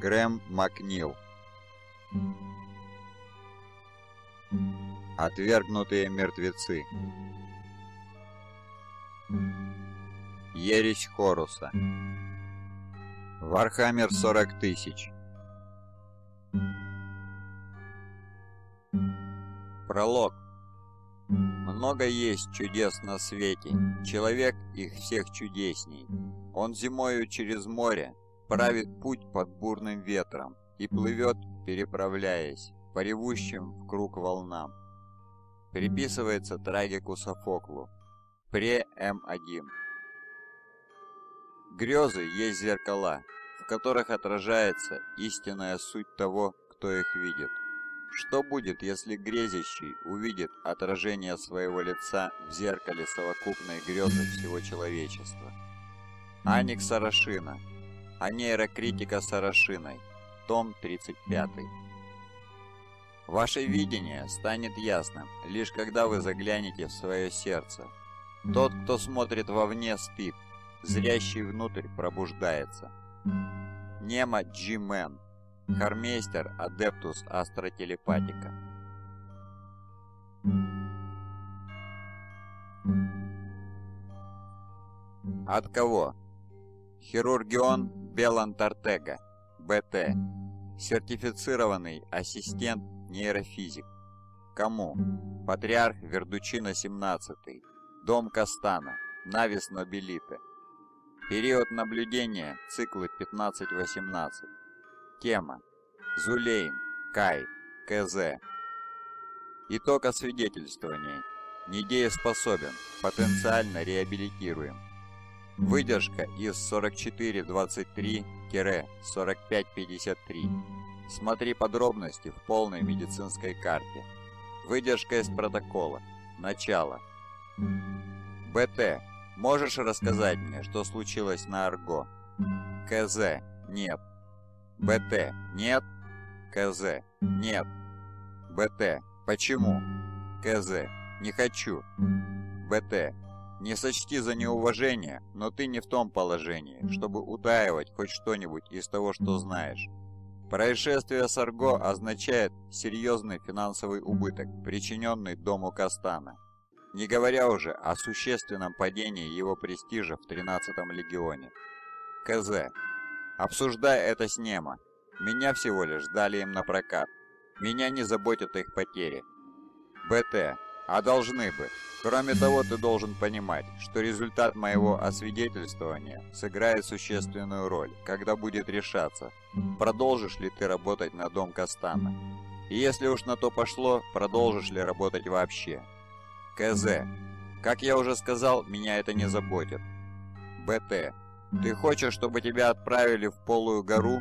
Грэм Макнил Отвергнутые мертвецы Ересь Хоруса Вархаммер 40 тысяч Пролог Много есть чудес на свете, человек их всех чудесней. Он зимою через море правит путь под бурным ветром и плывет, переправляясь, по ревущим в круг волнам. Приписывается трагику Софоклу. Пре-М1 эм Грезы есть зеркала, в которых отражается истинная суть того, кто их видит. Что будет, если грезящий увидит отражение своего лица в зеркале совокупной грезы всего человечества? Аник Сарашина. А нейрокритика Сарашиной. Том 35. Ваше видение станет ясным, лишь когда вы заглянете в свое сердце. Тот, кто смотрит вовне, спит. Зрящий внутрь пробуждается. Нема Джимен. Хармейстер Адептус Астротелепатика. От кого? Хирургион Белантартека, БТ. Сертифицированный ассистент нейрофизик. Кому? Патриарх Вердучина 17. Дом Кастана. Навис Нобелита. Период наблюдения. Циклы 15-18. Тема. Зулейн. Кай. КЗ. Итог освидетельствования. Недееспособен. Потенциально реабилитируем. Выдержка из 4423-4553. Смотри подробности в полной медицинской карте. Выдержка из протокола. Начало. БТ. Можешь рассказать мне, что случилось на Арго? КЗ. Нет. БТ. Нет. КЗ. Нет. БТ. Почему? КЗ. Не хочу. БТ. Не сочти за неуважение, но ты не в том положении, чтобы утаивать хоть что-нибудь из того, что знаешь. Происшествие с Арго означает серьезный финансовый убыток, причиненный дому Кастана. Не говоря уже о существенном падении его престижа в 13-м легионе. КЗ. Обсуждая это с Немо, меня всего лишь дали им на прокат. Меня не заботят их потери. БТ. А должны бы. Кроме того, ты должен понимать, что результат моего освидетельствования сыграет существенную роль, когда будет решаться, продолжишь ли ты работать на дом Кастана. И если уж на то пошло, продолжишь ли работать вообще. КЗ. Как я уже сказал, меня это не заботит. БТ. Ты хочешь, чтобы тебя отправили в полую гору?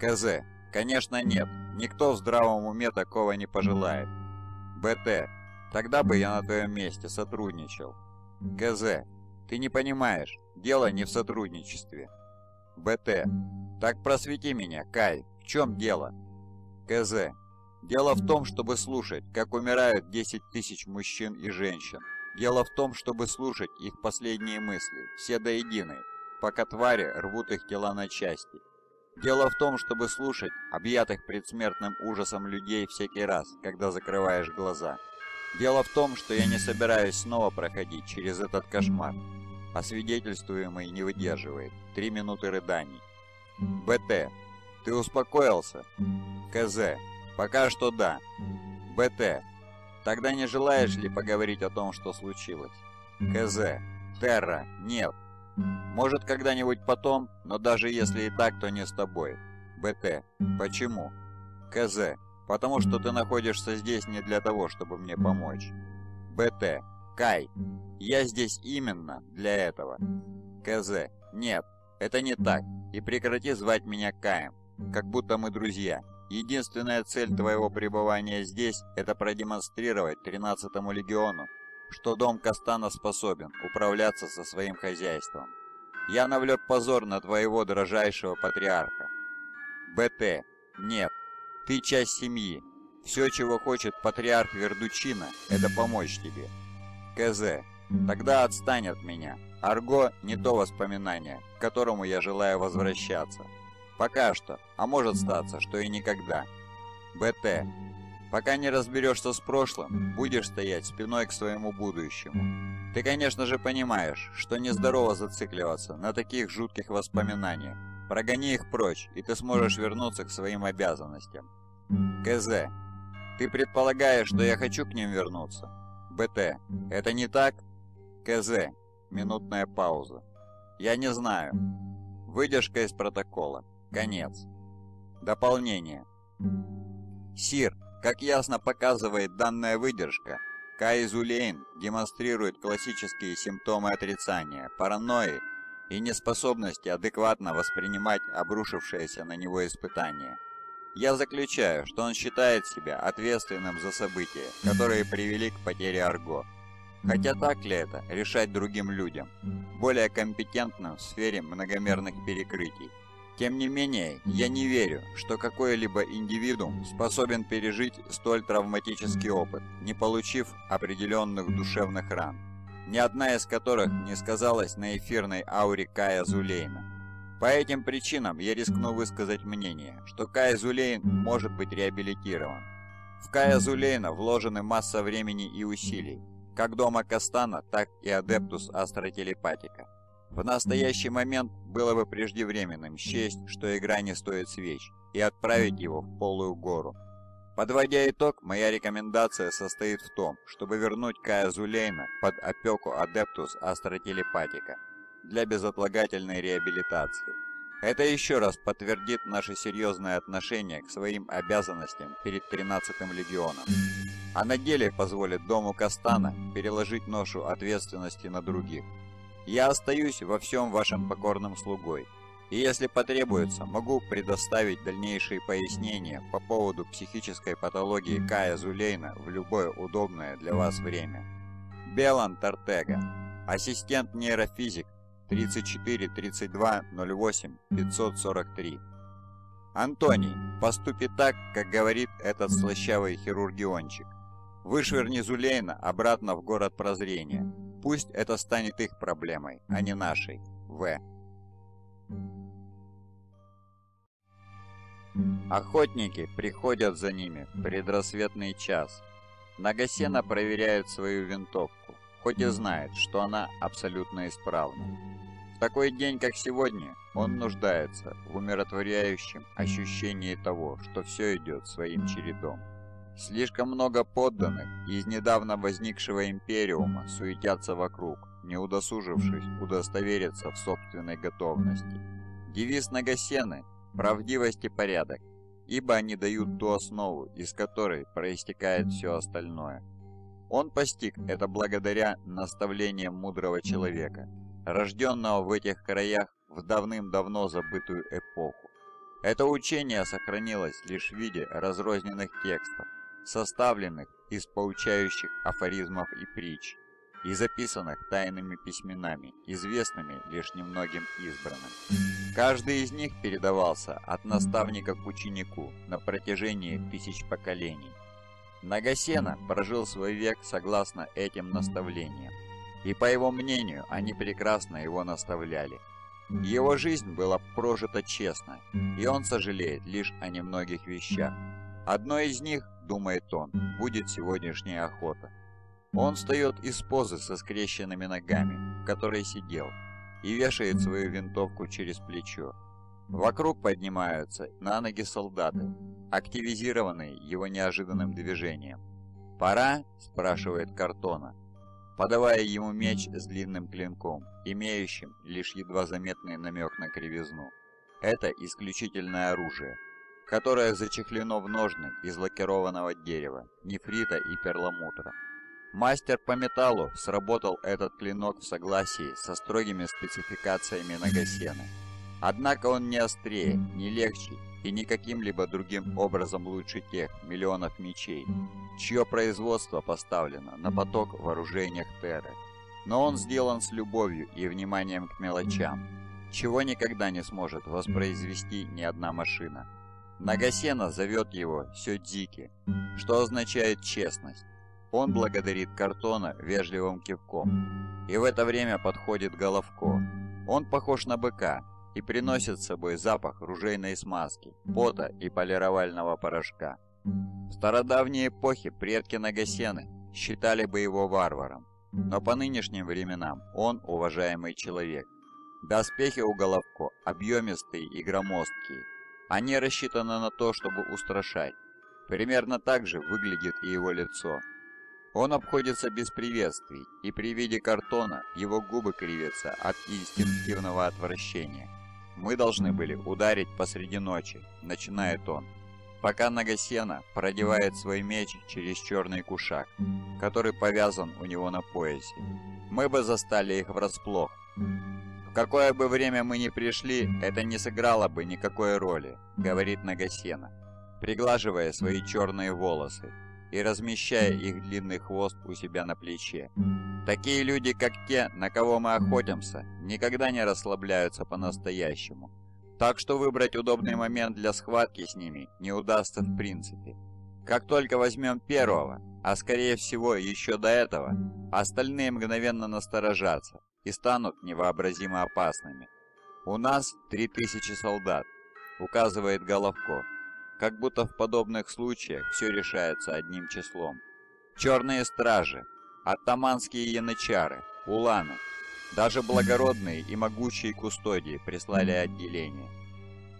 КЗ. Конечно нет. Никто в здравом уме такого не пожелает. БТ. Тогда бы я на твоем месте сотрудничал. ГЗ. Ты не понимаешь, дело не в сотрудничестве. БТ. Так просвети меня, Кай, в чем дело? КЗ. Дело в том, чтобы слушать, как умирают 10 тысяч мужчин и женщин. Дело в том, чтобы слушать их последние мысли, все до единой, пока твари рвут их тела на части. Дело в том, чтобы слушать объятых предсмертным ужасом людей всякий раз, когда закрываешь глаза. Дело в том, что я не собираюсь снова проходить через этот кошмар. Освидетельствуемый а не выдерживает. Три минуты рыданий. БТ. Ты успокоился? КЗ. Пока что да. БТ. Тогда не желаешь ли поговорить о том, что случилось? КЗ. Терра. Нет. Может, когда-нибудь потом, но даже если и так, то не с тобой. БТ. Почему? КЗ потому что ты находишься здесь не для того, чтобы мне помочь. БТ. Кай. Я здесь именно для этого. КЗ. Нет, это не так. И прекрати звать меня Каем, как будто мы друзья. Единственная цель твоего пребывания здесь – это продемонстрировать 13-му легиону, что дом Кастана способен управляться со своим хозяйством. Я навлек позор на твоего дрожайшего патриарха. БТ. Нет, ты часть семьи. Все, чего хочет патриарх Вердучина, это помочь тебе. КЗ. Тогда отстань от меня. Арго – не то воспоминание, к которому я желаю возвращаться. Пока что, а может статься, что и никогда. БТ. Пока не разберешься с прошлым, будешь стоять спиной к своему будущему. Ты, конечно же, понимаешь, что нездорово зацикливаться на таких жутких воспоминаниях, Прогони их прочь, и ты сможешь вернуться к своим обязанностям. КЗ. Ты предполагаешь, что я хочу к ним вернуться? БТ. Это не так? КЗ. Минутная пауза. Я не знаю. Выдержка из протокола. Конец. Дополнение. Сир, как ясно показывает данная выдержка, Каизулейн демонстрирует классические симптомы отрицания, паранойи и неспособности адекватно воспринимать обрушившееся на него испытание. Я заключаю, что он считает себя ответственным за события, которые привели к потере Арго. Хотя так ли это, решать другим людям, более компетентным в сфере многомерных перекрытий. Тем не менее, я не верю, что какой-либо индивидуум способен пережить столь травматический опыт, не получив определенных душевных ран ни одна из которых не сказалась на эфирной ауре Кая Зулейна. По этим причинам я рискну высказать мнение, что Кай Зулейн может быть реабилитирован. В Кая Зулейна вложены масса времени и усилий, как дома Кастана, так и Адептус Астротелепатика. В настоящий момент было бы преждевременным счесть, что игра не стоит свеч, и отправить его в полую гору. Подводя итог, моя рекомендация состоит в том, чтобы вернуть Кая Зулейна под опеку Адептус Астротелепатика для безотлагательной реабилитации. Это еще раз подтвердит наше серьезное отношение к своим обязанностям перед 13-м легионом, а на деле позволит Дому Кастана переложить ношу ответственности на других. Я остаюсь во всем вашим покорным слугой, и если потребуется, могу предоставить дальнейшие пояснения по поводу психической патологии Кая Зулейна в любое удобное для вас время. Белан Тартега, ассистент-нейрофизик 34-32-08-543. Антоний, поступи так, как говорит этот слащавый хирургиончик. Вышверни Зулейна обратно в город прозрения. Пусть это станет их проблемой, а не нашей. В. Охотники приходят за ними в предрассветный час. Нагасена проверяет свою винтовку, хоть и знает, что она абсолютно исправна. В такой день, как сегодня, он нуждается в умиротворяющем ощущении того, что все идет своим чередом. Слишком много подданных из недавно возникшего Империума суетятся вокруг, не удосужившись удостовериться в собственной готовности. Девиз Нагасены – правдивость и порядок, ибо они дают ту основу, из которой проистекает все остальное. Он постиг это благодаря наставлениям мудрого человека, рожденного в этих краях в давным-давно забытую эпоху. Это учение сохранилось лишь в виде разрозненных текстов, составленных из поучающих афоризмов и притч и записанных тайными письменами, известными лишь немногим избранным. Каждый из них передавался от наставника к ученику на протяжении тысяч поколений. Нагасена прожил свой век согласно этим наставлениям, и по его мнению они прекрасно его наставляли. Его жизнь была прожита честно, и он сожалеет лишь о немногих вещах. Одной из них, думает он, будет сегодняшняя охота. Он встает из позы со скрещенными ногами, в которой сидел, и вешает свою винтовку через плечо. Вокруг поднимаются на ноги солдаты, активизированные его неожиданным движением. «Пора?» – спрашивает Картона, подавая ему меч с длинным клинком, имеющим лишь едва заметный намек на кривизну. Это исключительное оружие, которое зачехлено в ножны из лакированного дерева, нефрита и перламутра. Мастер по металлу сработал этот клинок в согласии со строгими спецификациями Нагасены. Однако он не острее, не легче и не каким-либо другим образом лучше тех миллионов мечей, чье производство поставлено на поток в вооружениях Терры. Но он сделан с любовью и вниманием к мелочам, чего никогда не сможет воспроизвести ни одна машина. Нагасена зовет его Сёдзики, что означает честность. Он благодарит Картона вежливым кивком. И в это время подходит Головко. Он похож на быка и приносит с собой запах ружейной смазки, пота и полировального порошка. В стародавние эпохи предки Нагасены считали бы его варваром, но по нынешним временам он уважаемый человек. Доспехи у Головко объемистые и громоздкие. Они рассчитаны на то, чтобы устрашать. Примерно так же выглядит и его лицо. Он обходится без приветствий, и при виде картона его губы кривятся от инстинктивного отвращения. «Мы должны были ударить посреди ночи», — начинает он, пока Нагасена продевает свой меч через черный кушак, который повязан у него на поясе. Мы бы застали их врасплох. В какое бы время мы ни пришли, это не сыграло бы никакой роли, говорит Нагасена, приглаживая свои черные волосы и размещая их длинный хвост у себя на плече. Такие люди, как те, на кого мы охотимся, никогда не расслабляются по-настоящему. Так что выбрать удобный момент для схватки с ними не удастся в принципе. Как только возьмем первого, а скорее всего еще до этого, остальные мгновенно насторожатся и станут невообразимо опасными. «У нас 3000 солдат», — указывает Головко. Как будто в подобных случаях все решается одним числом. Черные стражи, атаманские янычары, уланы, даже благородные и могучие кустодии прислали отделение.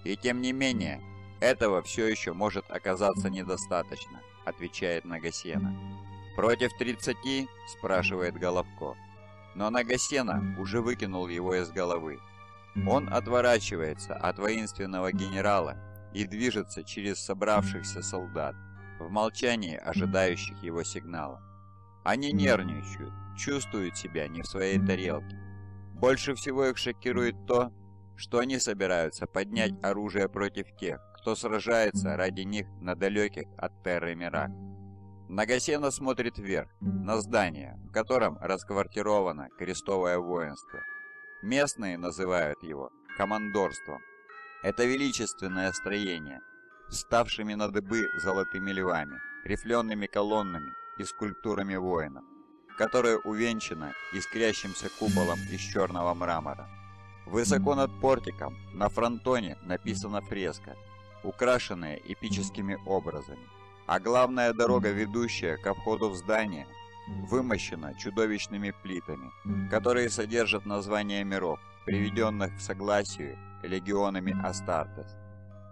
И тем не менее, этого все еще может оказаться недостаточно, отвечает Нагасена. Против 30? спрашивает Головко. Но Нагасена уже выкинул его из головы. Он отворачивается от воинственного генерала и движется через собравшихся солдат, в молчании ожидающих его сигнала. Они нервничают, чувствуют себя не в своей тарелке. Больше всего их шокирует то, что они собираются поднять оружие против тех, кто сражается ради них на далеких от Терры мирах. Нагасена смотрит вверх, на здание, в котором расквартировано крестовое воинство. Местные называют его «командорством», это величественное строение, ставшими на дыбы золотыми львами, рифлеными колоннами и скульптурами воинов, которое увенчано искрящимся куполом из черного мрамора. Высоко над портиком на фронтоне написана фреска, украшенная эпическими образами, а главная дорога, ведущая ко входу в здание, вымощена чудовищными плитами, которые содержат названия миров, приведенных к согласию легионами Астартес.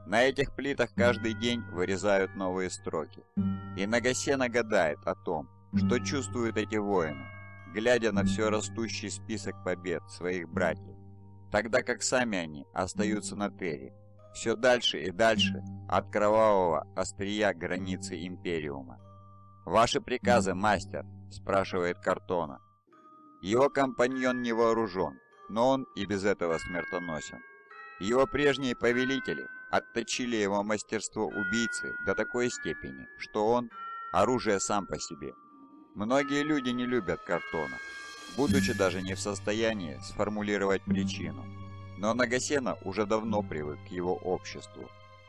На этих плитах каждый день вырезают новые строки. И Нагасена гадает о том, что чувствуют эти воины, глядя на все растущий список побед своих братьев, тогда как сами они остаются на Терри, все дальше и дальше от кровавого острия границы Империума. «Ваши приказы, мастер?» – спрашивает Картона. Его компаньон не вооружен, но он и без этого смертоносен. Его прежние повелители отточили его мастерство убийцы до такой степени, что он – оружие сам по себе. Многие люди не любят картона, будучи даже не в состоянии сформулировать причину. Но Нагасена уже давно привык к его обществу.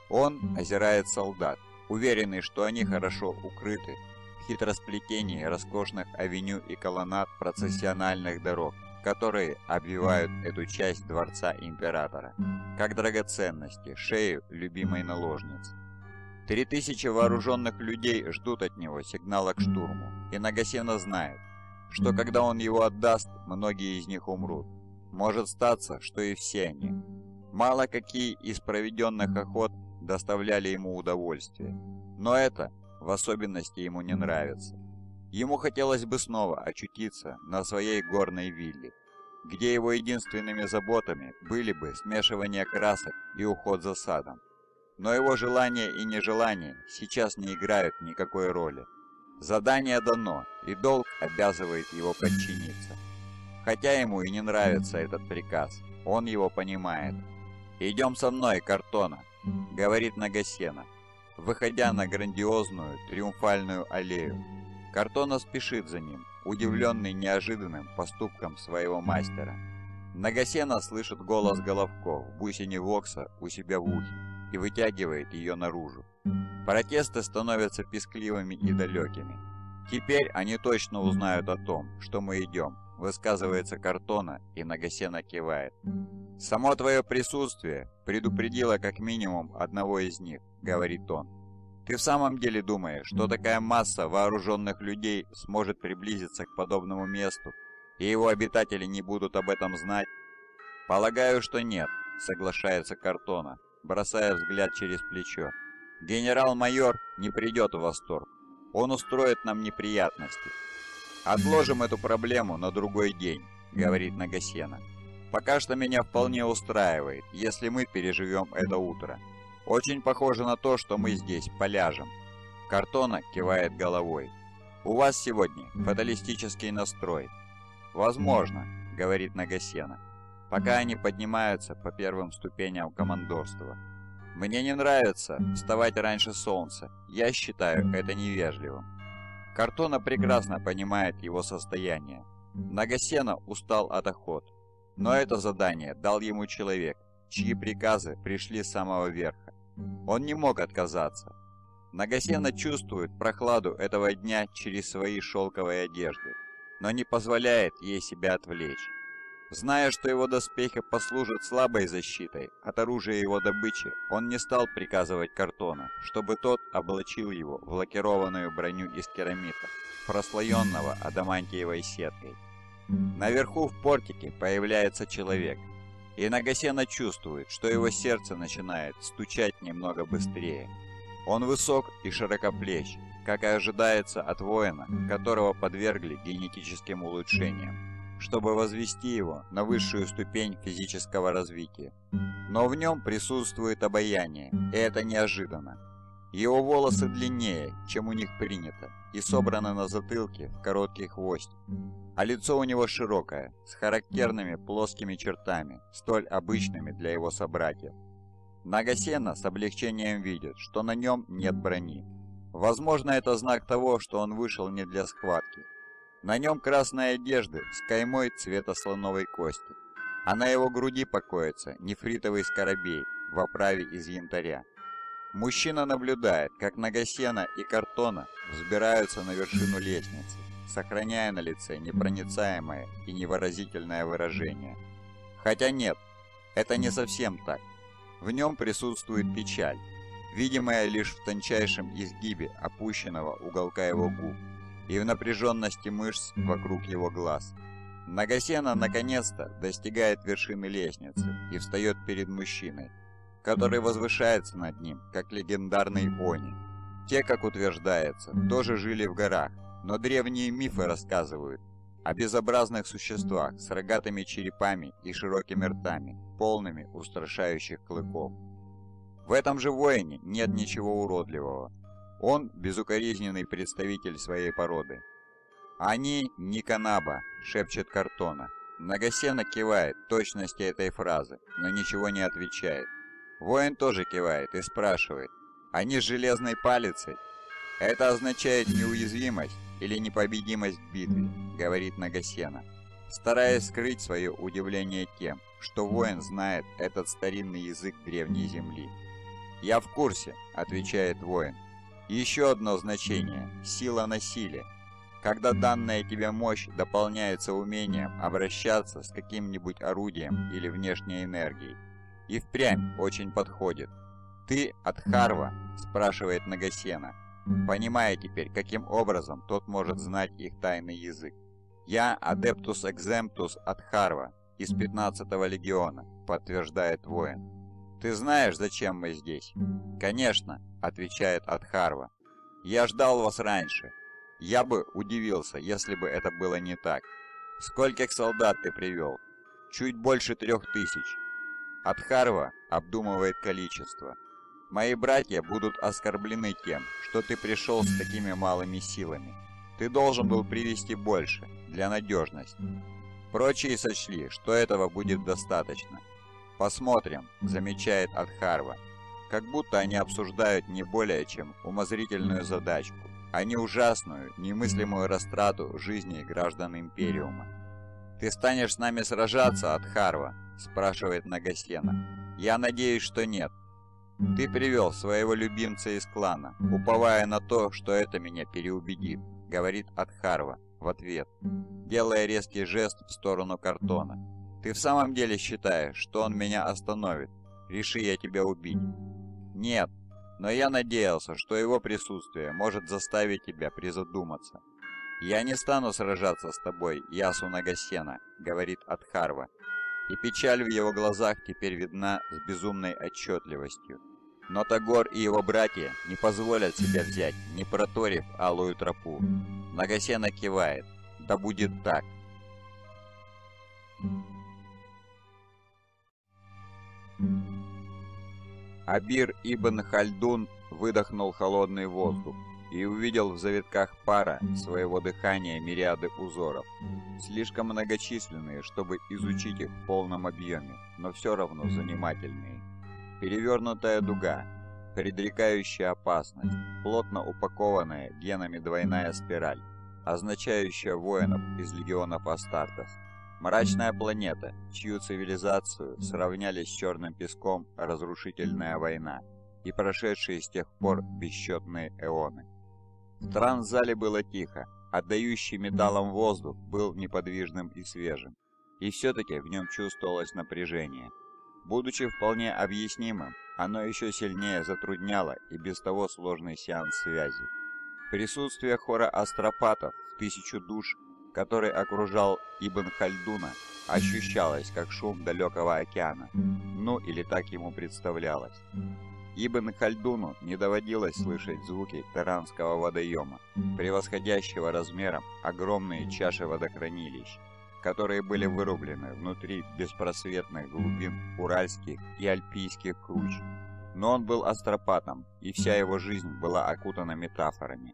Он озирает солдат, уверенный, что они хорошо укрыты в хитросплетении роскошных авеню и колоннад процессиональных дорог, которые обвивают эту часть дворца императора, как драгоценности, шею любимой наложницы. Три тысячи вооруженных людей ждут от него сигнала к штурму, и Нагасина знает, что когда он его отдаст, многие из них умрут. Может статься, что и все они. Мало какие из проведенных охот доставляли ему удовольствие, но это в особенности ему не нравится. Ему хотелось бы снова очутиться на своей горной вилле, где его единственными заботами были бы смешивание красок и уход за садом. Но его желание и нежелание сейчас не играют никакой роли. Задание дано, и долг обязывает его подчиниться. Хотя ему и не нравится этот приказ, он его понимает. «Идем со мной, Картона», — говорит Нагасена, выходя на грандиозную триумфальную аллею, Картона спешит за ним, удивленный неожиданным поступком своего мастера. Нагасена слышит голос Головко в бусине Вокса у себя в ухе и вытягивает ее наружу. Протесты становятся пескливыми и далекими. «Теперь они точно узнают о том, что мы идем», — высказывается Картона, и Нагасена кивает. «Само твое присутствие предупредило как минимум одного из них», — говорит он. Ты в самом деле думаешь, что такая масса вооруженных людей сможет приблизиться к подобному месту, и его обитатели не будут об этом знать? Полагаю, что нет, соглашается Картона, бросая взгляд через плечо. Генерал-майор не придет в восторг. Он устроит нам неприятности. Отложим эту проблему на другой день, говорит Нагасена. Пока что меня вполне устраивает, если мы переживем это утро. «Очень похоже на то, что мы здесь поляжем». Картона кивает головой. «У вас сегодня фаталистический настрой». «Возможно», — говорит Нагасена, пока они поднимаются по первым ступеням командорства. «Мне не нравится вставать раньше солнца. Я считаю это невежливым». Картона прекрасно понимает его состояние. Нагасена устал от охот. Но это задание дал ему человек, чьи приказы пришли с самого верха. Он не мог отказаться. Нагасена чувствует прохладу этого дня через свои шелковые одежды, но не позволяет ей себя отвлечь. Зная, что его доспехи послужат слабой защитой от оружия его добычи, он не стал приказывать Картона, чтобы тот облачил его в лакированную броню из керамита, прослоенного адамантиевой сеткой. Наверху в портике появляется человек – и Нагасена чувствует, что его сердце начинает стучать немного быстрее. Он высок и широкоплеч, как и ожидается от воина, которого подвергли генетическим улучшениям, чтобы возвести его на высшую ступень физического развития. Но в нем присутствует обаяние, и это неожиданно. Его волосы длиннее, чем у них принято, и собраны на затылке в короткий хвост. А лицо у него широкое, с характерными плоскими чертами, столь обычными для его собратьев. Нагасена с облегчением видит, что на нем нет брони. Возможно, это знак того, что он вышел не для схватки. На нем красные одежды с каймой цвета слоновой кости, а на его груди покоится нефритовый скоробей в оправе из янтаря. Мужчина наблюдает, как Нагасена и Картона взбираются на вершину лестницы, сохраняя на лице непроницаемое и невыразительное выражение. Хотя нет, это не совсем так. В нем присутствует печаль, видимая лишь в тончайшем изгибе опущенного уголка его губ и в напряженности мышц вокруг его глаз. Нагасена наконец-то достигает вершины лестницы и встает перед мужчиной, который возвышается над ним, как легендарный Они. Те, как утверждается, тоже жили в горах, но древние мифы рассказывают о безобразных существах с рогатыми черепами и широкими ртами, полными устрашающих клыков. В этом же воине нет ничего уродливого. Он – безукоризненный представитель своей породы. «Они – не канаба», – шепчет Картона. Нагасена кивает точности этой фразы, но ничего не отвечает. Воин тоже кивает и спрашивает. Они «А с железной палицей. Это означает неуязвимость или непобедимость в битве, говорит Нагасена, стараясь скрыть свое удивление тем, что воин знает этот старинный язык древней земли. «Я в курсе», — отвечает воин. «Еще одно значение — сила на силе. Когда данная тебе мощь дополняется умением обращаться с каким-нибудь орудием или внешней энергией, и впрямь очень подходит. «Ты от Харва?» – спрашивает Нагасена, понимая теперь, каким образом тот может знать их тайный язык. «Я Адептус Экземптус от Харва из 15-го легиона», – подтверждает воин. «Ты знаешь, зачем мы здесь?» «Конечно», – отвечает Адхарва. «Я ждал вас раньше. Я бы удивился, если бы это было не так. Скольких солдат ты привел?» «Чуть больше трех тысяч. Адхарва обдумывает количество. Мои братья будут оскорблены тем, что ты пришел с такими малыми силами. Ты должен был привести больше, для надежности. Прочие сочли, что этого будет достаточно. Посмотрим, замечает Адхарва. Как будто они обсуждают не более чем умозрительную задачку, а не ужасную, немыслимую растрату жизни граждан Империума. «Ты станешь с нами сражаться, Адхарва», — спрашивает Нагасена. «Я надеюсь, что нет. Ты привел своего любимца из клана, уповая на то, что это меня переубедит», — говорит Адхарва в ответ, делая резкий жест в сторону картона. «Ты в самом деле считаешь, что он меня остановит? Реши я тебя убить». «Нет, но я надеялся, что его присутствие может заставить тебя призадуматься». «Я не стану сражаться с тобой, Ясу Нагасена», — говорит Адхарва, и печаль в его глазах теперь видна с безумной отчетливостью. Но Тагор и его братья не позволят себя взять, не проторив алую тропу. Нагасена кивает. Да будет так. Абир Ибн Хальдун выдохнул холодный воздух и увидел в завитках пара своего дыхания мириады узоров, слишком многочисленные, чтобы изучить их в полном объеме, но все равно занимательные. Перевернутая дуга, предрекающая опасность, плотно упакованная генами двойная спираль, означающая воинов из легионов Астартес. Мрачная планета, чью цивилизацию сравняли с черным песком разрушительная война и прошедшие с тех пор бесчетные эоны. В транзале было тихо, отдающий металлом воздух был неподвижным и свежим, и все-таки в нем чувствовалось напряжение. Будучи вполне объяснимым, оно еще сильнее затрудняло и без того сложный сеанс связи. Присутствие хора астропатов в тысячу душ, который окружал Ибн Хальдуна, ощущалось как шум далекого океана, ну или так ему представлялось. Ибо на Кальдуну не доводилось слышать звуки Таранского водоема, превосходящего размером огромные чаши водохранилищ, которые были вырублены внутри беспросветных глубин уральских и альпийских круч. Но он был астропатом, и вся его жизнь была окутана метафорами.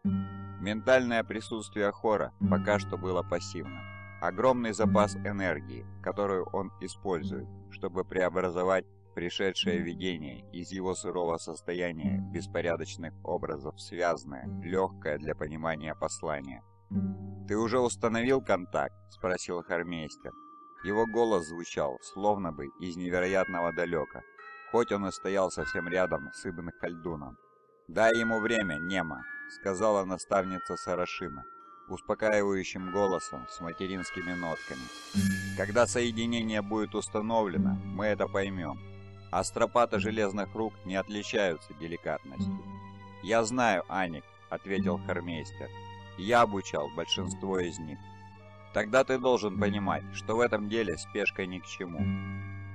Ментальное присутствие Хора пока что было пассивным. Огромный запас энергии, которую он использует, чтобы преобразовать Пришедшее видение из его сырого состояния беспорядочных образов связанное, легкое для понимания послание. «Ты уже установил контакт?» – спросил Хармейстер. Его голос звучал, словно бы из невероятного далека, хоть он и стоял совсем рядом с Ибн Хальдуном. «Дай ему время, Нема!» – сказала наставница Сарашина успокаивающим голосом с материнскими нотками. «Когда соединение будет установлено, мы это поймем. Астропаты железных рук не отличаются деликатностью. «Я знаю, Аник», — ответил Хармейстер. «Я обучал большинство из них». «Тогда ты должен понимать, что в этом деле спешка ни к чему.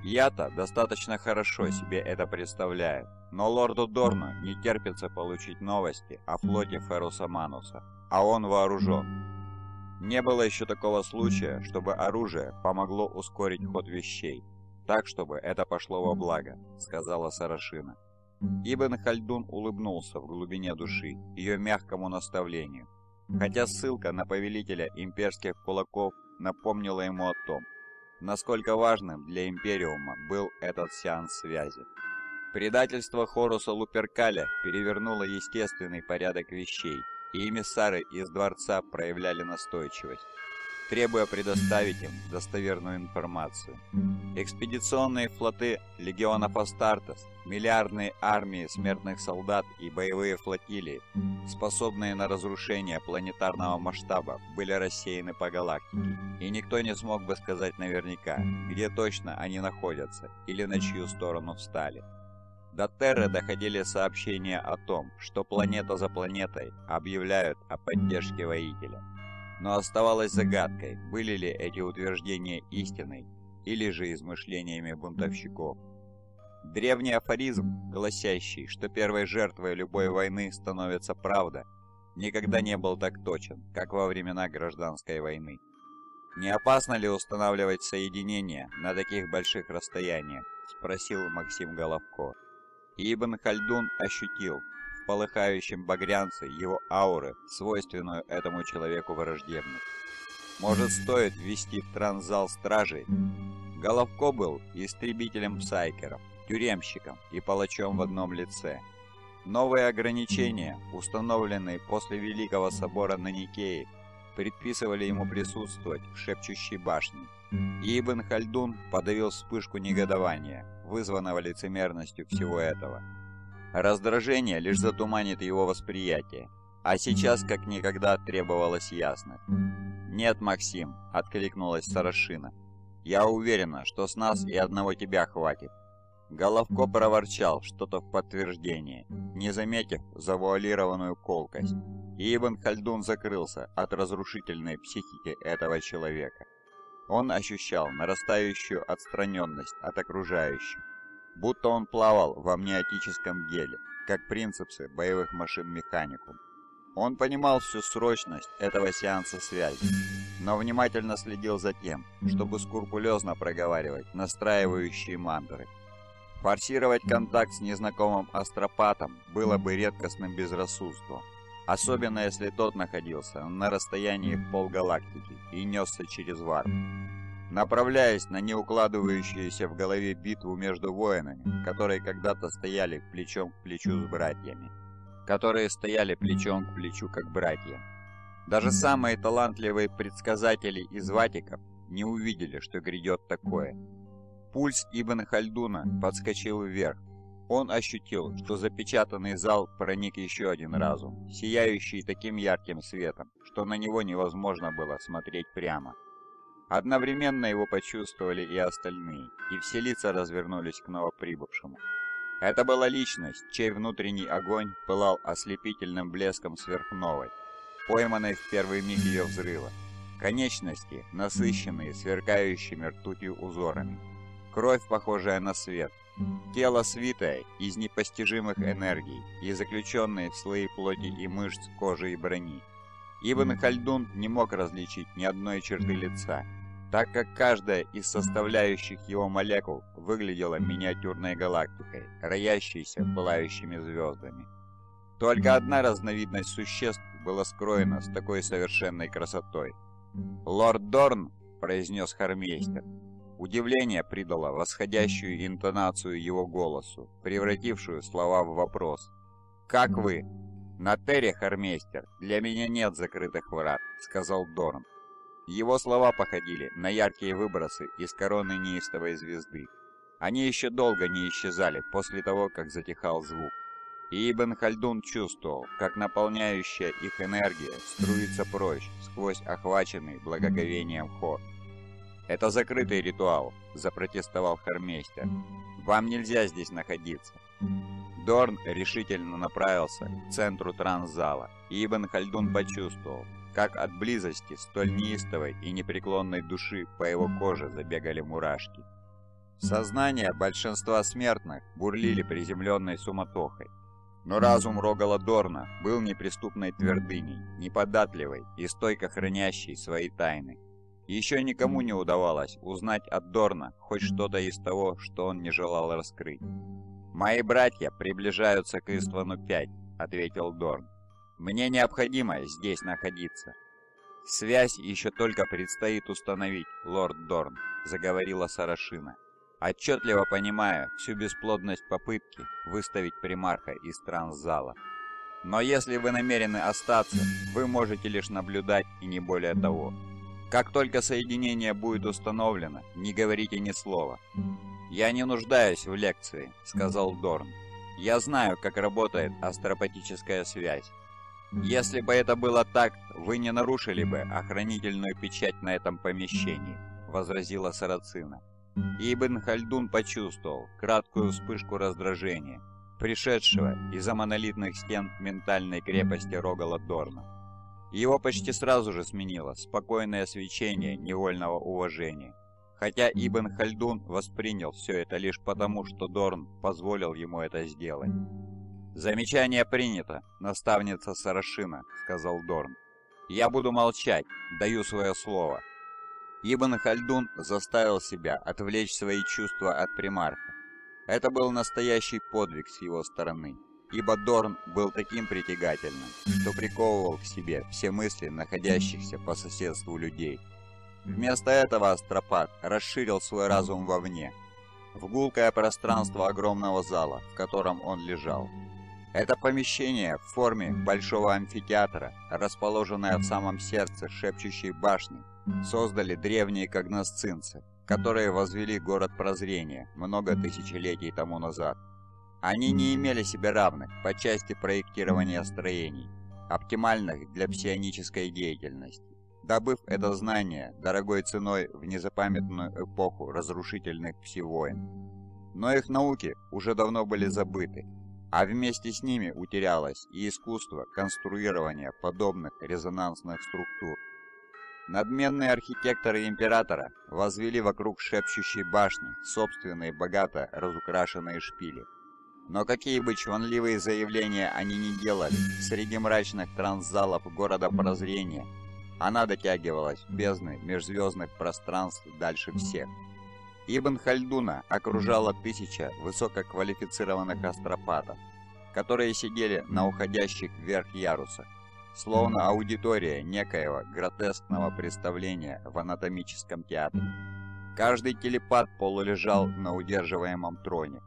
Я-то достаточно хорошо себе это представляю, но лорду Дорну не терпится получить новости о флоте Феруса Мануса, а он вооружен. Не было еще такого случая, чтобы оружие помогло ускорить ход вещей так, чтобы это пошло во благо», — сказала Сарашина. Ибн Хальдун улыбнулся в глубине души ее мягкому наставлению, хотя ссылка на повелителя имперских кулаков напомнила ему о том, насколько важным для Империума был этот сеанс связи. Предательство Хоруса Луперкаля перевернуло естественный порядок вещей, и эмиссары из дворца проявляли настойчивость требуя предоставить им достоверную информацию. Экспедиционные флоты легионов Астартес, миллиардные армии смертных солдат и боевые флотилии, способные на разрушение планетарного масштаба, были рассеяны по галактике, и никто не смог бы сказать наверняка, где точно они находятся или на чью сторону встали. До Терры доходили сообщения о том, что планета за планетой объявляют о поддержке воителя но оставалось загадкой, были ли эти утверждения истиной или же измышлениями бунтовщиков. Древний афоризм, гласящий, что первой жертвой любой войны становится правда, никогда не был так точен, как во времена гражданской войны. «Не опасно ли устанавливать соединения на таких больших расстояниях?» – спросил Максим Головко. И Ибн Хальдун ощутил, полыхающем багрянце его ауры, свойственную этому человеку враждебность. Может, стоит ввести в транзал стражей? Головко был истребителем псайкеров, тюремщиком и палачом в одном лице. Новые ограничения, установленные после Великого Собора на Никее, предписывали ему присутствовать в шепчущей башне. И Ибн Хальдун подавил вспышку негодования, вызванного лицемерностью всего этого. Раздражение лишь затуманит его восприятие, а сейчас как никогда требовалась ясность. «Нет, Максим», — откликнулась Сарашина. «Я уверена, что с нас и одного тебя хватит». Головко проворчал что-то в подтверждение, не заметив завуалированную колкость, и Ибн Хальдун закрылся от разрушительной психики этого человека. Он ощущал нарастающую отстраненность от окружающих, будто он плавал в амниотическом геле, как принципсы боевых машин механикум. Он понимал всю срочность этого сеанса связи, но внимательно следил за тем, чтобы скрупулезно проговаривать настраивающие мантры. Форсировать контакт с незнакомым астропатом было бы редкостным безрассудством, особенно если тот находился на расстоянии полгалактики и несся через варп направляясь на неукладывающуюся в голове битву между воинами, которые когда-то стояли плечом к плечу с братьями, которые стояли плечом к плечу как братья. Даже самые талантливые предсказатели из Ватиков не увидели, что грядет такое. Пульс Ибн Хальдуна подскочил вверх. Он ощутил, что запечатанный зал проник еще один разум, сияющий таким ярким светом, что на него невозможно было смотреть прямо. Одновременно его почувствовали и остальные, и все лица развернулись к новоприбывшему. Это была личность, чей внутренний огонь пылал ослепительным блеском сверхновой, пойманной в первый миг ее взрыва. Конечности, насыщенные сверкающими ртутью узорами. Кровь, похожая на свет. Тело свитое из непостижимых энергий и заключенные в слои плоти и мышц, кожи и брони. Ибн Хальдун не мог различить ни одной черты лица, так как каждая из составляющих его молекул выглядела миниатюрной галактикой, роящейся пылающими звездами. Только одна разновидность существ была скроена с такой совершенной красотой. «Лорд Дорн», — произнес Хармейстер, — удивление придало восходящую интонацию его голосу, превратившую слова в вопрос. «Как вы?» «На Терре, Хармейстер, для меня нет закрытых врат», — сказал Дорн. Его слова походили на яркие выбросы из короны неистовой звезды. Они еще долго не исчезали после того, как затихал звук. И Ибн Хальдун чувствовал, как наполняющая их энергия струится прочь сквозь охваченный благоговением хор. «Это закрытый ритуал», — запротестовал Хармейстер. «Вам нельзя здесь находиться». Дорн решительно направился к центру транзала, и Ибн Хальдун почувствовал, как от близости столь неистовой и непреклонной души по его коже забегали мурашки. Сознание большинства смертных бурлили приземленной суматохой. Но разум Рогала Дорна был неприступной твердыней, неподатливой и стойко хранящей свои тайны. Еще никому не удавалось узнать от Дорна хоть что-то из того, что он не желал раскрыть. «Мои братья приближаются к Иствану-5», — ответил Дорн. Мне необходимо здесь находиться. Связь еще только предстоит установить, лорд Дорн, заговорила Сарашина. Отчетливо понимая всю бесплодность попытки выставить примарха из стран зала. Но если вы намерены остаться, вы можете лишь наблюдать и не более того. Как только соединение будет установлено, не говорите ни слова. «Я не нуждаюсь в лекции», — сказал Дорн. «Я знаю, как работает астропатическая связь. Если бы это было так, вы не нарушили бы охранительную печать на этом помещении, возразила Сарацина. Ибн Хальдун почувствовал краткую вспышку раздражения, пришедшего из-за монолитных стен ментальной крепости Рогала Дорна. Его почти сразу же сменило спокойное свечение невольного уважения. Хотя Ибн Хальдун воспринял все это лишь потому, что Дорн позволил ему это сделать. «Замечание принято, наставница Сарашина», — сказал Дорн. «Я буду молчать, даю свое слово». Ибн Хальдун заставил себя отвлечь свои чувства от примарха. Это был настоящий подвиг с его стороны, ибо Дорн был таким притягательным, что приковывал к себе все мысли находящихся по соседству людей. Вместо этого Астропат расширил свой разум вовне, в гулкое пространство огромного зала, в котором он лежал. Это помещение в форме большого амфитеатра, расположенное в самом сердце шепчущей башни, создали древние когносцинцы, которые возвели город прозрения много тысячелетий тому назад. Они не имели себе равных по части проектирования строений, оптимальных для псионической деятельности. Добыв это знание дорогой ценой в незапамятную эпоху разрушительных пси-войн. Но их науки уже давно были забыты, а вместе с ними утерялось и искусство конструирования подобных резонансных структур. Надменные архитекторы императора возвели вокруг шепчущей башни собственные богато разукрашенные шпили. Но какие бы чванливые заявления они ни делали, среди мрачных трансзалов города прозрения она дотягивалась в бездны межзвездных пространств дальше всех. Ибн Хальдуна окружала тысяча высококвалифицированных астропатов, которые сидели на уходящих вверх ярусах, словно аудитория некоего гротескного представления в анатомическом театре. Каждый телепат полулежал на удерживаемом троне,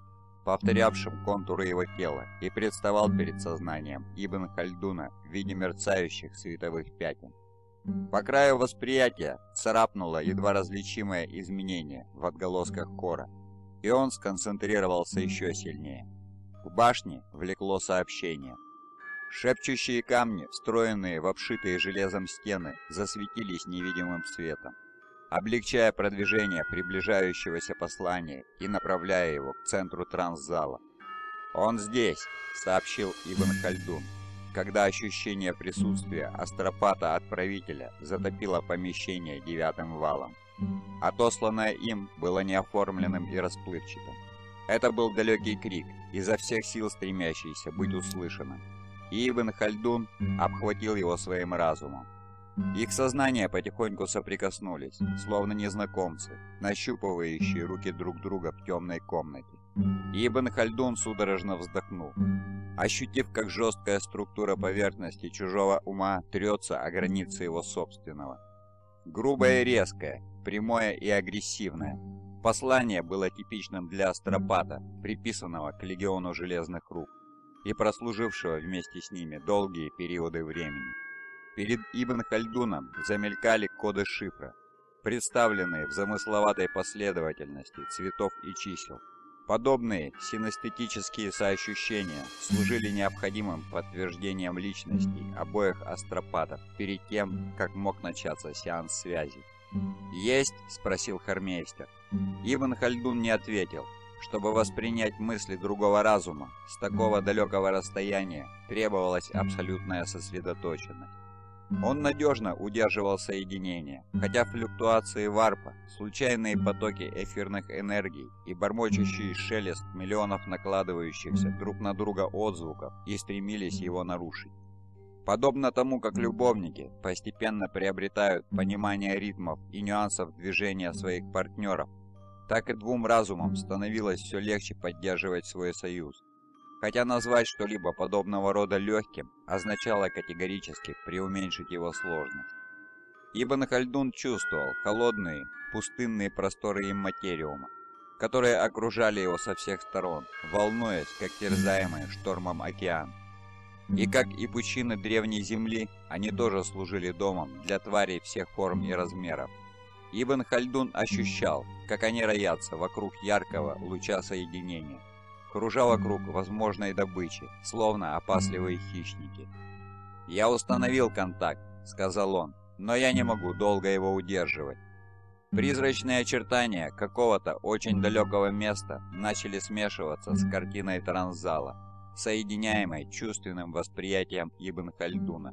повторявшем контуры его тела, и представал перед сознанием Ибн Хальдуна в виде мерцающих световых пятен. По краю восприятия царапнуло едва различимое изменение в отголосках кора, и он сконцентрировался еще сильнее. В башне влекло сообщение. Шепчущие камни, встроенные в обшитые железом стены, засветились невидимым светом, облегчая продвижение приближающегося послания и направляя его к центру транззала. «Он здесь!» — сообщил Ибн Хальдун. Когда ощущение присутствия астропата отправителя затопило помещение девятым валом, отосланное им было неоформленным и расплывчатым. Это был далекий крик, изо всех сил стремящийся быть услышанным. И Ибн Хальдун обхватил его своим разумом. Их сознания потихоньку соприкоснулись, словно незнакомцы, нащупывающие руки друг друга в темной комнате. Ибн Хальдун судорожно вздохнул. Ощутив, как жесткая структура поверхности чужого ума трется о границе его собственного. Грубое и резкое, прямое и агрессивное. Послание было типичным для астропата, приписанного к легиону железных рук и прослужившего вместе с ними долгие периоды времени. Перед Ибн Хальдуном замелькали коды шифра, представленные в замысловатой последовательности цветов и чисел, Подобные синестетические соощущения служили необходимым подтверждением личностей обоих астропатов перед тем, как мог начаться сеанс связи. «Есть?» – спросил Хармейстер. Ибн Хальдун не ответил. Чтобы воспринять мысли другого разума, с такого далекого расстояния требовалась абсолютная сосредоточенность. Он надежно удерживал соединение, хотя флюктуации варпа, случайные потоки эфирных энергий и бормочущий шелест миллионов накладывающихся друг на друга отзвуков и стремились его нарушить. Подобно тому, как любовники постепенно приобретают понимание ритмов и нюансов движения своих партнеров, так и двум разумам становилось все легче поддерживать свой союз. Хотя назвать что-либо подобного рода легким означало категорически преуменьшить его сложность. Ибо Нахальдун чувствовал холодные, пустынные просторы имматериума, которые окружали его со всех сторон, волнуясь, как терзаемые штормом океан. И как и пучины древней земли, они тоже служили домом для тварей всех форм и размеров. Ибн Хальдун ощущал, как они роятся вокруг яркого луча соединения кружа вокруг возможной добычи, словно опасливые хищники. «Я установил контакт», — сказал он, — «но я не могу долго его удерживать». Призрачные очертания какого-то очень далекого места начали смешиваться с картиной транзала, соединяемой чувственным восприятием Ибн Хальдуна.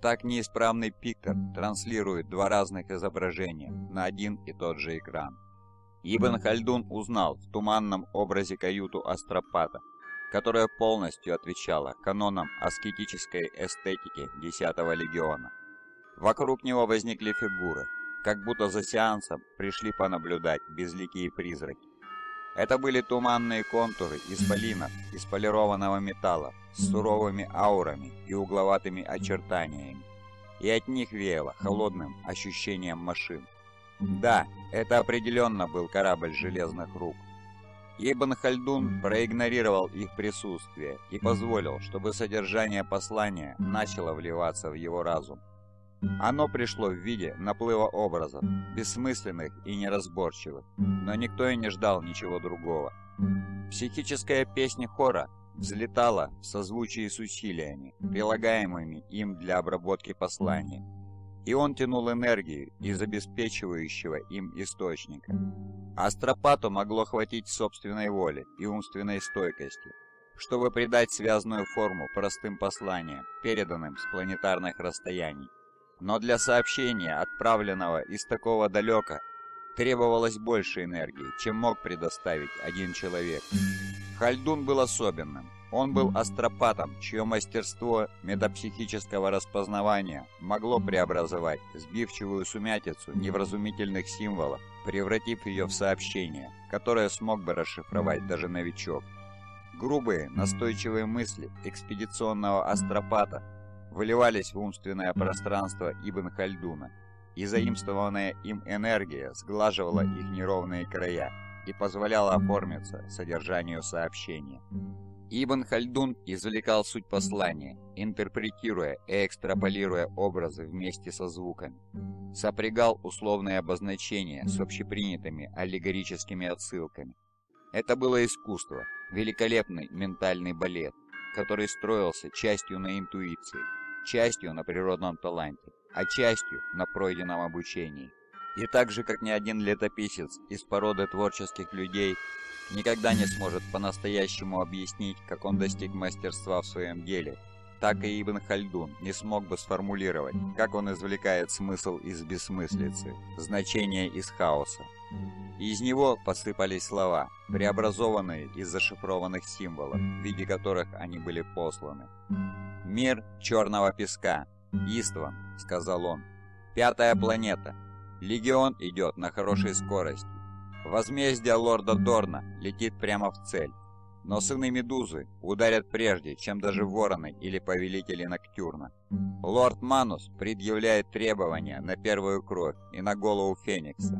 Так неисправный пиктор транслирует два разных изображения на один и тот же экран. Ибн Хальдун узнал в туманном образе каюту Астропата, которая полностью отвечала канонам аскетической эстетики 10-го легиона. Вокруг него возникли фигуры, как будто за сеансом пришли понаблюдать безликие призраки. Это были туманные контуры из полинов, из полированного металла, с суровыми аурами и угловатыми очертаниями, и от них веяло холодным ощущением машин. Да, это определенно был корабль железных рук. Ибн Хальдун проигнорировал их присутствие и позволил, чтобы содержание послания начало вливаться в его разум. Оно пришло в виде наплыва образов, бессмысленных и неразборчивых, но никто и не ждал ничего другого. Психическая песня хора взлетала в созвучии с усилиями, прилагаемыми им для обработки послания и он тянул энергию из обеспечивающего им источника. Астропату могло хватить собственной воли и умственной стойкости, чтобы придать связанную форму простым посланиям, переданным с планетарных расстояний. Но для сообщения, отправленного из такого далека, требовалось больше энергии, чем мог предоставить один человек. Хальдун был особенным. Он был астропатом, чье мастерство метапсихического распознавания могло преобразовать сбивчивую сумятицу невразумительных символов, превратив ее в сообщение, которое смог бы расшифровать даже новичок. Грубые, настойчивые мысли экспедиционного астропата выливались в умственное пространство Ибн Хальдуна, и заимствованная им энергия сглаживала их неровные края и позволяла оформиться содержанию сообщения. Ибн Хальдун извлекал суть послания, интерпретируя и экстраполируя образы вместе со звуками. Сопрягал условные обозначения с общепринятыми аллегорическими отсылками. Это было искусство, великолепный ментальный балет, который строился частью на интуиции, частью на природном таланте, а частью на пройденном обучении. И так же, как ни один летописец из породы творческих людей, никогда не сможет по-настоящему объяснить, как он достиг мастерства в своем деле. Так и Ибн Хальдун не смог бы сформулировать, как он извлекает смысл из бессмыслицы, значение из хаоса. Из него посыпались слова, преобразованные из зашифрованных символов, в виде которых они были посланы. «Мир черного песка. Истван», — сказал он. «Пятая планета. Легион идет на хорошей скорости. Возмездие лорда Дорна летит прямо в цель. Но сыны Медузы ударят прежде, чем даже вороны или повелители Ноктюрна. Лорд Манус предъявляет требования на первую кровь и на голову Феникса.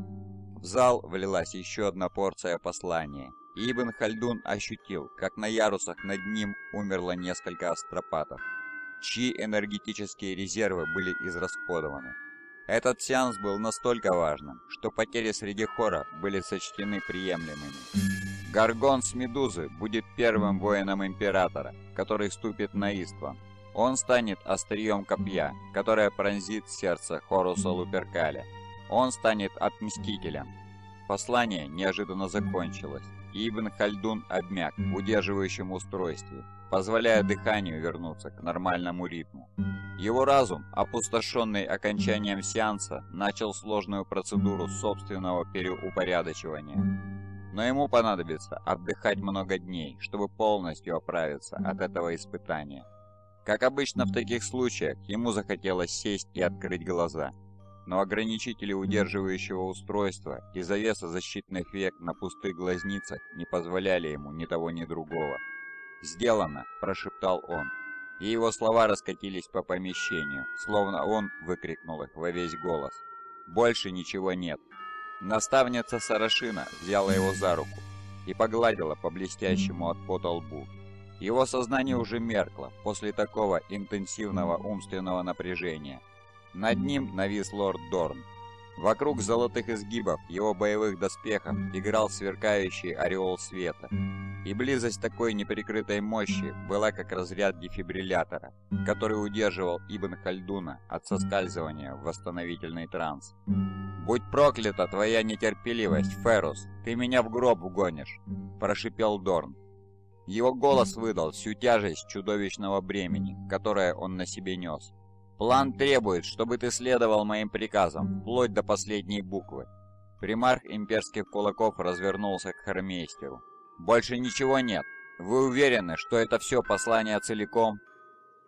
В зал влилась еще одна порция послания, и Ибн Хальдун ощутил, как на ярусах над ним умерло несколько астропатов, чьи энергетические резервы были израсходованы. Этот сеанс был настолько важным, что потери среди хора были сочтены приемлемыми. Гаргон с Медузы будет первым воином Императора, который ступит на Истван. Он станет острием копья, которое пронзит сердце Хоруса Луперкаля. Он станет отмстителем. Послание неожиданно закончилось. Ибн Хальдун обмяк в удерживающем устройстве, позволяя дыханию вернуться к нормальному ритму. Его разум, опустошенный окончанием сеанса, начал сложную процедуру собственного переупорядочивания. Но ему понадобится отдыхать много дней, чтобы полностью оправиться от этого испытания. Как обычно в таких случаях, ему захотелось сесть и открыть глаза – но ограничители удерживающего устройства и завеса защитных век на пустых глазницах не позволяли ему ни того, ни другого. «Сделано!» – прошептал он. И его слова раскатились по помещению, словно он выкрикнул их во весь голос. «Больше ничего нет!» Наставница Сарашина взяла его за руку и погладила по блестящему от пота лбу. Его сознание уже меркло после такого интенсивного умственного напряжения – над ним навис лорд Дорн. Вокруг золотых изгибов его боевых доспехов играл сверкающий ореол света. И близость такой неприкрытой мощи была как разряд дефибриллятора, который удерживал Ибн Хальдуна от соскальзывания в восстановительный транс. «Будь проклята твоя нетерпеливость, Феррус! Ты меня в гроб угонишь!» – прошипел Дорн. Его голос выдал всю тяжесть чудовищного бремени, которое он на себе нес. План требует, чтобы ты следовал моим приказам, вплоть до последней буквы. Примарх имперских кулаков развернулся к хормейстеру. Больше ничего нет. Вы уверены, что это все послание целиком?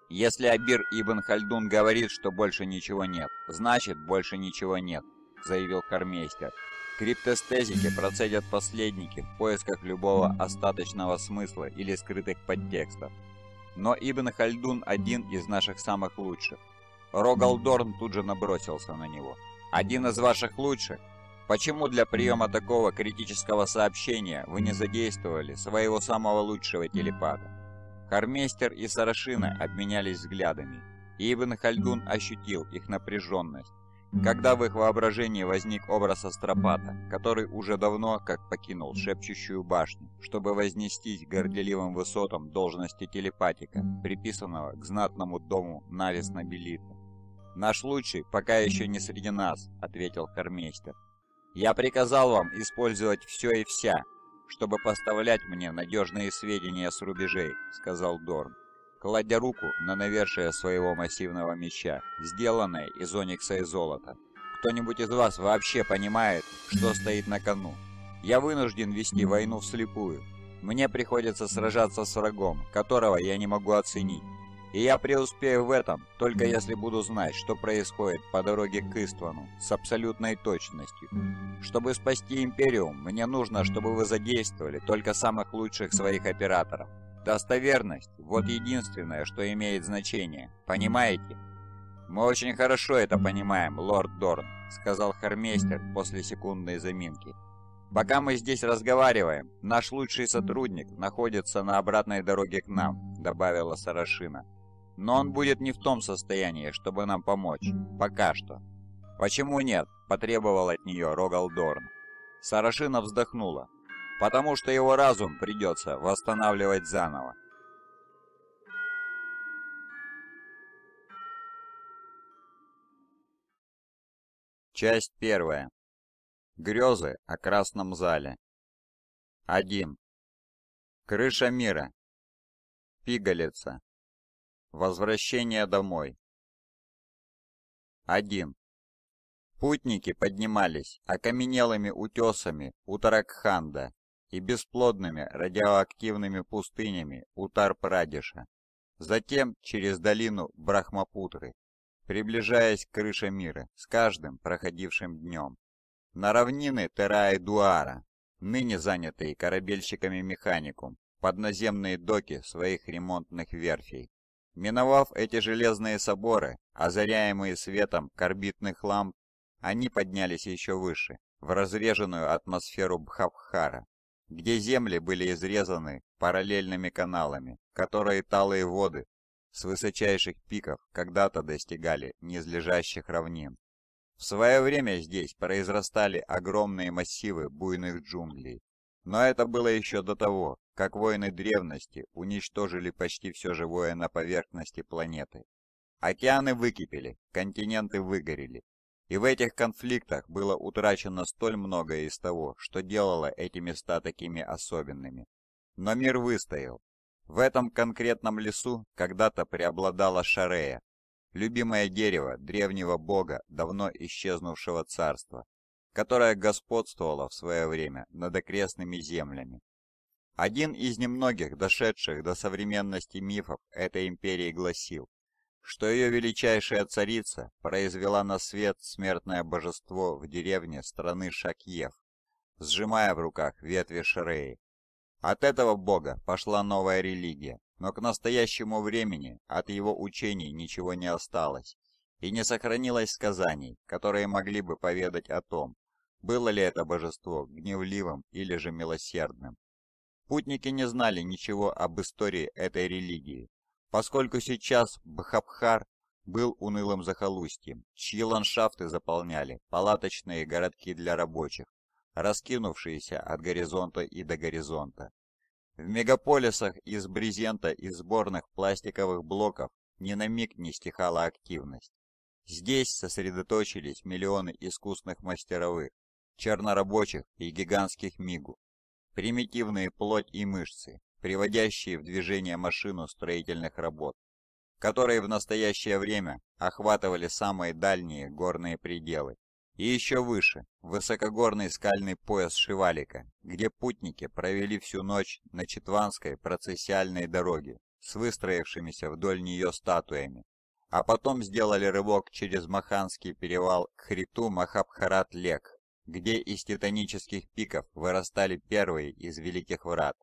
Если Абир Ибн Хальдун говорит, что больше ничего нет, значит больше ничего нет, заявил хормейстер. Криптостезики процедят последники в поисках любого остаточного смысла или скрытых подтекстов. Но Ибн Хальдун один из наших самых лучших. Рогалдорн тут же набросился на него. «Один из ваших лучших? Почему для приема такого критического сообщения вы не задействовали своего самого лучшего телепата?» Хармейстер и Сарашина обменялись взглядами, и Ибн Хальдун ощутил их напряженность, когда в их воображении возник образ Астропата, который уже давно как покинул шепчущую башню, чтобы вознестись горделивым высотам должности телепатика, приписанного к знатному дому Навис Набелита. «Наш лучший пока еще не среди нас», — ответил Хармейстер. «Я приказал вам использовать все и вся, чтобы поставлять мне надежные сведения с рубежей», — сказал Дорн, кладя руку на навершие своего массивного меча, сделанное из оникса и золота. «Кто-нибудь из вас вообще понимает, что стоит на кону? Я вынужден вести войну вслепую. Мне приходится сражаться с врагом, которого я не могу оценить, и я преуспею в этом, только если буду знать, что происходит по дороге к Иствану, с абсолютной точностью. Чтобы спасти Империум, мне нужно, чтобы вы задействовали только самых лучших своих операторов. Достоверность – вот единственное, что имеет значение, понимаете? «Мы очень хорошо это понимаем, лорд Дорн», – сказал Хармейстер после секундной заминки. Пока мы здесь разговариваем, наш лучший сотрудник находится на обратной дороге к нам», — добавила Сарашина но он будет не в том состоянии, чтобы нам помочь. Пока что». «Почему нет?» – потребовал от нее Рогалдорн. Сарашина вздохнула. «Потому что его разум придется восстанавливать заново». Часть первая. Грезы о Красном Зале. 1. Крыша мира. Пигалица. Возвращение домой. 1. Путники поднимались окаменелыми утесами у Таракханда и бесплодными радиоактивными пустынями у Тарпрадиша, затем через долину Брахмапутры, приближаясь к крыше мира с каждым проходившим днем. На равнины тераа ныне занятые корабельщиками механикум, под наземные доки своих ремонтных верфей. Миновав эти железные соборы, озаряемые светом корбитных ламп, они поднялись еще выше, в разреженную атмосферу Бхабхара, где земли были изрезаны параллельными каналами, которые талые воды с высочайших пиков когда-то достигали низлежащих равнин. В свое время здесь произрастали огромные массивы буйных джунглей, но это было еще до того, как войны древности уничтожили почти все живое на поверхности планеты. Океаны выкипели, континенты выгорели. И в этих конфликтах было утрачено столь многое из того, что делало эти места такими особенными. Но мир выстоял. В этом конкретном лесу когда-то преобладала шарея, любимое дерево древнего бога давно исчезнувшего царства, которая господствовала в свое время над окрестными землями. Один из немногих дошедших до современности мифов этой империи гласил, что ее величайшая царица произвела на свет смертное божество в деревне страны Шакьев, сжимая в руках ветви Шреи. От этого бога пошла новая религия, но к настоящему времени от его учений ничего не осталось, и не сохранилось сказаний, которые могли бы поведать о том, было ли это божество гневливым или же милосердным? Путники не знали ничего об истории этой религии, поскольку сейчас Бхабхар был унылым захолустьем, чьи ландшафты заполняли палаточные городки для рабочих, раскинувшиеся от горизонта и до горизонта. В мегаполисах из брезента и сборных пластиковых блоков ни на миг не стихала активность. Здесь сосредоточились миллионы искусных мастеровых, чернорабочих и гигантских мигу. Примитивные плоть и мышцы, приводящие в движение машину строительных работ, которые в настоящее время охватывали самые дальние горные пределы. И еще выше, высокогорный скальный пояс Шивалика, где путники провели всю ночь на Четванской процессиальной дороге с выстроившимися вдоль нее статуями, а потом сделали рывок через Маханский перевал к хребту Махабхарат-Лек, где из титанических пиков вырастали первые из великих врат,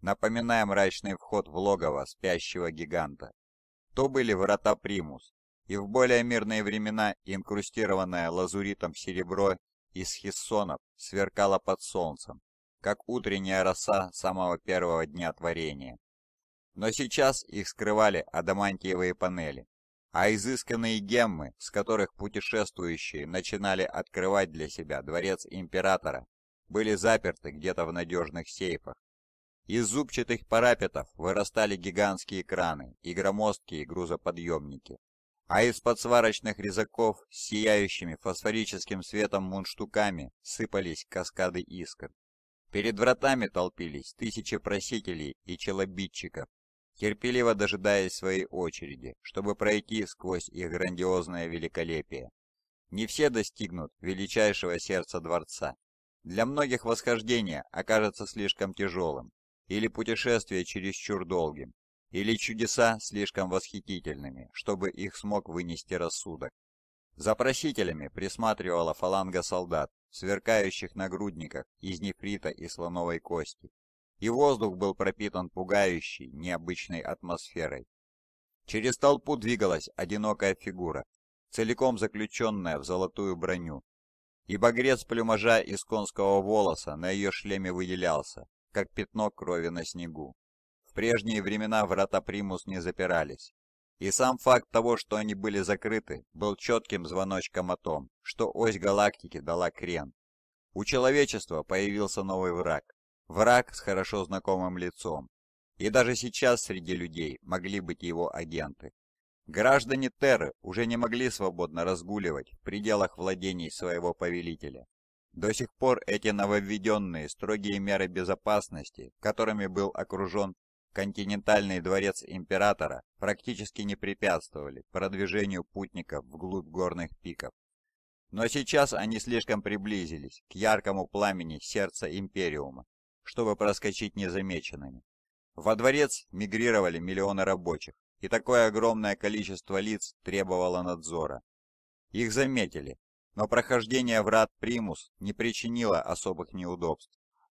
напоминая мрачный вход в логово спящего гиганта. То были врата Примус, и в более мирные времена инкрустированное лазуритом серебро из хиссонов сверкало под солнцем, как утренняя роса самого первого дня творения. Но сейчас их скрывали адамантиевые панели, а изысканные геммы, с которых путешествующие начинали открывать для себя дворец императора, были заперты где-то в надежных сейфах. Из зубчатых парапетов вырастали гигантские краны и громоздкие грузоподъемники, а из-под сварочных резаков с сияющими фосфорическим светом мундштуками сыпались каскады искр. Перед вратами толпились тысячи просителей и челобитчиков, терпеливо дожидаясь своей очереди, чтобы пройти сквозь их грандиозное великолепие. Не все достигнут величайшего сердца дворца. Для многих восхождение окажется слишком тяжелым, или путешествие чересчур долгим, или чудеса слишком восхитительными, чтобы их смог вынести рассудок. За просителями присматривала фаланга солдат, в сверкающих нагрудниках из нефрита и слоновой кости и воздух был пропитан пугающей, необычной атмосферой. Через толпу двигалась одинокая фигура, целиком заключенная в золотую броню, и багрец плюмажа из конского волоса на ее шлеме выделялся, как пятно крови на снегу. В прежние времена врата Примус не запирались, и сам факт того, что они были закрыты, был четким звоночком о том, что ось галактики дала крен. У человечества появился новый враг, Враг с хорошо знакомым лицом. И даже сейчас среди людей могли быть его агенты. Граждане Терры уже не могли свободно разгуливать в пределах владений своего повелителя. До сих пор эти нововведенные строгие меры безопасности, которыми был окружен континентальный дворец императора, практически не препятствовали продвижению путников вглубь горных пиков. Но сейчас они слишком приблизились к яркому пламени сердца Империума, чтобы проскочить незамеченными. Во дворец мигрировали миллионы рабочих, и такое огромное количество лиц требовало надзора. Их заметили, но прохождение врат Примус не причинило особых неудобств,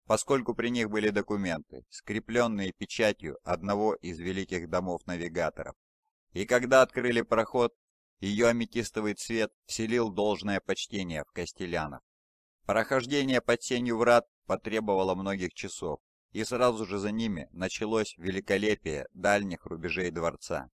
поскольку при них были документы, скрепленные печатью одного из великих домов-навигаторов. И когда открыли проход, ее аметистовый цвет вселил должное почтение в Костелянов. Прохождение под сенью врат потребовало многих часов, и сразу же за ними началось великолепие дальних рубежей дворца.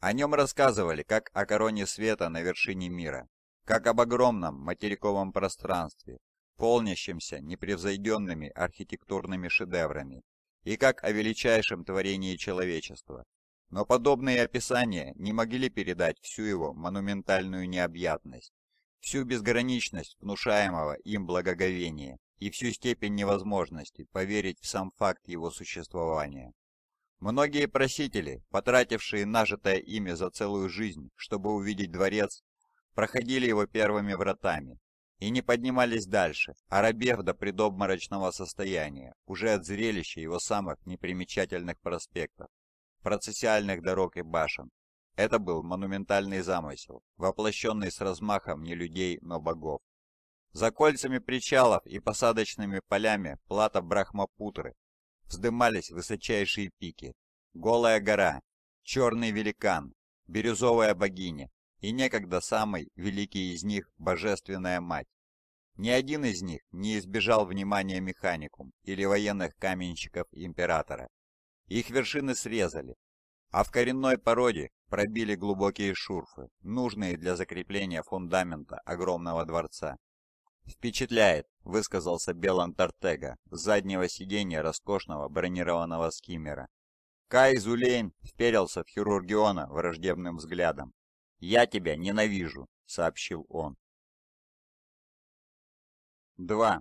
О нем рассказывали как о короне света на вершине мира, как об огромном материковом пространстве, полнящемся непревзойденными архитектурными шедеврами, и как о величайшем творении человечества. Но подобные описания не могли передать всю его монументальную необъятность, всю безграничность внушаемого им благоговения, и всю степень невозможности поверить в сам факт его существования. Многие просители, потратившие нажитое ими за целую жизнь, чтобы увидеть дворец, проходили его первыми вратами и не поднимались дальше, оробев а до предобморочного состояния, уже от зрелища его самых непримечательных проспектов, процессиальных дорог и башен. Это был монументальный замысел, воплощенный с размахом не людей, но богов. За кольцами причалов и посадочными полями плата Брахмапутры вздымались высочайшие пики. Голая гора, черный великан, бирюзовая богиня и некогда самый великий из них божественная мать. Ни один из них не избежал внимания механикум или военных каменщиков императора. Их вершины срезали, а в коренной породе пробили глубокие шурфы, нужные для закрепления фундамента огромного дворца. «Впечатляет», — высказался Белан Тартега с заднего сиденья роскошного бронированного скиммера. Кай Зулейн вперился в Хирургиона враждебным взглядом. «Я тебя ненавижу», — сообщил он. 2.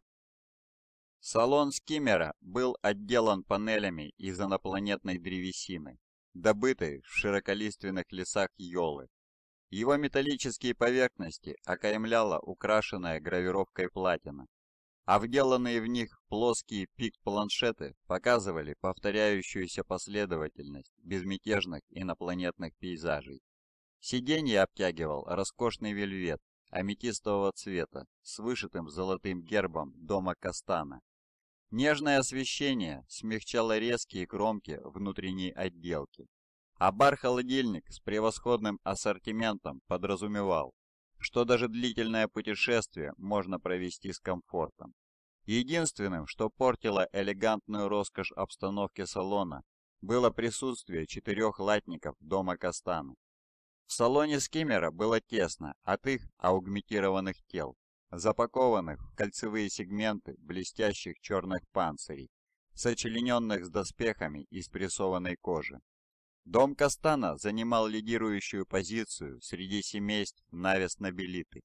Салон скиммера был отделан панелями из инопланетной древесины, добытой в широколиственных лесах Йолы его металлические поверхности окаймляла украшенная гравировкой платина, а вделанные в них плоские пик-планшеты показывали повторяющуюся последовательность безмятежных инопланетных пейзажей. Сиденье обтягивал роскошный вельвет аметистового цвета с вышитым золотым гербом дома Кастана. Нежное освещение смягчало резкие кромки внутренней отделки, а бар-холодильник с превосходным ассортиментом подразумевал, что даже длительное путешествие можно провести с комфортом. Единственным, что портило элегантную роскошь обстановки салона, было присутствие четырех латников дома Кастана. В салоне скиммера было тесно от их аугментированных тел, запакованных в кольцевые сегменты блестящих черных панцирей, сочлененных с доспехами из прессованной кожи. Дом Кастана занимал лидирующую позицию среди семейств Навес-Нобелиты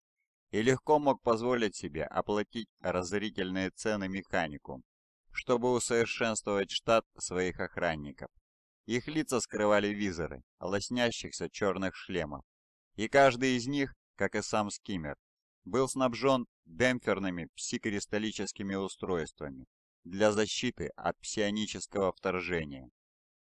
и легко мог позволить себе оплатить разорительные цены механику, чтобы усовершенствовать штат своих охранников. Их лица скрывали визоры, лоснящихся черных шлемов, и каждый из них, как и сам Скиммер, был снабжен демпферными псикристаллическими устройствами для защиты от псионического вторжения.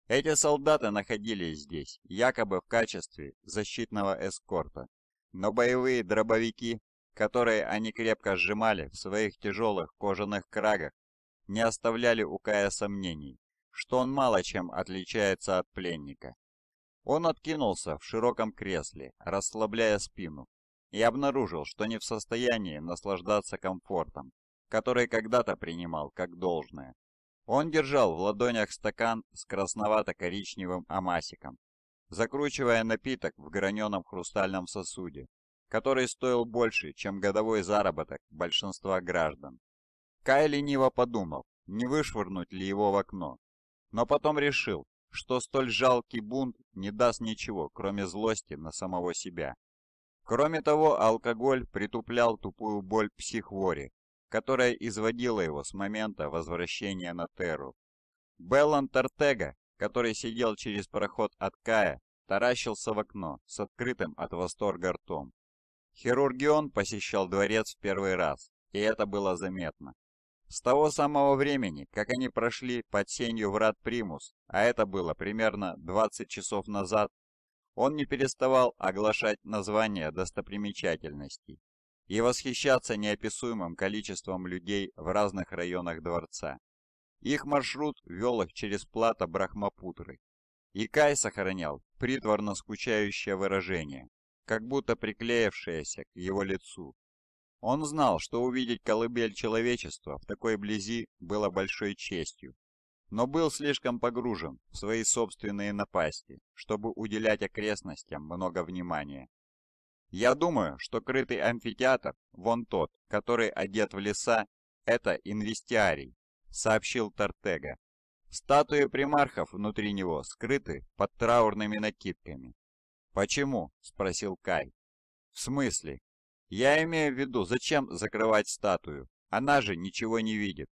Эти солдаты находились здесь, якобы в качестве защитного эскорта, но боевые дробовики, которые они крепко сжимали в своих тяжелых кожаных крагах, не оставляли у Кая сомнений, что он мало чем отличается от пленника. Он откинулся в широком кресле, расслабляя спину, и обнаружил, что не в состоянии наслаждаться комфортом, который когда-то принимал как должное. Он держал в ладонях стакан с красновато-коричневым амасиком, закручивая напиток в граненом хрустальном сосуде, который стоил больше, чем годовой заработок большинства граждан. Кай лениво подумал, не вышвырнуть ли его в окно, но потом решил, что столь жалкий бунт не даст ничего, кроме злости на самого себя. Кроме того, алкоголь притуплял тупую боль психвори, которая изводила его с момента возвращения на Терру. Беллан Тартега, который сидел через проход от Кая, таращился в окно с открытым от восторга ртом. Хирургион посещал дворец в первый раз, и это было заметно. С того самого времени, как они прошли под сенью врат Примус, а это было примерно 20 часов назад, он не переставал оглашать названия достопримечательностей и восхищаться неописуемым количеством людей в разных районах дворца. Их маршрут вел их через плато Брахмапутры. И Кай сохранял притворно скучающее выражение, как будто приклеившееся к его лицу. Он знал, что увидеть колыбель человечества в такой близи было большой честью, но был слишком погружен в свои собственные напасти, чтобы уделять окрестностям много внимания. Я думаю, что крытый амфитеатр, вон тот, который одет в леса, это инвестиарий, сообщил Тартега. Статуи примархов внутри него скрыты под траурными накидками. «Почему?» – спросил Кай. «В смысле? Я имею в виду, зачем закрывать статую? Она же ничего не видит».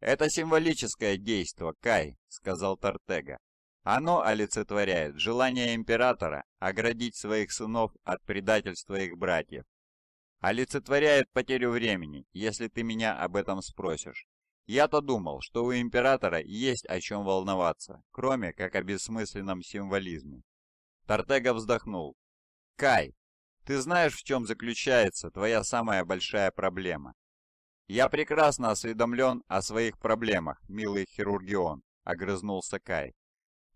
«Это символическое действо, Кай», – сказал Тартега. Оно олицетворяет желание императора оградить своих сынов от предательства их братьев. Олицетворяет потерю времени, если ты меня об этом спросишь. Я-то думал, что у императора есть о чем волноваться, кроме как о бессмысленном символизме. Тартега вздохнул. «Кай, ты знаешь, в чем заключается твоя самая большая проблема?» «Я прекрасно осведомлен о своих проблемах, милый хирургион», — огрызнулся Кай.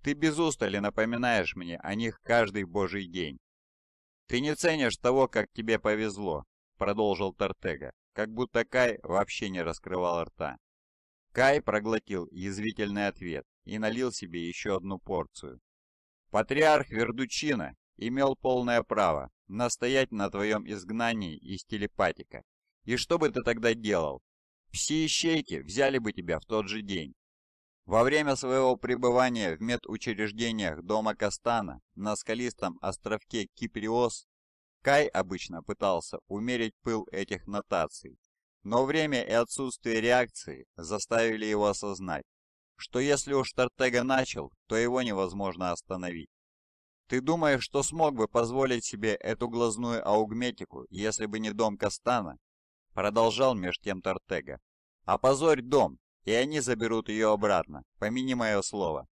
Ты без устали напоминаешь мне о них каждый божий день. Ты не ценишь того, как тебе повезло, продолжил Тартега, как будто Кай вообще не раскрывал рта. Кай проглотил язвительный ответ и налил себе еще одну порцию. Патриарх Вердучина имел полное право настоять на твоем изгнании из телепатика. И что бы ты тогда делал? Все ищейки взяли бы тебя в тот же день. Во время своего пребывания в медучреждениях дома Кастана на скалистом островке Киприос Кай обычно пытался умерить пыл этих нотаций, но время и отсутствие реакции заставили его осознать, что если уж Тартега начал, то его невозможно остановить. Ты думаешь, что смог бы позволить себе эту глазную аугметику, если бы не дом Кастана? Продолжал меж тем Тартега. А позорь дом, и они заберут ее обратно, помяни мое слово.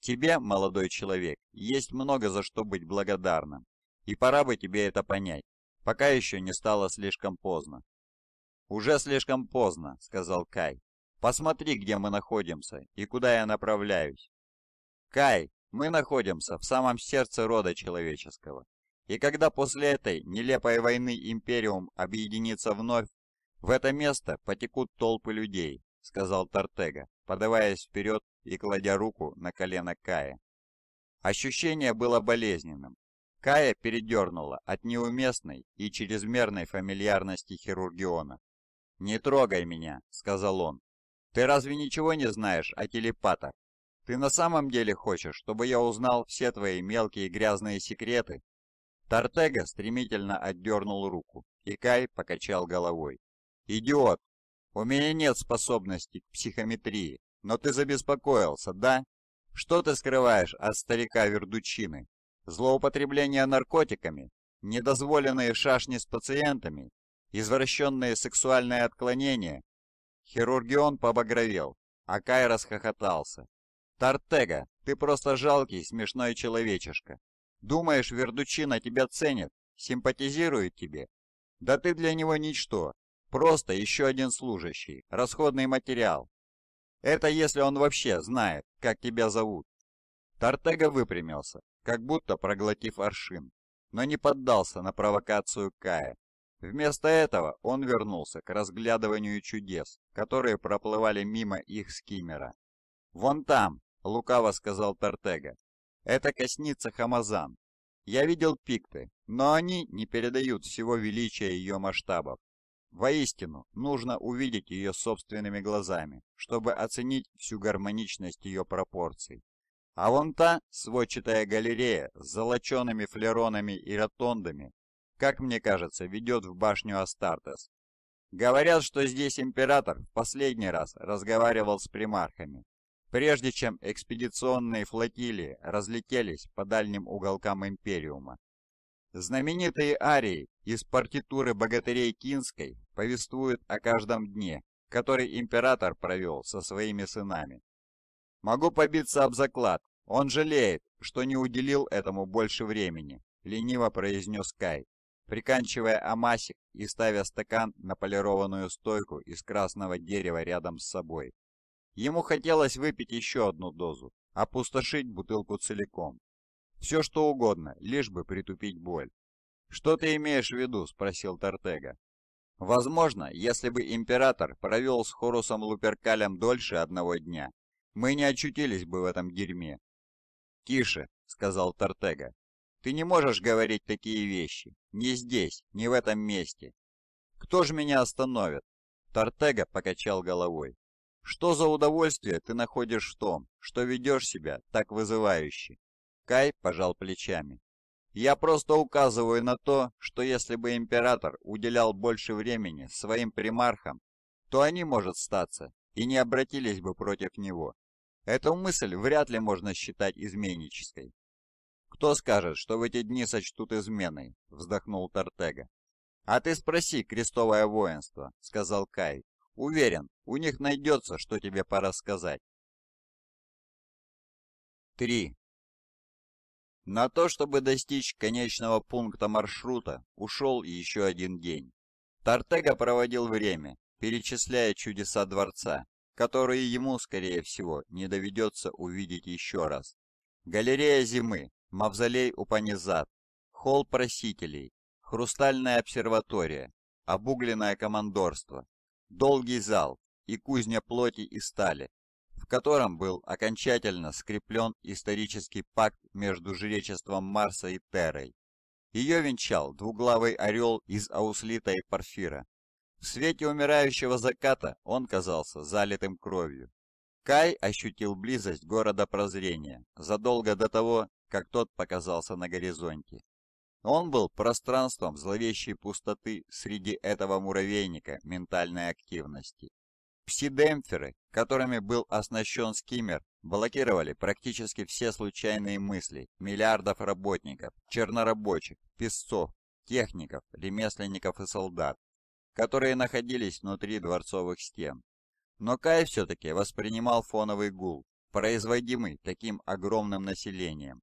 Тебе, молодой человек, есть много за что быть благодарным, и пора бы тебе это понять, пока еще не стало слишком поздно. «Уже слишком поздно», — сказал Кай. «Посмотри, где мы находимся и куда я направляюсь». «Кай, мы находимся в самом сердце рода человеческого, и когда после этой нелепой войны Империум объединится вновь, в это место потекут толпы людей, — сказал Тортега, подаваясь вперед и кладя руку на колено Кая. Ощущение было болезненным. Кая передернула от неуместной и чрезмерной фамильярности хирургиона. «Не трогай меня», — сказал он. «Ты разве ничего не знаешь о телепатах? Ты на самом деле хочешь, чтобы я узнал все твои мелкие грязные секреты?» Тортега стремительно отдернул руку, и Кай покачал головой. «Идиот! У меня нет способности к психометрии, но ты забеспокоился, да? Что ты скрываешь от старика Вердучины? Злоупотребление наркотиками? Недозволенные шашни с пациентами? Извращенные сексуальные отклонения?» Хирургион побагровел, а Кай расхохотался. «Тартега, ты просто жалкий, смешной человечишка. Думаешь, Вердучина тебя ценит, симпатизирует тебе? Да ты для него ничто, Просто еще один служащий, расходный материал. Это если он вообще знает, как тебя зовут. Тартега выпрямился, как будто проглотив аршин, но не поддался на провокацию Кая. Вместо этого он вернулся к разглядыванию чудес, которые проплывали мимо их скиммера. «Вон там!» — лукаво сказал Тартега. «Это косница Хамазан. Я видел пикты, но они не передают всего величия ее масштабов. Воистину, нужно увидеть ее собственными глазами, чтобы оценить всю гармоничность ее пропорций. А вон та сводчатая галерея с золочеными флеронами и ротондами, как мне кажется, ведет в башню Астартес. Говорят, что здесь император в последний раз разговаривал с примархами, прежде чем экспедиционные флотилии разлетелись по дальним уголкам Империума. Знаменитые арии из партитуры богатырей Кинской повествуют о каждом дне, который император провел со своими сынами. Могу побиться об заклад, он жалеет, что не уделил этому больше времени, лениво произнес Кай, приканчивая амасик и ставя стакан на полированную стойку из красного дерева рядом с собой. Ему хотелось выпить еще одну дозу, опустошить бутылку целиком. Все что угодно, лишь бы притупить боль. «Что ты имеешь в виду?» – спросил Тортега. «Возможно, если бы император провел с Хорусом Луперкалем дольше одного дня, мы не очутились бы в этом дерьме». «Тише», – сказал Тортега. «Ты не можешь говорить такие вещи. Не здесь, не в этом месте. Кто же меня остановит?» Тортега покачал головой. «Что за удовольствие ты находишь в том, что ведешь себя так вызывающе?» Кай пожал плечами. «Я просто указываю на то, что если бы император уделял больше времени своим примархам, то они, может, статься, и не обратились бы против него. Эту мысль вряд ли можно считать изменнической». «Кто скажет, что в эти дни сочтут изменой?» – вздохнул Тартега. «А ты спроси, крестовое воинство», – сказал Кай. «Уверен, у них найдется, что тебе пора сказать». 3. На то, чтобы достичь конечного пункта маршрута, ушел еще один день. Тартега проводил время, перечисляя чудеса дворца, которые ему, скорее всего, не доведется увидеть еще раз. Галерея зимы, мавзолей у Упанизат, холл просителей, хрустальная обсерватория, обугленное командорство, долгий зал и кузня плоти и стали, котором был окончательно скреплен исторический пакт между жречеством Марса и Террой. Ее венчал двуглавый орел из ауслита и порфира. В свете умирающего заката он казался залитым кровью. Кай ощутил близость города прозрения задолго до того, как тот показался на горизонте. Он был пространством зловещей пустоты среди этого муравейника ментальной активности. Пси-демпферы, которыми был оснащен скиммер, блокировали практически все случайные мысли миллиардов работников, чернорабочих, песцов, техников, ремесленников и солдат, которые находились внутри дворцовых стен. Но Кай все-таки воспринимал фоновый гул, производимый таким огромным населением.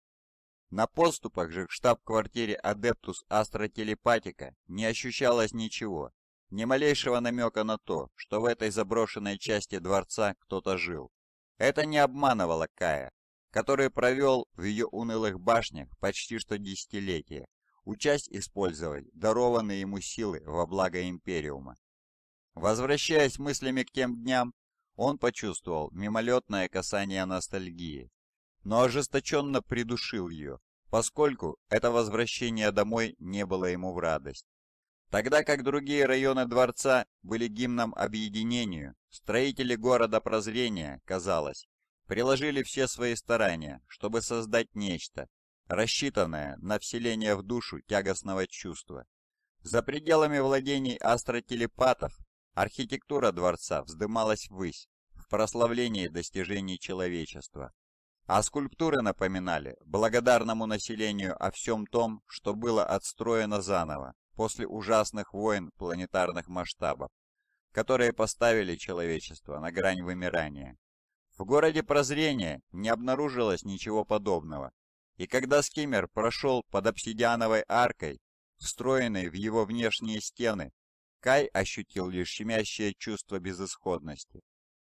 На подступах же к штаб-квартире Адептус Астротелепатика не ощущалось ничего, ни малейшего намека на то, что в этой заброшенной части дворца кто-то жил. Это не обманывало Кая, который провел в ее унылых башнях почти что десятилетие, участь использовать дарованные ему силы во благо Империума. Возвращаясь мыслями к тем дням, он почувствовал мимолетное касание ностальгии, но ожесточенно придушил ее, поскольку это возвращение домой не было ему в радость. Тогда как другие районы дворца были гимном объединению, строители города прозрения, казалось, приложили все свои старания, чтобы создать нечто, рассчитанное на вселение в душу тягостного чувства. За пределами владений астротелепатов архитектура дворца вздымалась ввысь, в прославлении достижений человечества. А скульптуры напоминали благодарному населению о всем том, что было отстроено заново, после ужасных войн планетарных масштабов, которые поставили человечество на грань вымирания. В городе прозрения не обнаружилось ничего подобного, и когда скиммер прошел под обсидиановой аркой, встроенной в его внешние стены, Кай ощутил лишь щемящее чувство безысходности.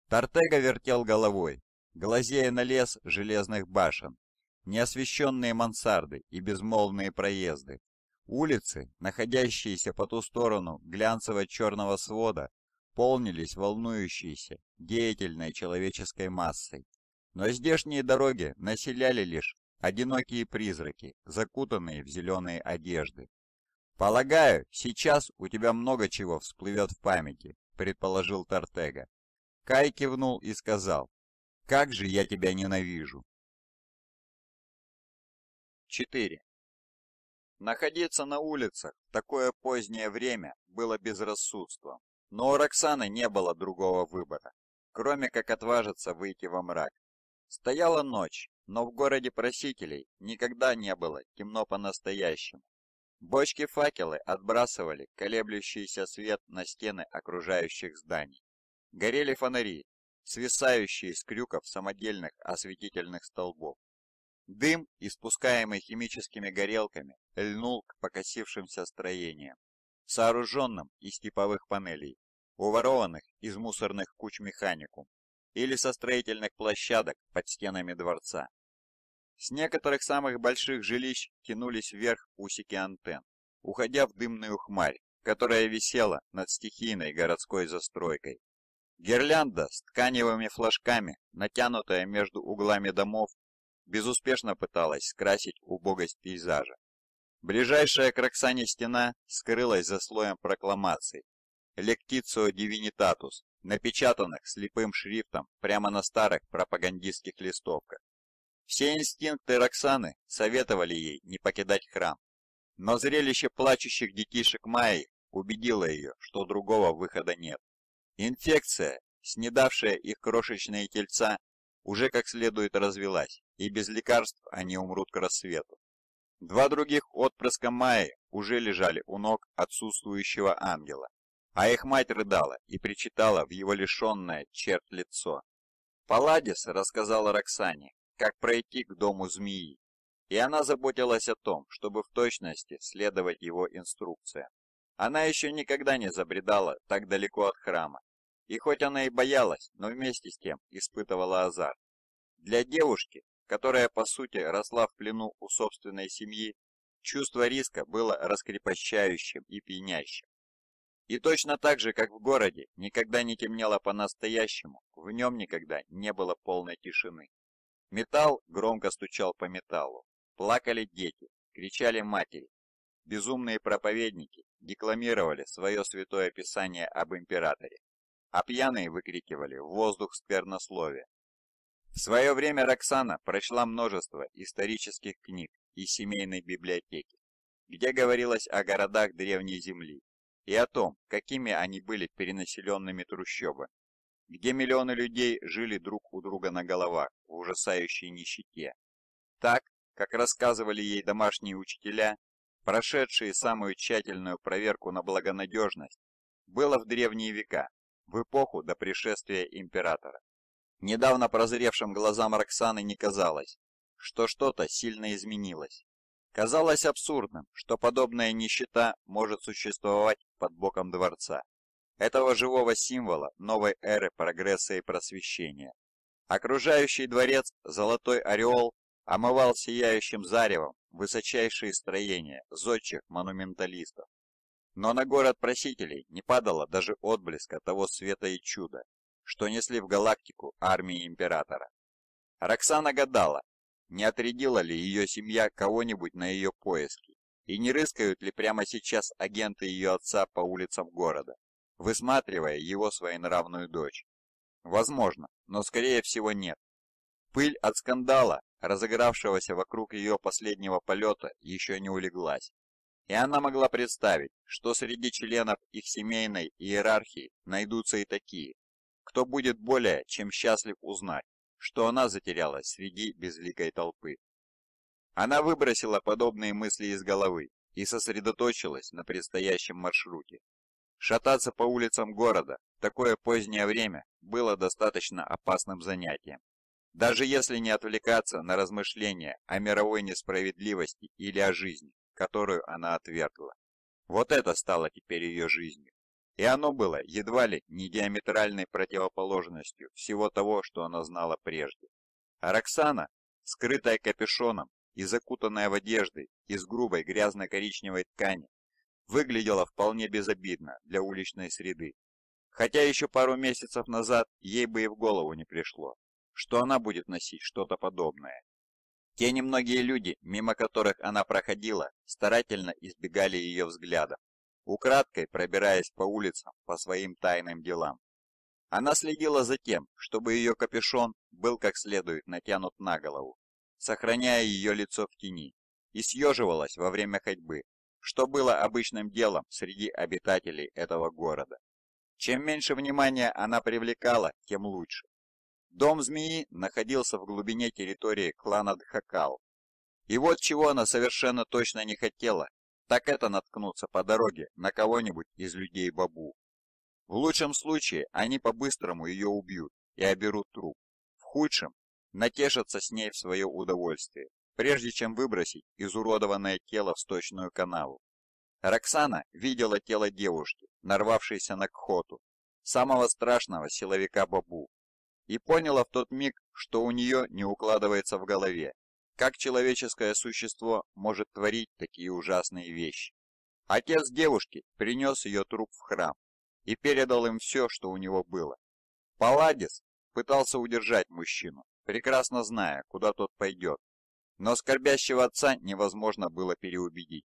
Тартега вертел головой, глазея на лес железных башен, неосвещенные мансарды и безмолвные проезды, Улицы, находящиеся по ту сторону глянцево-черного свода, полнились волнующейся, деятельной человеческой массой. Но здешние дороги населяли лишь одинокие призраки, закутанные в зеленые одежды. «Полагаю, сейчас у тебя много чего всплывет в памяти», — предположил Тартега. Кай кивнул и сказал, «Как же я тебя ненавижу!» 4. Находиться на улицах в такое позднее время было безрассудством, но у Роксаны не было другого выбора, кроме как отважиться выйти во мрак. Стояла ночь, но в городе просителей никогда не было темно по-настоящему. Бочки-факелы отбрасывали колеблющийся свет на стены окружающих зданий. Горели фонари, свисающие с крюков самодельных осветительных столбов. Дым, испускаемый химическими горелками, льнул к покосившимся строениям, сооруженным из типовых панелей, уворованных из мусорных куч механикум или со строительных площадок под стенами дворца. С некоторых самых больших жилищ тянулись вверх усики антенн, уходя в дымную хмарь, которая висела над стихийной городской застройкой. Гирлянда с тканевыми флажками, натянутая между углами домов, безуспешно пыталась скрасить убогость пейзажа. Ближайшая к Роксане стена скрылась за слоем прокламаций «Лектицио divinitatus, напечатанных слепым шрифтом прямо на старых пропагандистских листовках. Все инстинкты Роксаны советовали ей не покидать храм, но зрелище плачущих детишек Майи убедило ее, что другого выхода нет. Инфекция, снедавшая их крошечные тельца, уже как следует развелась и без лекарств они умрут к рассвету. Два других отпрыска Майи уже лежали у ног отсутствующего ангела, а их мать рыдала и причитала в его лишенное черт лицо. Паладис рассказала Роксане, как пройти к дому змеи, и она заботилась о том, чтобы в точности следовать его инструкциям. Она еще никогда не забредала так далеко от храма, и хоть она и боялась, но вместе с тем испытывала азарт. Для девушки которая по сути росла в плену у собственной семьи, чувство риска было раскрепощающим и пьянящим. И точно так же, как в городе, никогда не темнело по-настоящему, в нем никогда не было полной тишины. Металл громко стучал по металлу, плакали дети, кричали матери. Безумные проповедники декламировали свое святое писание об императоре, а пьяные выкрикивали в воздух сквернословие, в свое время Роксана прочла множество исторических книг и семейной библиотеки, где говорилось о городах Древней Земли и о том, какими они были перенаселенными трущобами, где миллионы людей жили друг у друга на головах в ужасающей нищете. Так, как рассказывали ей домашние учителя, прошедшие самую тщательную проверку на благонадежность, было в древние века, в эпоху до пришествия императора. Недавно прозревшим глазам Роксаны не казалось, что что-то сильно изменилось. Казалось абсурдным, что подобная нищета может существовать под боком дворца, этого живого символа новой эры прогресса и просвещения. Окружающий дворец «Золотой ореол» омывал сияющим заревом высочайшие строения зодчих монументалистов. Но на город просителей не падало даже отблеска того света и чуда, что несли в галактику армии Императора. Роксана гадала, не отрядила ли ее семья кого-нибудь на ее поиски, и не рыскают ли прямо сейчас агенты ее отца по улицам города, высматривая его своенравную дочь. Возможно, но скорее всего нет. Пыль от скандала, разыгравшегося вокруг ее последнего полета, еще не улеглась. И она могла представить, что среди членов их семейной иерархии найдутся и такие, кто будет более чем счастлив узнать, что она затерялась среди безликой толпы? Она выбросила подобные мысли из головы и сосредоточилась на предстоящем маршруте. Шататься по улицам города в такое позднее время было достаточно опасным занятием. Даже если не отвлекаться на размышления о мировой несправедливости или о жизни, которую она отвергла. Вот это стало теперь ее жизнью. И оно было едва ли не диаметральной противоположностью всего того, что она знала прежде. А Роксана, скрытая капюшоном и закутанная в одежды из грубой грязно-коричневой ткани, выглядела вполне безобидно для уличной среды. Хотя еще пару месяцев назад ей бы и в голову не пришло, что она будет носить что-то подобное. Те немногие люди, мимо которых она проходила, старательно избегали ее взглядов украдкой пробираясь по улицам по своим тайным делам. Она следила за тем, чтобы ее капюшон был как следует натянут на голову, сохраняя ее лицо в тени, и съеживалась во время ходьбы, что было обычным делом среди обитателей этого города. Чем меньше внимания она привлекала, тем лучше. Дом змеи находился в глубине территории клана Дхакал. И вот чего она совершенно точно не хотела, так это наткнуться по дороге на кого-нибудь из людей бабу. В лучшем случае они по-быстрому ее убьют и оберут труп. В худшем – натешатся с ней в свое удовольствие, прежде чем выбросить изуродованное тело в сточную канаву. Роксана видела тело девушки, нарвавшейся на кхоту, самого страшного силовика Бабу, и поняла в тот миг, что у нее не укладывается в голове, как человеческое существо может творить такие ужасные вещи? Отец девушки принес ее труп в храм и передал им все, что у него было. Паладис пытался удержать мужчину, прекрасно зная, куда тот пойдет, но скорбящего отца невозможно было переубедить.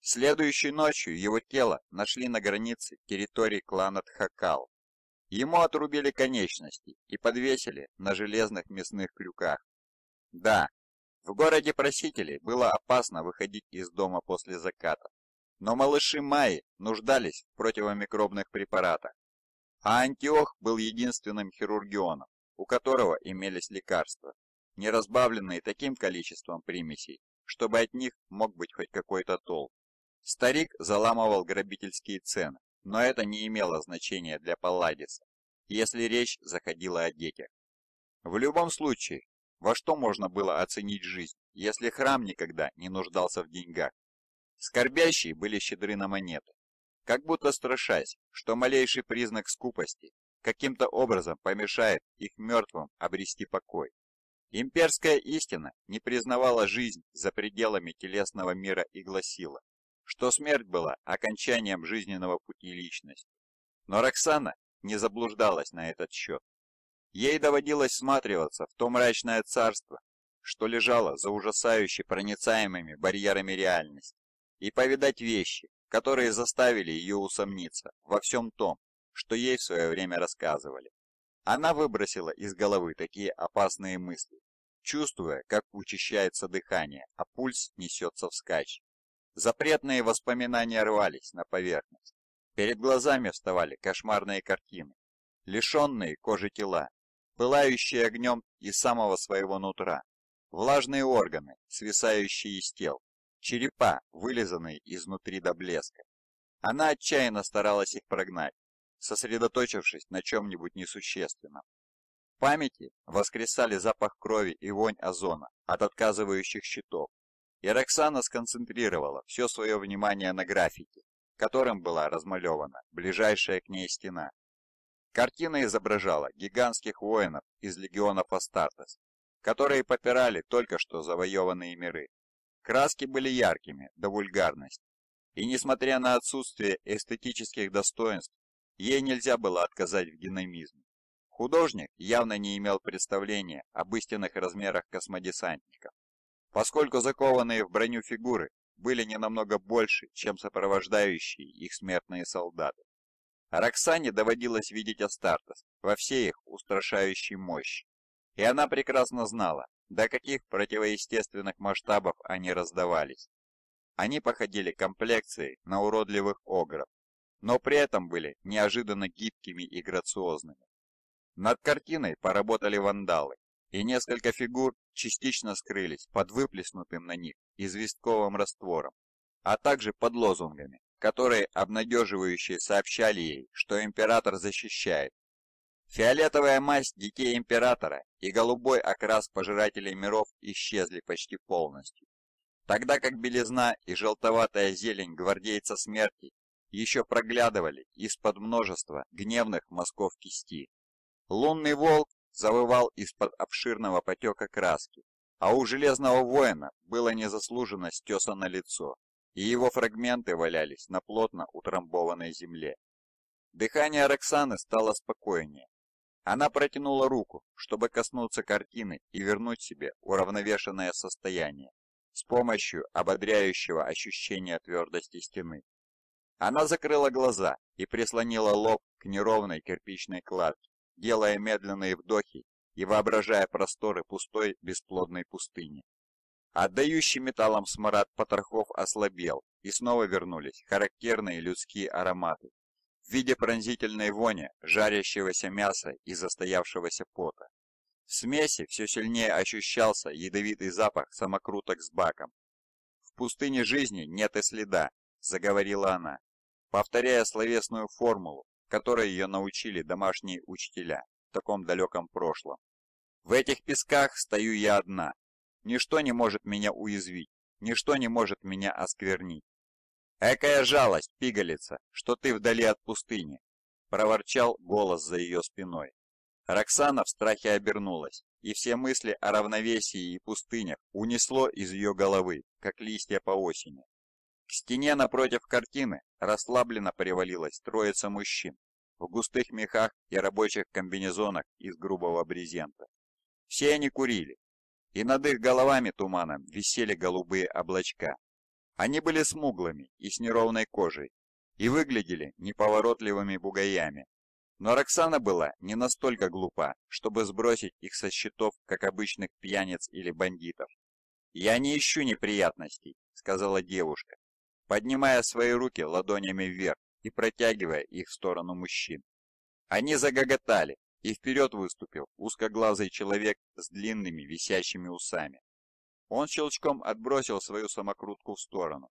Следующей ночью его тело нашли на границе территории клана Тхакал. Ему отрубили конечности и подвесили на железных мясных крюках. Да, в городе просителей было опасно выходить из дома после заката, но малыши Майи нуждались в противомикробных препаратах, а Антиох был единственным хирургионом, у которого имелись лекарства, не разбавленные таким количеством примесей, чтобы от них мог быть хоть какой-то толк. Старик заламывал грабительские цены, но это не имело значения для Палладиса, если речь заходила о детях. В любом случае, во что можно было оценить жизнь, если храм никогда не нуждался в деньгах? Скорбящие были щедры на монеты, как будто страшась, что малейший признак скупости каким-то образом помешает их мертвым обрести покой. Имперская истина не признавала жизнь за пределами телесного мира и гласила, что смерть была окончанием жизненного пути личности. Но Роксана не заблуждалась на этот счет. Ей доводилось сматриваться в то мрачное царство, что лежало за ужасающе проницаемыми барьерами реальности, и повидать вещи, которые заставили ее усомниться во всем том, что ей в свое время рассказывали. Она выбросила из головы такие опасные мысли, чувствуя, как учащается дыхание, а пульс несется вскачь. Запретные воспоминания рвались на поверхность. Перед глазами вставали кошмарные картины, лишенные кожи тела, пылающие огнем из самого своего нутра, влажные органы, свисающие из тел, черепа, вылизанные изнутри до блеска. Она отчаянно старалась их прогнать, сосредоточившись на чем-нибудь несущественном. В памяти воскресали запах крови и вонь озона от отказывающих щитов, и Роксана сконцентрировала все свое внимание на графике, которым была размалевана ближайшая к ней стена. Картина изображала гигантских воинов из легионов Астартес, которые попирали только что завоеванные миры. Краски были яркими до вульгарности, и несмотря на отсутствие эстетических достоинств, ей нельзя было отказать в динамизме. Художник явно не имел представления об истинных размерах космодесантников, поскольку закованные в броню фигуры были не намного больше, чем сопровождающие их смертные солдаты. Роксане доводилось видеть Астартес во всей их устрашающей мощи. И она прекрасно знала, до каких противоестественных масштабов они раздавались. Они походили комплекцией на уродливых огров, но при этом были неожиданно гибкими и грациозными. Над картиной поработали вандалы, и несколько фигур частично скрылись под выплеснутым на них известковым раствором, а также под лозунгами которые обнадеживающие сообщали ей, что император защищает. Фиолетовая масть детей императора и голубой окрас пожирателей миров исчезли почти полностью, тогда как белизна и желтоватая зелень гвардейца смерти еще проглядывали из-под множества гневных мазков кисти. Лунный волк завывал из-под обширного потека краски, а у железного воина было незаслуженно стесано лицо и его фрагменты валялись на плотно утрамбованной земле. Дыхание Роксаны стало спокойнее. Она протянула руку, чтобы коснуться картины и вернуть себе уравновешенное состояние с помощью ободряющего ощущения твердости стены. Она закрыла глаза и прислонила лоб к неровной кирпичной кладке, делая медленные вдохи и воображая просторы пустой бесплодной пустыни. Отдающий металлом смарат потрохов ослабел, и снова вернулись характерные людские ароматы в виде пронзительной вони, жарящегося мяса и застоявшегося пота. В смеси все сильнее ощущался ядовитый запах самокруток с баком. «В пустыне жизни нет и следа», — заговорила она, повторяя словесную формулу, которой ее научили домашние учителя в таком далеком прошлом. «В этих песках стою я одна, Ничто не может меня уязвить, ничто не может меня осквернить. «Экая жалость, пигалица, что ты вдали от пустыни!» – проворчал голос за ее спиной. Роксана в страхе обернулась, и все мысли о равновесии и пустынях унесло из ее головы, как листья по осени. К стене напротив картины расслабленно привалилась троица мужчин в густых мехах и рабочих комбинезонах из грубого брезента. Все они курили, и над их головами туманом висели голубые облачка. Они были смуглыми и с неровной кожей, и выглядели неповоротливыми бугаями. Но Роксана была не настолько глупа, чтобы сбросить их со счетов, как обычных пьяниц или бандитов. «Я не ищу неприятностей», — сказала девушка, поднимая свои руки ладонями вверх и протягивая их в сторону мужчин. Они загоготали, и вперед выступил узкоглазый человек с длинными висящими усами. Он щелчком отбросил свою самокрутку в сторону.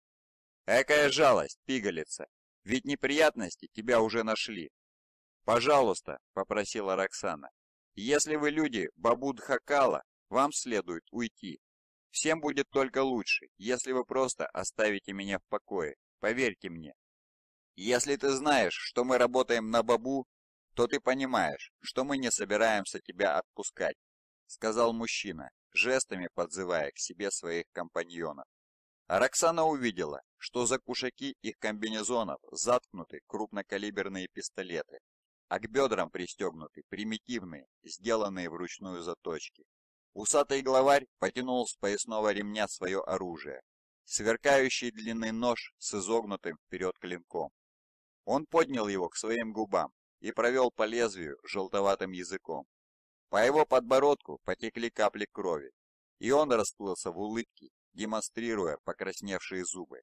«Экая жалость, пигалица! Ведь неприятности тебя уже нашли!» «Пожалуйста», — попросила Роксана, — «если вы люди Бабудхакала, вам следует уйти. Всем будет только лучше, если вы просто оставите меня в покое, поверьте мне. Если ты знаешь, что мы работаем на Бабу, то ты понимаешь, что мы не собираемся тебя отпускать», — сказал мужчина, жестами подзывая к себе своих компаньонов. Роксана увидела, что за кушаки их комбинезонов заткнуты крупнокалиберные пистолеты, а к бедрам пристегнуты примитивные, сделанные вручную заточки. Усатый главарь потянул с поясного ремня свое оружие, сверкающий длинный нож с изогнутым вперед клинком. Он поднял его к своим губам и провел по лезвию желтоватым языком. По его подбородку потекли капли крови, и он расплылся в улыбке, демонстрируя покрасневшие зубы.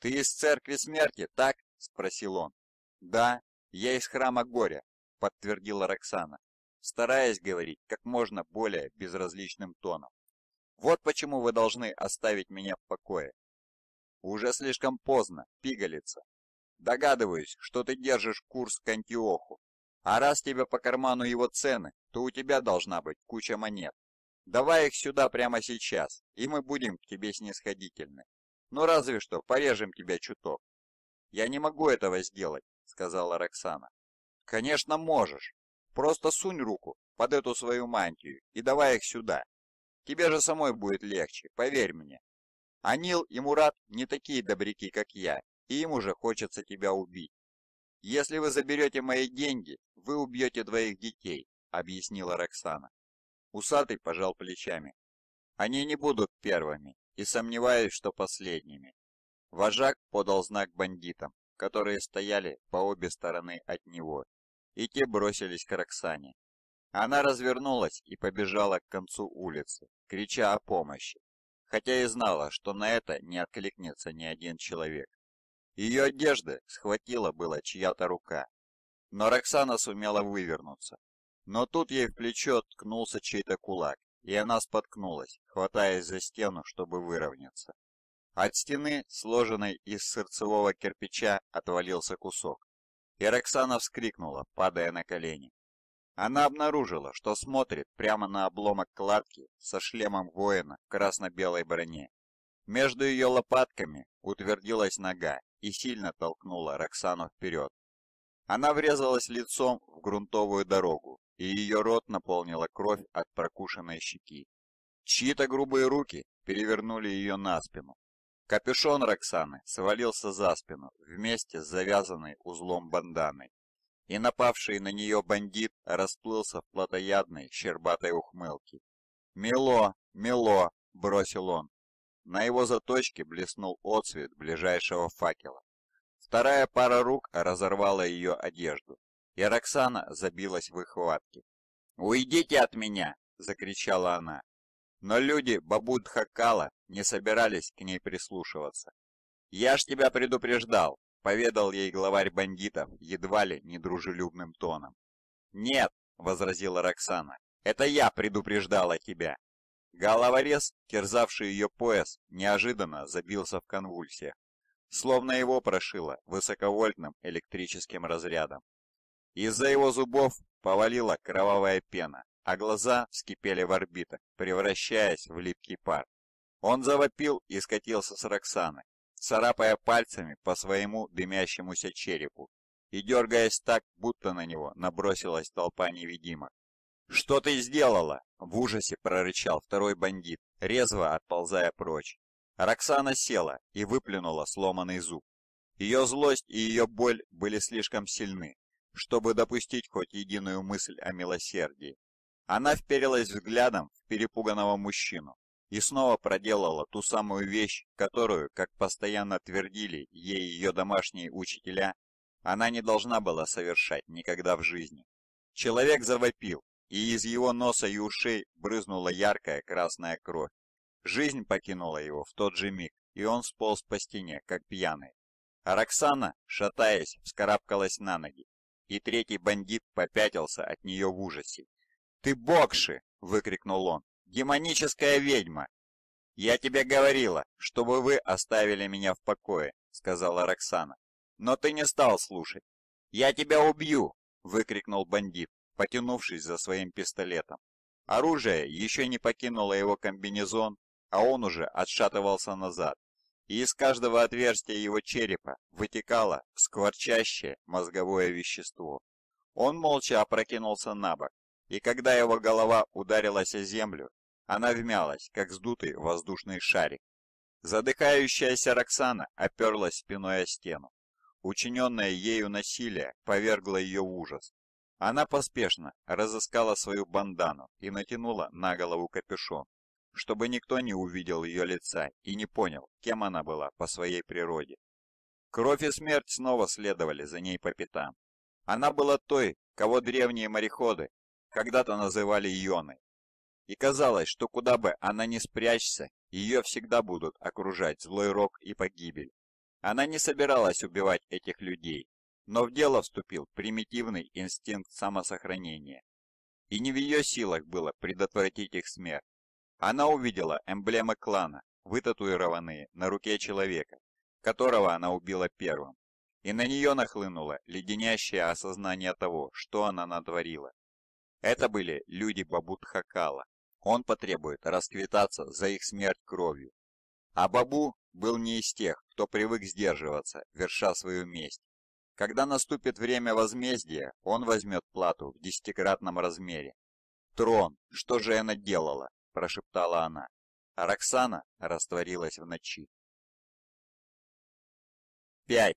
«Ты из церкви смерти, так?» – спросил он. «Да, я из храма горя», – подтвердила Роксана, стараясь говорить как можно более безразличным тоном. «Вот почему вы должны оставить меня в покое». «Уже слишком поздно, пигалица», Догадываюсь, что ты держишь курс к Антиоху. А раз тебе по карману его цены, то у тебя должна быть куча монет. Давай их сюда прямо сейчас, и мы будем к тебе снисходительны. Ну разве что порежем тебя чуток. Я не могу этого сделать, сказала Роксана. Конечно можешь. Просто сунь руку под эту свою мантию и давай их сюда. Тебе же самой будет легче, поверь мне. Анил и Мурат не такие добряки, как я, им уже хочется тебя убить. «Если вы заберете мои деньги, вы убьете двоих детей», — объяснила Роксана. Усатый пожал плечами. «Они не будут первыми, и сомневаюсь, что последними». Вожак подал знак бандитам, которые стояли по обе стороны от него, и те бросились к Роксане. Она развернулась и побежала к концу улицы, крича о помощи, хотя и знала, что на это не откликнется ни один человек. Ее одежды схватила была чья-то рука, но Роксана сумела вывернуться. Но тут ей в плечо ткнулся чей-то кулак, и она споткнулась, хватаясь за стену, чтобы выровняться. От стены, сложенной из сырцевого кирпича, отвалился кусок, и Роксана вскрикнула, падая на колени. Она обнаружила, что смотрит прямо на обломок кладки со шлемом воина в красно-белой броне. Между ее лопатками утвердилась нога, и сильно толкнула Роксану вперед. Она врезалась лицом в грунтовую дорогу, и ее рот наполнила кровь от прокушенной щеки. Чьи-то грубые руки перевернули ее на спину. Капюшон Роксаны свалился за спину вместе с завязанной узлом банданой, и напавший на нее бандит расплылся в плотоядной, щербатой ухмылке. «Мило, мило!» — бросил он, на его заточке блеснул отсвет ближайшего факела. Вторая пара рук разорвала ее одежду, и Роксана забилась в их хватке. «Уйдите от меня!» – закричала она. Но люди Бабудхакала не собирались к ней прислушиваться. «Я ж тебя предупреждал!» – поведал ей главарь бандитов едва ли недружелюбным тоном. «Нет!» – возразила Роксана. «Это я предупреждала тебя!» Головорез, терзавший ее пояс, неожиданно забился в конвульсиях, словно его прошило высоковольтным электрическим разрядом. Из-за его зубов повалила кровавая пена, а глаза вскипели в орбитах, превращаясь в липкий пар. Он завопил и скатился с Роксаны, царапая пальцами по своему дымящемуся черепу и дергаясь так, будто на него набросилась толпа невидимок. «Что ты сделала?» – в ужасе прорычал второй бандит, резво отползая прочь. Роксана села и выплюнула сломанный зуб. Ее злость и ее боль были слишком сильны, чтобы допустить хоть единую мысль о милосердии. Она вперилась взглядом в перепуганного мужчину и снова проделала ту самую вещь, которую, как постоянно твердили ей ее домашние учителя, она не должна была совершать никогда в жизни. Человек завопил, и из его носа и ушей брызнула яркая красная кровь. Жизнь покинула его в тот же миг, и он сполз по стене, как пьяный. А Роксана, шатаясь, вскарабкалась на ноги, и третий бандит попятился от нее в ужасе. «Ты бокши!» — выкрикнул он. «Демоническая ведьма!» «Я тебе говорила, чтобы вы оставили меня в покое», — сказала Роксана. «Но ты не стал слушать». «Я тебя убью!» — выкрикнул бандит потянувшись за своим пистолетом. Оружие еще не покинуло его комбинезон, а он уже отшатывался назад, и из каждого отверстия его черепа вытекало скворчащее мозговое вещество. Он молча опрокинулся на бок, и когда его голова ударилась о землю, она вмялась, как сдутый воздушный шарик. Задыхающаяся Роксана оперлась спиной о стену. Учиненное ею насилие повергло ее в ужас, она поспешно разыскала свою бандану и натянула на голову капюшон, чтобы никто не увидел ее лица и не понял, кем она была по своей природе. Кровь и смерть снова следовали за ней по пятам. Она была той, кого древние мореходы когда-то называли Йоной. И казалось, что куда бы она ни спрячься, ее всегда будут окружать злой рок и погибель. Она не собиралась убивать этих людей, но в дело вступил примитивный инстинкт самосохранения. И не в ее силах было предотвратить их смерть. Она увидела эмблемы клана, вытатуированные на руке человека, которого она убила первым. И на нее нахлынуло леденящее осознание того, что она натворила. Это были люди Бабут Хакала. Он потребует расквитаться за их смерть кровью. А Бабу был не из тех, кто привык сдерживаться, верша свою месть. Когда наступит время возмездия, он возьмет плату в десятикратном размере. «Трон, что же она делала?» – прошептала она. А Роксана растворилась в ночи. 5.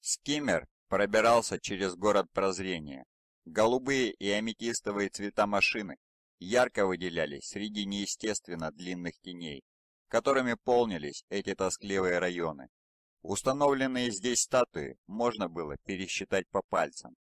Скиммер пробирался через город прозрения. Голубые и аметистовые цвета машины ярко выделялись среди неестественно длинных теней, которыми полнились эти тоскливые районы. Установленные здесь статуи можно было пересчитать по пальцам.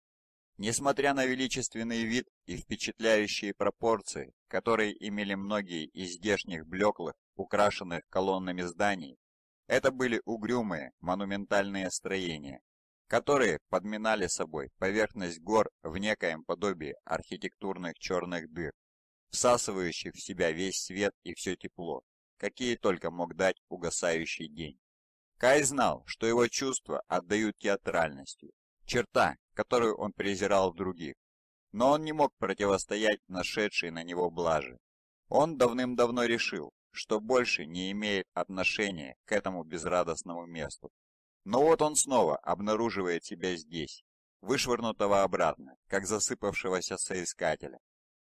Несмотря на величественный вид и впечатляющие пропорции, которые имели многие из здешних блеклых, украшенных колоннами зданий, это были угрюмые монументальные строения, которые подминали собой поверхность гор в некоем подобии архитектурных черных дыр, всасывающих в себя весь свет и все тепло, какие только мог дать угасающий день. Кай знал, что его чувства отдают театральностью, черта, которую он презирал в других, но он не мог противостоять нашедшей на него блажи. Он давным-давно решил, что больше не имеет отношения к этому безрадостному месту. Но вот он снова обнаруживает себя здесь, вышвырнутого обратно, как засыпавшегося соискателя.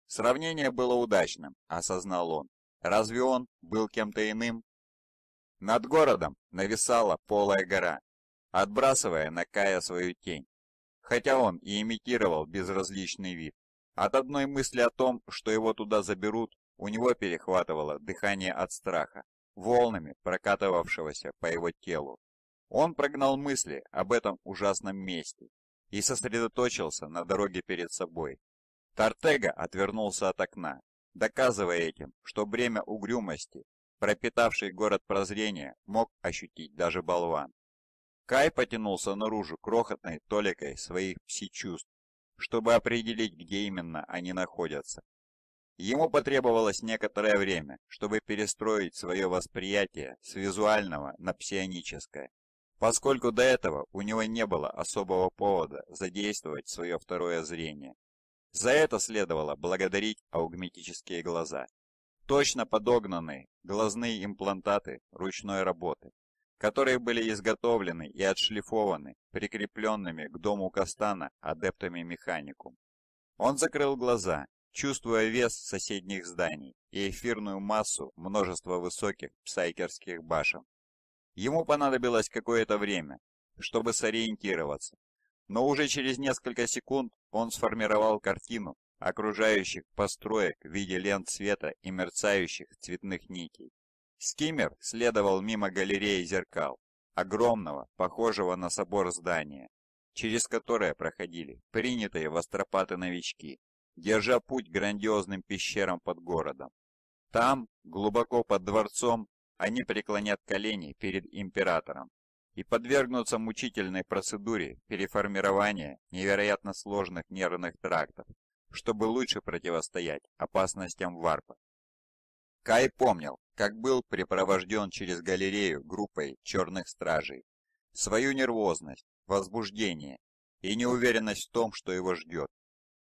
Сравнение было удачным, осознал он. Разве он был кем-то иным? Над городом нависала полая гора, отбрасывая на Кая свою тень. Хотя он и имитировал безразличный вид. От одной мысли о том, что его туда заберут, у него перехватывало дыхание от страха, волнами прокатывавшегося по его телу. Он прогнал мысли об этом ужасном месте и сосредоточился на дороге перед собой. Тартега отвернулся от окна, доказывая этим, что бремя угрюмости пропитавший город прозрения, мог ощутить даже болван. Кай потянулся наружу крохотной толикой своих пси-чувств, чтобы определить, где именно они находятся. Ему потребовалось некоторое время, чтобы перестроить свое восприятие с визуального на псионическое, поскольку до этого у него не было особого повода задействовать свое второе зрение. За это следовало благодарить аугметические глаза. Точно подогнанные глазные имплантаты ручной работы, которые были изготовлены и отшлифованы прикрепленными к дому Кастана адептами механику. Он закрыл глаза, чувствуя вес соседних зданий и эфирную массу множества высоких псайкерских башен. Ему понадобилось какое-то время, чтобы сориентироваться, но уже через несколько секунд он сформировал картину окружающих построек в виде лент света и мерцающих цветных нитей. Скиммер следовал мимо галереи зеркал, огромного, похожего на собор здания, через которое проходили принятые в Астропаты новички, держа путь грандиозным пещерам под городом. Там, глубоко под дворцом, они преклонят колени перед императором и подвергнутся мучительной процедуре переформирования невероятно сложных нервных трактов чтобы лучше противостоять опасностям варпа. Кай помнил, как был припровожден через галерею группой черных стражей. Свою нервозность, возбуждение и неуверенность в том, что его ждет.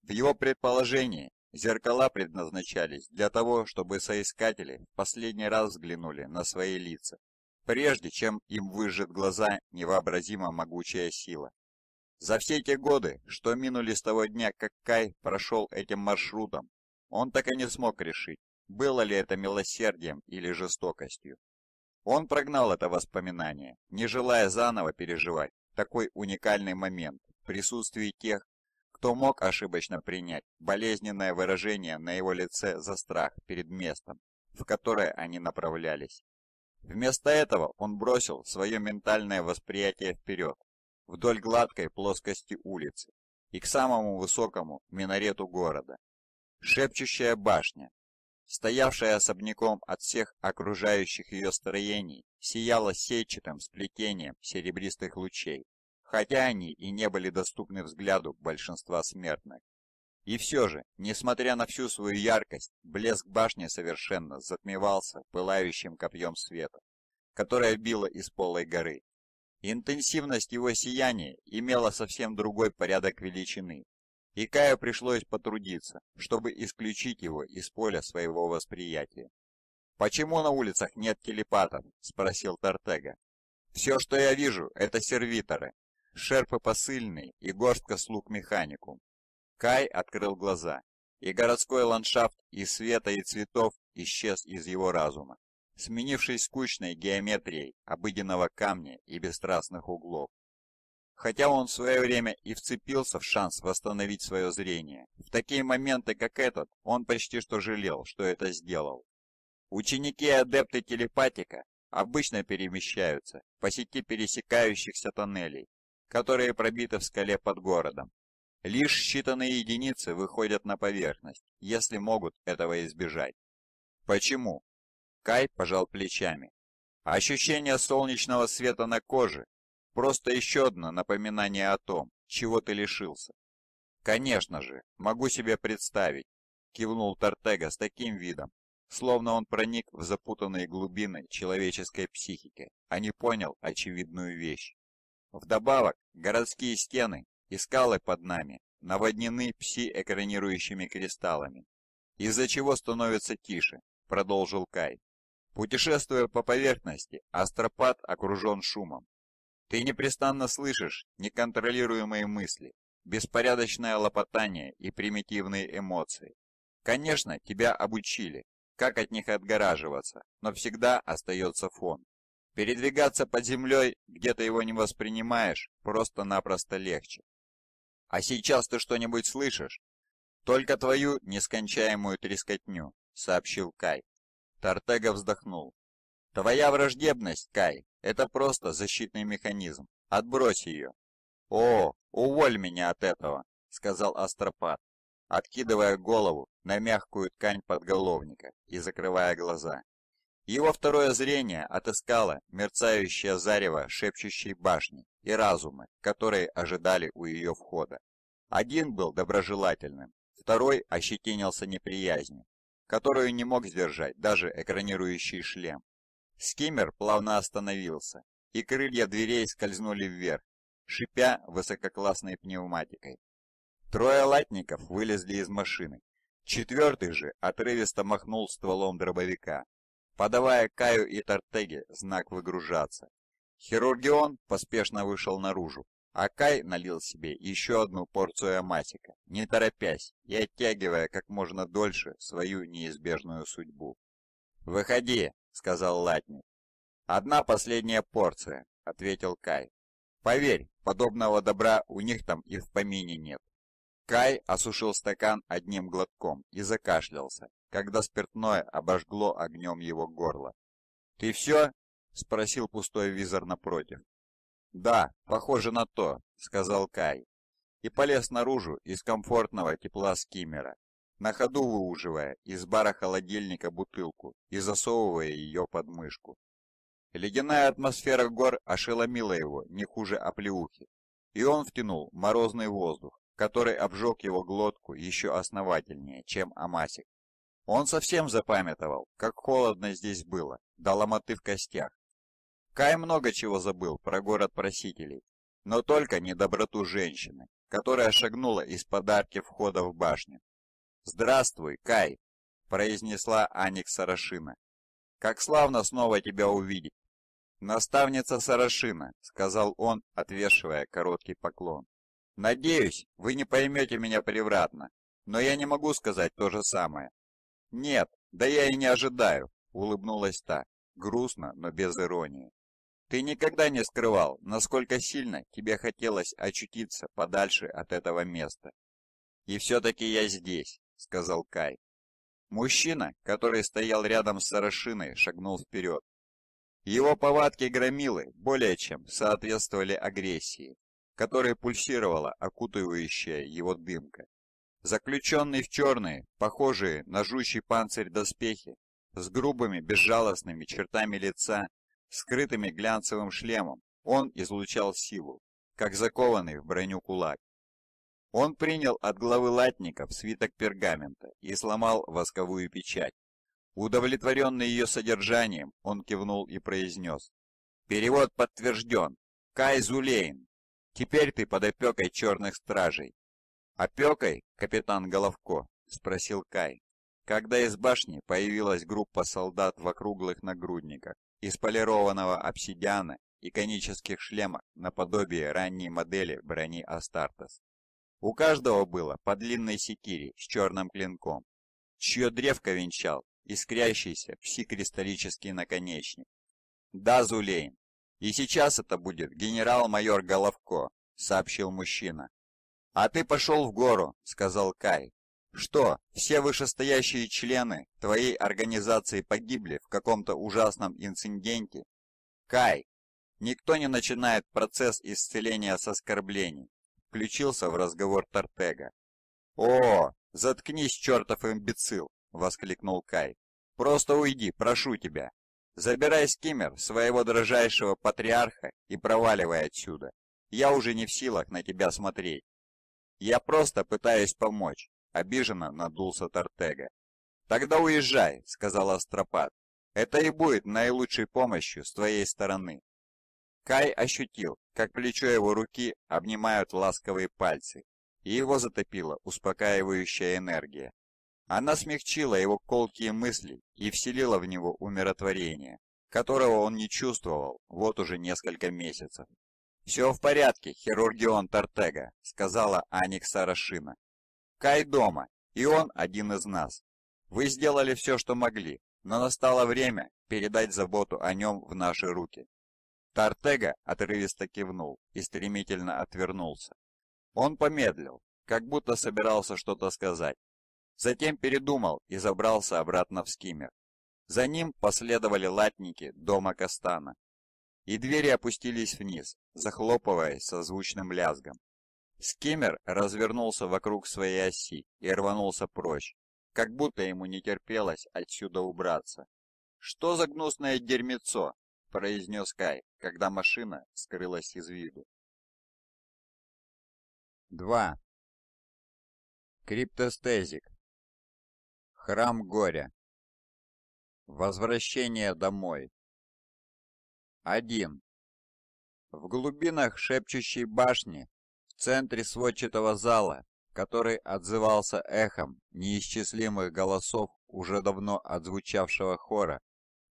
В его предположении зеркала предназначались для того, чтобы соискатели в последний раз взглянули на свои лица, прежде чем им выжжет глаза невообразимо могучая сила. За все те годы, что минули с того дня, как Кай прошел этим маршрутом, он так и не смог решить, было ли это милосердием или жестокостью. Он прогнал это воспоминание, не желая заново переживать такой уникальный момент в присутствии тех, кто мог ошибочно принять болезненное выражение на его лице за страх перед местом, в которое они направлялись. Вместо этого он бросил свое ментальное восприятие вперед вдоль гладкой плоскости улицы и к самому высокому минарету города. Шепчущая башня, стоявшая особняком от всех окружающих ее строений, сияла сетчатым сплетением серебристых лучей, хотя они и не были доступны взгляду большинства смертных. И все же, несмотря на всю свою яркость, блеск башни совершенно затмевался пылающим копьем света, которое било из полой горы. Интенсивность его сияния имела совсем другой порядок величины, и Каю пришлось потрудиться, чтобы исключить его из поля своего восприятия. «Почему на улицах нет телепатов?» – спросил Тартега. «Все, что я вижу, это сервиторы, шерпы посыльные и горстка слуг механику». Кай открыл глаза, и городской ландшафт из света и цветов исчез из его разума сменившись скучной геометрией обыденного камня и бесстрастных углов. Хотя он в свое время и вцепился в шанс восстановить свое зрение, в такие моменты, как этот, он почти что жалел, что это сделал. Ученики и адепты телепатика обычно перемещаются по сети пересекающихся тоннелей, которые пробиты в скале под городом. Лишь считанные единицы выходят на поверхность, если могут этого избежать. Почему? Кай пожал плечами. Ощущение солнечного света на коже – просто еще одно напоминание о том, чего ты лишился. «Конечно же, могу себе представить», – кивнул Тартега с таким видом, словно он проник в запутанные глубины человеческой психики, а не понял очевидную вещь. Вдобавок, городские стены и скалы под нами наводнены пси-экранирующими кристаллами, из-за чего становится тише, продолжил Кай. Путешествуя по поверхности, астропат окружен шумом. Ты непрестанно слышишь неконтролируемые мысли, беспорядочное лопотание и примитивные эмоции. Конечно, тебя обучили, как от них отгораживаться, но всегда остается фон. Передвигаться под землей, где ты его не воспринимаешь, просто-напросто легче. А сейчас ты что-нибудь слышишь? Только твою нескончаемую трескотню, сообщил Кай. Тартега вздохнул. «Твоя враждебность, Кай, это просто защитный механизм. Отбрось ее». «О, уволь меня от этого», — сказал Астропат, откидывая голову на мягкую ткань подголовника и закрывая глаза. Его второе зрение отыскало мерцающее зарево шепчущей башни и разумы, которые ожидали у ее входа. Один был доброжелательным, второй ощетинился неприязнью, которую не мог сдержать даже экранирующий шлем. Скиммер плавно остановился, и крылья дверей скользнули вверх, шипя высококлассной пневматикой. Трое латников вылезли из машины. Четвертый же отрывисто махнул стволом дробовика, подавая Каю и Тартеге знак выгружаться. Хирургион поспешно вышел наружу, Акай налил себе еще одну порцию аматика, не торопясь и оттягивая как можно дольше свою неизбежную судьбу. «Выходи», — сказал Латник. «Одна последняя порция», — ответил Кай. «Поверь, подобного добра у них там и в помине нет». Кай осушил стакан одним глотком и закашлялся, когда спиртное обожгло огнем его горло. «Ты все?» — спросил пустой визор напротив. «Да, похоже на то», — сказал Кай. И полез наружу из комфортного тепла скиммера, на ходу выуживая из бара холодильника бутылку и засовывая ее под мышку. Ледяная атмосфера гор ошеломила его не хуже оплеухи, и он втянул морозный воздух, который обжег его глотку еще основательнее, чем Амасик. Он совсем запамятовал, как холодно здесь было, до ломоты в костях, Кай много чего забыл про город просителей, но только не доброту женщины, которая шагнула из подарки входа в башню. «Здравствуй, Кай!» – произнесла Аник Сарашина. «Как славно снова тебя увидеть!» «Наставница Сарашина», — сказал он, отвешивая короткий поклон. «Надеюсь, вы не поймете меня превратно, но я не могу сказать то же самое». «Нет, да я и не ожидаю», — улыбнулась та, грустно, но без иронии. Ты никогда не скрывал, насколько сильно тебе хотелось очутиться подальше от этого места. «И все-таки я здесь», — сказал Кай. Мужчина, который стоял рядом с Сарашиной, шагнул вперед. Его повадки громилы более чем соответствовали агрессии, которая пульсировала окутывающая его дымка. Заключенный в черные, похожие на жущий панцирь доспехи, с грубыми безжалостными чертами лица скрытыми глянцевым шлемом, он излучал силу, как закованный в броню кулак. Он принял от главы латников свиток пергамента и сломал восковую печать. Удовлетворенный ее содержанием, он кивнул и произнес. «Перевод подтвержден. Кай Зулейн. Теперь ты под опекой черных стражей». «Опекой, капитан Головко?» – спросил Кай, когда из башни появилась группа солдат в округлых нагрудниках из полированного обсидиана и конических шлемах наподобие ранней модели брони Астартес. У каждого было по длинной секире с черным клинком, чье древко венчал искрящийся псикристаллический наконечник. «Да, Зулейн, и сейчас это будет генерал-майор Головко», — сообщил мужчина. «А ты пошел в гору», — сказал Кай, что, все вышестоящие члены твоей организации погибли в каком-то ужасном инциденте? Кай, никто не начинает процесс исцеления с оскорблений. Включился в разговор Тартега. О, заткнись, чертов имбецил, воскликнул Кай. Просто уйди, прошу тебя. Забирай скиммер своего дрожайшего патриарха и проваливай отсюда. Я уже не в силах на тебя смотреть. Я просто пытаюсь помочь. — обиженно надулся Тартега. «Тогда уезжай», — сказал Астропат. «Это и будет наилучшей помощью с твоей стороны». Кай ощутил, как плечо его руки обнимают ласковые пальцы, и его затопила успокаивающая энергия. Она смягчила его колкие мысли и вселила в него умиротворение, которого он не чувствовал вот уже несколько месяцев. «Все в порядке, хирургион Тартега», — сказала Аникса Рашина. Кай дома, и он один из нас. Вы сделали все, что могли, но настало время передать заботу о нем в наши руки. Тартега отрывисто кивнул и стремительно отвернулся. Он помедлил, как будто собирался что-то сказать. Затем передумал и забрался обратно в скиммер. За ним последовали латники дома Кастана. И двери опустились вниз, захлопываясь со звучным лязгом. Скиммер развернулся вокруг своей оси и рванулся прочь, как будто ему не терпелось отсюда убраться. «Что за гнусное дерьмецо?» – произнес Кай, когда машина скрылась из виду. 2. Криптостезик. Храм горя. Возвращение домой. 1. В глубинах шепчущей башни центре сводчатого зала, который отзывался эхом неисчислимых голосов уже давно отзвучавшего хора,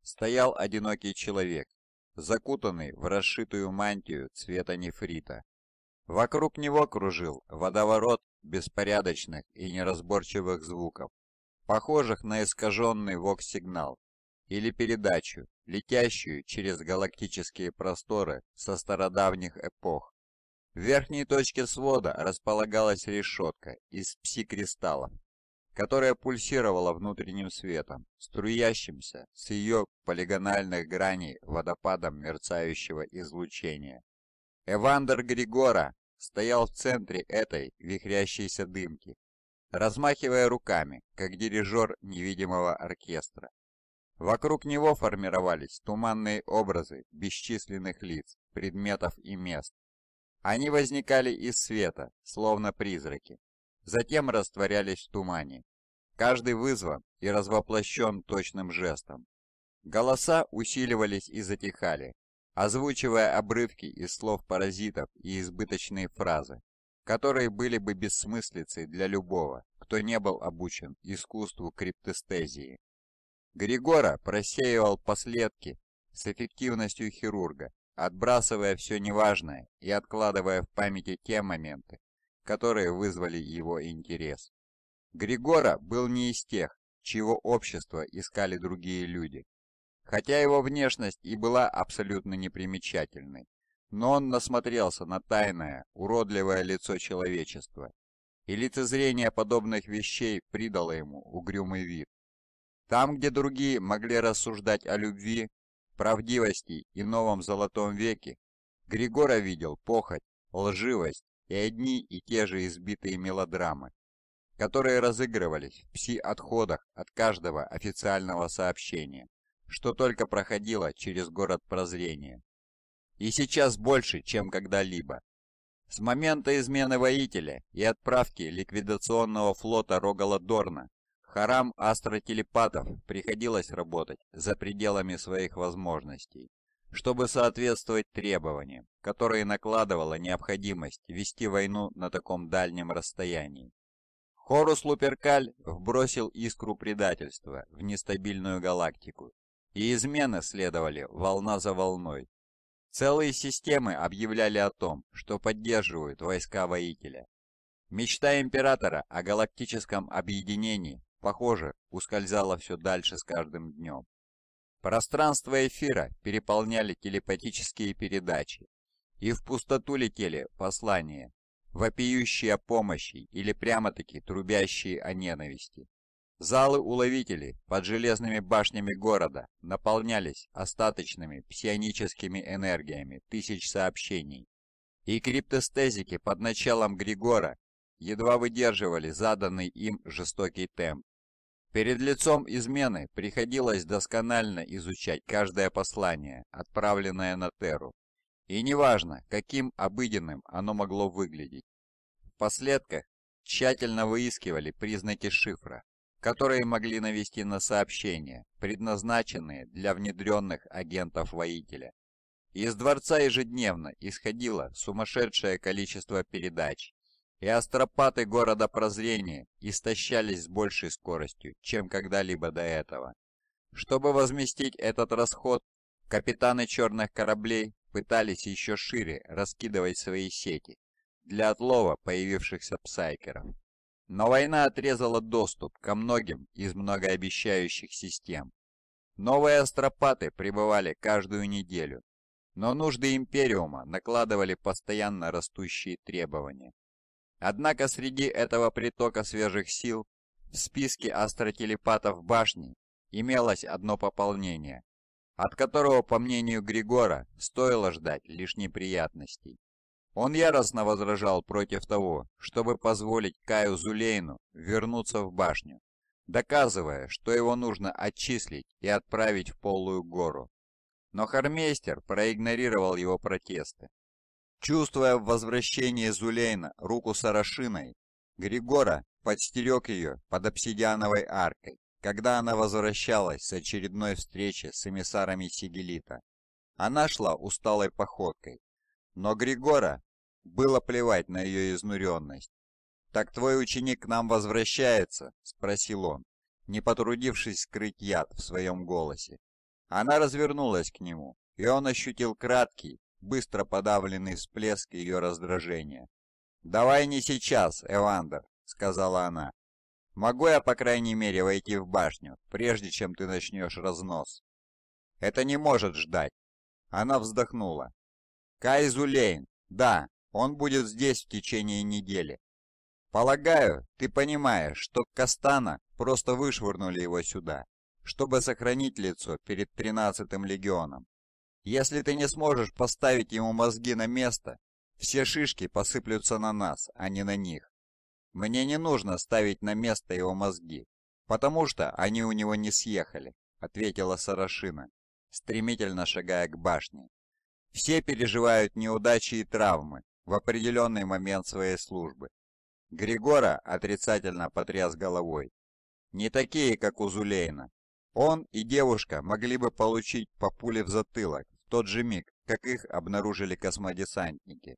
стоял одинокий человек, закутанный в расшитую мантию цвета нефрита. Вокруг него кружил водоворот беспорядочных и неразборчивых звуков, похожих на искаженный вокс-сигнал или передачу, летящую через галактические просторы со стародавних эпох. В верхней точке свода располагалась решетка из пси-кристаллов, которая пульсировала внутренним светом, струящимся с ее полигональных граней водопадом мерцающего излучения. Эвандер Григора стоял в центре этой вихрящейся дымки, размахивая руками, как дирижер невидимого оркестра. Вокруг него формировались туманные образы бесчисленных лиц, предметов и мест, они возникали из света, словно призраки. Затем растворялись в тумане. Каждый вызван и развоплощен точным жестом. Голоса усиливались и затихали, озвучивая обрывки из слов паразитов и избыточные фразы, которые были бы бессмыслицей для любого, кто не был обучен искусству криптестезии. Григора просеивал последки с эффективностью хирурга, отбрасывая все неважное и откладывая в памяти те моменты, которые вызвали его интерес. Григора был не из тех, чего общество искали другие люди. Хотя его внешность и была абсолютно непримечательной, но он насмотрелся на тайное, уродливое лицо человечества, и лицезрение подобных вещей придало ему угрюмый вид. Там, где другие могли рассуждать о любви, правдивости и новом золотом веке Григора видел похоть, лживость и одни и те же избитые мелодрамы, которые разыгрывались в пси-отходах от каждого официального сообщения, что только проходило через город прозрения. И сейчас больше, чем когда-либо. С момента измены воителя и отправки ликвидационного флота Рогаладорна Харам астротелепатов приходилось работать за пределами своих возможностей, чтобы соответствовать требованиям, которые накладывала необходимость вести войну на таком дальнем расстоянии. Хорус Луперкаль вбросил искру предательства в нестабильную галактику, и измены следовали волна за волной. Целые системы объявляли о том, что поддерживают войска воителя. Мечта Императора о галактическом объединении похоже, ускользало все дальше с каждым днем. Пространство эфира переполняли телепатические передачи, и в пустоту летели послания, вопиющие о помощи или прямо-таки трубящие о ненависти. Залы-уловители под железными башнями города наполнялись остаточными псионическими энергиями тысяч сообщений, и криптостезики под началом Григора едва выдерживали заданный им жестокий темп. Перед лицом измены приходилось досконально изучать каждое послание, отправленное на Терру. И неважно, каким обыденным оно могло выглядеть. В последках тщательно выискивали признаки шифра, которые могли навести на сообщения, предназначенные для внедренных агентов-воителя. Из дворца ежедневно исходило сумасшедшее количество передач, и астропаты города прозрения истощались с большей скоростью, чем когда-либо до этого. Чтобы возместить этот расход, капитаны черных кораблей пытались еще шире раскидывать свои сети для отлова появившихся псайкеров. Но война отрезала доступ ко многим из многообещающих систем. Новые астропаты прибывали каждую неделю, но нужды Империума накладывали постоянно растущие требования. Однако среди этого притока свежих сил в списке астротелепатов башни имелось одно пополнение, от которого, по мнению Григора, стоило ждать лишь неприятностей. Он яростно возражал против того, чтобы позволить Каю Зулейну вернуться в башню, доказывая, что его нужно отчислить и отправить в полую гору. Но Хармейстер проигнорировал его протесты. Чувствуя возвращение Зулейна руку Сарашиной, Григора подстерег ее под обсидиановой аркой, когда она возвращалась с очередной встречи с эмиссарами Сигелита. Она шла усталой походкой, но Григора было плевать на ее изнуренность. «Так твой ученик к нам возвращается?» – спросил он, не потрудившись скрыть яд в своем голосе. Она развернулась к нему, и он ощутил краткий, быстро подавленный всплеск ее раздражения. «Давай не сейчас, Эвандер», — сказала она. «Могу я, по крайней мере, войти в башню, прежде чем ты начнешь разнос?» «Это не может ждать». Она вздохнула. «Кайзу да, он будет здесь в течение недели. Полагаю, ты понимаешь, что Кастана просто вышвырнули его сюда, чтобы сохранить лицо перед тринадцатым легионом, если ты не сможешь поставить ему мозги на место, все шишки посыплются на нас, а не на них. Мне не нужно ставить на место его мозги, потому что они у него не съехали, ответила Сарашина, стремительно шагая к башне. Все переживают неудачи и травмы в определенный момент своей службы. Григора отрицательно потряс головой. Не такие, как у Зулейна, он и девушка могли бы получить по пуле в затылок в тот же миг, как их обнаружили космодесантники.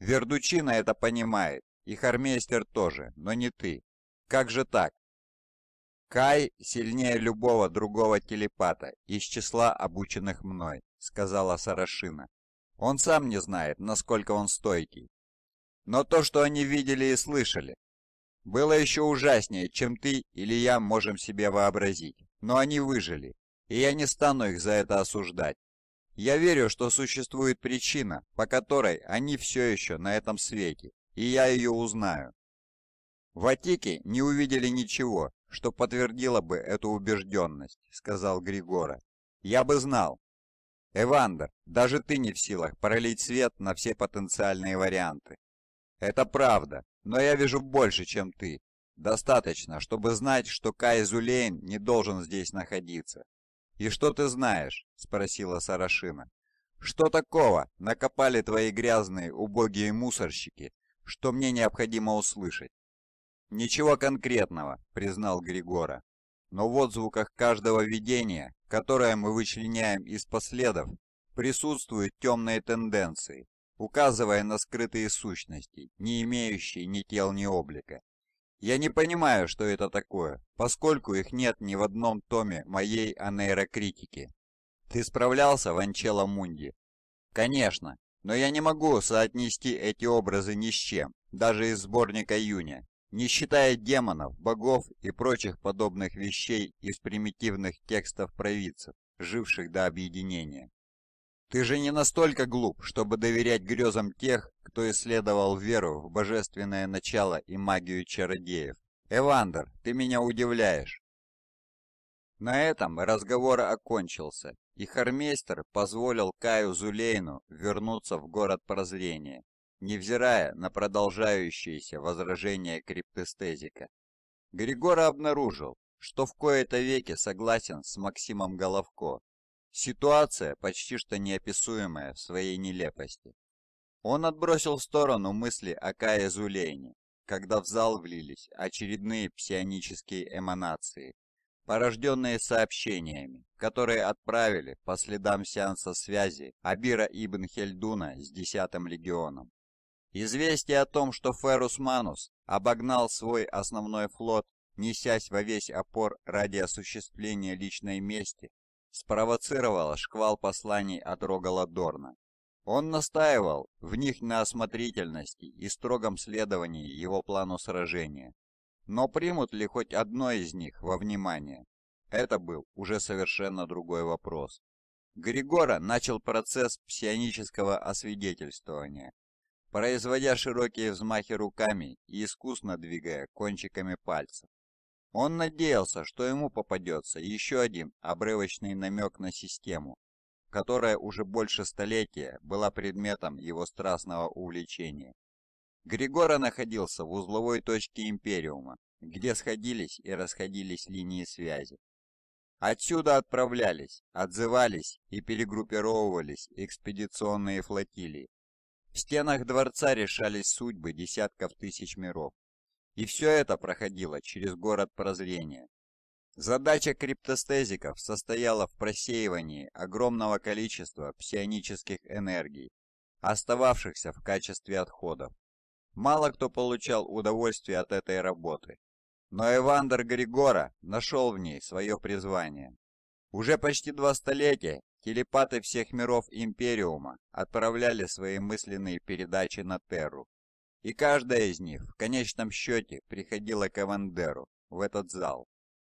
Вердучина это понимает, и Хармейстер тоже, но не ты. Как же так? «Кай сильнее любого другого телепата из числа обученных мной», — сказала Сарашина. «Он сам не знает, насколько он стойкий. Но то, что они видели и слышали, было еще ужаснее, чем ты или я можем себе вообразить но они выжили, и я не стану их за это осуждать. Я верю, что существует причина, по которой они все еще на этом свете, и я ее узнаю. В Ватики не увидели ничего, что подтвердило бы эту убежденность, сказал Григора. Я бы знал. Эвандер, даже ты не в силах пролить свет на все потенциальные варианты. Это правда, но я вижу больше, чем ты, Достаточно, чтобы знать, что Кай не должен здесь находиться. «И что ты знаешь?» – спросила Сарашина. «Что такого накопали твои грязные, убогие мусорщики, что мне необходимо услышать?» «Ничего конкретного», – признал Григора. «Но в отзвуках каждого видения, которое мы вычленяем из последов, присутствуют темные тенденции, указывая на скрытые сущности, не имеющие ни тел, ни облика. Я не понимаю, что это такое, поскольку их нет ни в одном томе моей анейрокритики. Ты справлялся в Анчело Мунди? Конечно, но я не могу соотнести эти образы ни с чем, даже из сборника Юня, не считая демонов, богов и прочих подобных вещей из примитивных текстов провидцев, живших до объединения. Ты же не настолько глуп, чтобы доверять грезам тех, кто исследовал веру в божественное начало и магию чародеев. Эвандер, ты меня удивляешь. На этом разговор окончился, и Хармейстер позволил Каю Зулейну вернуться в город прозрения, невзирая на продолжающиеся возражения криптестезика. Григор обнаружил, что в кое то веке согласен с Максимом Головко, Ситуация почти что неописуемая в своей нелепости. Он отбросил в сторону мысли о Кае Зулейне, когда в зал влились очередные псионические эманации, порожденные сообщениями, которые отправили по следам сеанса связи Абира Ибн Хельдуна с Десятым Легионом. Известие о том, что Ферус Манус обогнал свой основной флот, несясь во весь опор ради осуществления личной мести, спровоцировало шквал посланий от Рогала Дорна. Он настаивал в них на осмотрительности и строгом следовании его плану сражения. Но примут ли хоть одно из них во внимание? Это был уже совершенно другой вопрос. Григора начал процесс псионического освидетельствования, производя широкие взмахи руками и искусно двигая кончиками пальцев. Он надеялся, что ему попадется еще один обрывочный намек на систему, которая уже больше столетия была предметом его страстного увлечения. Григора находился в узловой точке Империума, где сходились и расходились линии связи. Отсюда отправлялись, отзывались и перегруппировывались экспедиционные флотилии. В стенах дворца решались судьбы десятков тысяч миров, и все это проходило через город прозрения. Задача криптостезиков состояла в просеивании огромного количества псионических энергий, остававшихся в качестве отходов. Мало кто получал удовольствие от этой работы, но Эвандер Григора нашел в ней свое призвание. Уже почти два столетия телепаты всех миров Империума отправляли свои мысленные передачи на Терру. И каждая из них в конечном счете приходила к Эвандеру, в этот зал.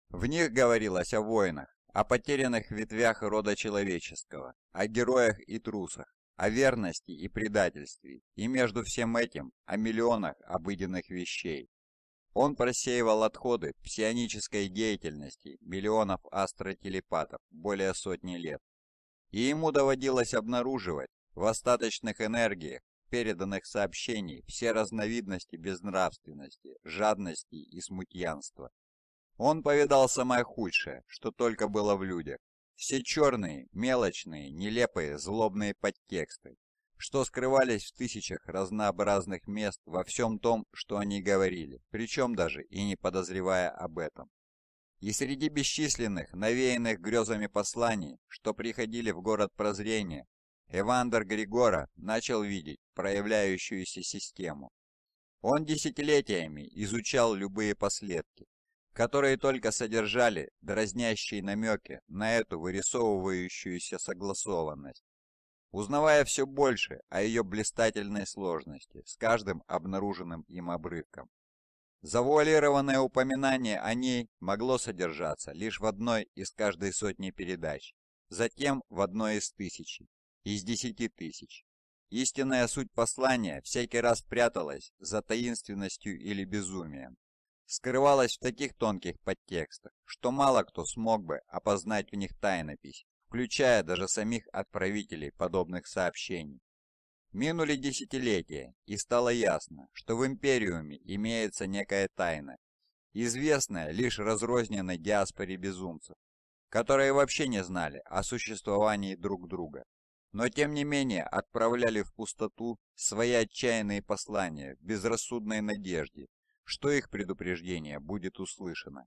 В них говорилось о войнах, о потерянных ветвях рода человеческого, о героях и трусах, о верности и предательстве, и между всем этим о миллионах обыденных вещей. Он просеивал отходы псионической деятельности миллионов астротелепатов более сотни лет. И ему доводилось обнаруживать в остаточных энергиях переданных сообщений все разновидности безнравственности, жадности и смутьянства. Он повидал самое худшее, что только было в людях. Все черные, мелочные, нелепые, злобные подтексты, что скрывались в тысячах разнообразных мест во всем том, что они говорили, причем даже и не подозревая об этом. И среди бесчисленных, навеянных грезами посланий, что приходили в город прозрения, Эвандер Григора начал видеть проявляющуюся систему. Он десятилетиями изучал любые последки, которые только содержали дразнящие намеки на эту вырисовывающуюся согласованность. Узнавая все больше о ее блистательной сложности с каждым обнаруженным им обрывком. Завуалированное упоминание о ней могло содержаться лишь в одной из каждой сотни передач, затем в одной из тысячи, из десяти тысяч. Истинная суть послания всякий раз пряталась за таинственностью или безумием. Скрывалась в таких тонких подтекстах, что мало кто смог бы опознать в них тайнопись, включая даже самих отправителей подобных сообщений. Минули десятилетия, и стало ясно, что в Империуме имеется некая тайна, известная лишь разрозненной диаспоре безумцев, которые вообще не знали о существовании друг друга но тем не менее отправляли в пустоту свои отчаянные послания в безрассудной надежде, что их предупреждение будет услышано.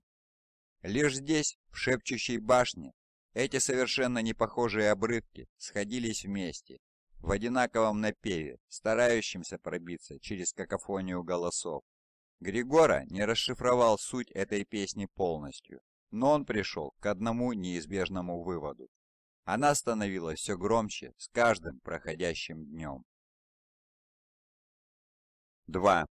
Лишь здесь, в шепчущей башне, эти совершенно непохожие обрывки сходились вместе, в одинаковом напеве, старающимся пробиться через какофонию голосов. Григора не расшифровал суть этой песни полностью, но он пришел к одному неизбежному выводу. Она становилась все громче с каждым проходящим днем. 2.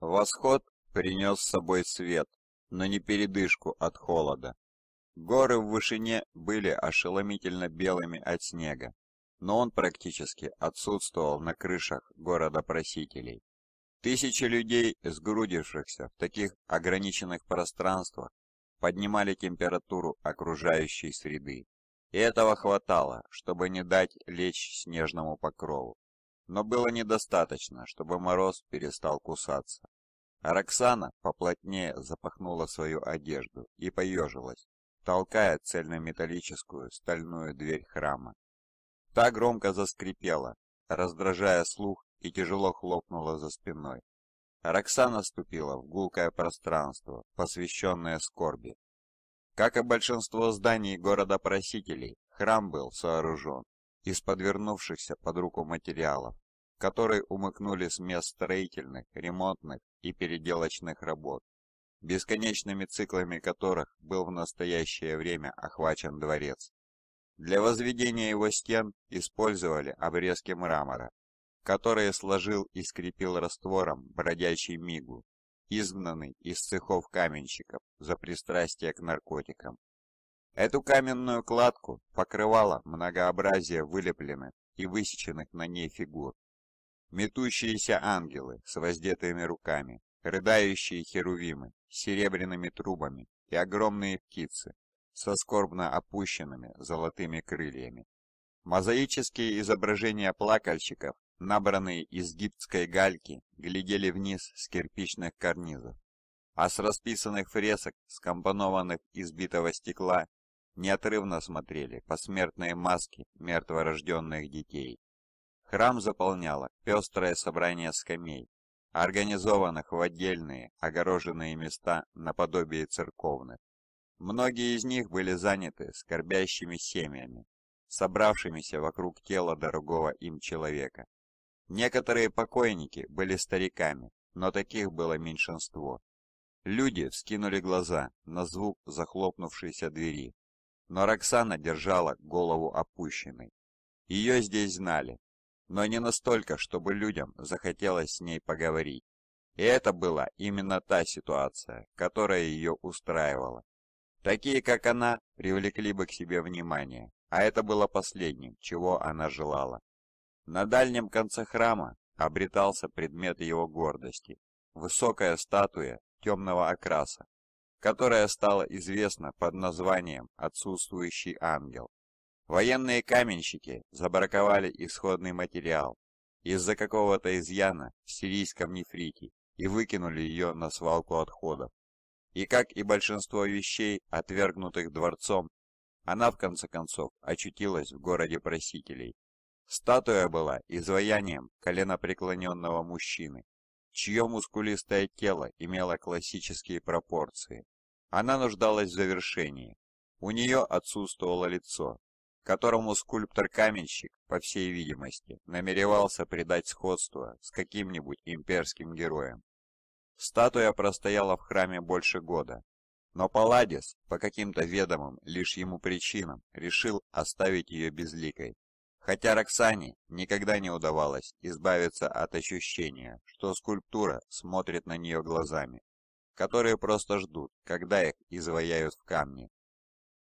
Восход принес с собой свет, но не передышку от холода. Горы в вышине были ошеломительно белыми от снега, но он практически отсутствовал на крышах города-просителей. Тысячи людей, сгрудившихся в таких ограниченных пространствах, поднимали температуру окружающей среды. И этого хватало, чтобы не дать лечь снежному покрову. Но было недостаточно, чтобы мороз перестал кусаться. Роксана поплотнее запахнула свою одежду и поежилась, толкая цельнометаллическую стальную дверь храма. Та громко заскрипела, раздражая слух и тяжело хлопнула за спиной. Роксана ступила в гулкое пространство, посвященное скорби, как и большинство зданий города-просителей, храм был сооружен из подвернувшихся под руку материалов, которые умыкнули с мест строительных, ремонтных и переделочных работ, бесконечными циклами которых был в настоящее время охвачен дворец. Для возведения его стен использовали обрезки мрамора, которые сложил и скрепил раствором бродячий мигу, изгнанный из цехов каменщиков за пристрастие к наркотикам. Эту каменную кладку покрывало многообразие вылепленных и высеченных на ней фигур. Метущиеся ангелы с воздетыми руками, рыдающие херувимы с серебряными трубами и огромные птицы со скорбно опущенными золотыми крыльями. Мозаические изображения плакальщиков набранные из гибкой гальки, глядели вниз с кирпичных карнизов. А с расписанных фресок, скомпонованных из битого стекла, неотрывно смотрели посмертные маски мертворожденных детей. Храм заполняло пестрое собрание скамей, организованных в отдельные, огороженные места наподобие церковных. Многие из них были заняты скорбящими семьями, собравшимися вокруг тела дорогого им человека. Некоторые покойники были стариками, но таких было меньшинство. Люди вскинули глаза на звук захлопнувшейся двери, но Роксана держала голову опущенной. Ее здесь знали, но не настолько, чтобы людям захотелось с ней поговорить. И это была именно та ситуация, которая ее устраивала. Такие, как она, привлекли бы к себе внимание, а это было последним, чего она желала. На дальнем конце храма обретался предмет его гордости – высокая статуя темного окраса, которая стала известна под названием «Отсутствующий ангел». Военные каменщики забраковали исходный материал из-за какого-то изъяна в сирийском нефрите и выкинули ее на свалку отходов. И как и большинство вещей, отвергнутых дворцом, она в конце концов очутилась в городе просителей. Статуя была изваянием коленопреклоненного мужчины, чье мускулистое тело имело классические пропорции. Она нуждалась в завершении. У нее отсутствовало лицо, которому скульптор-каменщик, по всей видимости, намеревался придать сходство с каким-нибудь имперским героем. Статуя простояла в храме больше года, но Палладис, по каким-то ведомым лишь ему причинам, решил оставить ее безликой. Хотя Роксане никогда не удавалось избавиться от ощущения, что скульптура смотрит на нее глазами, которые просто ждут, когда их изваяют в камне.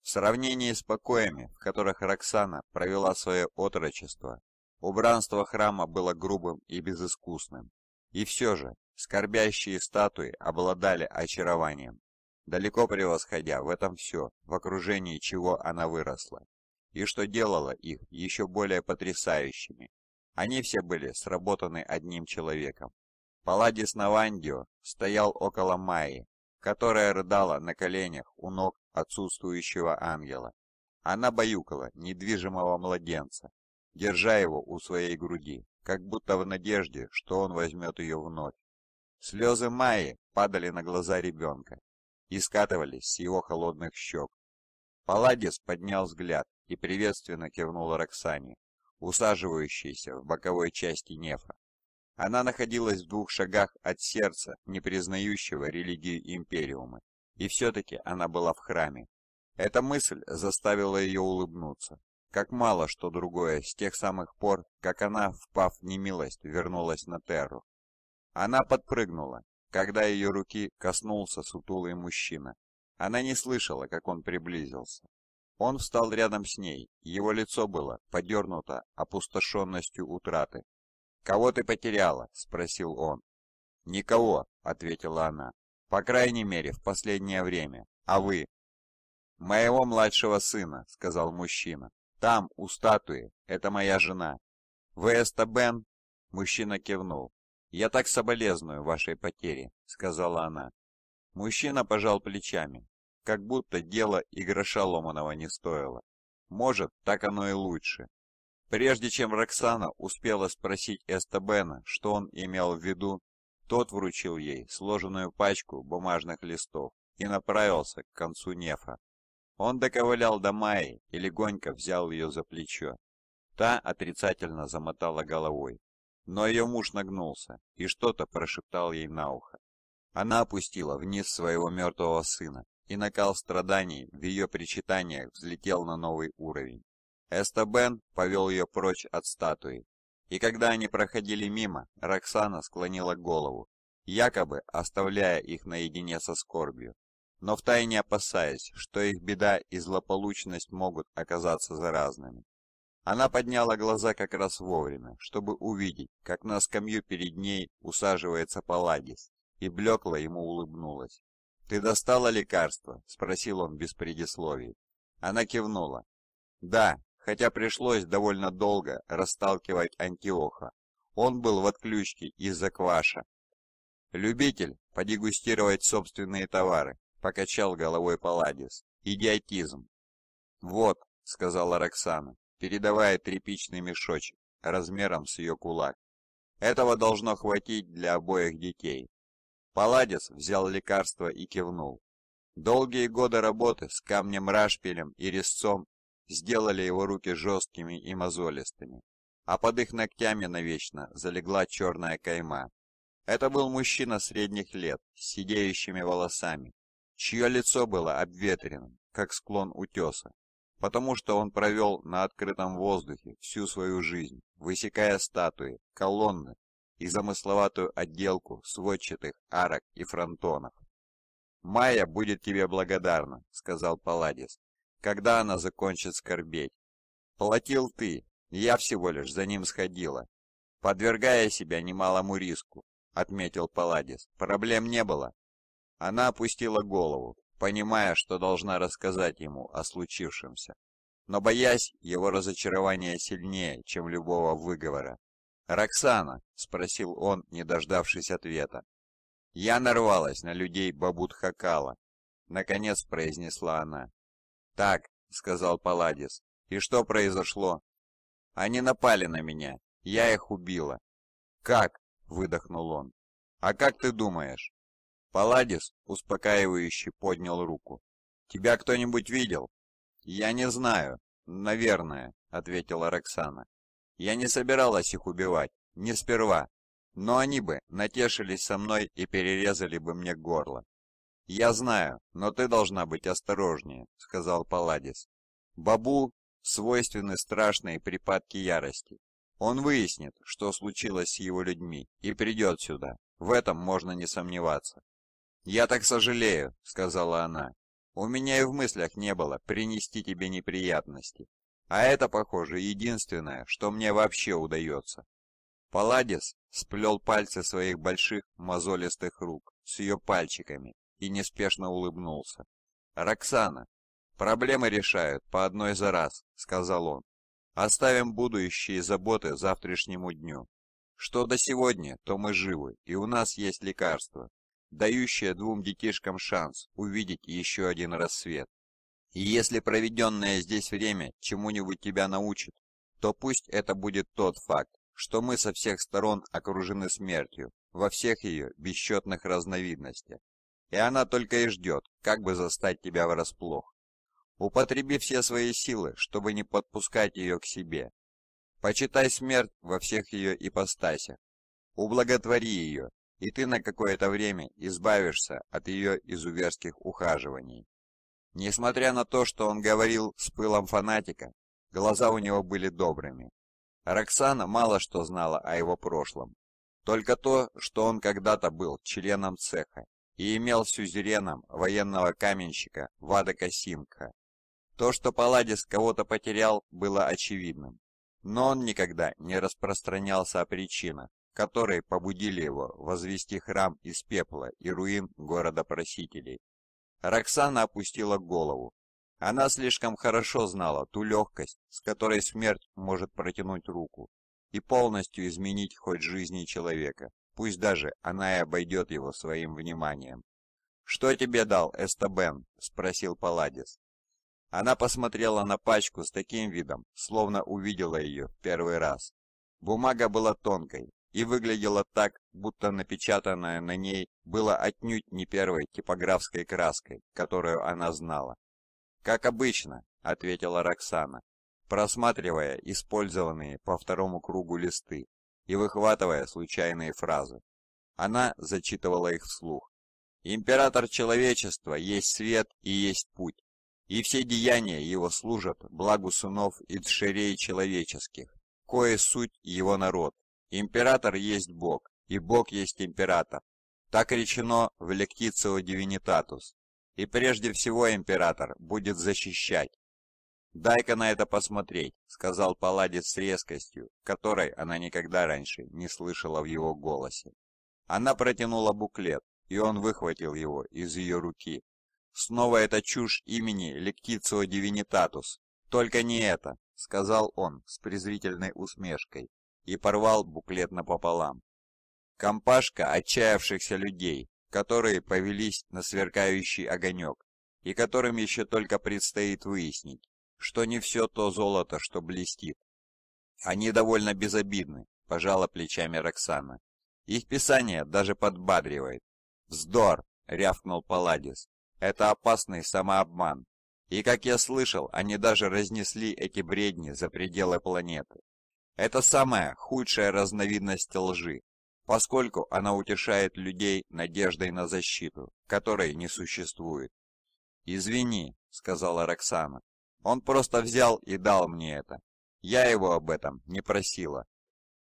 В сравнении с покоями, в которых Роксана провела свое отрочество, убранство храма было грубым и безыскусным. И все же, скорбящие статуи обладали очарованием, далеко превосходя в этом все, в окружении чего она выросла и что делало их еще более потрясающими. Они все были сработаны одним человеком. Паладис Навандио стоял около Майи, которая рыдала на коленях у ног отсутствующего ангела. Она баюкала недвижимого младенца, держа его у своей груди, как будто в надежде, что он возьмет ее вновь. Слезы Майи падали на глаза ребенка и скатывались с его холодных щек. Паладис поднял взгляд и приветственно кивнула Роксане, усаживающейся в боковой части нефа. Она находилась в двух шагах от сердца, не признающего религию Империума, и все-таки она была в храме. Эта мысль заставила ее улыбнуться, как мало что другое с тех самых пор, как она, впав в немилость, вернулась на Терру. Она подпрыгнула, когда ее руки коснулся сутулый мужчина. Она не слышала, как он приблизился. Он встал рядом с ней, его лицо было подернуто опустошенностью утраты. «Кого ты потеряла?» – спросил он. «Никого», – ответила она. «По крайней мере, в последнее время. А вы?» «Моего младшего сына», – сказал мужчина. «Там, у статуи. Это моя жена». «Вы Бен. мужчина кивнул. «Я так соболезную вашей потере», – сказала она. Мужчина пожал плечами как будто дело и гроша ломаного не стоило. Может, так оно и лучше. Прежде чем Роксана успела спросить Эстабена, что он имел в виду, тот вручил ей сложенную пачку бумажных листов и направился к концу нефа. Он доковылял до Майи и легонько взял ее за плечо. Та отрицательно замотала головой, но ее муж нагнулся и что-то прошептал ей на ухо. Она опустила вниз своего мертвого сына и накал страданий в ее причитаниях взлетел на новый уровень. Эстабен повел ее прочь от статуи, и когда они проходили мимо, Роксана склонила голову, якобы оставляя их наедине со скорбью, но втайне опасаясь, что их беда и злополучность могут оказаться заразными. Она подняла глаза как раз вовремя, чтобы увидеть, как на скамью перед ней усаживается Паладис, и блекло ему улыбнулась. «Ты достала лекарство?» – спросил он без предисловий. Она кивнула. «Да, хотя пришлось довольно долго расталкивать Антиоха. Он был в отключке из-за кваша. Любитель подегустировать собственные товары, покачал головой Паладис. Идиотизм. Вот, сказала Роксана, передавая тряпичный мешочек размером с ее кулак. Этого должно хватить для обоих детей. Паладис взял лекарство и кивнул. Долгие годы работы с камнем рашпилем и резцом сделали его руки жесткими и мозолистыми, а под их ногтями навечно залегла черная кайма. Это был мужчина средних лет, с сидеющими волосами, чье лицо было обветренным, как склон утеса, потому что он провел на открытом воздухе всю свою жизнь, высекая статуи, колонны и замысловатую отделку сводчатых арок и фронтонов. «Майя будет тебе благодарна», — сказал Паладис, — «когда она закончит скорбеть. Платил ты, я всего лишь за ним сходила, подвергая себя немалому риску», — отметил Паладис. «Проблем не было». Она опустила голову, понимая, что должна рассказать ему о случившемся, но боясь его разочарования сильнее, чем любого выговора. «Роксана?» — спросил он, не дождавшись ответа. «Я нарвалась на людей Бабут-Хакала», наконец произнесла она. «Так», — сказал Паладис, — «и что произошло?» «Они напали на меня. Я их убила». «Как?» — выдохнул он. «А как ты думаешь?» Паладис, успокаивающе, поднял руку. «Тебя кто-нибудь видел?» «Я не знаю. Наверное», — ответила Роксана. Я не собиралась их убивать, не сперва, но они бы натешились со мной и перерезали бы мне горло. «Я знаю, но ты должна быть осторожнее», — сказал Паладис. «Бабу свойственны страшные припадки ярости. Он выяснит, что случилось с его людьми, и придет сюда. В этом можно не сомневаться». «Я так сожалею», — сказала она. «У меня и в мыслях не было принести тебе неприятности. А это, похоже, единственное, что мне вообще удается. Паладис сплел пальцы своих больших мозолистых рук с ее пальчиками и неспешно улыбнулся. «Роксана, проблемы решают по одной за раз», — сказал он. «Оставим будущие заботы завтрашнему дню. Что до сегодня, то мы живы, и у нас есть лекарство, дающее двум детишкам шанс увидеть еще один рассвет. И если проведенное здесь время чему-нибудь тебя научит, то пусть это будет тот факт, что мы со всех сторон окружены смертью, во всех ее бесчетных разновидностях. И она только и ждет, как бы застать тебя врасплох. Употреби все свои силы, чтобы не подпускать ее к себе. Почитай смерть во всех ее ипостасях. Ублаготвори ее, и ты на какое-то время избавишься от ее изуверских ухаживаний. Несмотря на то, что он говорил с пылом фанатика, глаза у него были добрыми. Роксана мало что знала о его прошлом. Только то, что он когда-то был членом цеха и имел сюзереном военного каменщика Вада Касимка. То, что Паладис кого-то потерял, было очевидным. Но он никогда не распространялся о причинах, которые побудили его возвести храм из пепла и руин города просителей. Роксана опустила голову. Она слишком хорошо знала ту легкость, с которой смерть может протянуть руку и полностью изменить хоть жизни человека, пусть даже она и обойдет его своим вниманием. «Что тебе дал Эстабен?» – спросил Паладис. Она посмотрела на пачку с таким видом, словно увидела ее в первый раз. Бумага была тонкой, и выглядела так, будто напечатанное на ней было отнюдь не первой типографской краской, которую она знала. «Как обычно», — ответила Роксана, просматривая использованные по второму кругу листы и выхватывая случайные фразы. Она зачитывала их вслух. «Император человечества есть свет и есть путь, и все деяния его служат благу сынов и дширей человеческих, кое суть его народ, Император есть Бог, и Бог есть император. Так речено в Лектицио Дивинитатус. И прежде всего император будет защищать. «Дай-ка на это посмотреть», — сказал Паладец с резкостью, которой она никогда раньше не слышала в его голосе. Она протянула буклет, и он выхватил его из ее руки. «Снова эта чушь имени Лектицио Дивинитатус. Только не это», — сказал он с презрительной усмешкой, и порвал буклет напополам. Компашка отчаявшихся людей, которые повелись на сверкающий огонек, и которым еще только предстоит выяснить, что не все то золото, что блестит. Они довольно безобидны, пожала плечами Роксана. Их писание даже подбадривает. Вздор, рявкнул Паладис. Это опасный самообман. И, как я слышал, они даже разнесли эти бредни за пределы планеты. Это самая худшая разновидность лжи, поскольку она утешает людей надеждой на защиту, которой не существует. «Извини», — сказала Роксана, — «он просто взял и дал мне это. Я его об этом не просила».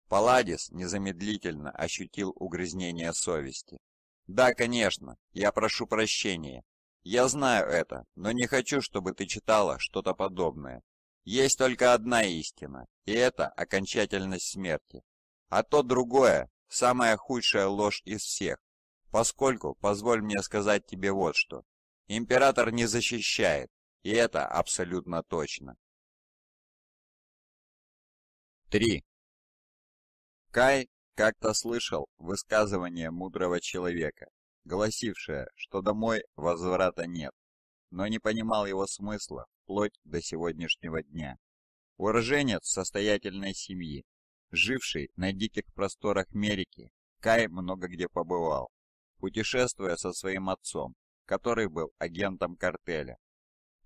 Паладис незамедлительно ощутил угрызнение совести. «Да, конечно, я прошу прощения. Я знаю это, но не хочу, чтобы ты читала что-то подобное. Есть только одна истина, и это окончательность смерти. А то другое, самая худшая ложь из всех, поскольку, позволь мне сказать тебе вот что, император не защищает, и это абсолютно точно. 3. Кай как-то слышал высказывание мудрого человека, гласившее, что домой возврата нет но не понимал его смысла вплоть до сегодняшнего дня. Уроженец состоятельной семьи, живший на диких просторах Мерики, Кай много где побывал, путешествуя со своим отцом, который был агентом картеля,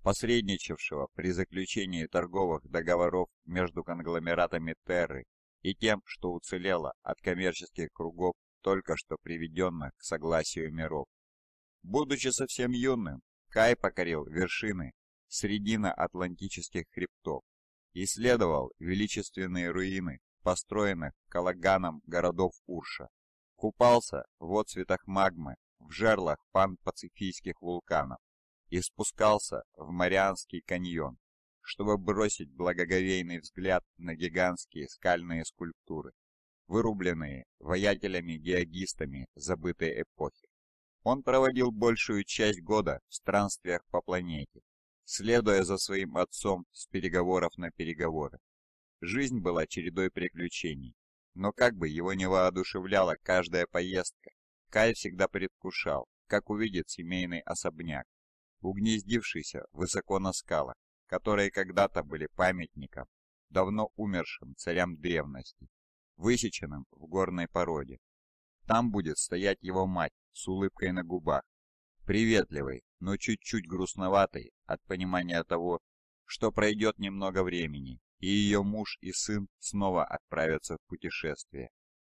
посредничавшего при заключении торговых договоров между конгломератами Терры и тем, что уцелело от коммерческих кругов, только что приведенных к согласию миров. Будучи совсем юным, Кай покорил вершины средино-атлантических хребтов, исследовал величественные руины, построенных Калаганом городов Урша, купался в отцветах магмы в жерлах пан-пацифийских вулканов и спускался в Марианский каньон, чтобы бросить благоговейный взгляд на гигантские скальные скульптуры, вырубленные воятелями-геогистами забытой эпохи. Он проводил большую часть года в странствиях по планете, следуя за своим отцом с переговоров на переговоры. Жизнь была чередой приключений, но как бы его не воодушевляла каждая поездка, Кай всегда предвкушал, как увидит семейный особняк, угнездившийся высоко на скалах, которые когда-то были памятником давно умершим царям древности, высеченным в горной породе. Там будет стоять его мать с улыбкой на губах, приветливый, но чуть-чуть грустноватый от понимания того, что пройдет немного времени, и ее муж и сын снова отправятся в путешествие.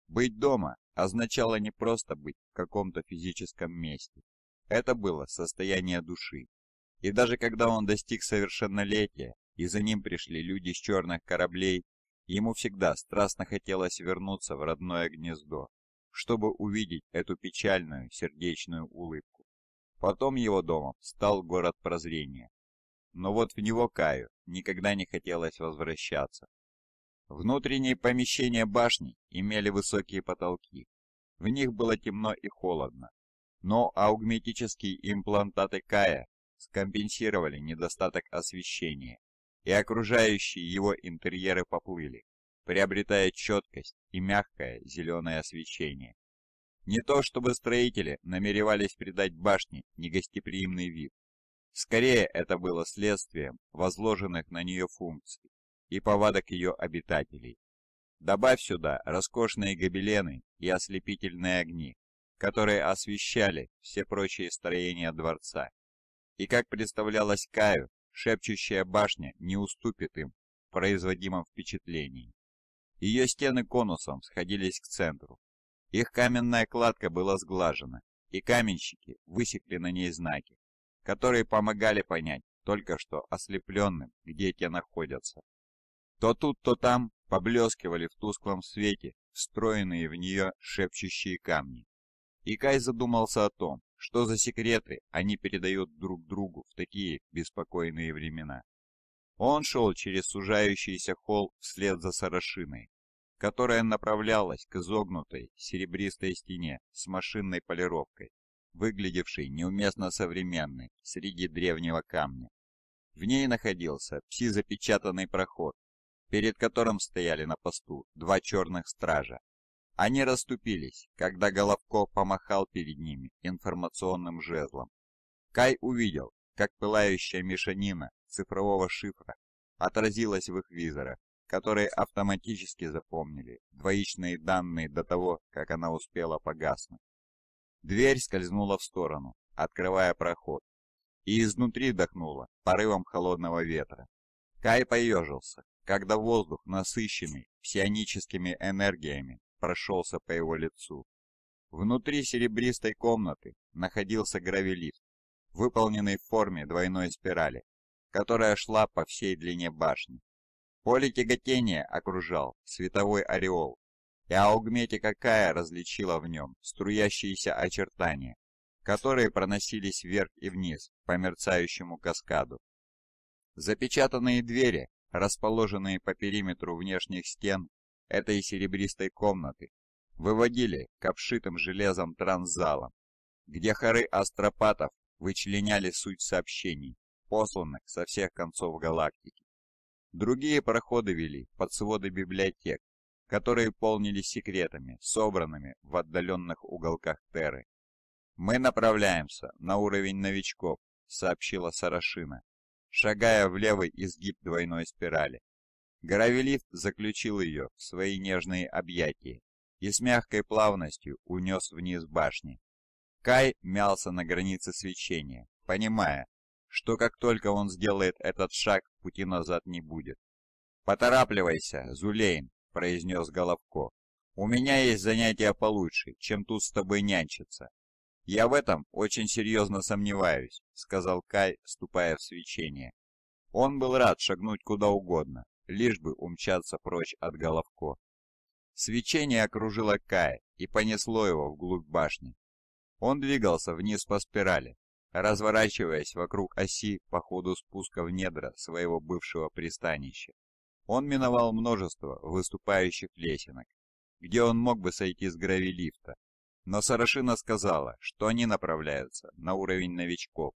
Быть дома означало не просто быть в каком-то физическом месте. Это было состояние души. И даже когда он достиг совершеннолетия, и за ним пришли люди с черных кораблей, ему всегда страстно хотелось вернуться в родное гнездо, чтобы увидеть эту печальную сердечную улыбку. Потом его домом стал город прозрения. Но вот в него Каю никогда не хотелось возвращаться. Внутренние помещения башни имели высокие потолки. В них было темно и холодно. Но аугметические имплантаты Кая скомпенсировали недостаток освещения, и окружающие его интерьеры поплыли, приобретая четкость и мягкое зеленое освещение. Не то чтобы строители намеревались придать башне негостеприимный вид. Скорее это было следствием возложенных на нее функций и повадок ее обитателей. Добавь сюда роскошные гобелены и ослепительные огни, которые освещали все прочие строения дворца. И как представлялось Каю, шепчущая башня не уступит им в производимом впечатлении. Ее стены конусом сходились к центру. Их каменная кладка была сглажена, и каменщики высекли на ней знаки, которые помогали понять только что ослепленным, где те находятся. То тут, то там поблескивали в тусклом свете встроенные в нее шепчущие камни. И Кай задумался о том, что за секреты они передают друг другу в такие беспокойные времена. Он шел через сужающийся холл вслед за Сарашиной, которая направлялась к изогнутой серебристой стене с машинной полировкой, выглядевшей неуместно современной среди древнего камня. В ней находился пси-запечатанный проход, перед которым стояли на посту два черных стража. Они расступились, когда Головко помахал перед ними информационным жезлом. Кай увидел, как пылающая мешанина цифрового шифра отразилась в их визорах которые автоматически запомнили двоичные данные до того, как она успела погаснуть. Дверь скользнула в сторону, открывая проход, и изнутри дохнула порывом холодного ветра. Кай поежился, когда воздух, насыщенный псионическими энергиями, прошелся по его лицу. Внутри серебристой комнаты находился гравилифт, выполненный в форме двойной спирали, которая шла по всей длине башни. Поле тяготения окружал световой ореол, и аугметика Кая различила в нем струящиеся очертания, которые проносились вверх и вниз по мерцающему каскаду. Запечатанные двери, расположенные по периметру внешних стен этой серебристой комнаты, выводили к обшитым железом транзалам, где хоры астропатов вычленяли суть сообщений, посланных со всех концов галактики. Другие проходы вели под своды библиотек, которые полнились секретами, собранными в отдаленных уголках Терры. «Мы направляемся на уровень новичков», — сообщила Сарашина, шагая в левый изгиб двойной спирали. Гравелифт заключил ее в свои нежные объятия и с мягкой плавностью унес вниз башни. Кай мялся на границе свечения, понимая, что как только он сделает этот шаг, пути назад не будет. «Поторапливайся, Зулейн», — произнес Головко. «У меня есть занятия получше, чем тут с тобой нянчиться». «Я в этом очень серьезно сомневаюсь», — сказал Кай, ступая в свечение. Он был рад шагнуть куда угодно, лишь бы умчаться прочь от Головко. Свечение окружило Кая и понесло его вглубь башни. Он двигался вниз по спирали, разворачиваясь вокруг оси по ходу спуска в недра своего бывшего пристанища. Он миновал множество выступающих лесенок, где он мог бы сойти с гравилифта, но Сарашина сказала, что они направляются на уровень новичков,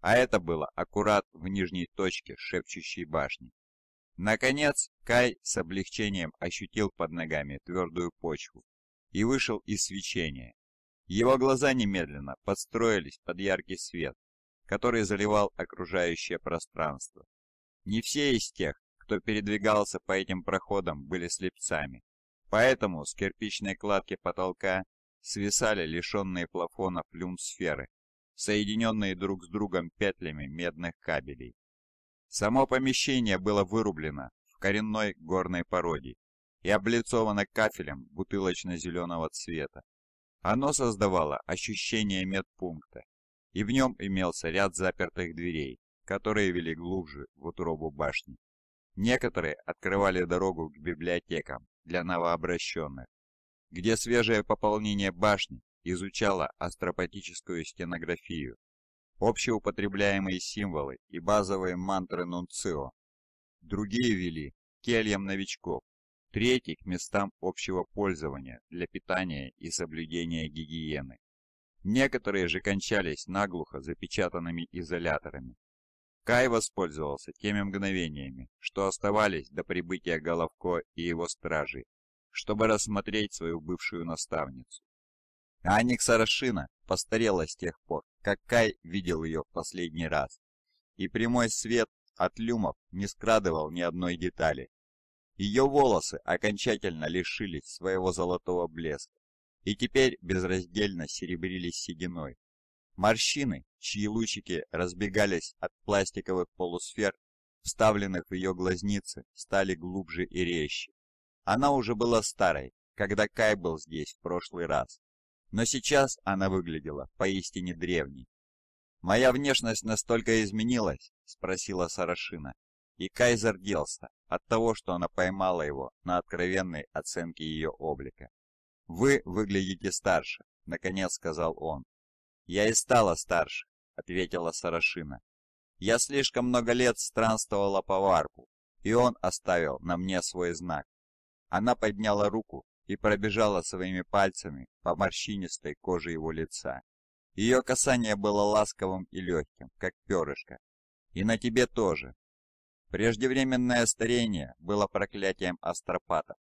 а это было аккурат в нижней точке шепчущей башни. Наконец, Кай с облегчением ощутил под ногами твердую почву и вышел из свечения, его глаза немедленно подстроились под яркий свет, который заливал окружающее пространство. Не все из тех, кто передвигался по этим проходам, были слепцами, поэтому с кирпичной кладки потолка свисали лишенные плафонов люм-сферы, соединенные друг с другом петлями медных кабелей. Само помещение было вырублено в коренной горной породе и облицовано кафелем бутылочно-зеленого цвета. Оно создавало ощущение медпункта, и в нем имелся ряд запертых дверей, которые вели глубже в утробу башни. Некоторые открывали дорогу к библиотекам для новообращенных, где свежее пополнение башни изучало астропатическую стенографию, общеупотребляемые символы и базовые мантры Нунцио. Другие вели кельям новичков третий к местам общего пользования для питания и соблюдения гигиены. Некоторые же кончались наглухо запечатанными изоляторами. Кай воспользовался теми мгновениями, что оставались до прибытия Головко и его стражи, чтобы рассмотреть свою бывшую наставницу. Аникса Рашина постарела с тех пор, как Кай видел ее в последний раз, и прямой свет от люмов не скрадывал ни одной детали, ее волосы окончательно лишились своего золотого блеска и теперь безраздельно серебрились сединой. Морщины, чьи лучики разбегались от пластиковых полусфер, вставленных в ее глазницы, стали глубже и резче. Она уже была старой, когда Кай был здесь в прошлый раз, но сейчас она выглядела поистине древней. «Моя внешность настолько изменилась?» – спросила Сарашина, и Кай зарделся, от того, что она поймала его на откровенной оценке ее облика. «Вы выглядите старше», — наконец сказал он. «Я и стала старше», — ответила Сарашина. «Я слишком много лет странствовала по варпу, и он оставил на мне свой знак». Она подняла руку и пробежала своими пальцами по морщинистой коже его лица. Ее касание было ласковым и легким, как перышко. «И на тебе тоже», Преждевременное старение было проклятием астропатов,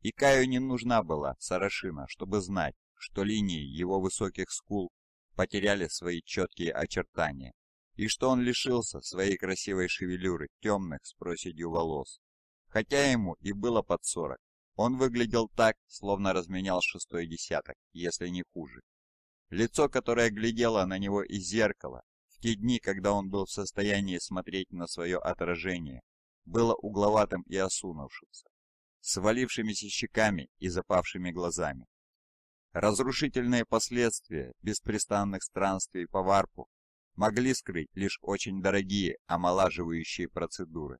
и Каю не нужна была Сарашина, чтобы знать, что линии его высоких скул потеряли свои четкие очертания, и что он лишился своей красивой шевелюры темных с проседью волос. Хотя ему и было под сорок, он выглядел так, словно разменял шестой десяток, если не хуже. Лицо, которое глядело на него из зеркала, те дни, когда он был в состоянии смотреть на свое отражение, было угловатым и осунувшимся, свалившимися щеками и запавшими глазами. Разрушительные последствия беспрестанных странствий по варпу могли скрыть лишь очень дорогие омолаживающие процедуры.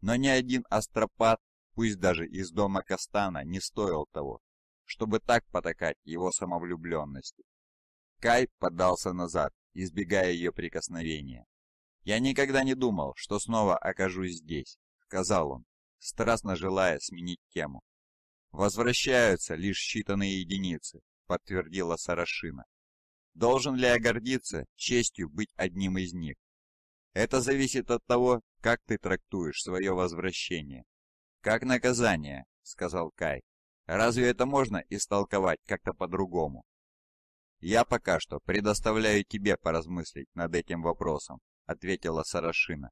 Но ни один астропат, пусть даже из дома Кастана, не стоил того, чтобы так потакать его самовлюбленности. Кай подался назад, избегая ее прикосновения. «Я никогда не думал, что снова окажусь здесь», — сказал он, страстно желая сменить тему. «Возвращаются лишь считанные единицы», — подтвердила Сарашина. «Должен ли я гордиться честью быть одним из них?» «Это зависит от того, как ты трактуешь свое возвращение». «Как наказание», — сказал Кай. «Разве это можно истолковать как-то по-другому?» «Я пока что предоставляю тебе поразмыслить над этим вопросом», — ответила Сарашина,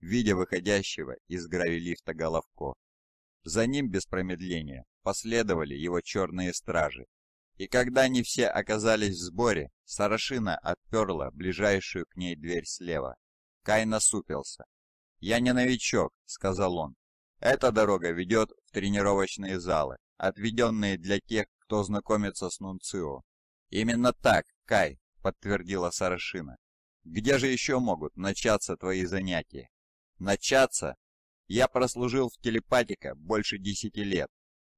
видя выходящего из гравилифта Головко. За ним без промедления последовали его черные стражи. И когда они все оказались в сборе, Сарашина отперла ближайшую к ней дверь слева. Кай насупился. «Я не новичок», — сказал он. «Эта дорога ведет в тренировочные залы, отведенные для тех, кто знакомится с Нунцио. «Именно так, Кай», — подтвердила Сарашина. «Где же еще могут начаться твои занятия?» «Начаться? Я прослужил в телепатика больше десяти лет.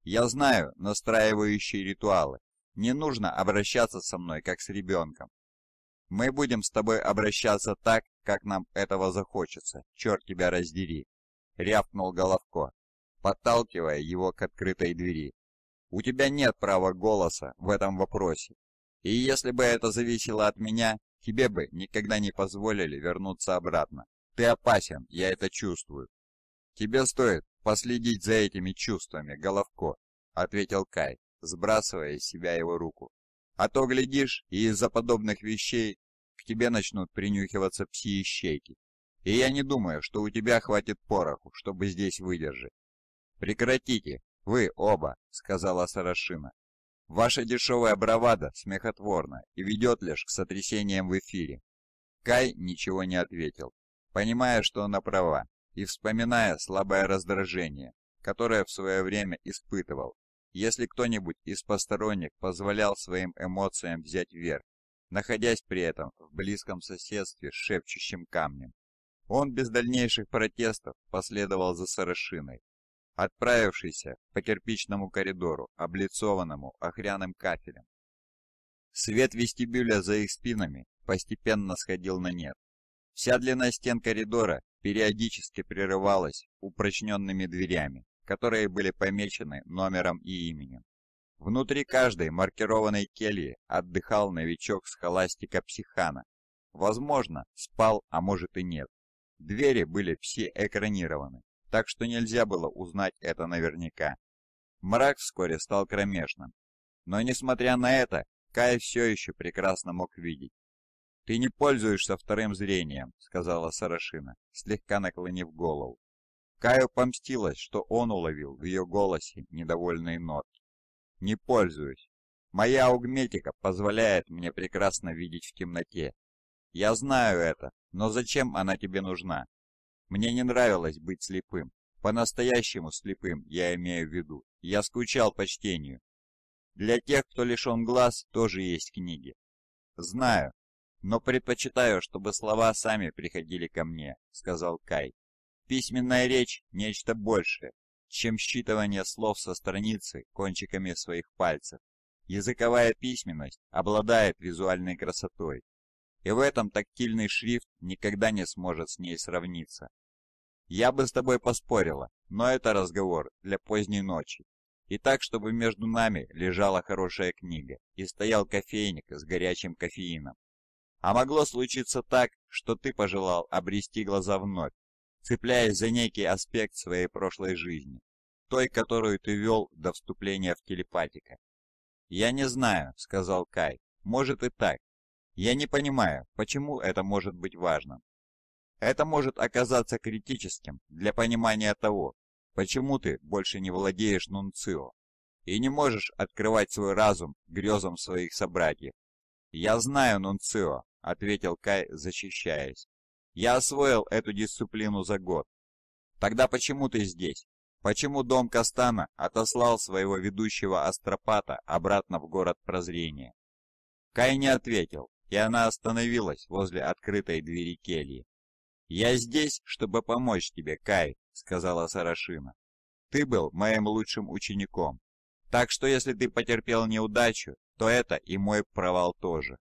Я знаю настраивающие ритуалы. Не нужно обращаться со мной, как с ребенком. Мы будем с тобой обращаться так, как нам этого захочется, черт тебя раздери!» — рявкнул Головко, подталкивая его к открытой двери. «У тебя нет права голоса в этом вопросе. И если бы это зависело от меня, тебе бы никогда не позволили вернуться обратно. Ты опасен, я это чувствую. Тебе стоит последить за этими чувствами, Головко, ответил Кай, сбрасывая с себя его руку. А то, глядишь, и из-за подобных вещей к тебе начнут принюхиваться пси-ищейки. И я не думаю, что у тебя хватит пороху, чтобы здесь выдержать. «Прекратите, вы оба», — сказала Сарашина. Ваша дешевая бравада смехотворна и ведет лишь к сотрясениям в эфире. Кай ничего не ответил, понимая, что она права, и вспоминая слабое раздражение, которое в свое время испытывал, если кто-нибудь из посторонних позволял своим эмоциям взять верх, находясь при этом в близком соседстве с шепчущим камнем. Он без дальнейших протестов последовал за Сарашиной, отправившийся по кирпичному коридору, облицованному охряным кафелем. Свет вестибюля за их спинами постепенно сходил на нет. Вся длина стен коридора периодически прерывалась упрочненными дверями, которые были помечены номером и именем. Внутри каждой маркированной кельи отдыхал новичок с холастика психана. Возможно, спал, а может и нет. Двери были все экранированы, так что нельзя было узнать это наверняка. Мрак вскоре стал кромешным. Но несмотря на это, Кай все еще прекрасно мог видеть. «Ты не пользуешься вторым зрением», — сказала Сарашина, слегка наклонив голову. Каю помстилось, что он уловил в ее голосе недовольные нотки. «Не пользуюсь. Моя аугметика позволяет мне прекрасно видеть в темноте. Я знаю это, но зачем она тебе нужна?» Мне не нравилось быть слепым. По-настоящему слепым, я имею в виду. Я скучал по чтению. Для тех, кто лишен глаз, тоже есть книги. Знаю, но предпочитаю, чтобы слова сами приходили ко мне, сказал Кай. Письменная речь – нечто большее, чем считывание слов со страницы кончиками своих пальцев. Языковая письменность обладает визуальной красотой, и в этом тактильный шрифт никогда не сможет с ней сравниться. Я бы с тобой поспорила, но это разговор для поздней ночи. И так, чтобы между нами лежала хорошая книга и стоял кофейник с горячим кофеином. А могло случиться так, что ты пожелал обрести глаза вновь, цепляясь за некий аспект своей прошлой жизни, той, которую ты вел до вступления в телепатика. «Я не знаю», — сказал Кай, — «может и так, я не понимаю, почему это может быть важно. Это может оказаться критическим для понимания того, почему ты больше не владеешь нунцио и не можешь открывать свой разум грезам своих собратьев. «Я знаю нунцио», — ответил Кай, защищаясь. «Я освоил эту дисциплину за год». «Тогда почему ты здесь? Почему дом Кастана отослал своего ведущего астропата обратно в город прозрения?» Кай не ответил, и она остановилась возле открытой двери кельи. «Я здесь, чтобы помочь тебе, Кай», — сказала Сарашина. «Ты был моим лучшим учеником, так что если ты потерпел неудачу, то это и мой провал тоже».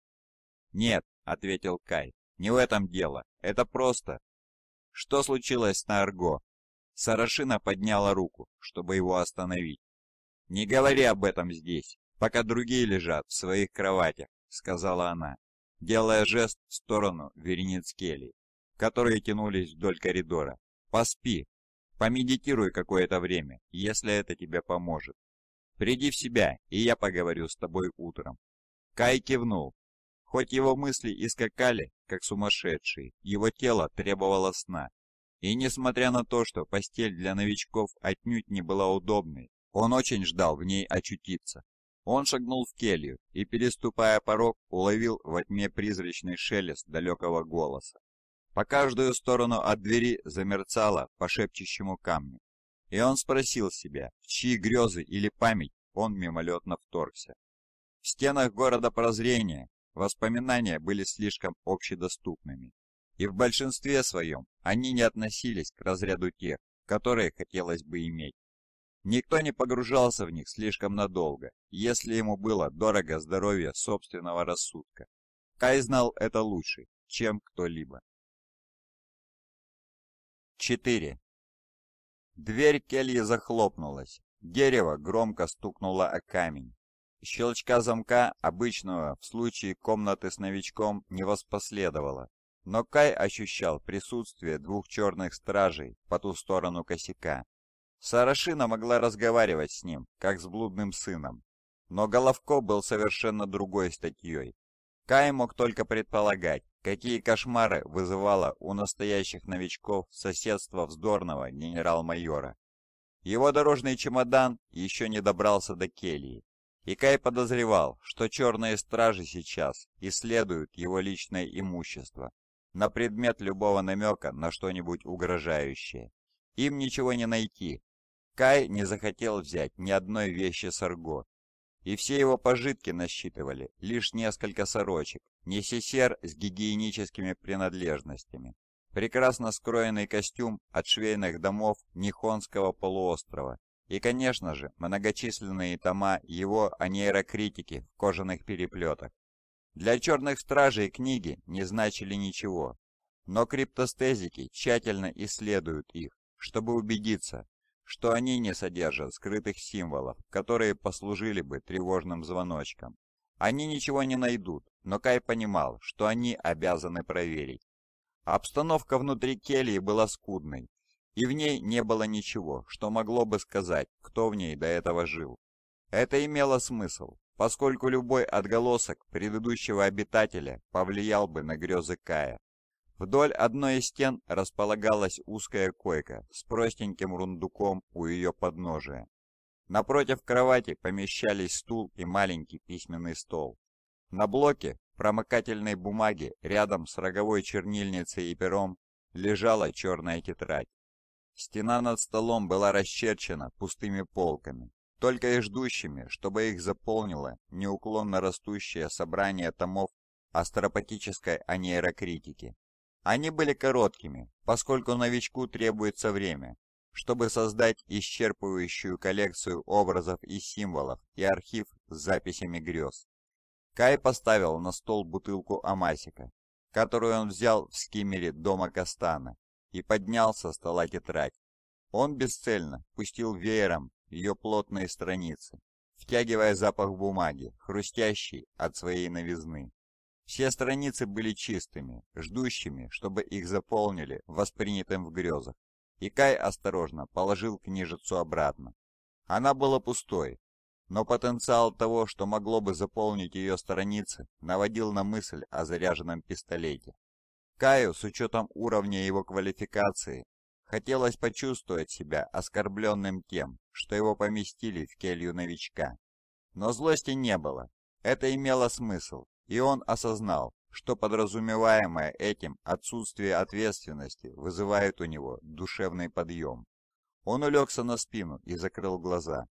«Нет», — ответил Кай, — «не в этом дело, это просто...» «Что случилось на арго? Сарашина подняла руку, чтобы его остановить. «Не говори об этом здесь, пока другие лежат в своих кроватях», — сказала она делая жест в сторону верениц келей, которые тянулись вдоль коридора. «Поспи! Помедитируй какое-то время, если это тебе поможет. Приди в себя, и я поговорю с тобой утром». Кай кивнул. Хоть его мысли и скакали, как сумасшедшие, его тело требовало сна. И несмотря на то, что постель для новичков отнюдь не была удобной, он очень ждал в ней очутиться. Он шагнул в келью и, переступая порог, уловил во тьме призрачный шелест далекого голоса. По каждую сторону от двери замерцало по шепчущему камню. И он спросил себя, в чьи грезы или память он мимолетно вторгся. В стенах города прозрения воспоминания были слишком общедоступными, и в большинстве своем они не относились к разряду тех, которые хотелось бы иметь. Никто не погружался в них слишком надолго, если ему было дорого здоровье собственного рассудка. Кай знал это лучше, чем кто-либо. 4. Дверь кельи захлопнулась. Дерево громко стукнуло о камень. Щелчка замка, обычного в случае комнаты с новичком, не воспоследовало. Но Кай ощущал присутствие двух черных стражей по ту сторону косяка. Сарашина могла разговаривать с ним, как с блудным сыном. Но Головко был совершенно другой статьей. Кай мог только предполагать, какие кошмары вызывало у настоящих новичков соседство вздорного генерал-майора. Его дорожный чемодан еще не добрался до кельи, и Кай подозревал, что черные стражи сейчас исследуют его личное имущество на предмет любого намека на что-нибудь угрожающее. Им ничего не найти, Кай не захотел взять ни одной вещи с Арго, и все его пожитки насчитывали лишь несколько сорочек, несесер с гигиеническими принадлежностями, прекрасно скроенный костюм от швейных домов Нихонского полуострова и, конечно же, многочисленные тома его о нейрокритике в кожаных переплетах. Для черных стражей книги не значили ничего, но криптостезики тщательно исследуют их, чтобы убедиться, что они не содержат скрытых символов, которые послужили бы тревожным звоночком. Они ничего не найдут, но Кай понимал, что они обязаны проверить. Обстановка внутри келии была скудной, и в ней не было ничего, что могло бы сказать, кто в ней до этого жил. Это имело смысл, поскольку любой отголосок предыдущего обитателя повлиял бы на грезы Кая. Вдоль одной из стен располагалась узкая койка с простеньким рундуком у ее подножия. Напротив кровати помещались стул и маленький письменный стол. На блоке промокательной бумаги рядом с роговой чернильницей и пером лежала черная тетрадь. Стена над столом была расчерчена пустыми полками, только и ждущими, чтобы их заполнило неуклонно растущее собрание томов астропатической анейрокритики. Они были короткими, поскольку новичку требуется время, чтобы создать исчерпывающую коллекцию образов и символов и архив с записями грез. Кай поставил на стол бутылку амасика, которую он взял в скиммере дома Кастана, и поднял со стола тетрадь. Он бесцельно пустил веером ее плотные страницы, втягивая запах бумаги, хрустящий от своей новизны. Все страницы были чистыми, ждущими, чтобы их заполнили воспринятым в грезах. И Кай осторожно положил книжицу обратно. Она была пустой, но потенциал того, что могло бы заполнить ее страницы, наводил на мысль о заряженном пистолете. Каю, с учетом уровня его квалификации, хотелось почувствовать себя оскорбленным тем, что его поместили в келью новичка. Но злости не было. Это имело смысл, и он осознал, что подразумеваемое этим отсутствие ответственности вызывает у него душевный подъем. Он улегся на спину и закрыл глаза,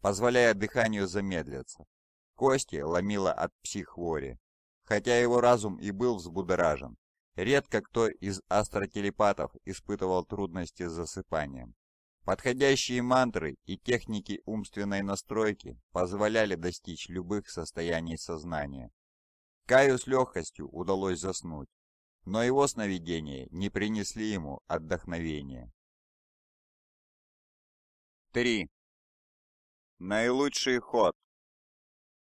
позволяя дыханию замедлиться. Кости ломило от психвори, хотя его разум и был взбудоражен. Редко кто из астротелепатов испытывал трудности с засыпанием. Подходящие мантры и техники умственной настройки позволяли достичь любых состояний сознания. Каю с легкостью удалось заснуть, но его сновидения не принесли ему отдохновения. 3. Наилучший ход.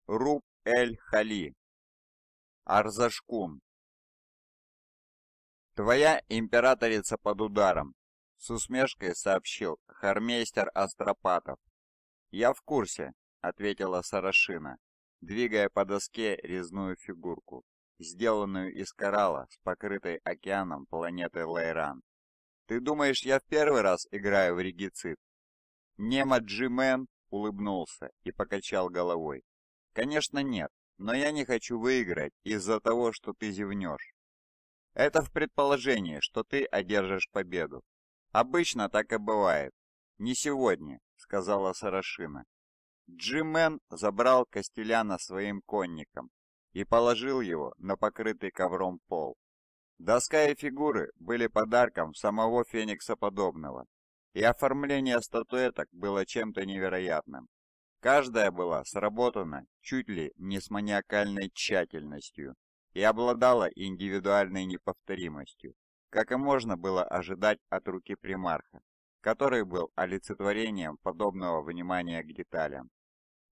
Руб Эль-Хали. Арзашкун. «Твоя императорица под ударом», — с усмешкой сообщил хормейстер Астропатов. «Я в курсе», — ответила Сарашина двигая по доске резную фигурку, сделанную из коралла с покрытой океаном планеты Лайран. «Ты думаешь, я в первый раз играю в регицит? Немо Джимен улыбнулся и покачал головой. «Конечно нет, но я не хочу выиграть из-за того, что ты зевнешь. Это в предположении, что ты одержишь победу. Обычно так и бывает. Не сегодня, сказала Сарашина Джимен забрал Костеляна своим конником и положил его на покрытый ковром пол. Доска и фигуры были подарком самого Феникса Подобного, и оформление статуэток было чем-то невероятным. Каждая была сработана чуть ли не с маниакальной тщательностью и обладала индивидуальной неповторимостью, как и можно было ожидать от руки примарха, который был олицетворением подобного внимания к деталям.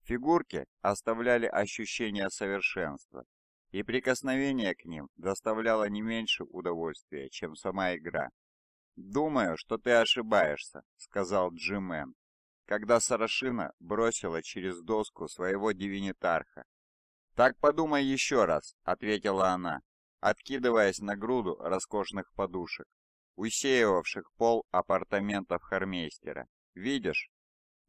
Фигурки оставляли ощущение совершенства, и прикосновение к ним доставляло не меньше удовольствия, чем сама игра. «Думаю, что ты ошибаешься», — сказал Джимен, когда Сарашина бросила через доску своего дивинитарха. «Так подумай еще раз», — ответила она, откидываясь на груду роскошных подушек, усеивавших пол апартаментов Хармейстера. «Видишь,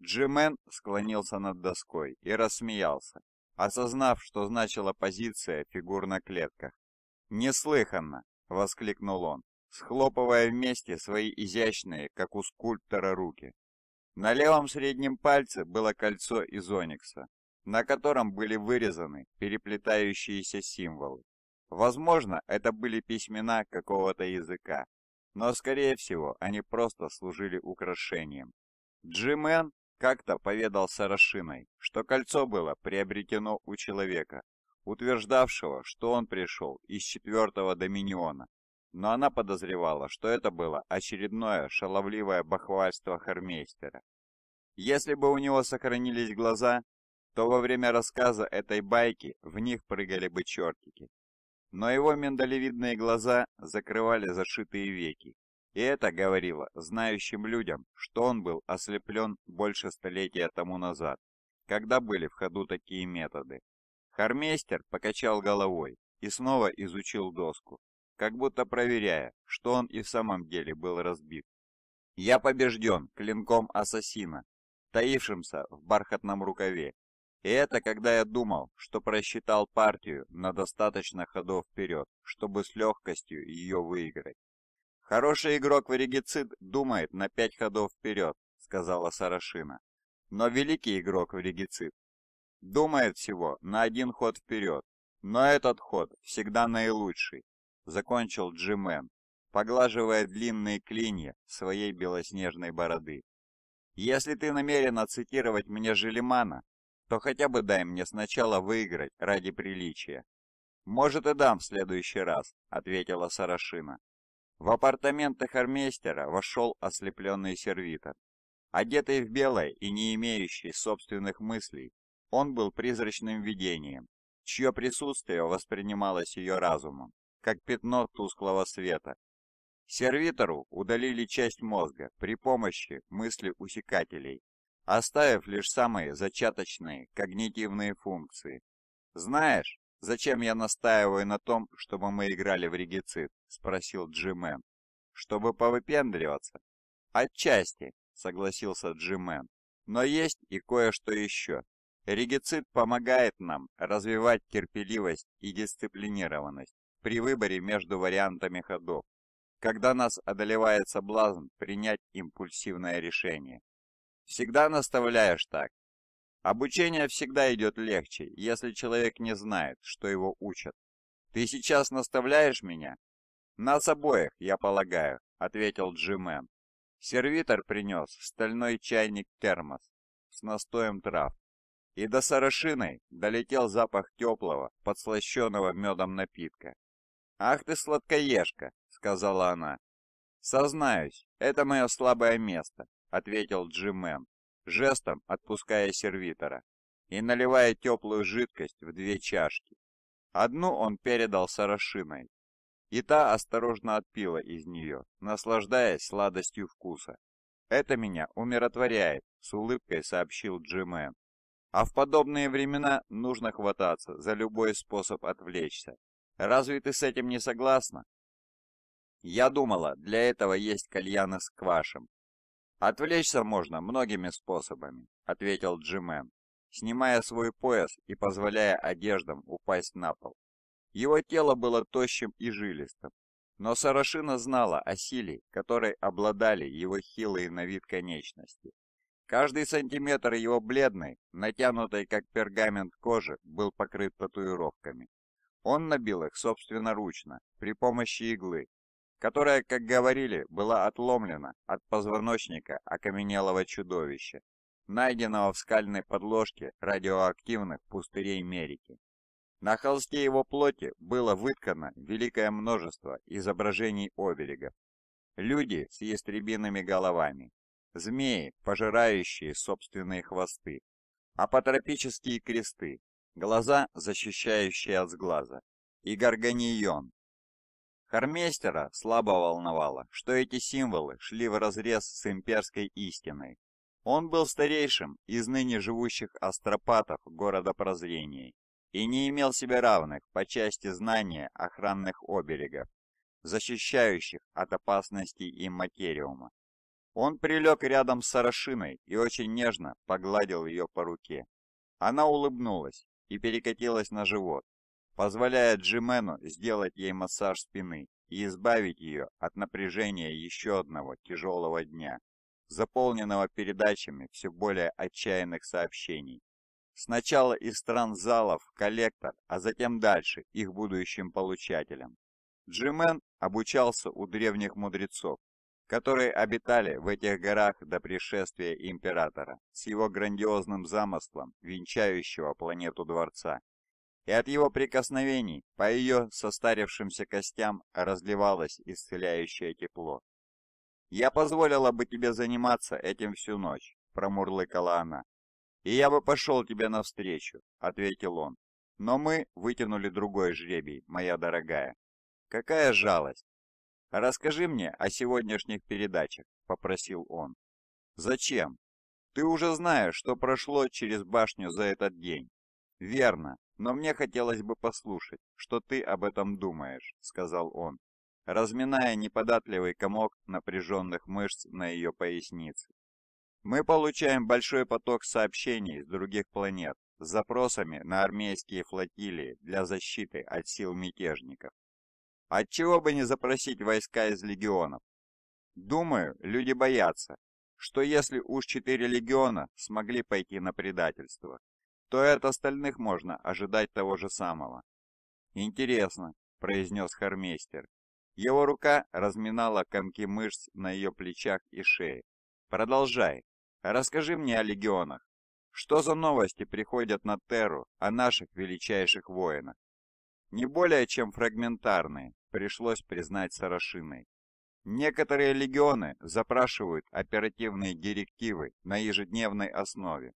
Джимен склонился над доской и рассмеялся, осознав, что значила позиция фигур на клетках. «Неслыханно!» — воскликнул он, схлопывая вместе свои изящные, как у скульптора, руки. На левом среднем пальце было кольцо из оникса, на котором были вырезаны переплетающиеся символы. Возможно, это были письмена какого-то языка, но, скорее всего, они просто служили украшением. Джимен как-то поведал Сарашиной, что кольцо было приобретено у человека, утверждавшего, что он пришел из четвертого доминиона, но она подозревала, что это было очередное шаловливое бахвальство Хармейстера. Если бы у него сохранились глаза, то во время рассказа этой байки в них прыгали бы чертики. Но его миндалевидные глаза закрывали зашитые веки, и это говорило знающим людям, что он был ослеплен больше столетия тому назад, когда были в ходу такие методы. Хармейстер покачал головой и снова изучил доску, как будто проверяя, что он и в самом деле был разбит. «Я побежден клинком ассасина, таившимся в бархатном рукаве. И это когда я думал, что просчитал партию на достаточно ходов вперед, чтобы с легкостью ее выиграть. «Хороший игрок в регицид думает на пять ходов вперед», — сказала Сарашина. «Но великий игрок в регицид думает всего на один ход вперед, но этот ход всегда наилучший», — закончил Джимен, поглаживая длинные клинья своей белоснежной бороды. «Если ты намерена цитировать мне Желемана, то хотя бы дай мне сначала выиграть ради приличия». «Может, и дам в следующий раз», — ответила Сарашина. В апартаменты Хармейстера вошел ослепленный сервитор. Одетый в белое и не имеющий собственных мыслей, он был призрачным видением, чье присутствие воспринималось ее разумом, как пятно тусклого света. Сервитору удалили часть мозга при помощи мысли-усекателей, оставив лишь самые зачаточные когнитивные функции. Знаешь, «Зачем я настаиваю на том, чтобы мы играли в регицит? – спросил Джимен. «Чтобы повыпендриваться?» «Отчасти», – согласился Джимен. «Но есть и кое-что еще. Регицит помогает нам развивать терпеливость и дисциплинированность при выборе между вариантами ходов, когда нас одолевает соблазн принять импульсивное решение. Всегда наставляешь так, Обучение всегда идет легче, если человек не знает, что его учат. Ты сейчас наставляешь меня? Нас обоих, я полагаю, ответил Джимен. Сервитор принес стальной чайник-термос с настоем трав. И до Сарашиной долетел запах теплого, подслащенного медом напитка. «Ах ты сладкоежка!» — сказала она. «Сознаюсь, это мое слабое место», — ответил Джимен, жестом отпуская сервитора, и наливая теплую жидкость в две чашки. Одну он передал Сарашиной, и та осторожно отпила из нее, наслаждаясь сладостью вкуса. «Это меня умиротворяет», — с улыбкой сообщил Джимен. «А в подобные времена нужно хвататься за любой способ отвлечься. Разве ты с этим не согласна?» «Я думала, для этого есть кальяны с квашем», «Отвлечься можно многими способами», — ответил Джимен, снимая свой пояс и позволяя одеждам упасть на пол. Его тело было тощим и жилистым, но Сарашина знала о силе, которой обладали его хилые на вид конечности. Каждый сантиметр его бледной, натянутой как пергамент кожи, был покрыт татуировками. Он набил их собственноручно, при помощи иглы, которая, как говорили, была отломлена от позвоночника окаменелого чудовища, найденного в скальной подложке радиоактивных пустырей Мерики. На холсте его плоти было выткано великое множество изображений оберегов. Люди с ястребиными головами, змеи, пожирающие собственные хвосты, апотропические кресты, глаза, защищающие от сглаза, и горганьон, Хармейстера слабо волновало, что эти символы шли вразрез с имперской истиной. Он был старейшим из ныне живущих астропатов города прозрений и не имел себе равных по части знания охранных оберегов, защищающих от опасностей имматериума. Он прилег рядом с Сарашиной и очень нежно погладил ее по руке. Она улыбнулась и перекатилась на живот, позволяя Джимену сделать ей массаж спины и избавить ее от напряжения еще одного тяжелого дня, заполненного передачами все более отчаянных сообщений. Сначала из стран залов коллектор, а затем дальше их будущим получателям. Джимен обучался у древних мудрецов, которые обитали в этих горах до пришествия императора с его грандиозным замыслом, венчающего планету Дворца и от его прикосновений по ее состарившимся костям разливалось исцеляющее тепло. «Я позволила бы тебе заниматься этим всю ночь», — промурлыкала она. «И я бы пошел тебе навстречу», — ответил он. «Но мы вытянули другой жребий, моя дорогая». «Какая жалость!» «Расскажи мне о сегодняшних передачах», — попросил он. «Зачем? Ты уже знаешь, что прошло через башню за этот день». «Верно. «Но мне хотелось бы послушать, что ты об этом думаешь», — сказал он, разминая неподатливый комок напряженных мышц на ее пояснице. «Мы получаем большой поток сообщений с других планет с запросами на армейские флотилии для защиты от сил мятежников. Отчего бы не запросить войска из легионов? Думаю, люди боятся, что если уж четыре легиона смогли пойти на предательство, то и от остальных можно ожидать того же самого. «Интересно», — произнес Хармейстер. Его рука разминала комки мышц на ее плечах и шее. «Продолжай. Расскажи мне о легионах. Что за новости приходят на Терру о наших величайших воинах?» «Не более чем фрагментарные», — пришлось признать Сарашиной. Некоторые легионы запрашивают оперативные директивы на ежедневной основе,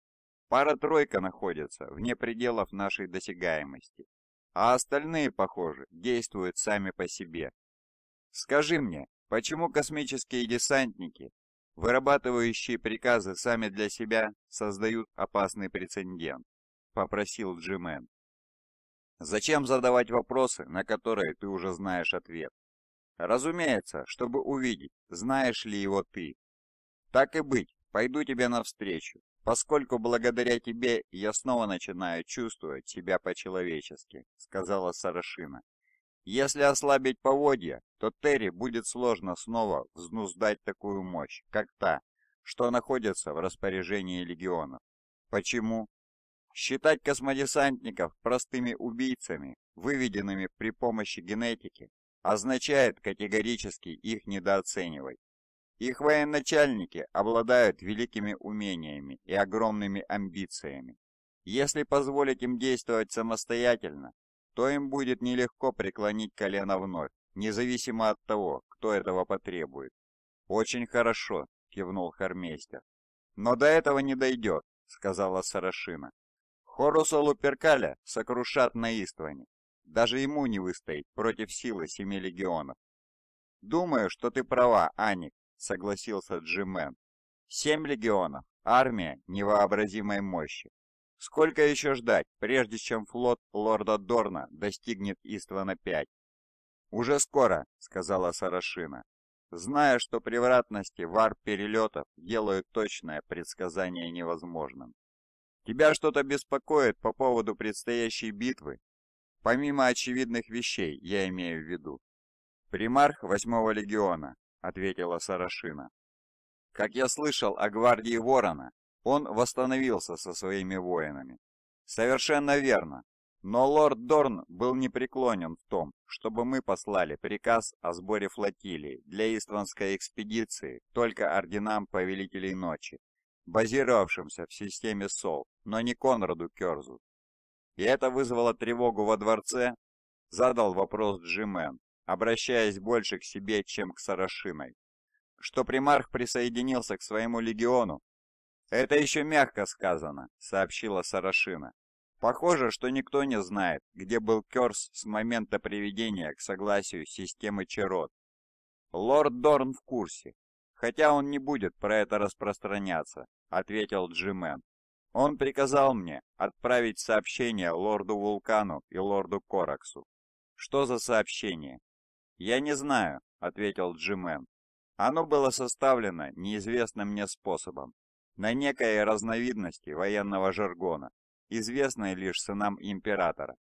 Пара-тройка находится вне пределов нашей досягаемости, а остальные, похоже, действуют сами по себе. Скажи мне, почему космические десантники, вырабатывающие приказы сами для себя, создают опасный прецедент? Попросил Джимен. Зачем задавать вопросы, на которые ты уже знаешь ответ? Разумеется, чтобы увидеть, знаешь ли его ты. Так и быть, пойду тебе навстречу «Поскольку благодаря тебе я снова начинаю чувствовать себя по-человечески», — сказала Сарашина. «Если ослабить поводья, то Терри будет сложно снова взнуздать такую мощь, как та, что находится в распоряжении легионов. Почему? Считать космодесантников простыми убийцами, выведенными при помощи генетики, означает категорически их недооценивать. Их военачальники обладают великими умениями и огромными амбициями. Если позволить им действовать самостоятельно, то им будет нелегко преклонить колено вновь, независимо от того, кто этого потребует. «Очень хорошо», — кивнул Хармейстер. «Но до этого не дойдет», — сказала Сарашина. «Хоруса Луперкаля сокрушат на Истване. Даже ему не выстоять против силы семи легионов». «Думаю, что ты права, Аник», — согласился Джимен. «Семь легионов, армия невообразимой мощи. Сколько еще ждать, прежде чем флот лорда Дорна достигнет Иствана-5?» «Уже скоро», — сказала Сарашина, зная, что превратности варп-перелетов делают точное предсказание невозможным. «Тебя что-то беспокоит по поводу предстоящей битвы?» «Помимо очевидных вещей, я имею в виду». Примарх восьмого легиона ответила Сарашина. Как я слышал о гвардии Ворона, он восстановился со своими воинами. Совершенно верно. Но лорд Дорн был непреклонен в том, чтобы мы послали приказ о сборе флотилии для Истванской экспедиции только орденам Повелителей Ночи, базировавшимся в системе СОЛ, но не Конраду Керзу. И это вызвало тревогу во дворце? Задал вопрос Джимен, обращаясь больше к себе, чем к Сарашимой, Что примарх присоединился к своему легиону? «Это еще мягко сказано», — сообщила Сарашина. «Похоже, что никто не знает, где был Керс с момента приведения к согласию системы Черот. Лорд Дорн в курсе, хотя он не будет про это распространяться», — ответил Джимен. «Он приказал мне отправить сообщение лорду Вулкану и лорду Кораксу». «Что за сообщение?» «Я не знаю», — ответил Джимен. «Оно было составлено неизвестным мне способом, на некой разновидности военного жаргона, известной лишь сынам императора.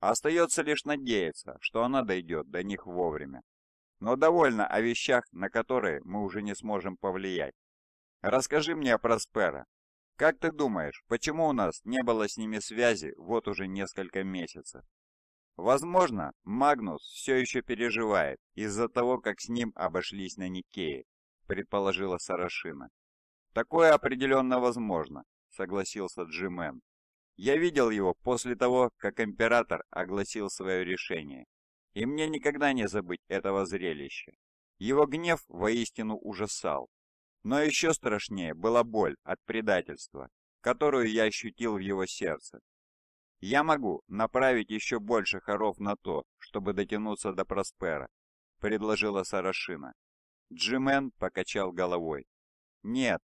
Остается лишь надеяться, что она дойдет до них вовремя. Но довольно о вещах, на которые мы уже не сможем повлиять. Расскажи мне о Проспера. Как ты думаешь, почему у нас не было с ними связи вот уже несколько месяцев? Возможно, Магнус все еще переживает из-за того, как с ним обошлись на Никее, предположила Сарашина. Такое определенно возможно, согласился Джимен. Я видел его после того, как император огласил свое решение, и мне никогда не забыть этого зрелища. Его гнев воистину ужасал. Но еще страшнее была боль от предательства, которую я ощутил в его сердце. Я могу направить еще больше хоров на то, чтобы дотянуться до Проспера, предложила Сарашина. Джимен покачал головой. Нет,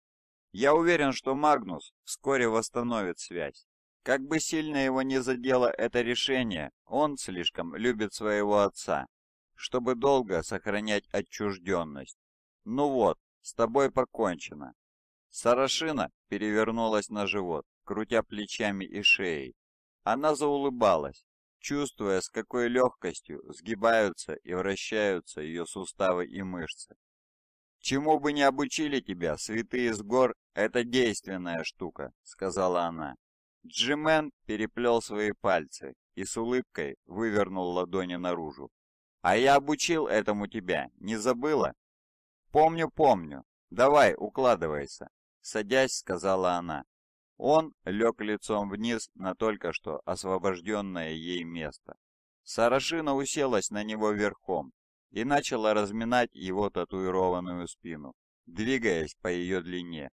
я уверен, что Магнус вскоре восстановит связь. Как бы сильно его не задело это решение, он слишком любит своего отца, чтобы долго сохранять отчужденность. Ну вот, с тобой покончено. Сарашина перевернулась на живот, крутя плечами и шеей, она заулыбалась, чувствуя, с какой легкостью сгибаются и вращаются ее суставы и мышцы. «Чему бы не обучили тебя, святые с гор, это действенная штука», — сказала она. Джимен переплел свои пальцы и с улыбкой вывернул ладони наружу. «А я обучил этому тебя, не забыла?» «Помню, помню. Давай, укладывайся», — садясь, сказала она. Он лег лицом вниз на только что освобожденное ей место. Сарашина уселась на него верхом и начала разминать его татуированную спину, двигаясь по ее длине.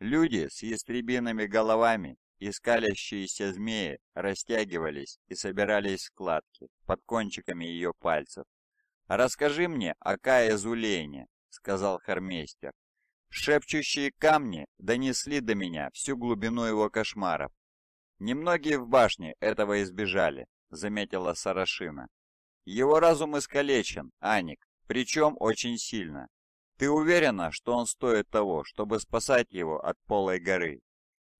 Люди с ястребиными головами и скалящиеся змеи растягивались и собирались в складки под кончиками ее пальцев. «Расскажи мне о Кае Зулейне», — сказал Хармейстер. Шепчущие камни донесли до меня всю глубину его кошмаров. «Немногие в башне этого избежали», — заметила Сарашина. «Его разум искалечен, Аник, причем очень сильно. Ты уверена, что он стоит того, чтобы спасать его от полой горы?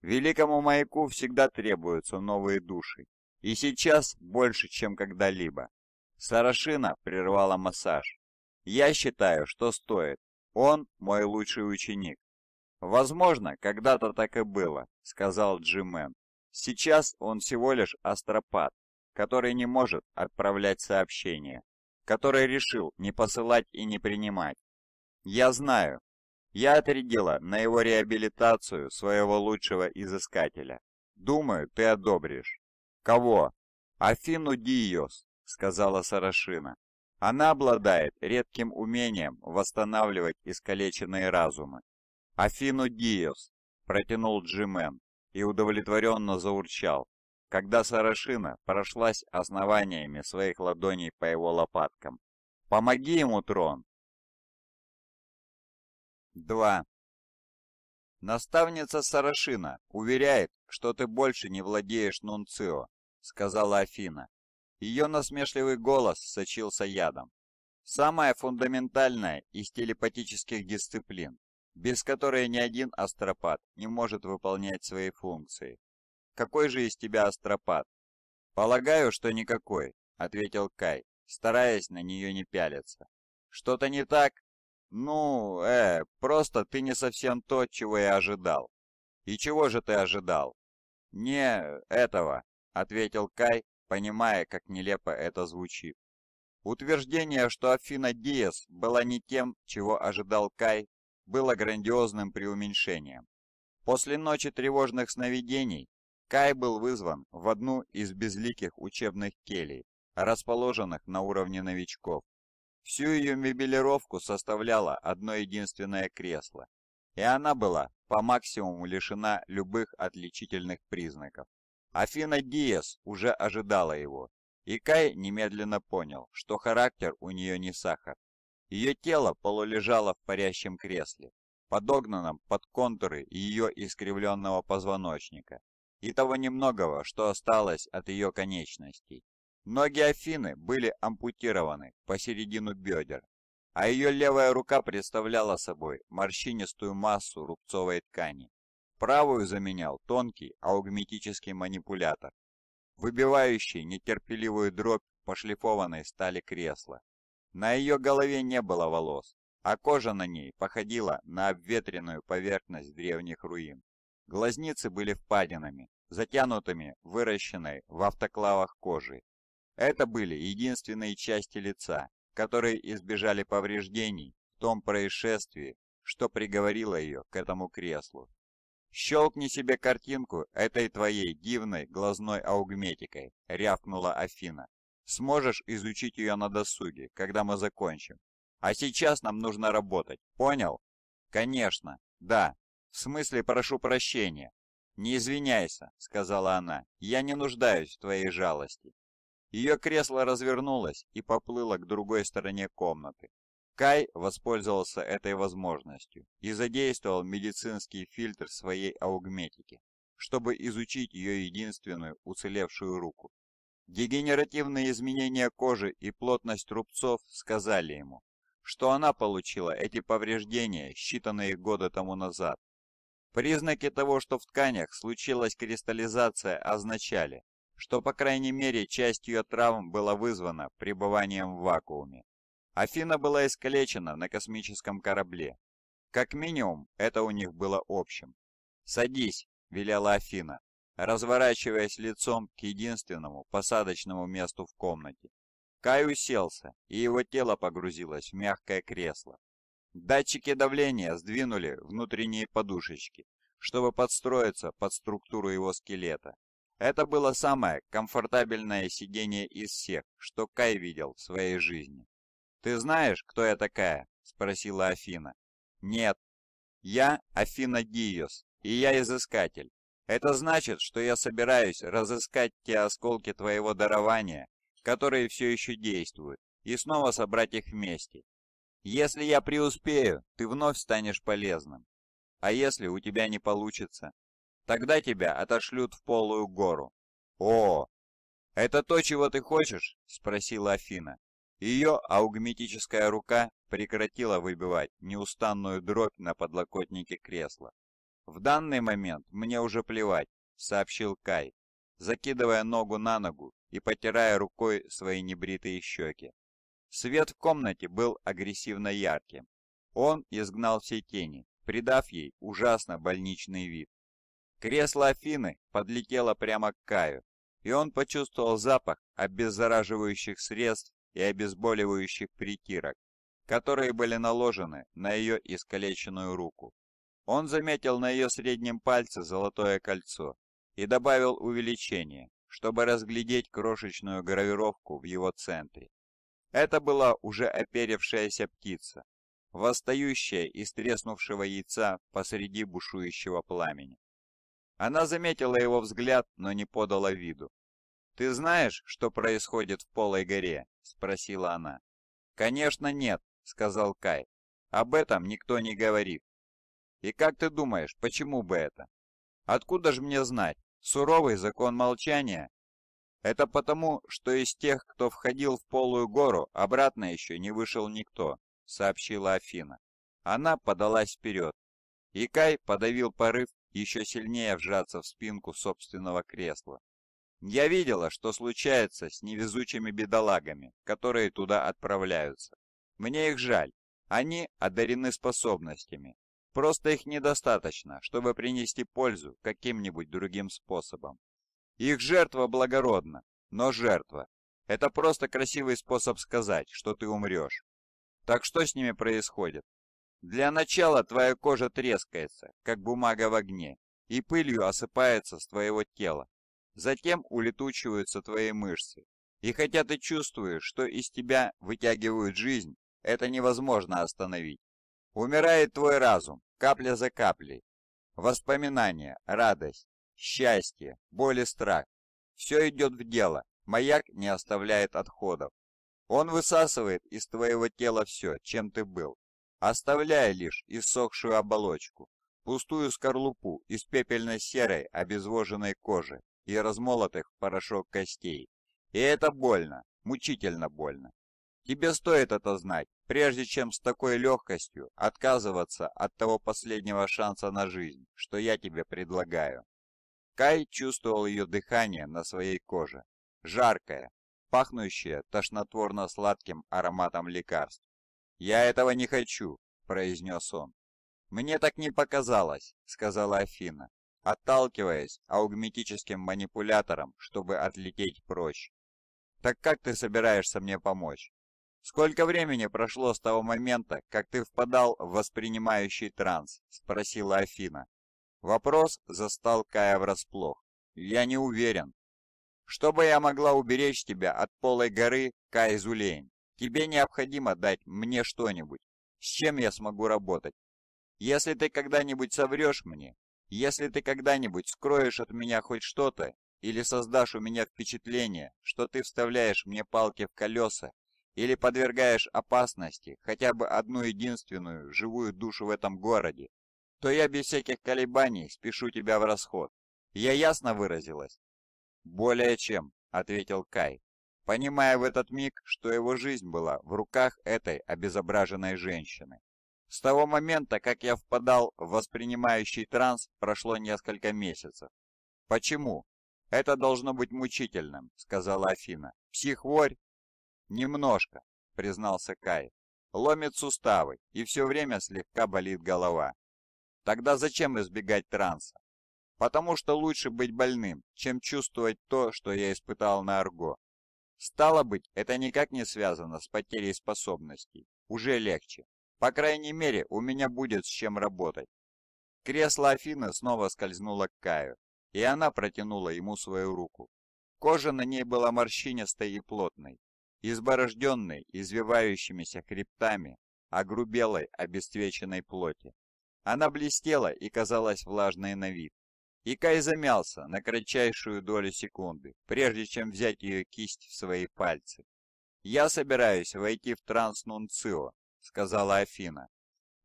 Великому маяку всегда требуются новые души, и сейчас больше, чем когда-либо». Сарашина прервала массаж. «Я считаю, что стоит. Он мой лучший ученик. Возможно, когда-то так и было, сказал Джимен. Сейчас он всего лишь астропат, который не может отправлять сообщения, который решил не посылать и не принимать. Я знаю. Я отрядила на его реабилитацию своего лучшего изыскателя. Думаю, ты одобришь. Кого? Афину Диос, сказала Сарашина. Она обладает редким умением восстанавливать искалеченные разумы. «Афину Диос!» – протянул Джимен и удовлетворенно заурчал, когда Сарашина прошлась основаниями своих ладоней по его лопаткам. «Помоги ему, Трон!» 2. «Наставница Сарашина уверяет, что ты больше не владеешь Нунцио», — сказала Афина. Ее насмешливый голос сочился ядом. Самая фундаментальная из телепатических дисциплин, без которой ни один астропат не может выполнять свои функции. Какой же из тебя астропат? Полагаю, что никакой, ответил Кай, стараясь на нее не пялиться. Что-то не так? Ну, э, просто ты не совсем то, чего я ожидал. И чего же ты ожидал? Не этого, ответил Кай, понимая, как нелепо это звучит. Утверждение, что Афина Диас была не тем, чего ожидал Кай, было грандиозным преуменьшением. После ночи тревожных сновидений Кай был вызван в одну из безликих учебных келей, расположенных на уровне новичков. Всю ее мебелировку составляло одно единственное кресло, и она была по максимуму лишена любых отличительных признаков. Афина Диес уже ожидала его, и Кай немедленно понял, что характер у нее не сахар. Ее тело полулежало в парящем кресле, подогнанном под контуры ее искривленного позвоночника и того немногого, что осталось от ее конечностей. Ноги Афины были ампутированы посередину бедер, а ее левая рука представляла собой морщинистую массу рубцовой ткани. Правую заменял тонкий аугметический манипулятор, выбивающий нетерпеливую дробь пошлифованной стали кресла. На ее голове не было волос, а кожа на ней походила на обветренную поверхность древних руин. Глазницы были впадинами, затянутыми выращенной в автоклавах кожи. Это были единственные части лица, которые избежали повреждений в том происшествии, что приговорило ее к этому креслу. «Щелкни себе картинку этой твоей дивной глазной аугметикой», — рявкнула Афина. «Сможешь изучить ее на досуге, когда мы закончим. А сейчас нам нужно работать, понял?» «Конечно, да. В смысле, прошу прощения». «Не извиняйся», — сказала она, — «я не нуждаюсь в твоей жалости». Ее кресло развернулось и поплыло к другой стороне комнаты, Кай воспользовался этой возможностью и задействовал медицинский фильтр своей аугметики, чтобы изучить ее единственную уцелевшую руку. Дегенеративные изменения кожи и плотность рубцов сказали ему, что она получила эти повреждения считанные годы тому назад. Признаки того, что в тканях случилась кристаллизация, означали, что по крайней мере часть ее травм была вызвана пребыванием в вакууме. Афина была искалечена на космическом корабле. Как минимум, это у них было общим. «Садись», — велела Афина, разворачиваясь лицом к единственному посадочному месту в комнате. Кай уселся, и его тело погрузилось в мягкое кресло. Датчики давления сдвинули внутренние подушечки, чтобы подстроиться под структуру его скелета. Это было самое комфортабельное сидение из всех, что Кай видел в своей жизни. «Ты знаешь, кто я такая?» – спросила Афина. «Нет. Я Афина Диос, и я изыскатель. Это значит, что я собираюсь разыскать те осколки твоего дарования, которые все еще действуют, и снова собрать их вместе. Если я преуспею, ты вновь станешь полезным. А если у тебя не получится, тогда тебя отошлют в полую гору. О, это то, чего ты хочешь? Спросила Афина. Ее аугметическая рука прекратила выбивать неустанную дробь на подлокотнике кресла. «В данный момент мне уже плевать», — сообщил Кай, закидывая ногу на ногу и потирая рукой свои небритые щеки. Свет в комнате был агрессивно ярким. Он изгнал все тени, придав ей ужасно больничный вид. Кресло Афины подлетело прямо к Каю, и он почувствовал запах обеззараживающих средств и обезболивающих притирок, которые были наложены на ее искалеченную руку. Он заметил на ее среднем пальце золотое кольцо и добавил увеличение, чтобы разглядеть крошечную гравировку в его центре. Это была уже оперевшаяся птица, восстающая из треснувшего яйца посреди бушующего пламени. Она заметила его взгляд, но не подала виду. «Ты знаешь, что происходит в Полой горе?» спросила она. «Конечно нет», — сказал Кай. «Об этом никто не говорит». «И как ты думаешь, почему бы это?» «Откуда же мне знать? Суровый закон молчания?» «Это потому, что из тех, кто входил в полую гору, обратно еще не вышел никто», — сообщила Афина. Она подалась вперед, и Кай подавил порыв еще сильнее вжаться в спинку собственного кресла. Я видела, что случается с невезучими бедолагами, которые туда отправляются. Мне их жаль. Они одарены способностями. Просто их недостаточно, чтобы принести пользу каким-нибудь другим способом. Их жертва благородна, но жертва. Это просто красивый способ сказать, что ты умрешь. Так что с ними происходит? Для начала твоя кожа трескается, как бумага в огне, и пылью осыпается с твоего тела. Затем улетучиваются твои мышцы. И хотя ты чувствуешь, что из тебя вытягивают жизнь, это невозможно остановить. Умирает твой разум, капля за каплей. Воспоминания, радость, счастье, боль и страх. Все идет в дело, маяк не оставляет отходов. Он высасывает из твоего тела все, чем ты был, оставляя лишь иссохшую оболочку, пустую скорлупу из пепельно-серой обезвоженной кожи и размолотых в порошок костей. И это больно, мучительно больно. Тебе стоит это знать, прежде чем с такой легкостью отказываться от того последнего шанса на жизнь, что я тебе предлагаю. Кай чувствовал ее дыхание на своей коже, жаркое, пахнущее тошнотворно-сладким ароматом лекарств. «Я этого не хочу», — произнес он. «Мне так не показалось», — сказала Афина отталкиваясь аугметическим манипулятором, чтобы отлететь прочь. «Так как ты собираешься мне помочь? Сколько времени прошло с того момента, как ты впадал в воспринимающий транс?» – спросила Афина. Вопрос застал Кая врасплох. «Я не уверен». «Чтобы я могла уберечь тебя от полой горы, Кай Зулейн, тебе необходимо дать мне что-нибудь, с чем я смогу работать. Если ты когда-нибудь соврешь мне, если ты когда-нибудь скроешь от меня хоть что-то или создашь у меня впечатление, что ты вставляешь мне палки в колеса или подвергаешь опасности хотя бы одну единственную живую душу в этом городе, то я без всяких колебаний спешу тебя в расход. Я ясно выразилась?» «Более чем», — ответил Кай, понимая в этот миг, что его жизнь была в руках этой обезображенной женщины. С того момента, как я впадал в воспринимающий транс, прошло несколько месяцев. «Почему?» «Это должно быть мучительным», — сказала Афина. «Психворь?» «Немножко», — признался Кай. «Ломит суставы, и все время слегка болит голова». «Тогда зачем избегать транса?» «Потому что лучше быть больным, чем чувствовать то, что я испытал на Арго». «Стало быть, это никак не связано с потерей способностей. Уже легче». По крайней мере, у меня будет с чем работать. Кресло Афины снова скользнуло к Каю, и она протянула ему свою руку. Кожа на ней была морщинистой и плотной, изборожденной извивающимися хребтами, огрубелой, обесцвеченной плоти. Она блестела и казалась влажной на вид. И Кай замялся на кратчайшую долю секунды, прежде чем взять ее кисть в свои пальцы. «Я собираюсь войти в транс Нунцио», сказала Афина.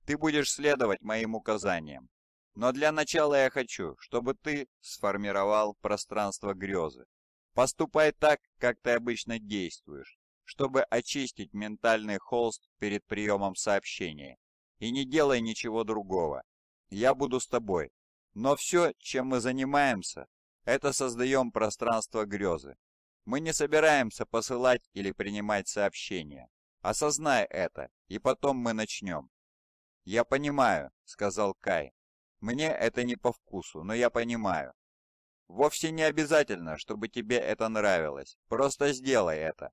«Ты будешь следовать моим указаниям. Но для начала я хочу, чтобы ты сформировал пространство грезы. Поступай так, как ты обычно действуешь, чтобы очистить ментальный холст перед приемом сообщения. И не делай ничего другого. Я буду с тобой. Но все, чем мы занимаемся, это создаем пространство грезы. Мы не собираемся посылать или принимать сообщения. Осознай это, и потом мы начнем». «Я понимаю», — сказал Кай. «Мне это не по вкусу, но я понимаю». «Вовсе не обязательно, чтобы тебе это нравилось. Просто сделай это».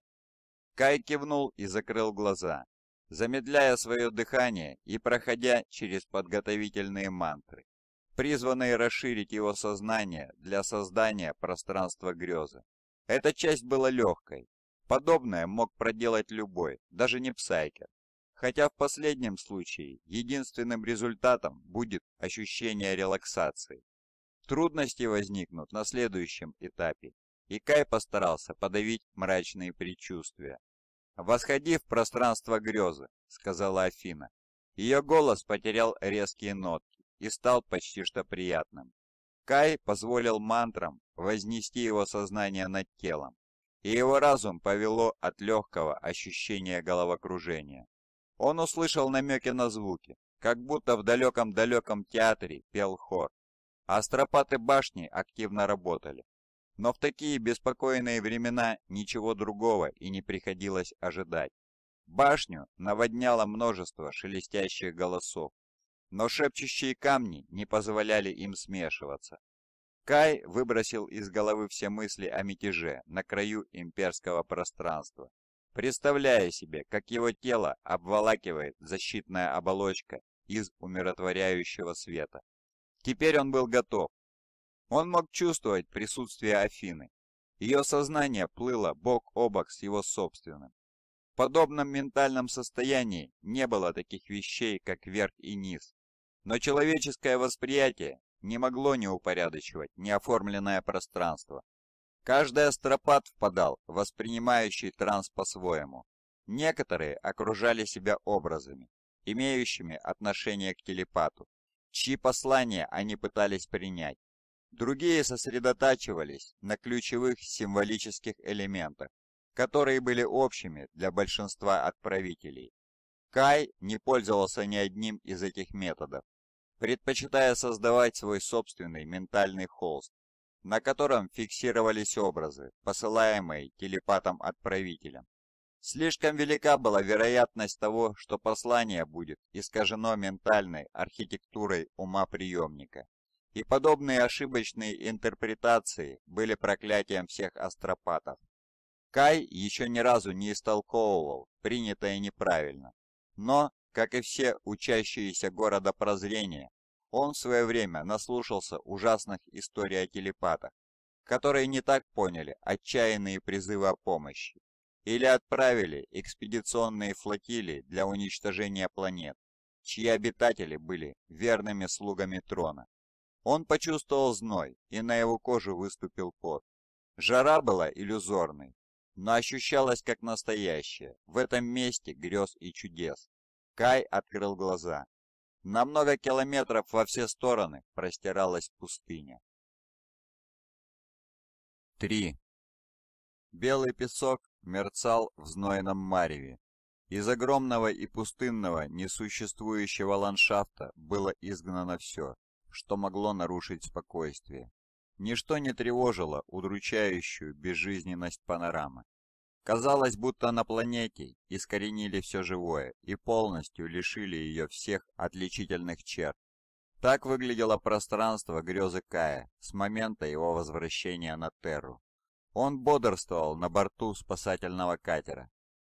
Кай кивнул и закрыл глаза, замедляя свое дыхание и проходя через подготовительные мантры, призванные расширить его сознание для создания пространства грезы. Эта часть была легкой, Подобное мог проделать любой, даже не псайкер. Хотя в последнем случае единственным результатом будет ощущение релаксации. Трудности возникнут на следующем этапе, и Кай постарался подавить мрачные предчувствия. «Восходи в пространство грезы», — сказала Афина. Ее голос потерял резкие нотки и стал почти что приятным. Кай позволил мантрам вознести его сознание над телом, и его разум повело от легкого ощущения головокружения. Он услышал намеки на звуки, как будто в далеком-далеком театре пел хор. Астропаты башни активно работали. Но в такие беспокойные времена ничего другого и не приходилось ожидать. Башню наводняло множество шелестящих голосов, но шепчущие камни не позволяли им смешиваться. Кай выбросил из головы все мысли о мятеже на краю имперского пространства, представляя себе, как его тело обволакивает защитная оболочка из умиротворяющего света. Теперь он был готов. Он мог чувствовать присутствие Афины. Ее сознание плыло бок о бок с его собственным. В подобном ментальном состоянии не было таких вещей, как верх и низ. Но человеческое восприятие не могло не упорядочивать неоформленное пространство. Каждый астропат впадал, воспринимающий транс по-своему. Некоторые окружали себя образами, имеющими отношение к телепату, чьи послания они пытались принять. Другие сосредотачивались на ключевых символических элементах, которые были общими для большинства отправителей. Кай не пользовался ни одним из этих методов, предпочитая создавать свой собственный ментальный холст, на котором фиксировались образы, посылаемые телепатом-отправителем. Слишком велика была вероятность того, что послание будет искажено ментальной архитектурой ума приемника. И подобные ошибочные интерпретации были проклятием всех астропатов. Кай еще ни разу не истолковывал принятое неправильно, но как и все учащиеся города прозрения, он в свое время наслушался ужасных историй о телепатах, которые не так поняли отчаянные призывы о помощи или отправили экспедиционные флотилии для уничтожения планет, чьи обитатели были верными слугами трона. Он почувствовал зной, и на его коже выступил пот. Жара была иллюзорной, но ощущалась как настоящая, в этом месте грез и чудес. Кай открыл глаза. На много километров во все стороны простиралась пустыня. 3. Белый песок мерцал в знойном мареве. Из огромного и пустынного несуществующего ландшафта было изгнано все, что могло нарушить спокойствие. Ничто не тревожило удручающую безжизненность панорамы. Казалось, будто на планете искоренили все живое и полностью лишили ее всех отличительных черт. Так выглядело пространство грезы Кая с момента его возвращения на Терру. Он бодрствовал на борту спасательного катера,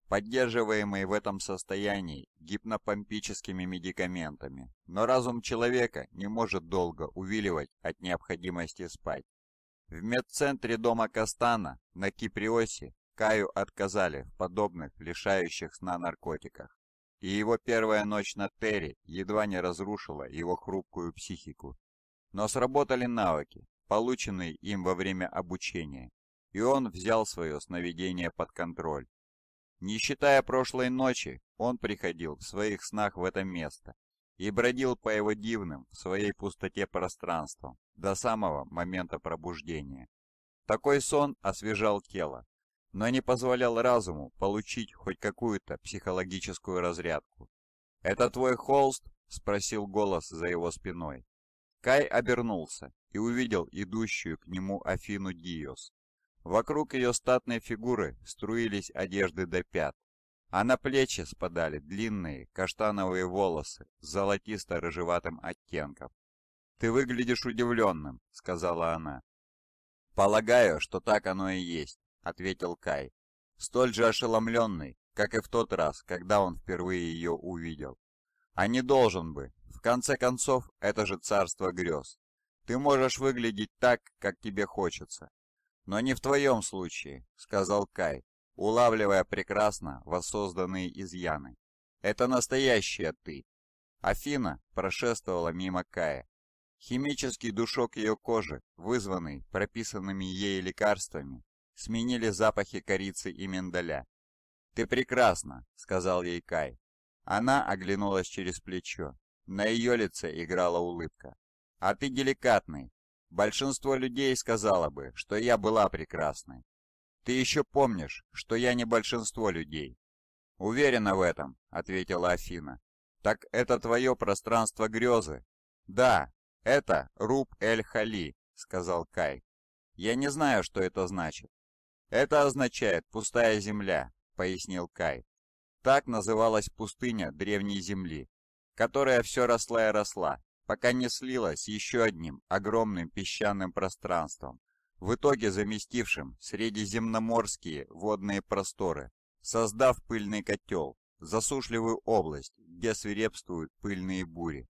поддерживаемый в этом состоянии гипнопомпическими медикаментами, но разум человека не может долго увиливать от необходимости спать. В медцентре дома Кастана на Киприосе Каю отказали в подобных лишающих сна наркотиках, и его первая ночь на Терри едва не разрушила его хрупкую психику. Но сработали навыки, полученные им во время обучения, и он взял свое сновидение под контроль. Не считая прошлой ночи, он приходил в своих снах в это место и бродил по его дивным в своей пустоте пространствам до самого момента пробуждения. Такой сон освежал тело, но не позволял разуму получить хоть какую-то психологическую разрядку. «Это твой холст?» – спросил голос за его спиной. Кай обернулся и увидел идущую к нему Афину Диос. Вокруг ее статной фигуры струились одежды до пят, а на плечи спадали длинные каштановые волосы с золотисто-рыжеватым оттенком. «Ты выглядишь удивленным», — сказала она. «Полагаю, что так оно и есть ответил Кай, столь же ошеломленный, как и в тот раз, когда он впервые ее увидел. А не должен бы. В конце концов, это же царство грез. Ты можешь выглядеть так, как тебе хочется. Но не в твоем случае, сказал Кай, улавливая прекрасно воссозданные изъяны. Это настоящая ты. Афина прошествовала мимо Кая. Химический душок ее кожи, вызванный прописанными ей лекарствами, сменили запахи корицы и миндаля. «Ты прекрасна», — сказал ей Кай. Она оглянулась через плечо. На ее лице играла улыбка. «А ты деликатный. Большинство людей сказала бы, что я была прекрасной. Ты еще помнишь, что я не большинство людей?» «Уверена в этом», — ответила Афина. «Так это твое пространство грезы?» «Да, это Руб-эль-Хали», — сказал Кай. «Я не знаю, что это значит. «Это означает «пустая земля», — пояснил Кай. Так называлась пустыня Древней Земли, которая все росла и росла, пока не слилась еще одним огромным песчаным пространством, в итоге заместившим средиземноморские водные просторы, создав пыльный котел, засушливую область, где свирепствуют пыльные бури.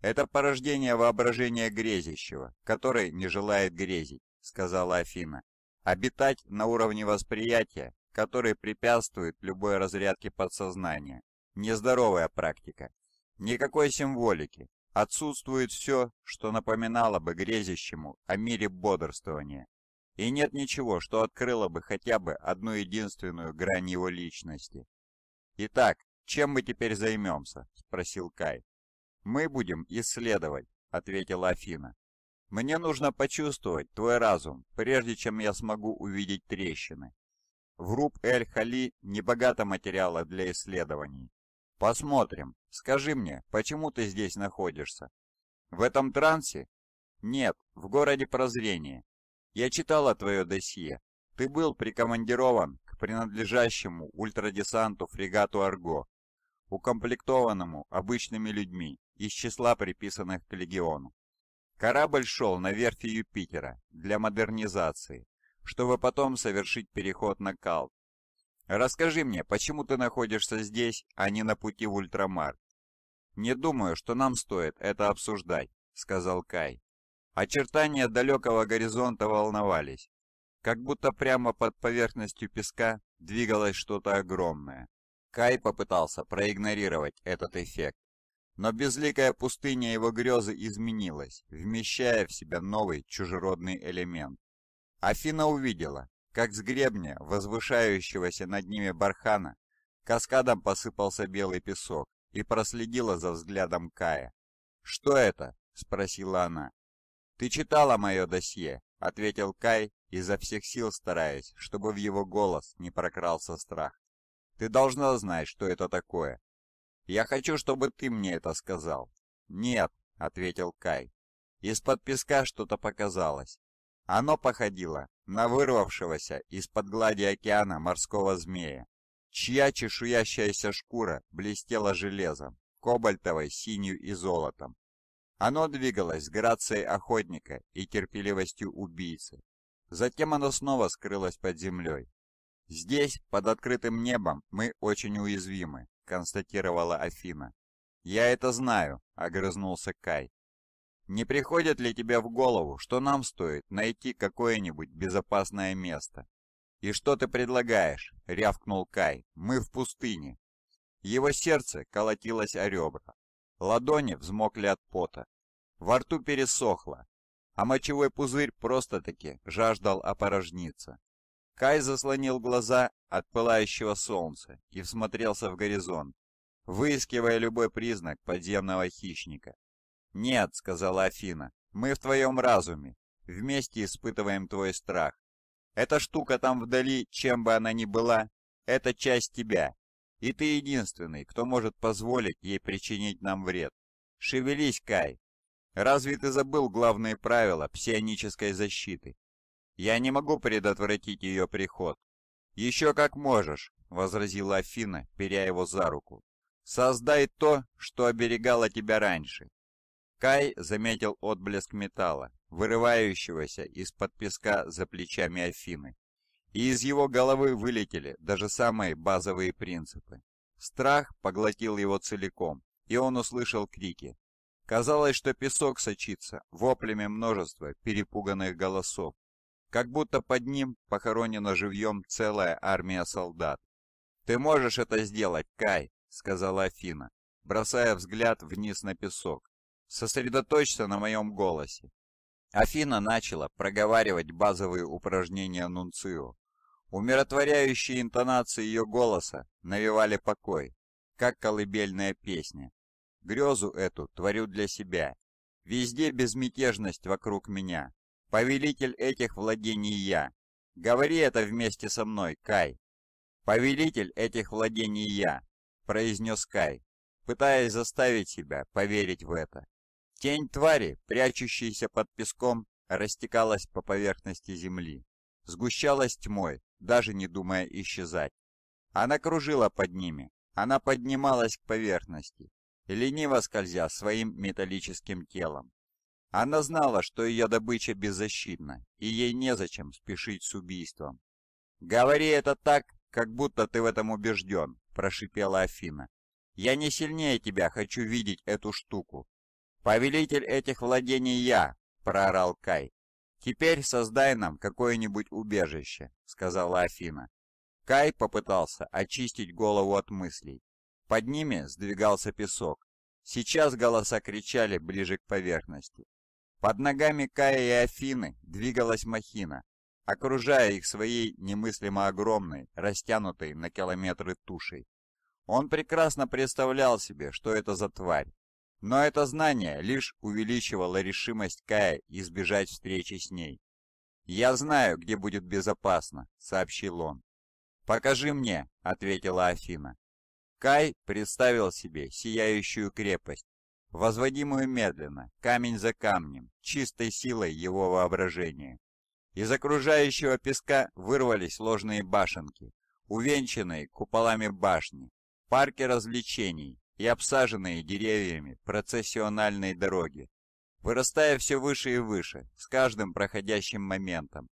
«Это порождение воображения грезящего, который не желает грезить», — сказала Афина. Обитать на уровне восприятия, который препятствует любой разрядке подсознания. Нездоровая практика. Никакой символики. Отсутствует все, что напоминало бы грезящему о мире бодрствования. И нет ничего, что открыло бы хотя бы одну единственную грань его личности. «Итак, чем мы теперь займемся?» – спросил Кай. «Мы будем исследовать», – ответила Афина. Мне нужно почувствовать твой разум, прежде чем я смогу увидеть трещины. В Руб-эль-Хали небогато материала для исследований. Посмотрим. Скажи мне, почему ты здесь находишься? В этом трансе? Нет, в городе прозрения. Я читала твое досье. Ты был прикомандирован к принадлежащему ультрадесанту фрегату «Арго», укомплектованному обычными людьми из числа приписанных к легиону. Корабль шел на верфи Юпитера для модернизации, чтобы потом совершить переход на Кал. Расскажи мне, почему ты находишься здесь, а не на пути в Ультрамар? Не думаю, что нам стоит это обсуждать, сказал Кай. Очертания далекого горизонта волновались, как будто прямо под поверхностью песка двигалось что-то огромное. Кай попытался проигнорировать этот эффект, но безликая пустыня его грезы изменилась, вмещая в себя новый чужеродный элемент. Афина увидела, как с гребня, возвышающегося над ними бархана, каскадом посыпался белый песок и проследила за взглядом Кая. «Что это?» — спросила она. «Ты читала мое досье», — ответил Кай, изо всех сил стараясь, чтобы в его голос не прокрался страх. «Ты должна знать, что это такое. Я хочу, чтобы ты мне это сказал». «Нет», — ответил Кай. Из-под песка что-то показалось. Оно походило на вырвавшегося из-под глади океана морского змея, чья чешуящаяся шкура блестела железом, кобальтовой, синью и золотом. Оно двигалось с грацией охотника и терпеливостью убийцы. Затем оно снова скрылось под землей. Здесь, под открытым небом, мы очень уязвимы. — констатировала Афина. «Я это знаю», — огрызнулся Кай. «Не приходит ли тебе в голову, что нам стоит найти какое-нибудь безопасное место?» «И что ты предлагаешь?» — рявкнул Кай. «Мы в пустыне». Его сердце колотилось о ребра. Ладони взмокли от пота. Во рту пересохло, а мочевой пузырь просто-таки жаждал опорожниться. Кай заслонил глаза от пылающего солнца и всмотрелся в горизонт, выискивая любой признак подземного хищника. «Нет», — сказала Афина, — «мы в твоем разуме, вместе испытываем твой страх. Эта штука там вдали, чем бы она ни была, это часть тебя, и ты единственный, кто может позволить ей причинить нам вред. Шевелись, Кай! Разве ты забыл главные правила псионической защиты? Я не могу предотвратить ее приход, «Еще как можешь», — возразила Афина, беря его за руку. «Создай то, что оберегало тебя раньше». Кай заметил отблеск металла, вырывающегося из-под песка за плечами Афины. И из его головы вылетели даже самые базовые принципы. Страх поглотил его целиком, и он услышал крики. Казалось, что песок сочится воплями множества перепуганных голосов как будто под ним похоронена живьем целая армия солдат. «Ты можешь это сделать, Кай!» — сказала Афина, бросая взгляд вниз на песок. «Сосредоточься на моем голосе!» Афина начала проговаривать базовые упражнения Нунцио. Умиротворяющие интонации ее голоса навевали покой, как колыбельная песня. Грезу эту творю для себя. Везде безмятежность вокруг меня, повелитель этих владений я. Говори это вместе со мной, Кай. Повелитель этих владений я, произнес Кай, пытаясь заставить себя поверить в это. Тень твари, прячущейся под песком, растекалась по поверхности земли. Сгущалась тьмой, даже не думая исчезать. Она кружила под ними, она поднималась к поверхности, лениво скользя своим металлическим телом. Она знала, что ее добыча беззащитна, и ей незачем спешить с убийством. «Говори это так, как будто ты в этом убежден», – прошипела Афина. «Я не сильнее тебя хочу видеть эту штуку». «Повелитель этих владений я», – проорал Кай. «Теперь создай нам какое-нибудь убежище», – сказала Афина. Кай попытался очистить голову от мыслей. Под ними сдвигался песок. Сейчас голоса кричали ближе к поверхности. Под ногами Кая и Афины двигалась махина, окружая их своей немыслимо огромной, растянутой на километры тушей. Он прекрасно представлял себе, что это за тварь. Но это знание лишь увеличивало решимость Кая избежать встречи с ней. «Я знаю, где будет безопасно», — сообщил он. «Покажи мне», — ответила Афина. Кай представил себе сияющую крепость, возводимую медленно, камень за камнем, чистой силой его воображения. Из окружающего песка вырвались ложные башенки, увенчанные куполами башни, парки развлечений и обсаженные деревьями процессиональные дороги, вырастая все выше и выше, с каждым проходящим моментом.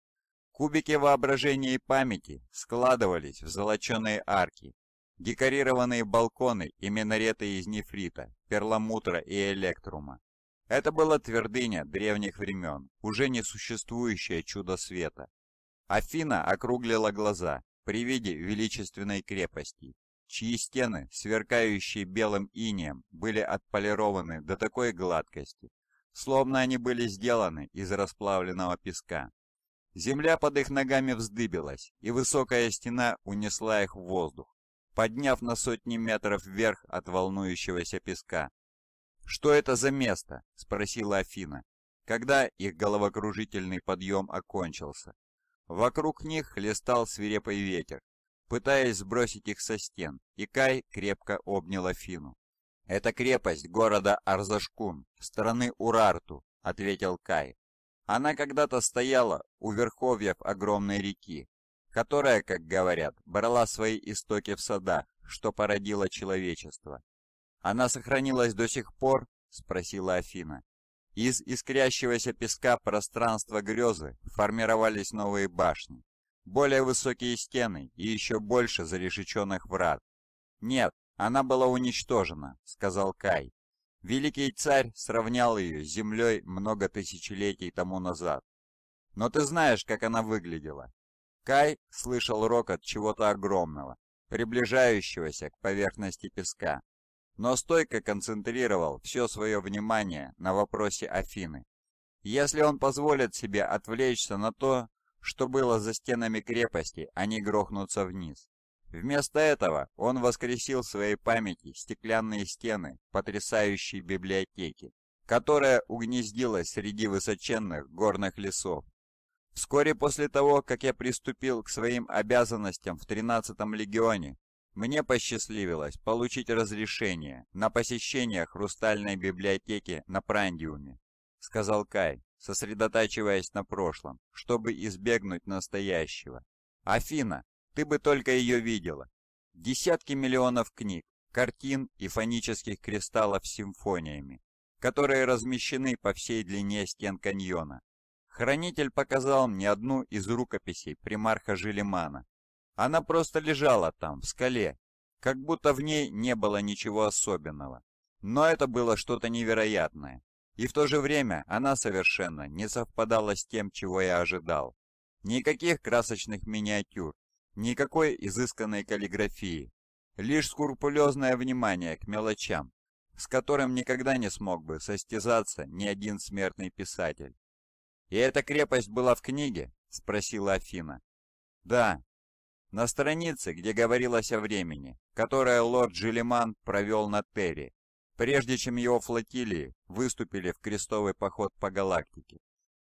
Кубики воображения и памяти складывались в золоченые арки, Декорированные балконы и минареты из нефрита, перламутра и электрума. Это была твердыня древних времен, уже не существующее чудо света. Афина округлила глаза при виде величественной крепости, чьи стены, сверкающие белым инеем, были отполированы до такой гладкости, словно они были сделаны из расплавленного песка. Земля под их ногами вздыбилась, и высокая стена унесла их в воздух, подняв на сотни метров вверх от волнующегося песка. «Что это за место?» – спросила Афина, когда их головокружительный подъем окончился. Вокруг них хлестал свирепый ветер, пытаясь сбросить их со стен, и Кай крепко обнял Афину. «Это крепость города Арзашкун, страны Урарту», — ответил Кай. «Она когда-то стояла у верховьев огромной реки, которая, как говорят, брала свои истоки в садах, что породило человечество. Она сохранилась до сих пор? спросила Афина. Из искрящегося песка пространства грезы формировались новые башни, более высокие стены и еще больше зарешеченных врат. «Нет, она была уничтожена», — сказал Кай. «Великий царь сравнял ее с землей много тысячелетий тому назад. Но ты знаешь, как она выглядела. Кай слышал рокот чего-то огромного, приближающегося к поверхности песка, но стойко концентрировал все свое внимание на вопросе Афины. Если он позволит себе отвлечься на то, что было за стенами крепости, они а грохнутся вниз. Вместо этого он воскресил в своей памяти стеклянные стены потрясающей библиотеки, которая угнездилась среди высоченных горных лесов Вскоре после того, как я приступил к своим обязанностям в 13-м легионе, мне посчастливилось получить разрешение на посещение Хрустальной библиотеки на Прандиуме, сказал Кай, сосредотачиваясь на прошлом, чтобы избегнуть настоящего. Афина, ты бы только ее видела. Десятки миллионов книг, картин и фонических кристаллов с симфониями, которые размещены по всей длине стен каньона, Хранитель показал мне одну из рукописей примарха Желимана. Она просто лежала там, в скале, как будто в ней не было ничего особенного. Но это было что-то невероятное. И в то же время она совершенно не совпадала с тем, чего я ожидал. Никаких красочных миниатюр, никакой изысканной каллиграфии, лишь скрупулезное внимание к мелочам, с которым никогда не смог бы состязаться ни один смертный писатель. «И эта крепость была в книге?» — спросила Афина. «Да». На странице, где говорилось о времени, которое лорд Желеман провел на Терри, прежде чем его флотилии выступили в крестовый поход по галактике.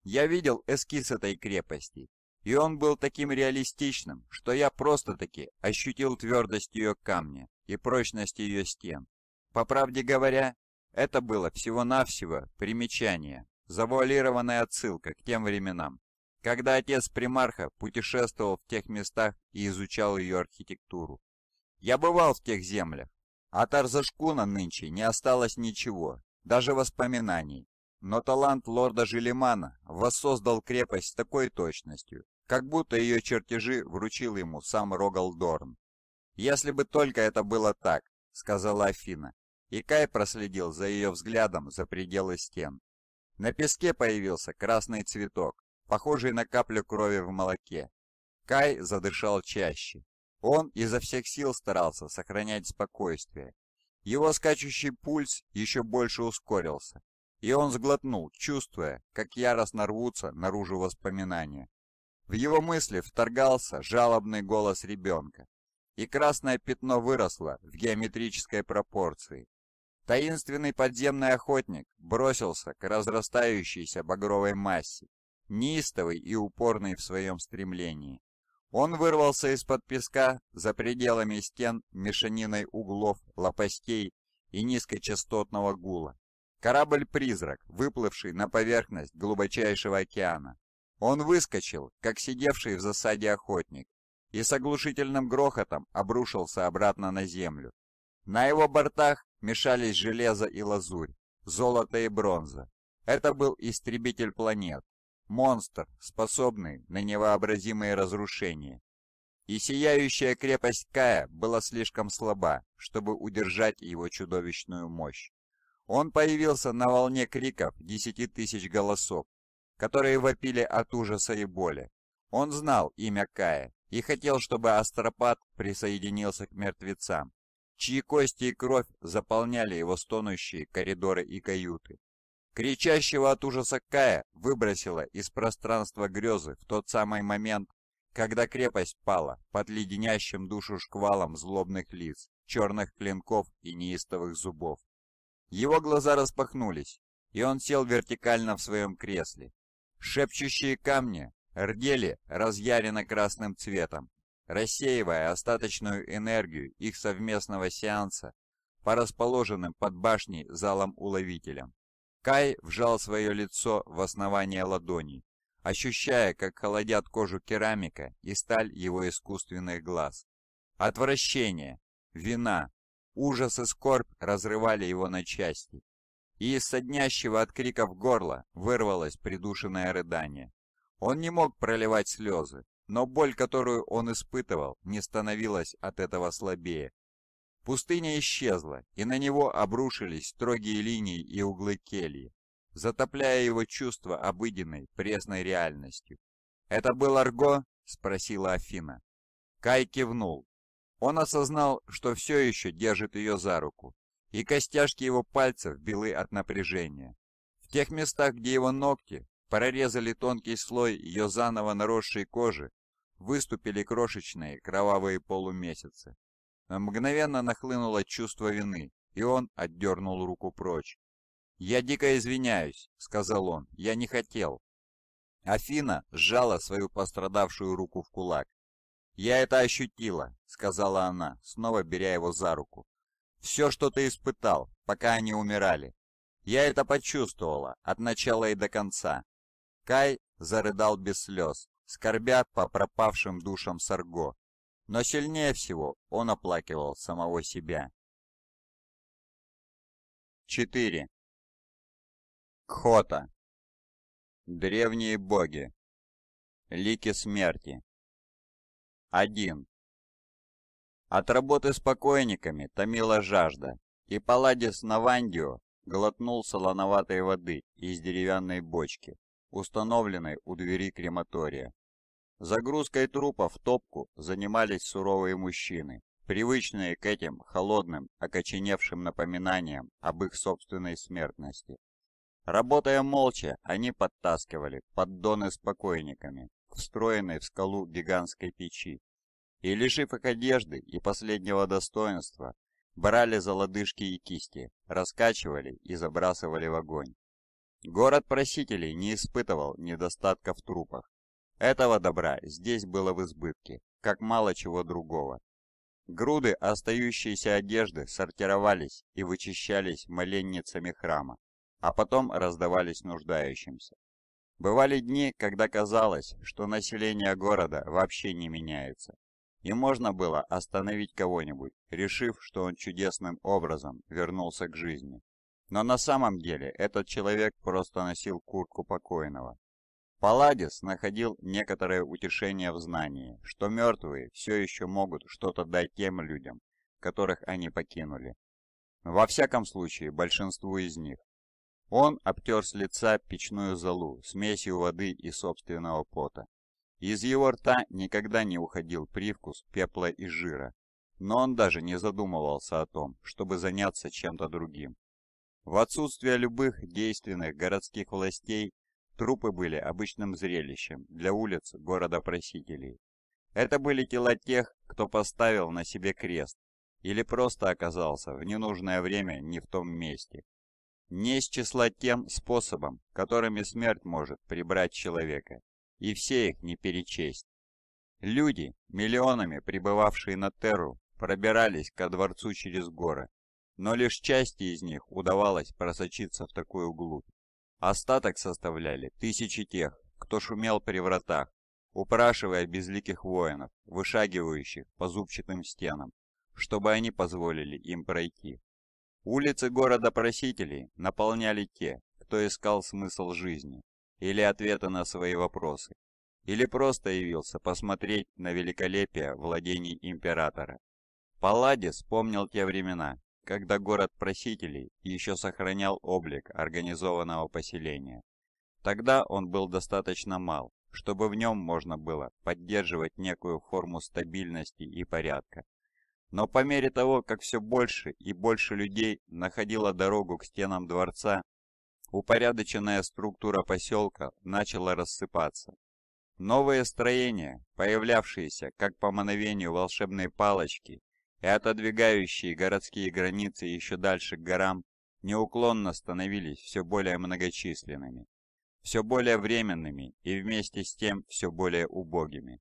Я видел эскиз этой крепости, и он был таким реалистичным, что я просто-таки ощутил твердость ее камня и прочность ее стен. По правде говоря, это было всего-навсего примечание завуалированная отсылка к тем временам, когда отец примарха путешествовал в тех местах и изучал ее архитектуру. Я бывал в тех землях. А от Арзашкуна нынче не осталось ничего, даже воспоминаний. Но талант лорда Желимана воссоздал крепость с такой точностью, как будто ее чертежи вручил ему сам Рогалдорн. «Если бы только это было так», — сказала Афина, и Кай проследил за ее взглядом за пределы стен. На песке появился красный цветок, похожий на каплю крови в молоке. Кай задышал чаще. Он изо всех сил старался сохранять спокойствие. Его скачущий пульс еще больше ускорился, и он сглотнул, чувствуя, как яростно рвутся наружу воспоминания. В его мысли вторгался жалобный голос ребенка, и красное пятно выросло в геометрической пропорции, Таинственный подземный охотник бросился к разрастающейся багровой массе, неистовый и упорный в своем стремлении. Он вырвался из-под песка за пределами стен мешаниной углов, лопастей и низкочастотного гула. Корабль-призрак, выплывший на поверхность глубочайшего океана. Он выскочил, как сидевший в засаде охотник, и с оглушительным грохотом обрушился обратно на землю, на его бортах мешались железо и лазурь, золото и бронза. Это был истребитель планет, монстр, способный на невообразимые разрушения. И сияющая крепость Кая была слишком слаба, чтобы удержать его чудовищную мощь. Он появился на волне криков десяти тысяч голосов, которые вопили от ужаса и боли. Он знал имя Кая и хотел, чтобы Астропат присоединился к мертвецам, чьи кости и кровь заполняли его стонущие коридоры и каюты. Кричащего от ужаса Кая выбросило из пространства грезы в тот самый момент, когда крепость пала под леденящим душу шквалом злобных лиц, черных клинков и неистовых зубов. Его глаза распахнулись, и он сел вертикально в своем кресле. Шепчущие камни рдели разъяренно красным цветом, рассеивая остаточную энергию их совместного сеанса по расположенным под башней залом уловителям Кай вжал свое лицо в основание ладоней, ощущая, как холодят кожу керамика и сталь его искусственных глаз. Отвращение, вина, ужас и скорбь разрывали его на части, и из соднящего от криков горла вырвалось придушенное рыдание. Он не мог проливать слезы, но боль, которую он испытывал, не становилась от этого слабее. Пустыня исчезла, и на него обрушились строгие линии и углы кельи, затопляя его чувство обыденной, пресной реальностью. «Это был Арго?» – спросила Афина. Кай кивнул. Он осознал, что все еще держит ее за руку, и костяшки его пальцев белы от напряжения. В тех местах, где его ногти прорезали тонкий слой ее заново наросшей кожи, выступили крошечные кровавые полумесяцы. мгновенно нахлынуло чувство вины, и он отдернул руку прочь. «Я дико извиняюсь», — сказал он, — «я не хотел». Афина сжала свою пострадавшую руку в кулак. «Я это ощутила», — сказала она, снова беря его за руку. «Все, что ты испытал, пока они умирали. Я это почувствовала, от начала и до конца». Кай зарыдал без слез, скорбят по пропавшим душам Сарго. Но сильнее всего он оплакивал самого себя. 4. Кхота. Древние боги. Лики смерти. 1. От работы с покойниками томила жажда, и Паладис Навандио глотнул солоноватой воды из деревянной бочки, установленной у двери крематория. Загрузкой трупа в топку занимались суровые мужчины, привычные к этим холодным, окоченевшим напоминаниям об их собственной смертности. Работая молча, они подтаскивали поддоны с покойниками, встроенные в скалу гигантской печи, и, лишив их одежды и последнего достоинства, брали за лодыжки и кисти, раскачивали и забрасывали в огонь. Город просителей не испытывал недостатка в трупах, этого добра здесь было в избытке, как мало чего другого. Груды остающейся одежды сортировались и вычищались моленницами храма, а потом раздавались нуждающимся. Бывали дни, когда казалось, что население города вообще не меняется, и можно было остановить кого-нибудь, решив, что он чудесным образом вернулся к жизни. Но на самом деле этот человек просто носил куртку покойного, Палладис находил некоторое утешение в знании, что мертвые все еще могут что-то дать тем людям, которых они покинули. Во всяком случае, большинству из них. Он обтер с лица печную золу смесью воды и собственного пота. Из его рта никогда не уходил привкус пепла и жира, но он даже не задумывался о том, чтобы заняться чем-то другим. В отсутствие любых действенных городских властей Трупы были обычным зрелищем для улиц города-просителей. Это были тела тех, кто поставил на себе крест или просто оказался в ненужное время не в том месте. Не с числа тем способом, которыми смерть может прибрать человека, и все их не перечесть. Люди, миллионами пребывавшие на Терру, пробирались ко дворцу через горы, но лишь части из них удавалось просочиться в такую глубь. Остаток составляли тысячи тех, кто шумел при вратах, упрашивая безликих воинов, вышагивающих по зубчатым стенам, чтобы они позволили им пройти. Улицы города-просителей наполняли те, кто искал смысл жизни, или ответы на свои вопросы, или просто явился посмотреть на великолепие владений императора. Палладис помнил те времена, когда город просителей еще сохранял облик организованного поселения. Тогда он был достаточно мал, чтобы в нем можно было поддерживать некую форму стабильности и порядка. Но по мере того, как все больше и больше людей находило дорогу к стенам дворца, упорядоченная структура поселка начала рассыпаться. Новые строения, появлявшиеся как по мановению волшебной палочки, и отодвигающие городские границы еще дальше к горам, неуклонно становились все более многочисленными, все более временными и вместе с тем все более убогими.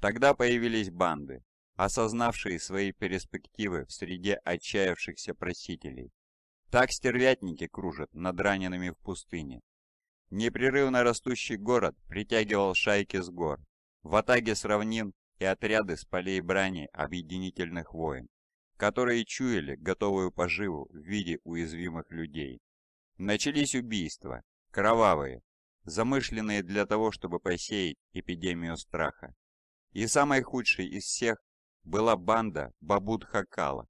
Тогда появились банды, осознавшие свои перспективы в среде отчаявшихся просителей. Так стервятники кружат над ранеными в пустыне. Непрерывно растущий город притягивал шайки с гор, в атаге с равнин и отряды с полей брани объединительных войн, которые чуяли готовую поживу в виде уязвимых людей. Начались убийства, кровавые, замышленные для того, чтобы посеять эпидемию страха. И самой худшей из всех была банда Бабут Хакала.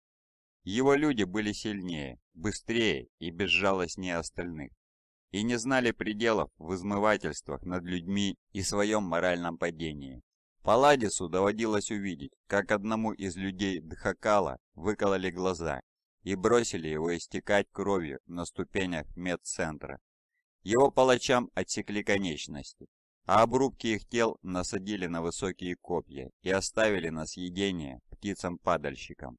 Его люди были сильнее, быстрее и безжалостнее остальных, и не знали пределов в измывательствах над людьми и своем моральном падении. Паладису доводилось увидеть, как одному из людей Дхакала выкололи глаза и бросили его истекать кровью на ступенях медцентра. Его палачам отсекли конечности, а обрубки их тел насадили на высокие копья и оставили на съедение птицам-падальщикам.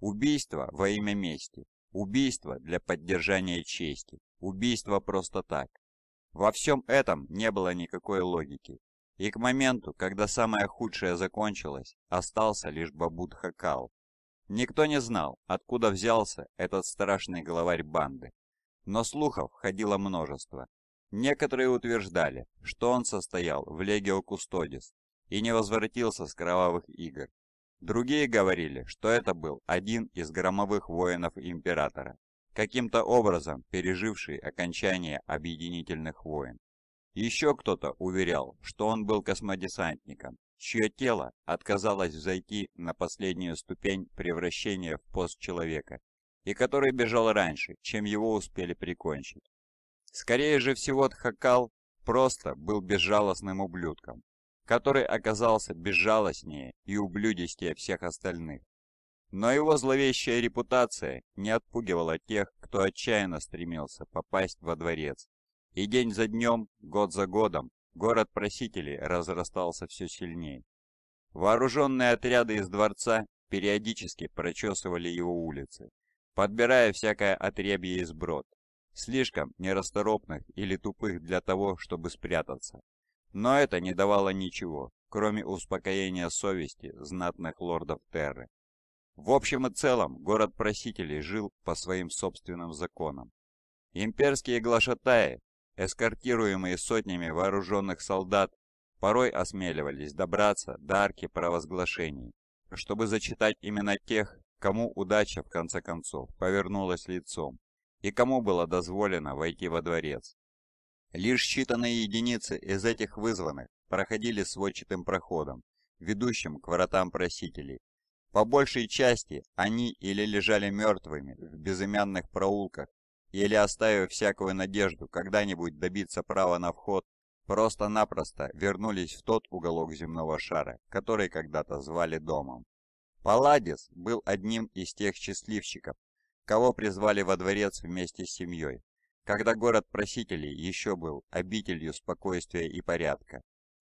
Убийство во имя мести, убийство для поддержания чести, убийство просто так. Во всем этом не было никакой логики, и к моменту, когда самое худшее закончилось, остался лишь Бабут Хакал. Никто не знал, откуда взялся этот страшный главарь банды. Но слухов ходило множество. Некоторые утверждали, что он состоял в Легио Кустодис и не возвратился с кровавых игр. Другие говорили, что это был один из громовых воинов Императора, каким-то образом переживший окончание объединительных войн. Еще кто-то уверял, что он был космодесантником, чье тело отказалось взойти на последнюю ступень превращения в пост человека, и который бежал раньше, чем его успели прикончить. Скорее же всего Тхакал просто был безжалостным ублюдком, который оказался безжалостнее и ублюдистее всех остальных. Но его зловещая репутация не отпугивала тех, кто отчаянно стремился попасть во дворец и день за днем, год за годом, город просителей разрастался все сильнее. Вооруженные отряды из дворца периодически прочесывали его улицы, подбирая всякое отребье из брод, слишком нерасторопных или тупых для того, чтобы спрятаться. Но это не давало ничего, кроме успокоения совести знатных лордов Терры. В общем и целом, город просителей жил по своим собственным законам. Имперские глашатаи эскортируемые сотнями вооруженных солдат, порой осмеливались добраться до арки провозглашений, чтобы зачитать имена тех, кому удача в конце концов повернулась лицом и кому было дозволено войти во дворец. Лишь считанные единицы из этих вызванных проходили сводчатым проходом, ведущим к вратам просителей. По большей части они или лежали мертвыми в безымянных проулках еле оставив всякую надежду когда-нибудь добиться права на вход, просто-напросто вернулись в тот уголок земного шара, который когда-то звали домом. Палладис был одним из тех счастливчиков, кого призвали во дворец вместе с семьей, когда город просителей еще был обителью спокойствия и порядка.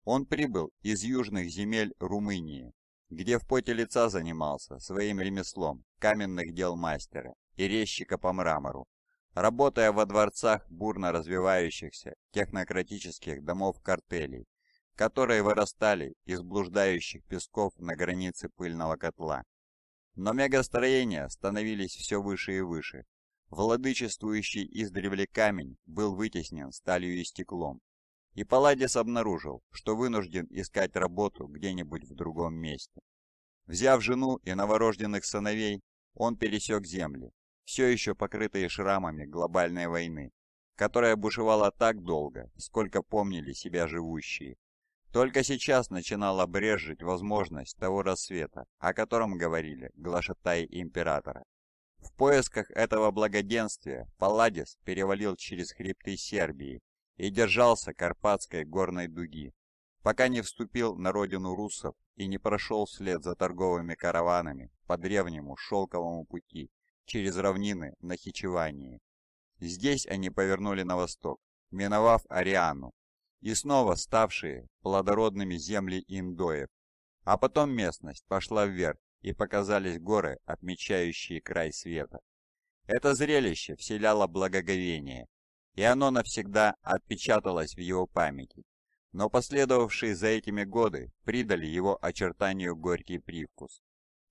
Он прибыл из южных земель Румынии, где в поте лица занимался своим ремеслом каменных дел мастера и резчика по мрамору, работая во дворцах бурно развивающихся технократических домов-картелей, которые вырастали из блуждающих песков на границе пыльного котла. Но мегастроения становились все выше и выше. Владычествующий издревле камень был вытеснен сталью и стеклом. И Паладис обнаружил, что вынужден искать работу где-нибудь в другом месте. Взяв жену и новорожденных сыновей, он пересек земли, все еще покрытые шрамами глобальной войны, которая бушевала так долго, сколько помнили себя живущие. Только сейчас начинала брежить возможность того рассвета, о котором говорили глашатай императора. В поисках этого благоденствия Палладис перевалил через хребты Сербии и держался Карпатской горной дуги, пока не вступил на родину русов и не прошел вслед за торговыми караванами по древнему шелковому пути через равнины в Нахичевании. Здесь они повернули на восток, миновав Ариану, и снова ставшие плодородными земли индоев. А потом местность пошла вверх, и показались горы, отмечающие край света. Это зрелище вселяло благоговение, и оно навсегда отпечаталось в его памяти. Но последовавшие за этими годы придали его очертанию горький привкус.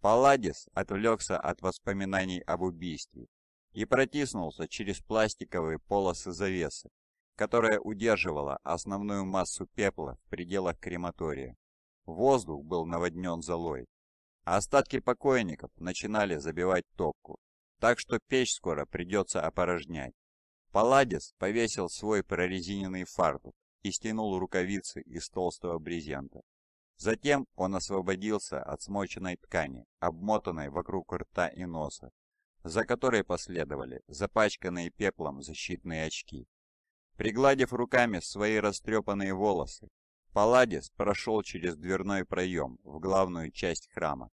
Палладис отвлекся от воспоминаний об убийстве и протиснулся через пластиковые полосы завесы, которая удерживала основную массу пепла в пределах крематория. Воздух был наводнен золой, остатки покойников начинали забивать топку, так что печь скоро придется опорожнять. Паладис повесил свой прорезиненный фартук и стянул рукавицы из толстого брезента. Затем он освободился от смоченной ткани, обмотанной вокруг рта и носа, за которой последовали запачканные пеплом защитные очки. Пригладив руками свои растрепанные волосы, Паладис прошел через дверной проем в главную часть храма.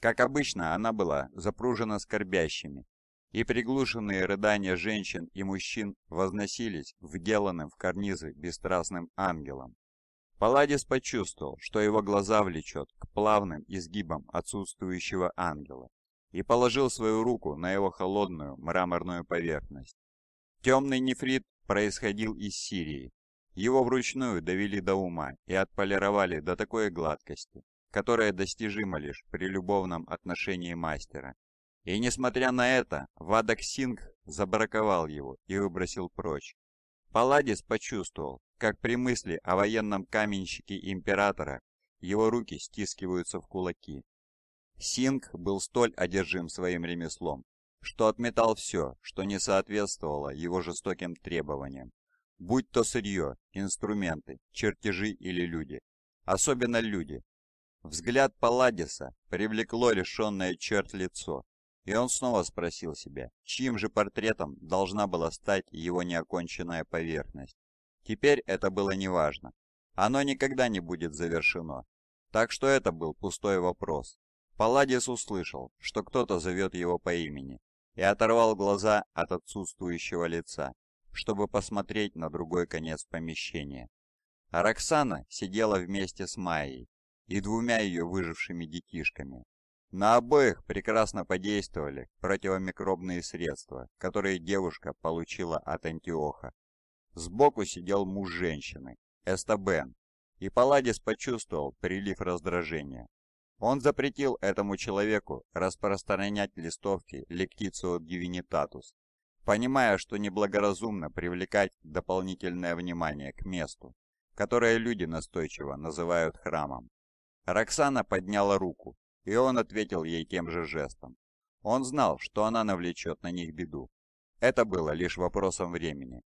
Как обычно, она была запружена скорбящими, и приглушенные рыдания женщин и мужчин возносились вделанным в карнизы бесстрастным ангелом. Паладис почувствовал, что его глаза влечет к плавным изгибам отсутствующего ангела и положил свою руку на его холодную мраморную поверхность. Темный нефрит происходил из Сирии. Его вручную довели до ума и отполировали до такой гладкости, которая достижима лишь при любовном отношении мастера. И несмотря на это, Вадаксинг Сингх забраковал его и выбросил прочь. Паладис почувствовал, как при мысли о военном каменщике императора его руки стискиваются в кулаки. Синг был столь одержим своим ремеслом, что отметал все, что не соответствовало его жестоким требованиям, будь то сырье, инструменты, чертежи или люди. Особенно люди. Взгляд Паладиса привлекло лишенное черт лицо, и он снова спросил себя, чьим же портретом должна была стать его неоконченная поверхность. Теперь это было неважно. Оно никогда не будет завершено. Так что это был пустой вопрос. Палладис услышал, что кто-то зовет его по имени, и оторвал глаза от отсутствующего лица, чтобы посмотреть на другой конец помещения. А Роксана сидела вместе с Майей и двумя ее выжившими детишками, на обоих прекрасно подействовали противомикробные средства, которые девушка получила от Антиоха. Сбоку сидел муж женщины, Эстабен, и Паладис почувствовал прилив раздражения. Он запретил этому человеку распространять листовки Лектицио Дивинитатус, понимая, что неблагоразумно привлекать дополнительное внимание к месту, которое люди настойчиво называют храмом. Роксана подняла руку, и он ответил ей тем же жестом. Он знал, что она навлечет на них беду. Это было лишь вопросом времени.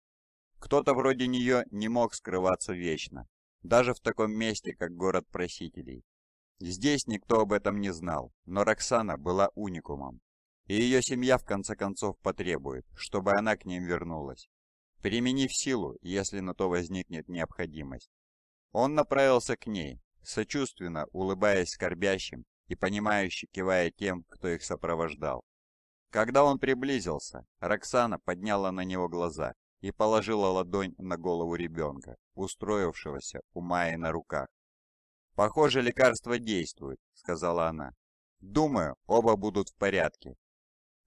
Кто-то вроде нее не мог скрываться вечно, даже в таком месте, как город просителей. Здесь никто об этом не знал, но Роксана была уникумом, и ее семья в конце концов потребует, чтобы она к ним вернулась, применив силу, если на то возникнет необходимость. Он направился к ней, сочувственно улыбаясь скорбящим и понимающе кивая тем, кто их сопровождал. Когда он приблизился, Роксана подняла на него глаза и положила ладонь на голову ребенка, устроившегося у Майи на руках. «Похоже, лекарство действует», — сказала она. «Думаю, оба будут в порядке».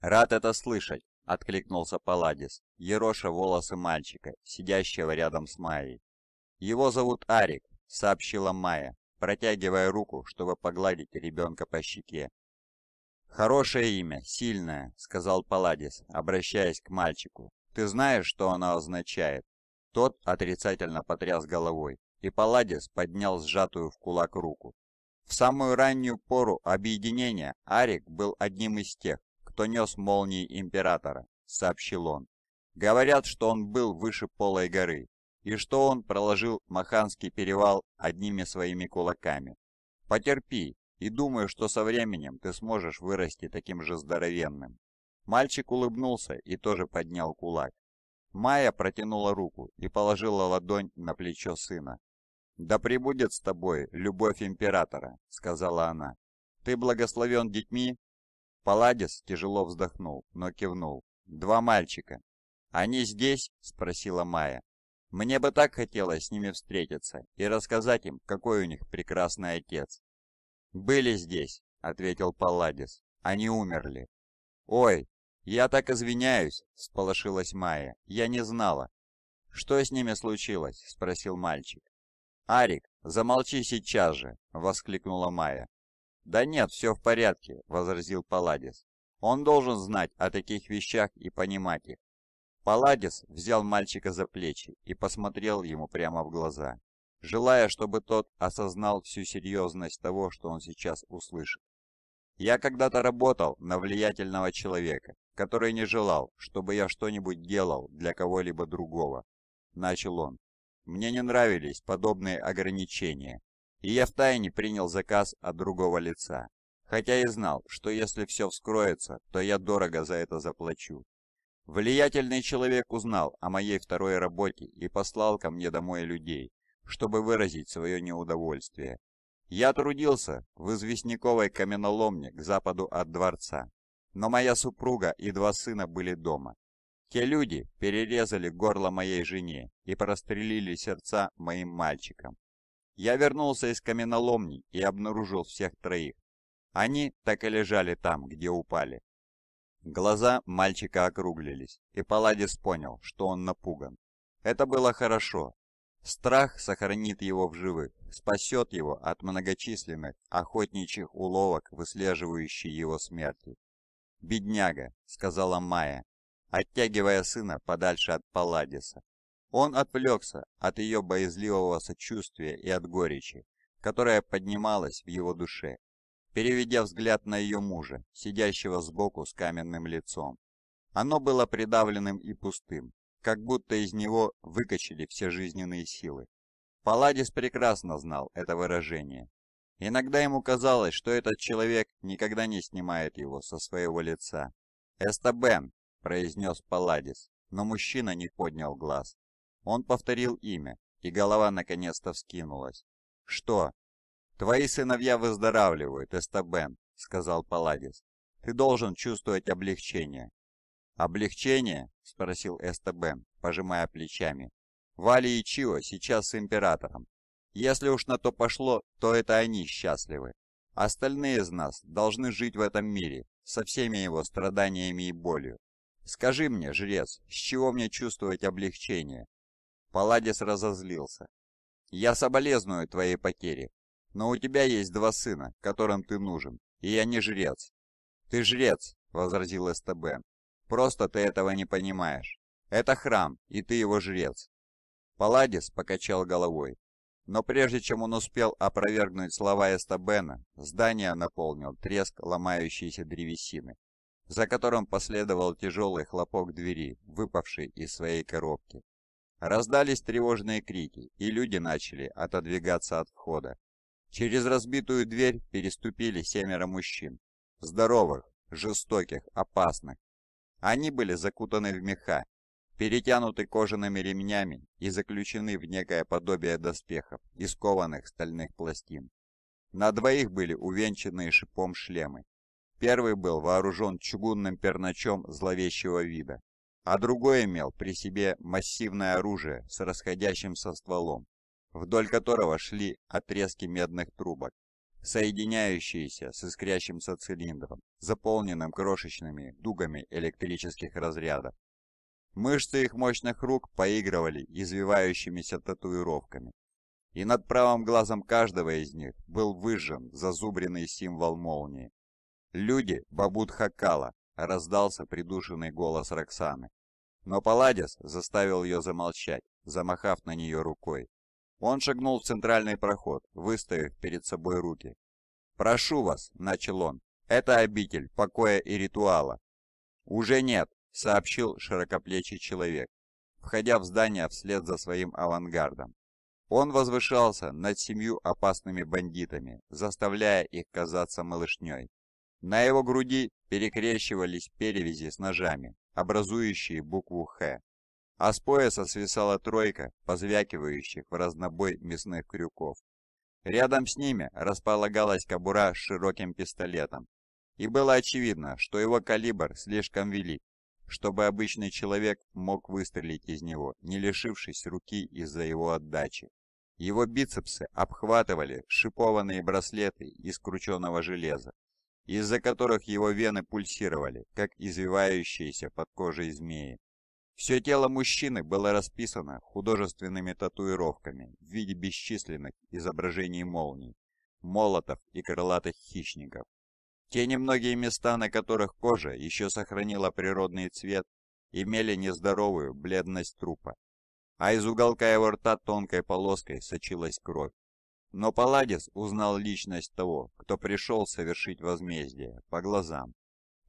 «Рад это слышать», — откликнулся Паладис, ероша волосы мальчика, сидящего рядом с Майей. «Его зовут Арик», — сообщила Майя, протягивая руку, чтобы погладить ребенка по щеке. «Хорошее имя, сильное», — сказал Паладис, обращаясь к мальчику. «Ты знаешь, что оно означает?» Тот отрицательно потряс головой, и Паладис поднял сжатую в кулак руку. В самую раннюю пору объединения Арик был одним из тех, кто нес молнии Императора, сообщил он. Говорят, что он был выше Полой горы и что он проложил Маханский перевал одними своими кулаками. Потерпи, и думаю, что со временем ты сможешь вырасти таким же здоровенным. Мальчик улыбнулся и тоже поднял кулак. Майя протянула руку и положила ладонь на плечо сына. «Да пребудет с тобой любовь императора», — сказала она. «Ты благословен детьми?» Паладис тяжело вздохнул, но кивнул. «Два мальчика». «Они здесь?» — спросила Майя. Мне бы так хотелось с ними встретиться и рассказать им, какой у них прекрасный отец». «Были здесь», — ответил Палладис. «Они умерли». «Ой, я так извиняюсь», — сполошилась Майя. «Я не знала». «Что с ними случилось?» — спросил мальчик. «Арик, замолчи сейчас же!» — воскликнула Майя. «Да нет, все в порядке», — возразил Палладис. «Он должен знать о таких вещах и понимать их. Паладис взял мальчика за плечи и посмотрел ему прямо в глаза, желая, чтобы тот осознал всю серьезность того, что он сейчас услышит. «Я когда-то работал на влиятельного человека, который не желал, чтобы я что-нибудь делал для кого-либо другого», — начал он. «Мне не нравились подобные ограничения, и я втайне принял заказ от другого лица, хотя и знал, что если все вскроется, то я дорого за это заплачу. Влиятельный человек узнал о моей второй работе и послал ко мне домой людей, чтобы выразить свое неудовольствие. Я трудился в известняковой каменоломне к западу от дворца, но моя супруга и два сына были дома. Те люди перерезали горло моей жене и прострелили сердца моим мальчикам. Я вернулся из каменоломни и обнаружил всех троих. Они так и лежали там, где упали. Глаза мальчика округлились, и Паладис понял, что он напуган. Это было хорошо. Страх сохранит его в живых, спасет его от многочисленных охотничьих уловок, выслеживающих его смерти. «Бедняга», — сказала Майя, оттягивая сына подальше от Палладиса. Он отвлекся от ее боязливого сочувствия и от горечи, которая поднималась в его душе переведя взгляд на ее мужа, сидящего сбоку с каменным лицом. Оно было придавленным и пустым, как будто из него выкачали все жизненные силы. Паладис прекрасно знал это выражение. Иногда ему казалось, что этот человек никогда не снимает его со своего лица. Эста Бен произнес Паладис, но мужчина не поднял глаз. Он повторил имя, и голова наконец-то вскинулась. «Что, «Твои сыновья выздоравливают, Эстабен», — сказал Паладис. «Ты должен чувствовать облегчение». «Облегчение?» — спросил Эстабен, пожимая плечами. «Вали и Чио сейчас с императором. Если уж на то пошло, то это они счастливы. Остальные из нас должны жить в этом мире, со всеми его страданиями и болью. Скажи мне, жрец, с чего мне чувствовать облегчение?» Паладис разозлился. «Я соболезную твоей потере, но у тебя есть два сына, которым ты нужен, и я не жрец». «Ты жрец», — возразил СТБ. «Просто ты этого не понимаешь. Это храм, и ты его жрец». Паладис покачал головой. Но прежде чем он успел опровергнуть слова Эстабена, здание наполнил треск ломающейся древесины, за которым последовал тяжелый хлопок двери, выпавший из своей коробки. Раздались тревожные крики, и люди начали отодвигаться от входа. Через разбитую дверь переступили семеро мужчин. Здоровых, жестоких, опасных. Они были закутаны в меха, перетянуты кожаными ремнями и заключены в некое подобие доспехов из кованых стальных пластин. На двоих были увенчанные шипом шлемы. Первый был вооружен чугунным перначом зловещего вида, а другой имел при себе массивное оружие с расходящимся стволом, вдоль которого шли отрезки медных трубок, соединяющиеся с искрящимся цилиндром, заполненным крошечными дугами электрических разрядов. Мышцы их мощных рук поигрывали извивающимися татуировками, и над правым глазом каждого из них был выжжен зазубренный символ молнии. «Люди Бабут Хакала!» — раздался придушенный голос Роксаны. Но Паладис заставил ее замолчать, замахав на нее рукой. Он шагнул в центральный проход, выставив перед собой руки. «Прошу вас», — начал он, — «это обитель покоя и ритуала». «Уже нет», — сообщил широкоплечий человек, входя в здание вслед за своим авангардом. Он возвышался над семью опасными бандитами, заставляя их казаться малышней. На его груди перекрещивались перевязи с ножами, образующие букву «Х» а с пояса свисала тройка позвякивающих в разнобой мясных крюков. Рядом с ними располагалась кобура с широким пистолетом, и было очевидно, что его калибр слишком велик, чтобы обычный человек мог выстрелить из него, не лишившись руки из-за его отдачи. Его бицепсы обхватывали шипованные браслеты из крученного железа, из-за которых его вены пульсировали, как извивающиеся под кожей змеи. Все тело мужчины было расписано художественными татуировками в виде бесчисленных изображений молний, молотов и крылатых хищников. Те немногие места, на которых кожа еще сохранила природный цвет, имели нездоровую бледность трупа, а из уголка его рта тонкой полоской сочилась кровь. Но Паладис узнал личность того, кто пришел совершить возмездие, по глазам.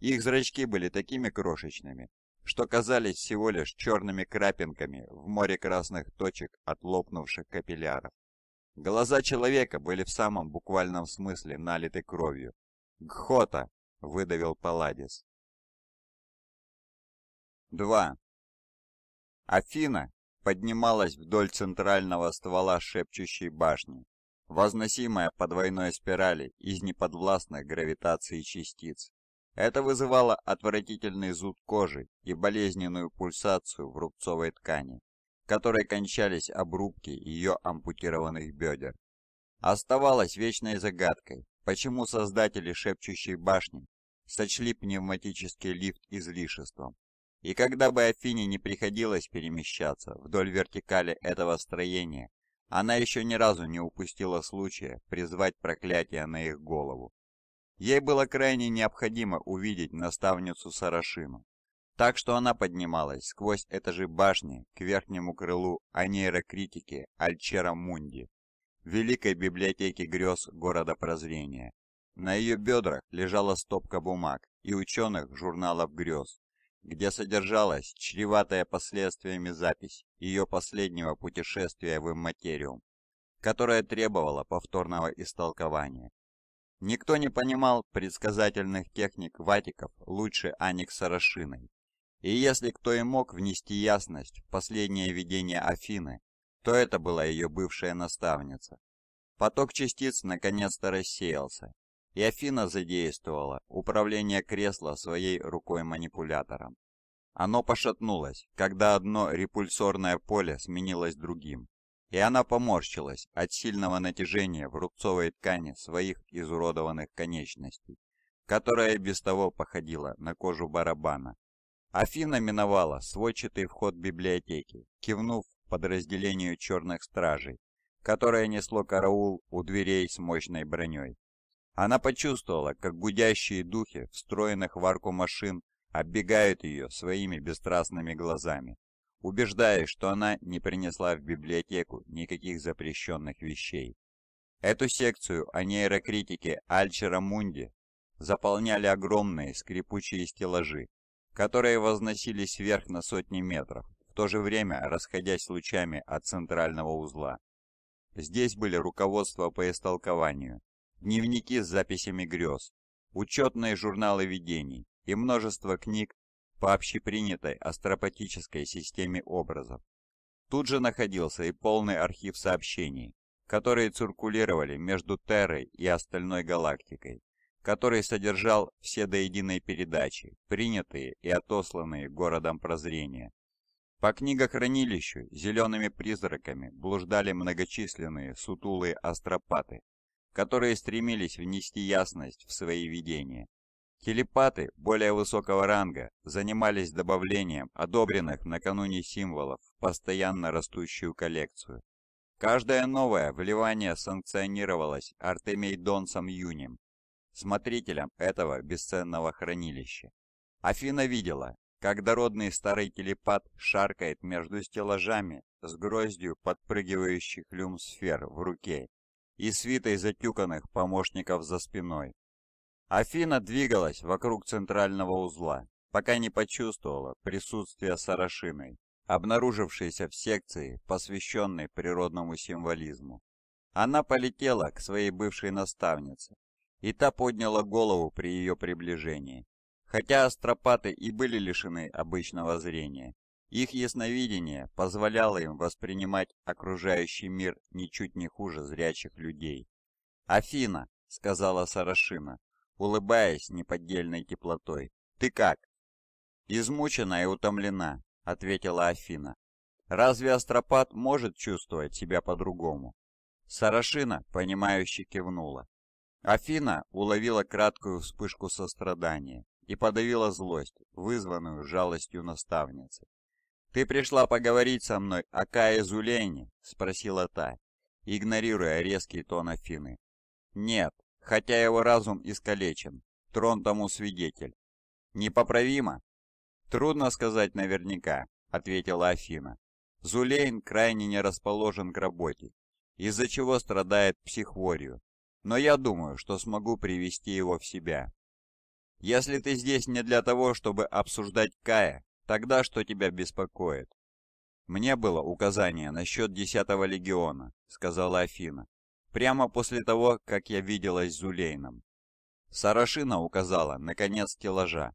Их зрачки были такими крошечными, что казались всего лишь черными крапинками в море красных точек от лопнувших капилляров. Глаза человека были в самом буквальном смысле налиты кровью. «Гхота!» — выдавил Паладис. 2. Афина поднималась вдоль центрального ствола шепчущей башни, возносимая по двойной спирали из неподвластных гравитации частиц. Это вызывало отвратительный зуд кожи и болезненную пульсацию в рубцовой ткани, которой кончались обрубки ее ампутированных бедер. Оставалось вечной загадкой, почему создатели «Шепчущей башни» сочли пневматический лифт излишеством. И когда бы Афине не приходилось перемещаться вдоль вертикали этого строения, она еще ни разу не упустила случая призвать проклятие на их голову. Ей было крайне необходимо увидеть наставницу Сарашиму. Так что она поднималась сквозь этажи башни к верхнему крылу о нейрокритике Альчера Мунди, великой библиотеки грез города прозрения. На ее бедрах лежала стопка бумаг и ученых журналов грез, где содержалась чреватая последствиями запись ее последнего путешествия в имматериум, которая требовала повторного истолкования. Никто не понимал предсказательных техник ватиков лучше Аникса Рашиной. И если кто и мог внести ясность в последнее видение Афины, то это была ее бывшая наставница. Поток частиц наконец-то рассеялся, и Афина задействовала управление кресла своей рукой-манипулятором. Оно пошатнулось, когда одно репульсорное поле сменилось другим, и она поморщилась от сильного натяжения в рубцовой ткани своих изуродованных конечностей, которая без того походила на кожу барабана. Афина миновала сводчатый вход библиотеки, кивнув подразделению черных стражей, которое несло караул у дверей с мощной броней. Она почувствовала, как гудящие духи встроенных в арку машин оббегают ее своими бесстрастными глазами убеждаясь, что она не принесла в библиотеку никаких запрещенных вещей. Эту секцию о нейрокритике Альчера Мунди заполняли огромные скрипучие стеллажи, которые возносились вверх на сотни метров, в то же время расходясь лучами от центрального узла. Здесь были руководства по истолкованию, дневники с записями грез, учетные журналы видений и множество книг по общепринятой астропатической системе образов. Тут же находился и полный архив сообщений, которые циркулировали между Террой и остальной галактикой, который содержал все до единой передачи, принятые и отосланные городом прозрения. По книгохранилищу зелеными призраками блуждали многочисленные сутулые астропаты, которые стремились внести ясность в свои видения Телепаты более высокого ранга занимались добавлением одобренных накануне символов в постоянно растущую коллекцию. Каждое новое вливание санкционировалось Артемий Донсом Юним, смотрителем этого бесценного хранилища. Афина видела, как дородный старый телепат шаркает между стеллажами с гроздью подпрыгивающих люмсфер в руке и свитой затюканных помощников за спиной. Афина двигалась вокруг центрального узла, пока не почувствовала присутствие Сарашины, обнаружившейся в секции, посвященной природному символизму. Она полетела к своей бывшей наставнице, и та подняла голову при ее приближении. Хотя астропаты и были лишены обычного зрения, их ясновидение позволяло им воспринимать окружающий мир ничуть не хуже зрячих людей. «Афина», — сказала Сарашина, улыбаясь неподдельной теплотой. «Ты как?» «Измучена и утомлена», — ответила Афина. «Разве астропат может чувствовать себя по-другому?» Сарашина, понимающе кивнула. Афина уловила краткую вспышку сострадания и подавила злость, вызванную жалостью наставницы. «Ты пришла поговорить со мной о Кае Зулейне?» — спросила та, игнорируя резкий тон Афины. «Нет», хотя его разум искалечен. Трон тому свидетель. Непоправимо? Трудно сказать наверняка, ответила Афина. Зулейн крайне не расположен к работе, из-за чего страдает психворию. Но я думаю, что смогу привести его в себя. Если ты здесь не для того, чтобы обсуждать Кая, тогда что тебя беспокоит? Мне было указание насчет десятого легиона, сказала Афина прямо после того, как я виделась с Зулейном. Сарашина указала на конец стеллажа,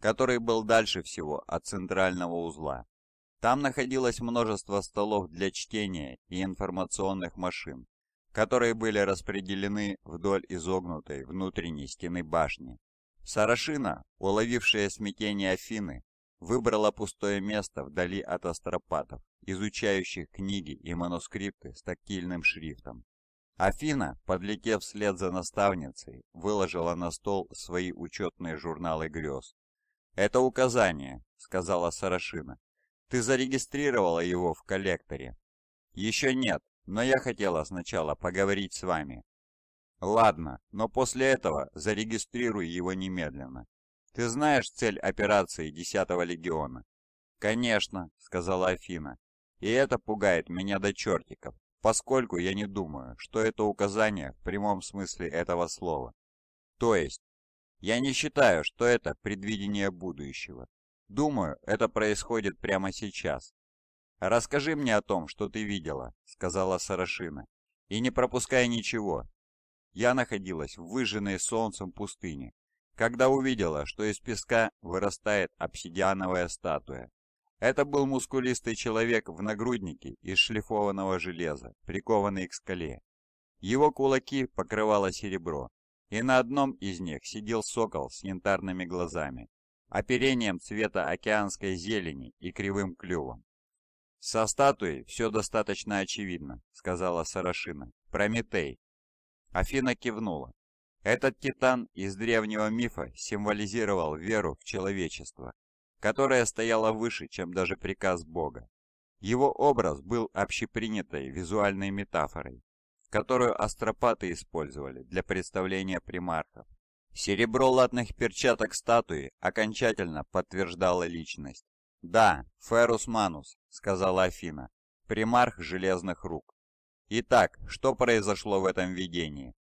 который был дальше всего от центрального узла. Там находилось множество столов для чтения и информационных машин, которые были распределены вдоль изогнутой внутренней стены башни. Сарашина, уловившая смятение Афины, выбрала пустое место вдали от астропатов, изучающих книги и манускрипты с тактильным шрифтом. Афина, подлетев вслед за наставницей, выложила на стол свои учетные журналы грез. «Это указание», — сказала Сарашина. «Ты зарегистрировала его в коллекторе?» «Еще нет, но я хотела сначала поговорить с вами». «Ладно, но после этого зарегистрируй его немедленно. Ты знаешь цель операции 10-го легиона?» «Конечно», — сказала Афина. «И это пугает меня до чертиков поскольку я не думаю, что это указание в прямом смысле этого слова. То есть, я не считаю, что это предвидение будущего. Думаю, это происходит прямо сейчас. «Расскажи мне о том, что ты видела», — сказала Сарашина. «И не пропускай ничего». Я находилась в выжженной солнцем пустыне, когда увидела, что из песка вырастает обсидиановая статуя. Это был мускулистый человек в нагруднике из шлифованного железа, прикованный к скале. Его кулаки покрывало серебро, и на одном из них сидел сокол с янтарными глазами, оперением цвета океанской зелени и кривым клювом. «Со статуей все достаточно очевидно», — сказала Сарашина. «Прометей». Афина кивнула. Этот титан из древнего мифа символизировал веру в человечество которая стояла выше, чем даже приказ Бога. Его образ был общепринятой визуальной метафорой, которую астропаты использовали для представления примархов. Серебро латных перчаток статуи окончательно подтверждало личность. «Да, Ферус Манус», — сказала Афина, — «примарх железных рук». Итак, что произошло в этом видении?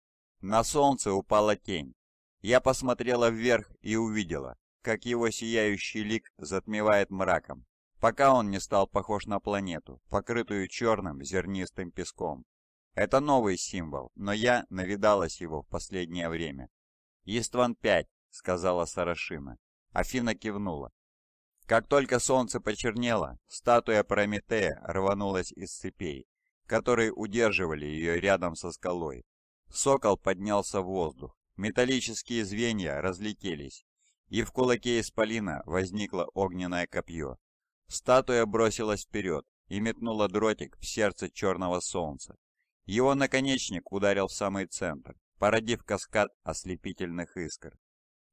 На солнце упала тень. Я посмотрела вверх и увидела, как его сияющий лик затмевает мраком, пока он не стал похож на планету, покрытую черным зернистым песком. Это новый символ, но я навидалась его в последнее время. «Истван-5», — сказала Сарашима. Афина кивнула. Как только солнце почернело, статуя Прометея рванулась из цепей, которые удерживали ее рядом со скалой. Сокол поднялся в воздух, металлические звенья разлетелись, и в кулаке Исполина возникло огненное копье. Статуя бросилась вперед и метнула дротик в сердце черного солнца. Его наконечник ударил в самый центр, породив каскад ослепительных искр.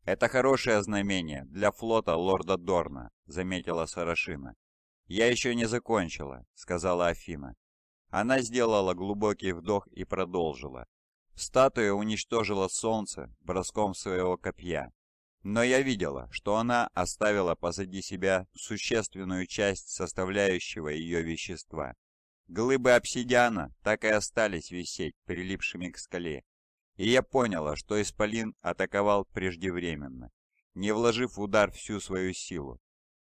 «Это хорошее знамение для флота лорда Дорна», — заметила Сарашина. «Я еще не закончила», — сказала Афина. Она сделала глубокий вдох и продолжила. Статуя уничтожила солнце броском своего копья, но я видела, что она оставила позади себя существенную часть составляющего ее вещества. Глыбы обсидиана так и остались висеть, прилипшими к скале, и я поняла, что Исполин атаковал преждевременно, не вложив в удар всю свою силу.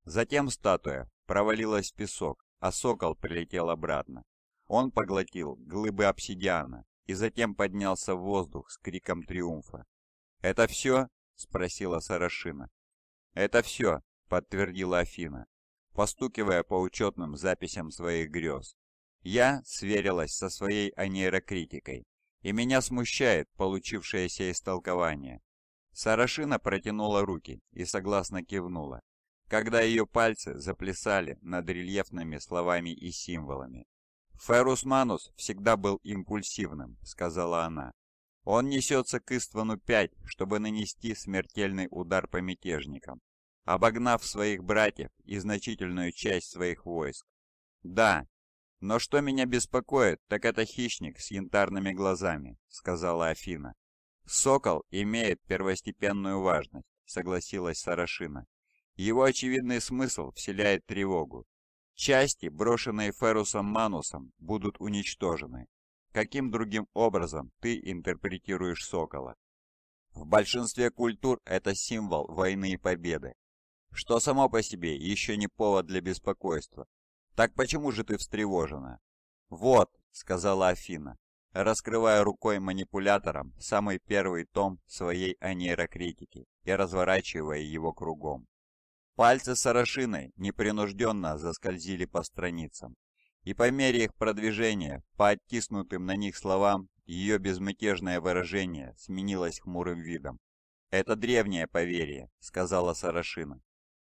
Затем статуя провалилась в песок, а сокол прилетел обратно. Он поглотил глыбы обсидиана и затем поднялся в воздух с криком триумфа. «Это все?» спросила Сарашина. «Это все», — подтвердила Афина, постукивая по учетным записям своих грез. «Я сверилась со своей анейрокритикой, и меня смущает получившееся истолкование». Сарашина протянула руки и согласно кивнула, когда ее пальцы заплясали над рельефными словами и символами. «Ферус Манус всегда был импульсивным», — сказала она. Он несется к Иствану-5, чтобы нанести смертельный удар по мятежникам, обогнав своих братьев и значительную часть своих войск. «Да, но что меня беспокоит, так это хищник с янтарными глазами», — сказала Афина. «Сокол имеет первостепенную важность», — согласилась Сарашина. «Его очевидный смысл вселяет тревогу. Части, брошенные Ферусом Манусом, будут уничтожены, каким другим образом ты интерпретируешь сокола. В большинстве культур это символ войны и победы, что само по себе еще не повод для беспокойства. Так почему же ты встревожена? «Вот», — сказала Афина, раскрывая рукой манипулятором самый первый том своей о нейрокритике и разворачивая его кругом. Пальцы Сарашиной непринужденно заскользили по страницам и по мере их продвижения, по оттиснутым на них словам, ее безмятежное выражение сменилось хмурым видом. «Это древнее поверье», — сказала Сарашина.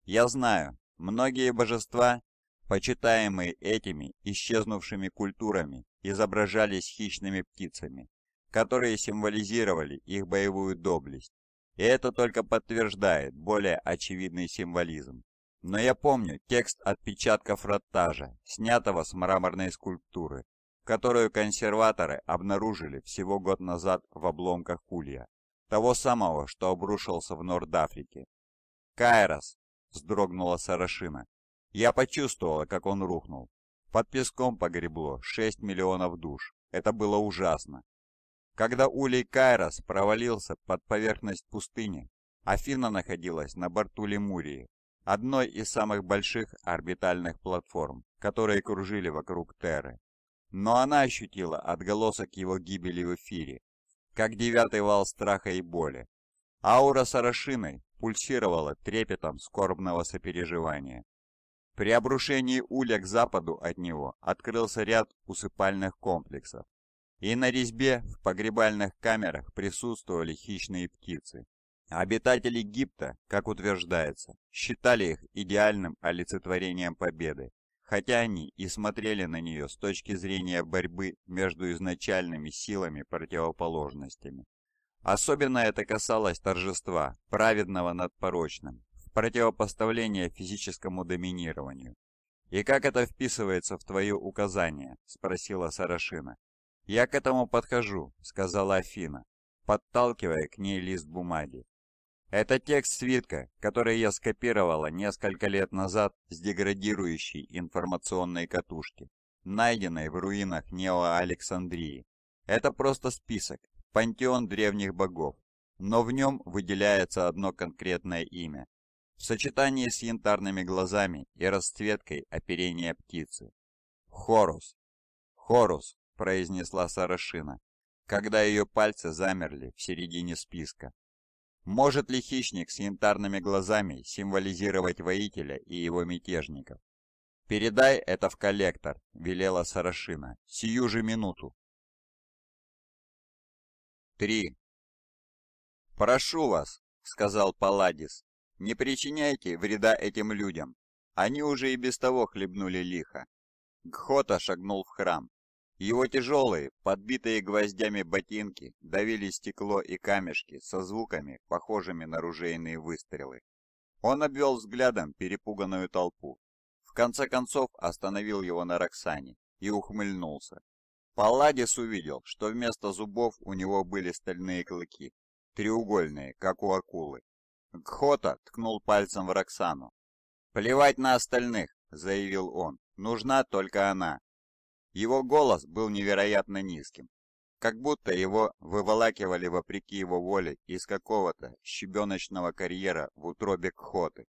«Я знаю, многие божества, почитаемые этими исчезнувшими культурами, изображались хищными птицами, которые символизировали их боевую доблесть. И это только подтверждает более очевидный символизм. Но я помню текст отпечатков роттажа, снятого с мраморной скульптуры, которую консерваторы обнаружили всего год назад в обломках улья, того самого, что обрушился в Норд-Африке. «Кайрос!» — вздрогнула Сарашина. Я почувствовала, как он рухнул. Под песком погребло 6 миллионов душ. Это было ужасно. Когда улей Кайрос провалился под поверхность пустыни, Афина находилась на борту Лемурии, одной из самых больших орбитальных платформ, которые кружили вокруг Терры. Но она ощутила отголосок его гибели в эфире, как девятый вал страха и боли. Аура Сарашиной пульсировала трепетом скорбного сопереживания. При обрушении уля к западу от него открылся ряд усыпальных комплексов, и на резьбе в погребальных камерах присутствовали хищные птицы. Обитатели Египта, как утверждается, считали их идеальным олицетворением победы, хотя они и смотрели на нее с точки зрения борьбы между изначальными силами противоположностями. Особенно это касалось торжества, праведного над порочным, в противопоставление физическому доминированию. «И как это вписывается в твое указание?» – спросила Сарашина. «Я к этому подхожу», – сказала Афина, подталкивая к ней лист бумаги. Это текст свитка, который я скопировала несколько лет назад с деградирующей информационной катушки, найденной в руинах Александрии. Это просто список, пантеон древних богов, но в нем выделяется одно конкретное имя. В сочетании с янтарными глазами и расцветкой оперения птицы. Хорус. Хорус, произнесла Сарашина, когда ее пальцы замерли в середине списка. Может ли хищник с янтарными глазами символизировать воителя и его мятежников? «Передай это в коллектор», — велела Сарашина, — «сию же минуту». Три. «Прошу вас», — сказал Паладис, — «не причиняйте вреда этим людям. Они уже и без того хлебнули лихо». Гхота шагнул в храм. Его тяжелые, подбитые гвоздями ботинки давили стекло и камешки со звуками, похожими на ружейные выстрелы. Он обвел взглядом перепуганную толпу. В конце концов остановил его на Роксане и ухмыльнулся. Палладис увидел, что вместо зубов у него были стальные клыки, треугольные, как у акулы. Гхота ткнул пальцем в Роксану. «Плевать на остальных», — заявил он, — «нужна только она». Его голос был невероятно низким, как будто его выволакивали вопреки его воле из какого-то щебеночного карьера в утробе Кхоты.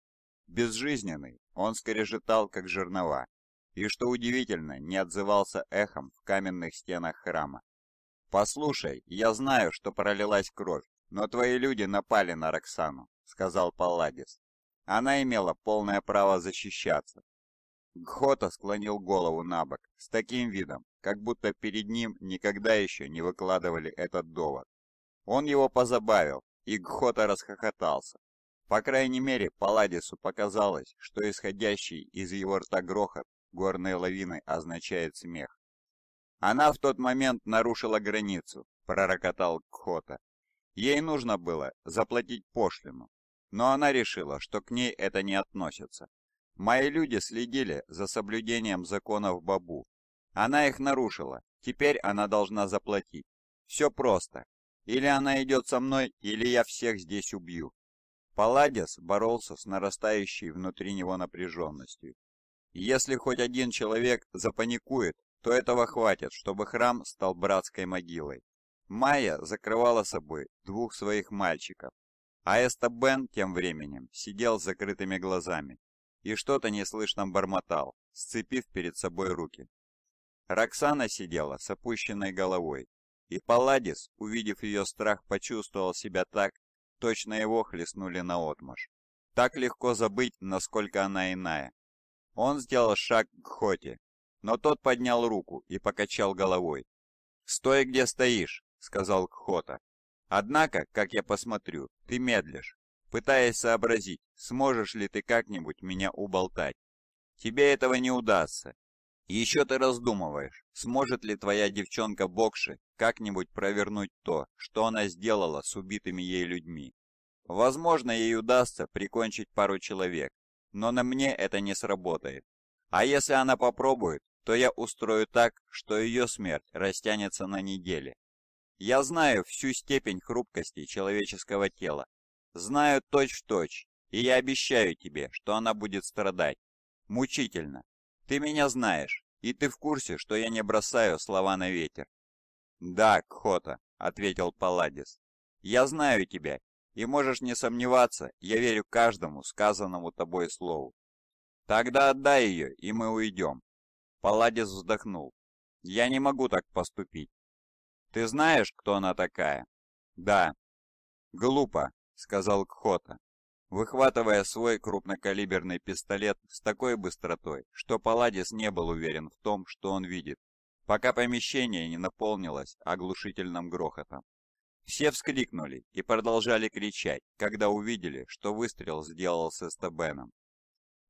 Безжизненный, он скрежетал, как жернова, и, что удивительно, не отзывался эхом в каменных стенах храма. «Послушай, я знаю, что пролилась кровь, но твои люди напали на Роксану», — сказал Палладис. «Она имела полное право защищаться, Гхота склонил голову на бок с таким видом, как будто перед ним никогда еще не выкладывали этот довод. Он его позабавил, и Гхота расхохотался. По крайней мере, Паладису показалось, что исходящий из его рта грохот горной лавины означает смех. Она в тот момент нарушила границу, пророкотал Гхота. Ей нужно было заплатить пошлину, но она решила, что к ней это не относится. Мои люди следили за соблюдением законов Бабу. Она их нарушила, теперь она должна заплатить. Все просто. Или она идет со мной, или я всех здесь убью. Палладис боролся с нарастающей внутри него напряженностью. Если хоть один человек запаникует, то этого хватит, чтобы храм стал братской могилой. Майя закрывала собой двух своих мальчиков, а Бен тем временем сидел с закрытыми глазами и что-то неслышно бормотал, сцепив перед собой руки. Роксана сидела с опущенной головой, и Паладис, увидев ее страх, почувствовал себя так, точно его хлестнули наотмашь. Так легко забыть, насколько она иная. Он сделал шаг к Хоте, но тот поднял руку и покачал головой. «Стой, где стоишь», — сказал Кхота. «Однако, как я посмотрю, ты медлишь пытаясь сообразить, сможешь ли ты как-нибудь меня уболтать. Тебе этого не удастся. Еще ты раздумываешь, сможет ли твоя девчонка Бокши как-нибудь провернуть то, что она сделала с убитыми ей людьми. Возможно, ей удастся прикончить пару человек, но на мне это не сработает. А если она попробует, то я устрою так, что ее смерть растянется на недели. Я знаю всю степень хрупкости человеческого тела Знаю точь-в-точь, -точь, и я обещаю тебе, что она будет страдать. Мучительно. Ты меня знаешь, и ты в курсе, что я не бросаю слова на ветер. Да, Кхота, ответил Паладис. Я знаю тебя, и можешь не сомневаться, я верю каждому сказанному тобой слову. Тогда отдай ее, и мы уйдем. Паладис вздохнул. Я не могу так поступить. Ты знаешь, кто она такая? Да. Глупо, сказал Кхота, выхватывая свой крупнокалиберный пистолет с такой быстротой, что Паладис не был уверен в том, что он видит, пока помещение не наполнилось оглушительным грохотом. Все вскрикнули и продолжали кричать, когда увидели, что выстрел сделался с Табеном.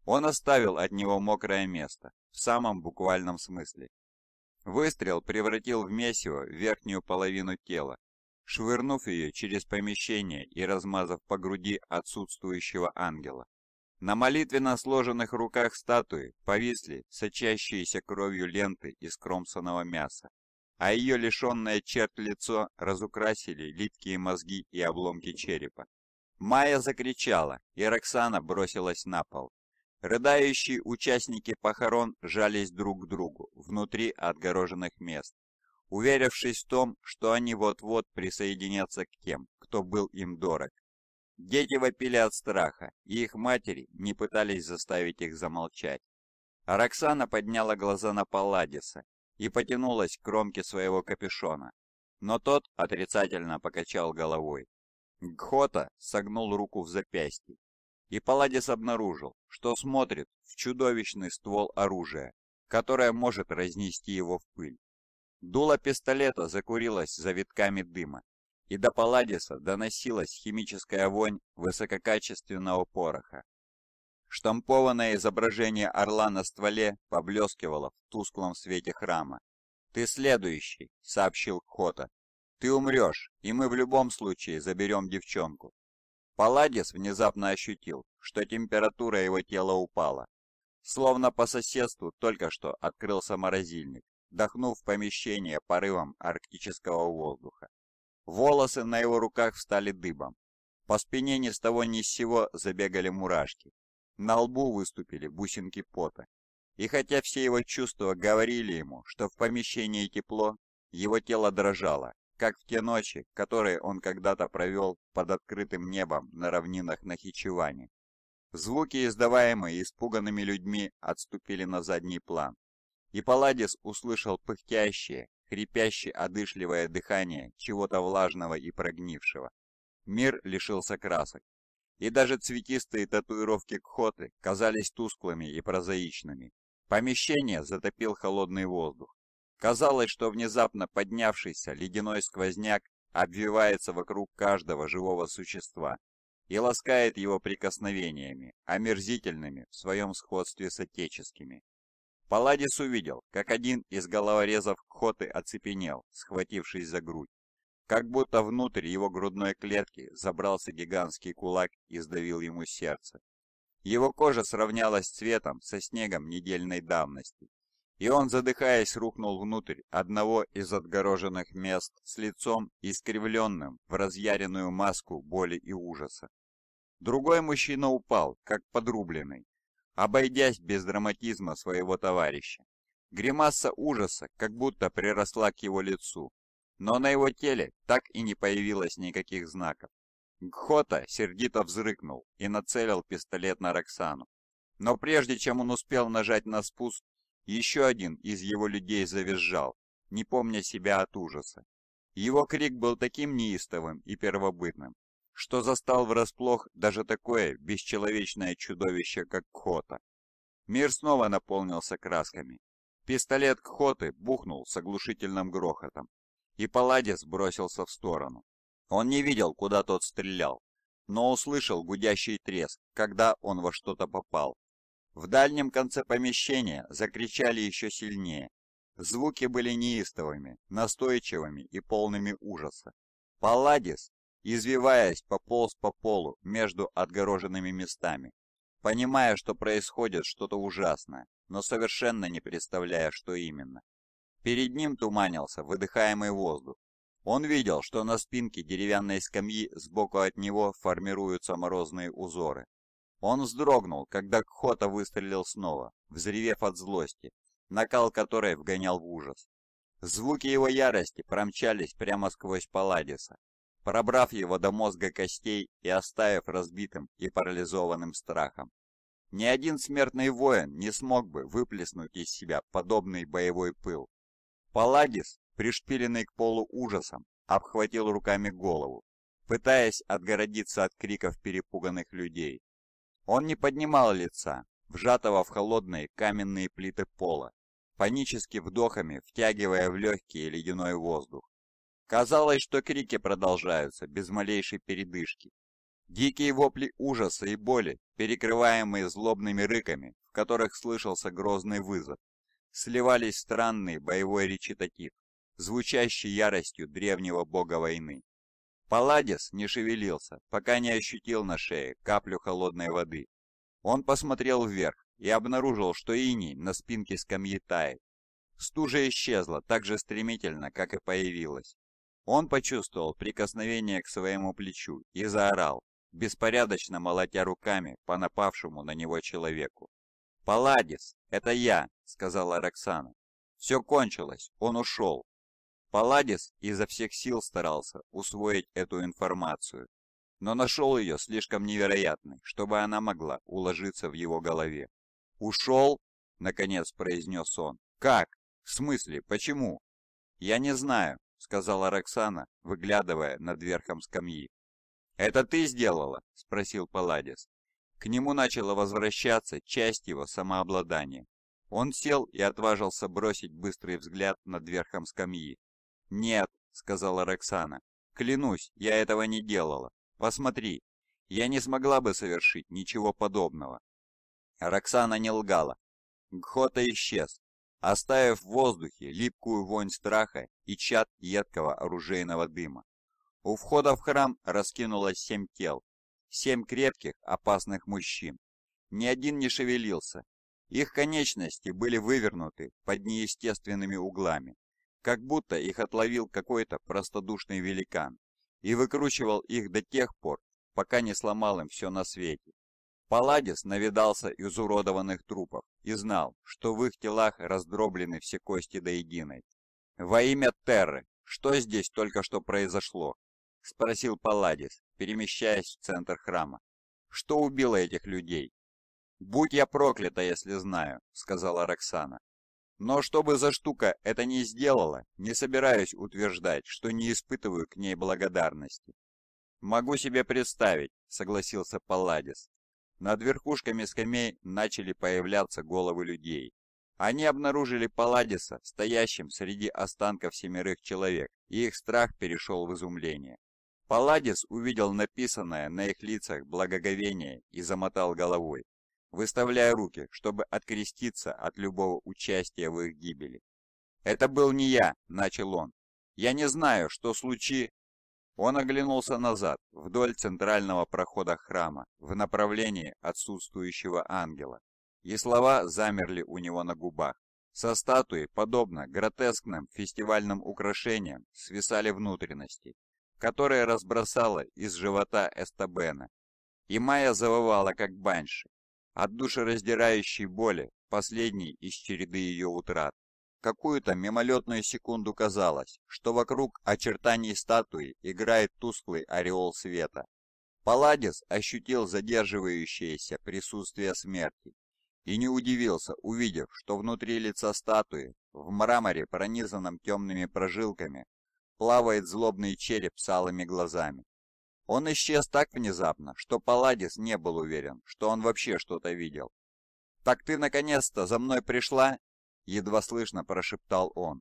Он оставил от него мокрое место, в самом буквальном смысле. Выстрел превратил в месиво верхнюю половину тела, швырнув ее через помещение и размазав по груди отсутствующего ангела. На молитвенно сложенных руках статуи повисли сочащиеся кровью ленты из кромсаного мяса, а ее лишенное черт лицо разукрасили липкие мозги и обломки черепа. Майя закричала, и Роксана бросилась на пол. Рыдающие участники похорон жались друг к другу внутри отгороженных мест, уверившись в том, что они вот-вот присоединятся к тем, кто был им дорог. Дети вопили от страха, и их матери не пытались заставить их замолчать. Роксана подняла глаза на Палладиса и потянулась к кромке своего капюшона, но тот отрицательно покачал головой. Гхота согнул руку в запястье, и Палладис обнаружил, что смотрит в чудовищный ствол оружия, которое может разнести его в пыль. Дуло пистолета закурилось завитками дыма, и до Палладиса доносилась химическая вонь высококачественного пороха. Штампованное изображение орла на стволе поблескивало в тусклом свете храма. «Ты следующий», — сообщил Кхота. «Ты умрешь, и мы в любом случае заберем девчонку». Палладис внезапно ощутил, что температура его тела упала. Словно по соседству только что открылся морозильник вдохнув помещение порывом арктического воздуха. Волосы на его руках встали дыбом. По спине ни с того ни с сего забегали мурашки. На лбу выступили бусинки пота. И хотя все его чувства говорили ему, что в помещении тепло, его тело дрожало, как в те ночи, которые он когда-то провел под открытым небом на равнинах Нахичевани. Звуки, издаваемые испуганными людьми, отступили на задний план. И Паладис услышал пыхтящее, хрипящее одышливое дыхание чего-то влажного и прогнившего. Мир лишился красок. И даже цветистые татуировки Кхоты казались тусклыми и прозаичными. Помещение затопил холодный воздух. Казалось, что внезапно поднявшийся ледяной сквозняк обвивается вокруг каждого живого существа и ласкает его прикосновениями, омерзительными в своем сходстве с отеческими. Паладис увидел, как один из головорезов Хоты оцепенел, схватившись за грудь. Как будто внутрь его грудной клетки забрался гигантский кулак и сдавил ему сердце. Его кожа сравнялась цветом со снегом недельной давности, и он, задыхаясь, рухнул внутрь одного из отгороженных мест с лицом искривленным в разъяренную маску боли и ужаса. Другой мужчина упал, как подрубленный, обойдясь без драматизма своего товарища. Гримаса ужаса как будто приросла к его лицу, но на его теле так и не появилось никаких знаков. Гхота сердито взрыкнул и нацелил пистолет на Роксану. Но прежде чем он успел нажать на спуск, еще один из его людей завизжал, не помня себя от ужаса. Его крик был таким неистовым и первобытным, что застал врасплох даже такое бесчеловечное чудовище, как Кхота. Мир снова наполнился красками. Пистолет Кхоты бухнул с оглушительным грохотом, и Паладис бросился в сторону. Он не видел, куда тот стрелял, но услышал гудящий треск, когда он во что-то попал. В дальнем конце помещения закричали еще сильнее. Звуки были неистовыми, настойчивыми и полными ужаса. Палладис извиваясь, пополз по полу между отгороженными местами, понимая, что происходит что-то ужасное, но совершенно не представляя, что именно. Перед ним туманился выдыхаемый воздух. Он видел, что на спинке деревянной скамьи сбоку от него формируются морозные узоры. Он вздрогнул, когда Кхота выстрелил снова, взревев от злости, накал которой вгонял в ужас. Звуки его ярости промчались прямо сквозь Паладиса, пробрав его до мозга костей и оставив разбитым и парализованным страхом. Ни один смертный воин не смог бы выплеснуть из себя подобный боевой пыл. Паладис, пришпиленный к полу ужасом, обхватил руками голову, пытаясь отгородиться от криков перепуганных людей. Он не поднимал лица, вжатого в холодные каменные плиты пола, панически вдохами втягивая в легкий ледяной воздух. Казалось, что крики продолжаются без малейшей передышки. Дикие вопли ужаса и боли, перекрываемые злобными рыками, в которых слышался грозный вызов, сливались в странный боевой речитатив, звучащий яростью древнего бога войны. Паладис не шевелился, пока не ощутил на шее каплю холодной воды. Он посмотрел вверх и обнаружил, что иней на спинке скамьи тает. Стужа исчезла так же стремительно, как и появилась. Он почувствовал прикосновение к своему плечу и заорал, беспорядочно молотя руками по напавшему на него человеку. «Паладис, это я!» — сказала Роксана. «Все кончилось, он ушел!» Паладис изо всех сил старался усвоить эту информацию, но нашел ее слишком невероятной, чтобы она могла уложиться в его голове. «Ушел?» — наконец произнес он. «Как? В смысле, почему?» «Я не знаю, — сказала Роксана, выглядывая над верхом скамьи. «Это ты сделала?» — спросил Паладис. К нему начала возвращаться часть его самообладания. Он сел и отважился бросить быстрый взгляд над верхом скамьи. «Нет», — сказала Роксана, — «клянусь, я этого не делала. Посмотри, я не смогла бы совершить ничего подобного». Роксана не лгала. Гхота исчез оставив в воздухе липкую вонь страха и чад едкого оружейного дыма. У входа в храм раскинулось семь тел, семь крепких, опасных мужчин. Ни один не шевелился. Их конечности были вывернуты под неестественными углами, как будто их отловил какой-то простодушный великан и выкручивал их до тех пор, пока не сломал им все на свете. Паладис навидался изуродованных трупов и знал, что в их телах раздроблены все кости до единой. «Во имя Терры, что здесь только что произошло?» — спросил Паладис, перемещаясь в центр храма. «Что убило этих людей?» «Будь я проклята, если знаю», — сказала Роксана. «Но чтобы за штука это не сделала, не собираюсь утверждать, что не испытываю к ней благодарности». «Могу себе представить», — согласился Палладис, над верхушками скамей начали появляться головы людей. Они обнаружили Паладиса, стоящим среди останков семерых человек, и их страх перешел в изумление. Паладис увидел написанное на их лицах благоговение и замотал головой, выставляя руки, чтобы откреститься от любого участия в их гибели. «Это был не я», — начал он. «Я не знаю, что случи...» Он оглянулся назад, вдоль центрального прохода храма, в направлении отсутствующего ангела, и слова замерли у него на губах. Со статуи, подобно гротескным фестивальным украшениям, свисали внутренности, которые разбросала из живота Эстабена. И Майя завывала, как банши, от душераздирающей боли, последней из череды ее утрат какую-то мимолетную секунду казалось, что вокруг очертаний статуи играет тусклый ореол света. Паладис ощутил задерживающееся присутствие смерти и не удивился, увидев, что внутри лица статуи, в мраморе, пронизанном темными прожилками, плавает злобный череп с алыми глазами. Он исчез так внезапно, что Паладис не был уверен, что он вообще что-то видел. «Так ты наконец-то за мной пришла?» едва слышно прошептал он.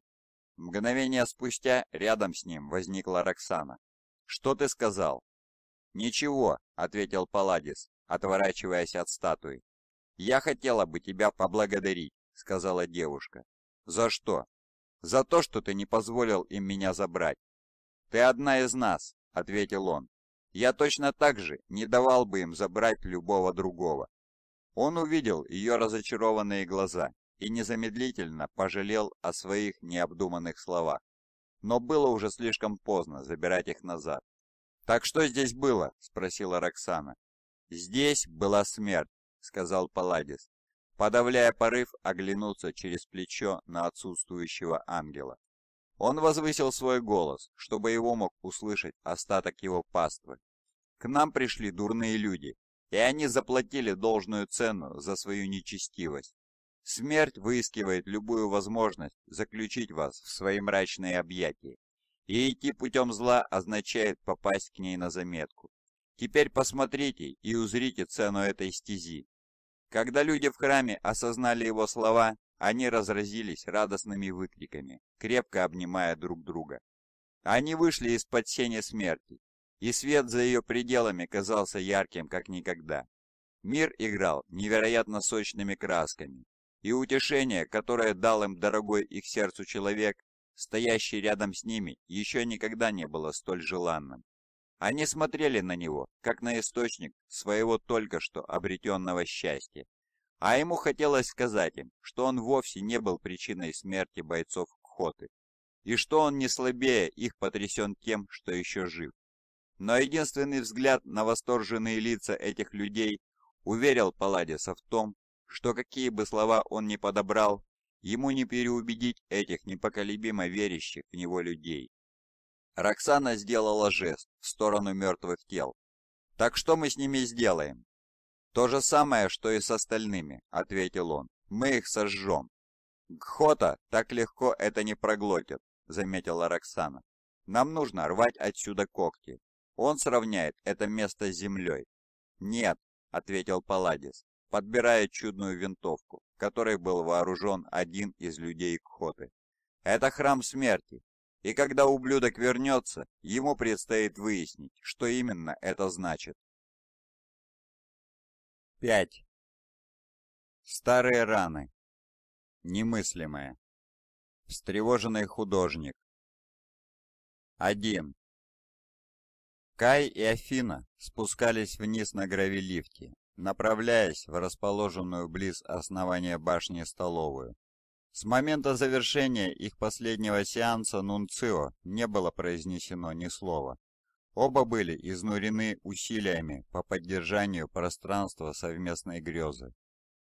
Мгновение спустя рядом с ним возникла Роксана. «Что ты сказал?» «Ничего», — ответил Паладис, отворачиваясь от статуи. «Я хотела бы тебя поблагодарить», — сказала девушка. «За что?» «За то, что ты не позволил им меня забрать». «Ты одна из нас», — ответил он. «Я точно так же не давал бы им забрать любого другого». Он увидел ее разочарованные глаза и незамедлительно пожалел о своих необдуманных словах. Но было уже слишком поздно забирать их назад. «Так что здесь было?» – спросила Роксана. «Здесь была смерть», – сказал Паладис, подавляя порыв оглянуться через плечо на отсутствующего ангела. Он возвысил свой голос, чтобы его мог услышать остаток его паствы. «К нам пришли дурные люди, и они заплатили должную цену за свою нечестивость. Смерть выискивает любую возможность заключить вас в свои мрачные объятия, и идти путем зла означает попасть к ней на заметку. Теперь посмотрите и узрите цену этой стези. Когда люди в храме осознали его слова, они разразились радостными выкриками, крепко обнимая друг друга. Они вышли из-под сени смерти, и свет за ее пределами казался ярким, как никогда. Мир играл невероятно сочными красками, и утешение, которое дал им дорогой их сердцу человек, стоящий рядом с ними, еще никогда не было столь желанным. Они смотрели на него, как на источник своего только что обретенного счастья. А ему хотелось сказать им, что он вовсе не был причиной смерти бойцов Кхоты, и что он не слабее их потрясен тем, что еще жив. Но единственный взгляд на восторженные лица этих людей уверил Паладиса в том, что какие бы слова он ни подобрал, ему не переубедить этих непоколебимо верящих в него людей. Роксана сделала жест в сторону мертвых тел. «Так что мы с ними сделаем?» «То же самое, что и с остальными», — ответил он. «Мы их сожжем». «Гхота так легко это не проглотит», — заметила Роксана. «Нам нужно рвать отсюда когти. Он сравняет это место с землей». «Нет», — ответил Паладис подбирая чудную винтовку, которой был вооружен один из людей Кхоты. «Это храм смерти, и когда ублюдок вернется, ему предстоит выяснить, что именно это значит». 5. Старые раны. Немыслимое. Встревоженный художник. 1. Кай и Афина спускались вниз на гравилифте, направляясь в расположенную близ основания башни столовую. С момента завершения их последнего сеанса Нунцио не было произнесено ни слова. Оба были изнурены усилиями по поддержанию пространства совместной грезы.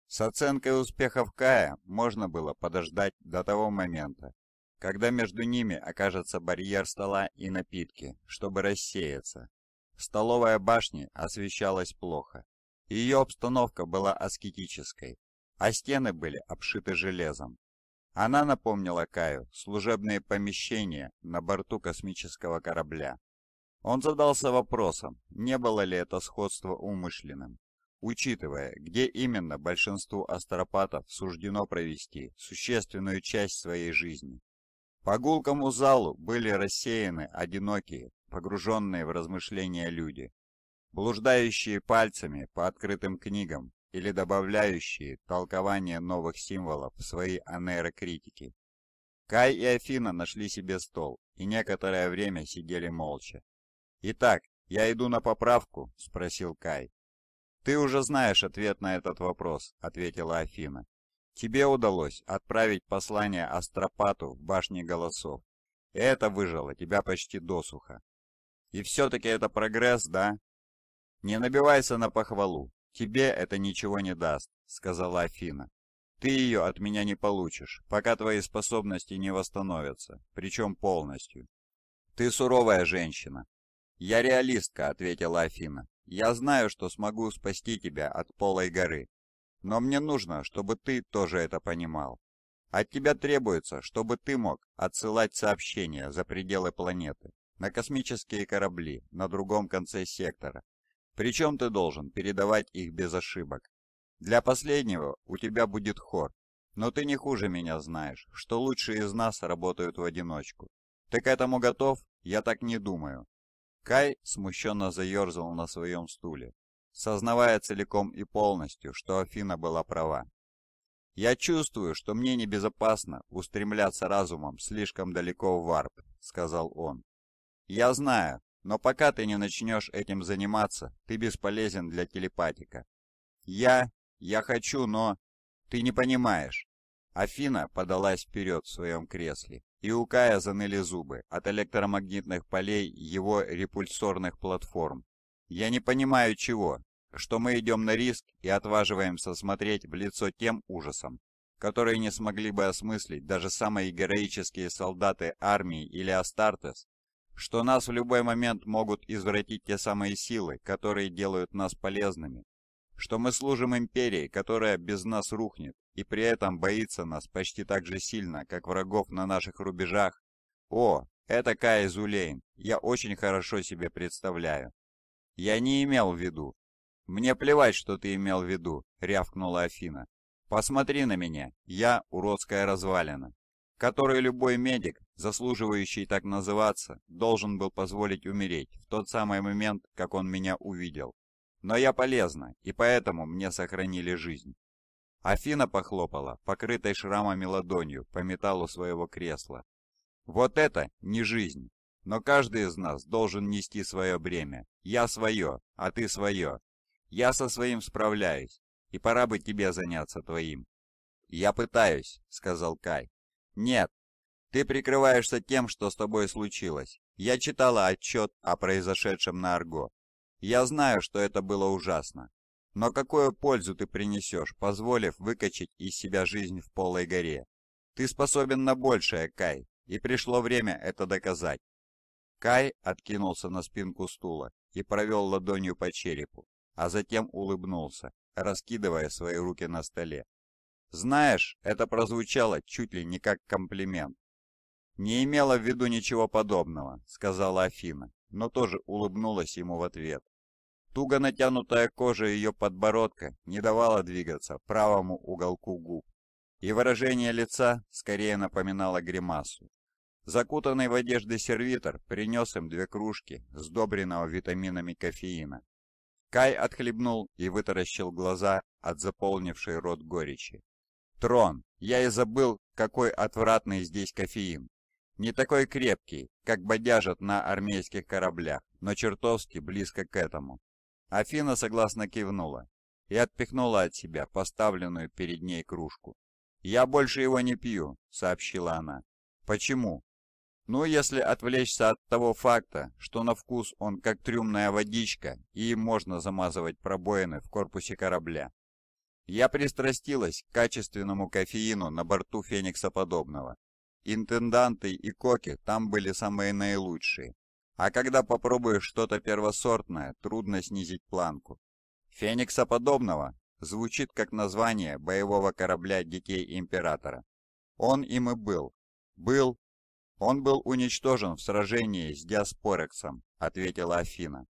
С оценкой успехов Кая можно было подождать до того момента, когда между ними окажется барьер стола и напитки, чтобы рассеяться. Столовая башня освещалась плохо, ее обстановка была аскетической, а стены были обшиты железом. Она напомнила Каю служебные помещения на борту космического корабля. Он задался вопросом, не было ли это сходство умышленным, учитывая, где именно большинству астропатов суждено провести существенную часть своей жизни. По гулкому залу были рассеяны одинокие, погруженные в размышления люди, блуждающие пальцами по открытым книгам или добавляющие толкование новых символов в свои анерокритики. Кай и Афина нашли себе стол и некоторое время сидели молча. «Итак, я иду на поправку?» – спросил Кай. «Ты уже знаешь ответ на этот вопрос», – ответила Афина. «Тебе удалось отправить послание Астропату в башне голосов. Это выжило тебя почти досуха. И все-таки это прогресс, да? «Не набивайся на похвалу, тебе это ничего не даст», — сказала Афина. «Ты ее от меня не получишь, пока твои способности не восстановятся, причем полностью». «Ты суровая женщина». «Я реалистка», — ответила Афина. «Я знаю, что смогу спасти тебя от полой горы, но мне нужно, чтобы ты тоже это понимал. От тебя требуется, чтобы ты мог отсылать сообщения за пределы планеты, на космические корабли на другом конце сектора причем ты должен передавать их без ошибок. Для последнего у тебя будет хор, но ты не хуже меня знаешь, что лучшие из нас работают в одиночку. Ты к этому готов? Я так не думаю». Кай смущенно заерзал на своем стуле, сознавая целиком и полностью, что Афина была права. «Я чувствую, что мне небезопасно устремляться разумом слишком далеко в варп», — сказал он. «Я знаю, но пока ты не начнешь этим заниматься, ты бесполезен для телепатика. Я... я хочу, но... Ты не понимаешь. Афина подалась вперед в своем кресле, и у Кая заныли зубы от электромагнитных полей его репульсорных платформ. «Я не понимаю чего, что мы идем на риск и отваживаемся смотреть в лицо тем ужасам, которые не смогли бы осмыслить даже самые героические солдаты армии или Астартес, что нас в любой момент могут извратить те самые силы, которые делают нас полезными, что мы служим империи, которая без нас рухнет, и при этом боится нас почти так же сильно, как врагов на наших рубежах. О, это Кай Зулейн, я очень хорошо себе представляю. Я не имел в виду. Мне плевать, что ты имел в виду, рявкнула Афина. Посмотри на меня, я уродская развалина, которую любой медик заслуживающий так называться, должен был позволить умереть в тот самый момент, как он меня увидел. Но я полезна, и поэтому мне сохранили жизнь. Афина похлопала, покрытой шрамами ладонью, по металлу своего кресла. Вот это не жизнь. Но каждый из нас должен нести свое бремя. Я свое, а ты свое. Я со своим справляюсь, и пора бы тебе заняться твоим. «Я пытаюсь», — сказал Кай. «Нет, ты прикрываешься тем, что с тобой случилось. Я читала отчет о произошедшем на Арго. Я знаю, что это было ужасно. Но какую пользу ты принесешь, позволив выкачать из себя жизнь в полой горе? Ты способен на большее, Кай, и пришло время это доказать. Кай откинулся на спинку стула и провел ладонью по черепу, а затем улыбнулся, раскидывая свои руки на столе. Знаешь, это прозвучало чуть ли не как комплимент. «Не имела в виду ничего подобного», — сказала Афина, но тоже улыбнулась ему в ответ. Туго натянутая кожа ее подбородка не давала двигаться правому уголку губ, и выражение лица скорее напоминало гримасу. Закутанный в одежды сервитор принес им две кружки, сдобренного витаминами кофеина. Кай отхлебнул и вытаращил глаза от заполнившей рот горечи. «Трон, я и забыл, какой отвратный здесь кофеин. Не такой крепкий, как бодяжат на армейских кораблях, но чертовски близко к этому. Афина согласно кивнула и отпихнула от себя поставленную перед ней кружку. «Я больше его не пью», — сообщила она. «Почему?» «Ну, если отвлечься от того факта, что на вкус он как трюмная водичка, и им можно замазывать пробоины в корпусе корабля». Я пристрастилась к качественному кофеину на борту Феникса подобного. Интенданты и коки там были самые наилучшие. А когда попробуешь что-то первосортное, трудно снизить планку. «Феникса подобного» звучит как название боевого корабля детей Императора. Он им и был. Был. Он был уничтожен в сражении с Диаспорексом, ответила Афина.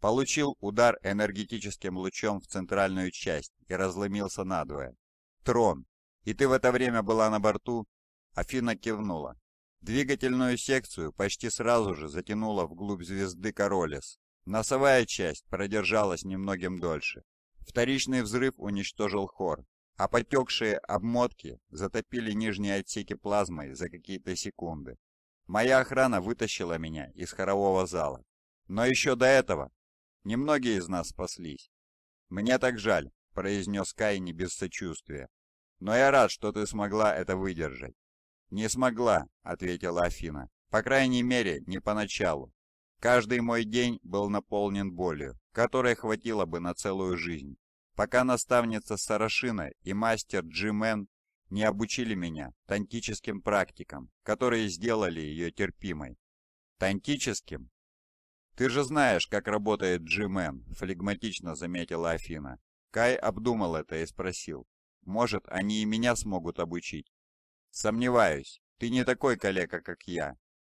Получил удар энергетическим лучом в центральную часть и разломился надвое. Трон. И ты в это время была на борту? Афина кивнула. Двигательную секцию почти сразу же затянула вглубь звезды Королес. Носовая часть продержалась немногим дольше. Вторичный взрыв уничтожил хор, а потекшие обмотки затопили нижние отсеки плазмой за какие-то секунды. Моя охрана вытащила меня из хорового зала. Но еще до этого немногие из нас спаслись. «Мне так жаль», — произнес Кайни без сочувствия. «Но я рад, что ты смогла это выдержать. «Не смогла», — ответила Афина. «По крайней мере, не поначалу. Каждый мой день был наполнен болью, которой хватило бы на целую жизнь, пока наставница Сарашина и мастер Джимен не обучили меня тантическим практикам, которые сделали ее терпимой. Тантическим? Ты же знаешь, как работает Джимен, флегматично заметила Афина. Кай обдумал это и спросил. Может, они и меня смогут обучить? «Сомневаюсь. Ты не такой калека, как я».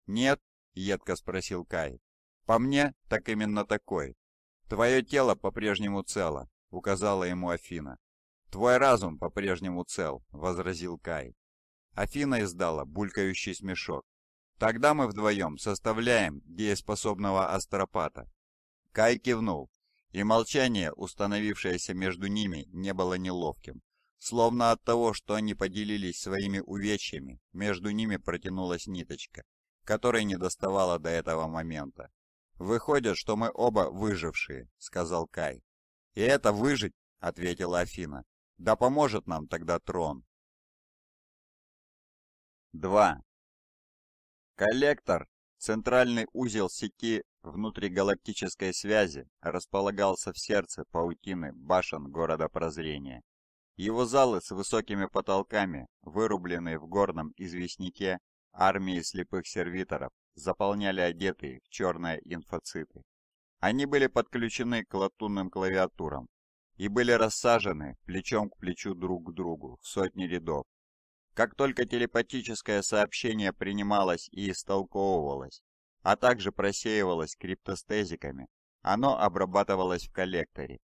«Нет?» – едко спросил Кай. «По мне, так именно такой. Твое тело по-прежнему цело», – указала ему Афина. «Твой разум по-прежнему цел», – возразил Кай. Афина издала булькающий смешок. «Тогда мы вдвоем составляем дееспособного астропата». Кай кивнул, и молчание, установившееся между ними, не было неловким. Словно от того, что они поделились своими увечьями, между ними протянулась ниточка, которой не доставала до этого момента. «Выходит, что мы оба выжившие», — сказал Кай. «И это выжить?» — ответила Афина. «Да поможет нам тогда трон». 2. Коллектор, центральный узел сети внутригалактической связи, располагался в сердце паутины башен города прозрения. Его залы с высокими потолками, вырубленные в горном известняке, армии слепых сервиторов заполняли одетые в черное инфоциты. Они были подключены к латунным клавиатурам и были рассажены плечом к плечу друг к другу в сотни рядов. Как только телепатическое сообщение принималось и истолковывалось, а также просеивалось криптостезиками, оно обрабатывалось в коллекторе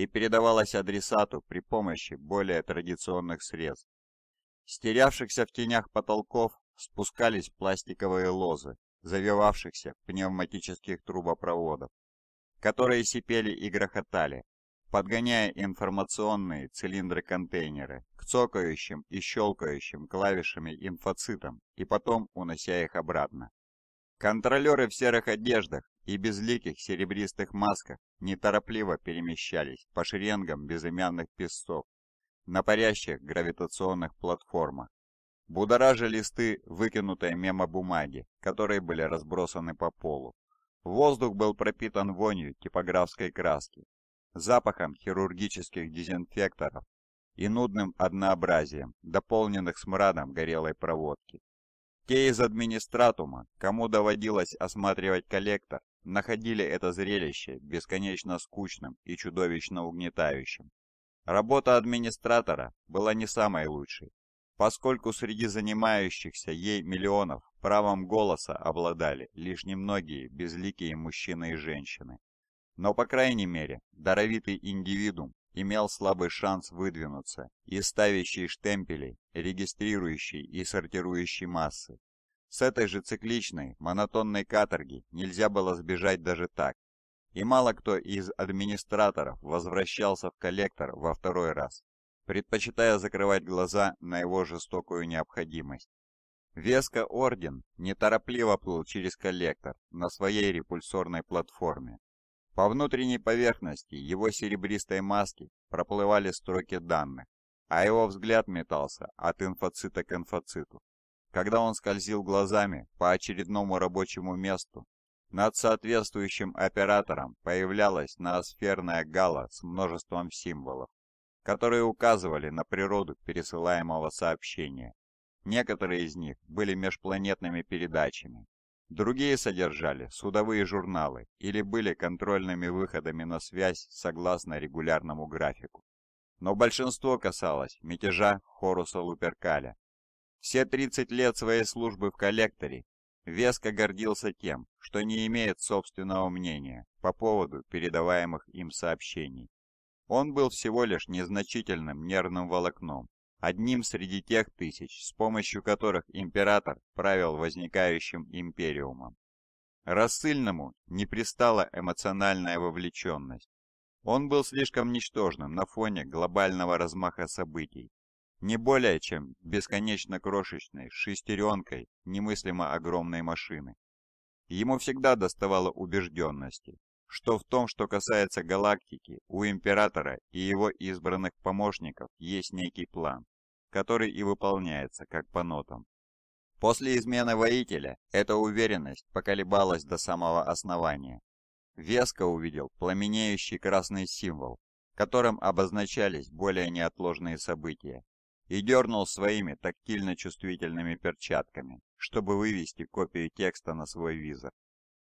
и передавалась адресату при помощи более традиционных средств. Стерявшихся в тенях потолков спускались пластиковые лозы, завивавшихся пневматических трубопроводов, которые сипели и грохотали, подгоняя информационные цилиндры-контейнеры к цокающим и щелкающим клавишами инфоцитам и потом унося их обратно. Контролеры в серых одеждах и безликих серебристых масках неторопливо перемещались по шеренгам безымянных песцов на парящих гравитационных платформах. Будоража листы, выкинутые мимо бумаги, которые были разбросаны по полу. Воздух был пропитан вонью типографской краски, запахом хирургических дезинфекторов и нудным однообразием, дополненных смрадом горелой проводки. Те из администратума, кому доводилось осматривать коллектор, находили это зрелище бесконечно скучным и чудовищно угнетающим. Работа администратора была не самой лучшей, поскольку среди занимающихся ей миллионов правом голоса обладали лишь немногие безликие мужчины и женщины. Но, по крайней мере, даровитый индивидуум имел слабый шанс выдвинуться и ставящий штемпели, регистрирующий и сортирующий массы, с этой же цикличной, монотонной каторги нельзя было сбежать даже так. И мало кто из администраторов возвращался в коллектор во второй раз, предпочитая закрывать глаза на его жестокую необходимость. Веско Орден неторопливо плыл через коллектор на своей репульсорной платформе. По внутренней поверхности его серебристой маски проплывали строки данных, а его взгляд метался от инфоцита к инфоциту когда он скользил глазами по очередному рабочему месту, над соответствующим оператором появлялась ноосферная гала с множеством символов, которые указывали на природу пересылаемого сообщения. Некоторые из них были межпланетными передачами, другие содержали судовые журналы или были контрольными выходами на связь согласно регулярному графику. Но большинство касалось мятежа Хоруса Луперкаля, все 30 лет своей службы в коллекторе Веско гордился тем, что не имеет собственного мнения по поводу передаваемых им сообщений. Он был всего лишь незначительным нервным волокном, одним среди тех тысяч, с помощью которых император правил возникающим империумом. Рассыльному не пристала эмоциональная вовлеченность. Он был слишком ничтожным на фоне глобального размаха событий, не более чем бесконечно крошечной шестеренкой немыслимо огромной машины. Ему всегда доставало убежденности, что в том, что касается галактики, у императора и его избранных помощников есть некий план, который и выполняется, как по нотам. После измены воителя эта уверенность поколебалась до самого основания. Веско увидел пламенеющий красный символ, которым обозначались более неотложные события и дернул своими тактильно-чувствительными перчатками, чтобы вывести копию текста на свой визор.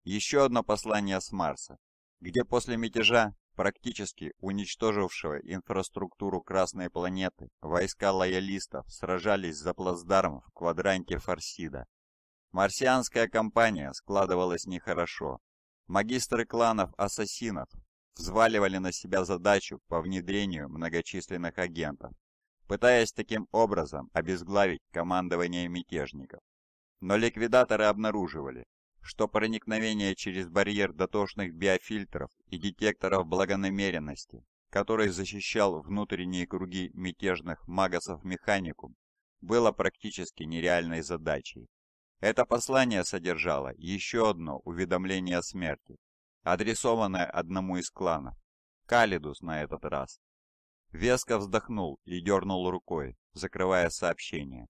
Еще одно послание с Марса, где после мятежа, практически уничтожившего инфраструктуру Красной планеты, войска лоялистов сражались за плацдарм в квадранте Фарсида. Марсианская кампания складывалась нехорошо. Магистры кланов ассасинов взваливали на себя задачу по внедрению многочисленных агентов, пытаясь таким образом обезглавить командование мятежников. Но ликвидаторы обнаруживали, что проникновение через барьер дотошных биофильтров и детекторов благонамеренности, который защищал внутренние круги мятежных магасов механику, было практически нереальной задачей. Это послание содержало еще одно уведомление о смерти, адресованное одному из кланов, Калидус на этот раз. Веско вздохнул и дернул рукой, закрывая сообщение.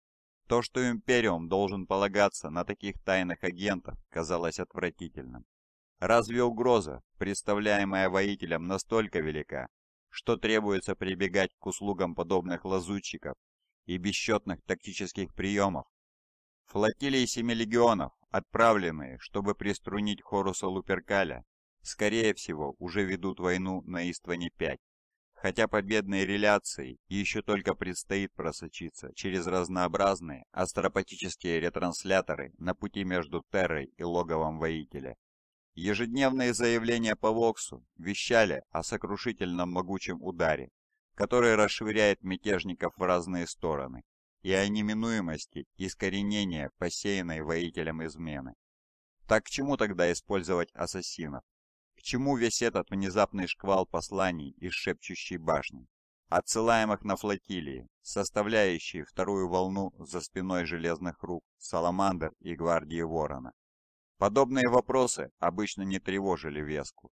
То, что Империум должен полагаться на таких тайных агентов, казалось отвратительным. Разве угроза, представляемая воителям, настолько велика, что требуется прибегать к услугам подобных лазутчиков и бесчетных тактических приемов? Флотилии семи легионов, отправленные, чтобы приструнить Хоруса Луперкаля, скорее всего, уже ведут войну на Истване-5. Хотя победной реляции еще только предстоит просочиться через разнообразные астропатические ретрансляторы на пути между Террой и логовом воителя. Ежедневные заявления по Воксу вещали о сокрушительном могучем ударе, который расшвыряет мятежников в разные стороны, и о неминуемости искоренения посеянной воителем измены. Так к чему тогда использовать ассасинов? чему весь этот внезапный шквал посланий из шепчущей башни, отсылаемых на флотилии, составляющие вторую волну за спиной железных рук, Саламандр и гвардии Ворона? Подобные вопросы обычно не тревожили Веску,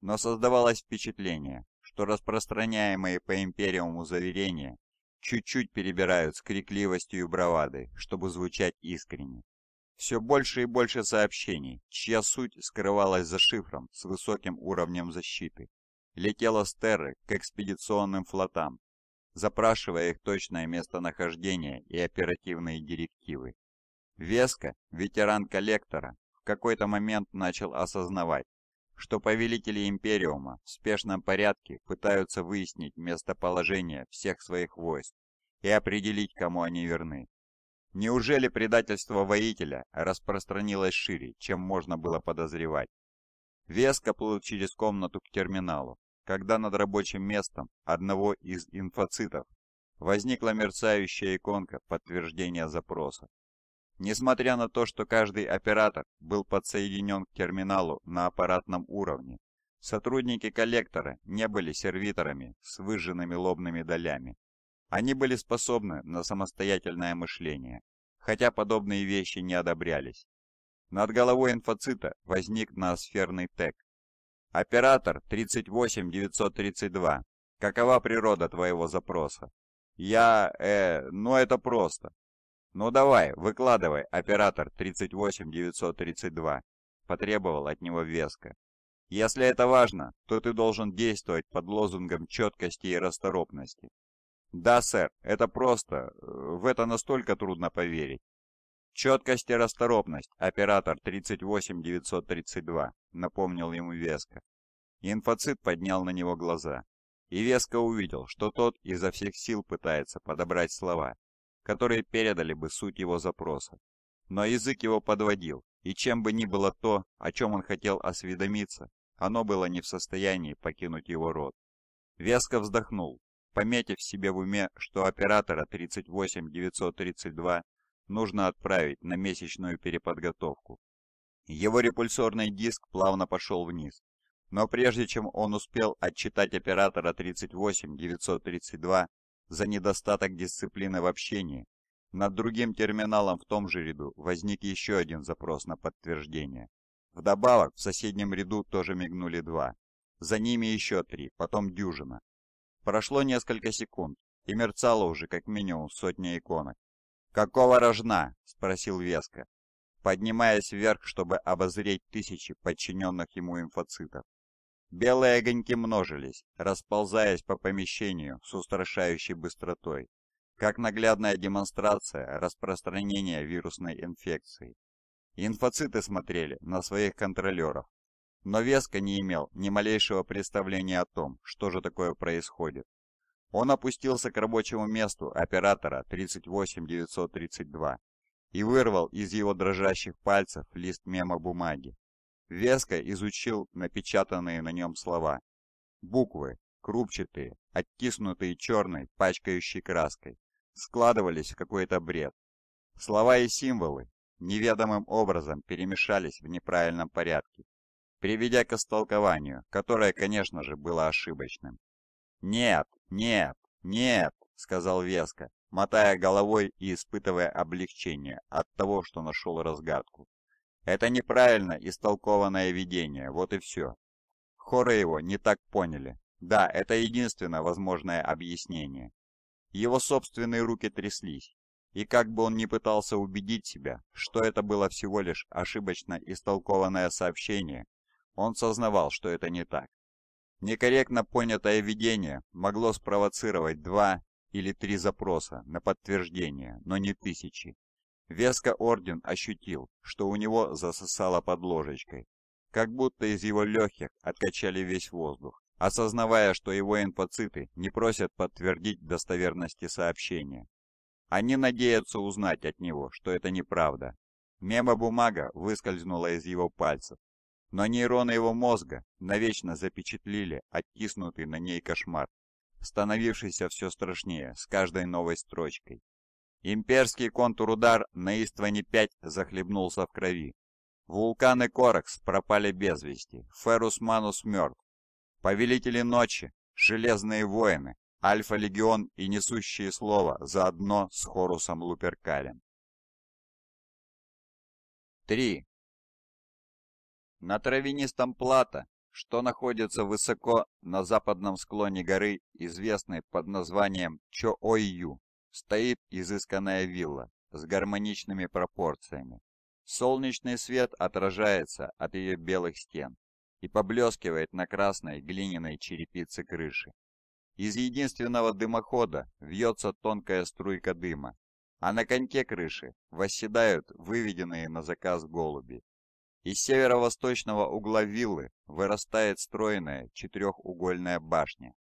но создавалось впечатление, что распространяемые по Империуму заверения чуть-чуть перебирают с крикливостью и бравадой, чтобы звучать искренне. Все больше и больше сообщений, чья суть скрывалась за шифром с высоким уровнем защиты, летело с Терры к экспедиционным флотам, запрашивая их точное местонахождение и оперативные директивы. Веско, ветеран коллектора, в какой-то момент начал осознавать, что повелители Империума в спешном порядке пытаются выяснить местоположение всех своих войск и определить, кому они верны. Неужели предательство воителя распространилось шире, чем можно было подозревать? Веска плыл через комнату к терминалу, когда над рабочим местом одного из инфоцитов возникла мерцающая иконка подтверждения запроса. Несмотря на то, что каждый оператор был подсоединен к терминалу на аппаратном уровне, сотрудники коллектора не были сервиторами с выжженными лобными долями. Они были способны на самостоятельное мышление, хотя подобные вещи не одобрялись. Над головой инфоцита возник ноосферный тег. «Оператор 38932, какова природа твоего запроса?» «Я... э... ну это просто». «Ну давай, выкладывай, оператор 38932», — потребовал от него Веска. «Если это важно, то ты должен действовать под лозунгом четкости и расторопности. «Да, сэр, это просто. В это настолько трудно поверить». «Четкость и расторопность, оператор 38932», — напомнил ему Веска. Инфоцит поднял на него глаза. И Веска увидел, что тот изо всех сил пытается подобрать слова, которые передали бы суть его запроса. Но язык его подводил, и чем бы ни было то, о чем он хотел осведомиться, оно было не в состоянии покинуть его рот. Веско вздохнул, Пометив себе в уме, что оператора 38932 нужно отправить на месячную переподготовку. Его репульсорный диск плавно пошел вниз. Но прежде чем он успел отчитать оператора 38932 за недостаток дисциплины в общении, над другим терминалом в том же ряду возник еще один запрос на подтверждение. Вдобавок в соседнем ряду тоже мигнули два. За ними еще три, потом дюжина. Прошло несколько секунд, и мерцало уже как минимум сотни иконок. «Какого рожна?» – спросил Веска, поднимаясь вверх, чтобы обозреть тысячи подчиненных ему инфоцитов. Белые огоньки множились, расползаясь по помещению с устрашающей быстротой, как наглядная демонстрация распространения вирусной инфекции. Инфоциты смотрели на своих контролеров, но Веска не имел ни малейшего представления о том, что же такое происходит. Он опустился к рабочему месту оператора 38932 и вырвал из его дрожащих пальцев лист мемо-бумаги. Веско изучил напечатанные на нем слова. Буквы, крупчатые, оттиснутые черной, пачкающей краской, складывались в какой-то бред. Слова и символы неведомым образом перемешались в неправильном порядке приведя к истолкованию, которое, конечно же, было ошибочным. «Нет, нет, нет!» — сказал Веска, мотая головой и испытывая облегчение от того, что нашел разгадку. «Это неправильно истолкованное видение, вот и все». Хоры его не так поняли. Да, это единственное возможное объяснение. Его собственные руки тряслись, и как бы он ни пытался убедить себя, что это было всего лишь ошибочно истолкованное сообщение, он сознавал, что это не так. Некорректно понятое видение могло спровоцировать два или три запроса на подтверждение, но не тысячи. Веско Орден ощутил, что у него засосало под ложечкой, как будто из его легких откачали весь воздух, осознавая, что его инфоциты не просят подтвердить достоверности сообщения. Они надеются узнать от него, что это неправда. мемо бумага выскользнула из его пальцев, но нейроны его мозга навечно запечатлили оттиснутый на ней кошмар, становившийся все страшнее с каждой новой строчкой. Имперский контур-удар на Истване-5 захлебнулся в крови. Вулкан и Коракс пропали без вести, Ферус Манус мертв. Повелители Ночи, Железные Воины, Альфа-Легион и Несущие Слово заодно с Хорусом Луперкалем. 3. На травянистом плато, что находится высоко на западном склоне горы, известной под названием Чо Ой Ю, стоит изысканная вилла с гармоничными пропорциями. Солнечный свет отражается от ее белых стен и поблескивает на красной глиняной черепице крыши. Из единственного дымохода вьется тонкая струйка дыма, а на коньке крыши восседают выведенные на заказ голуби. Из северо-восточного угла виллы вырастает стройная четырехугольная башня,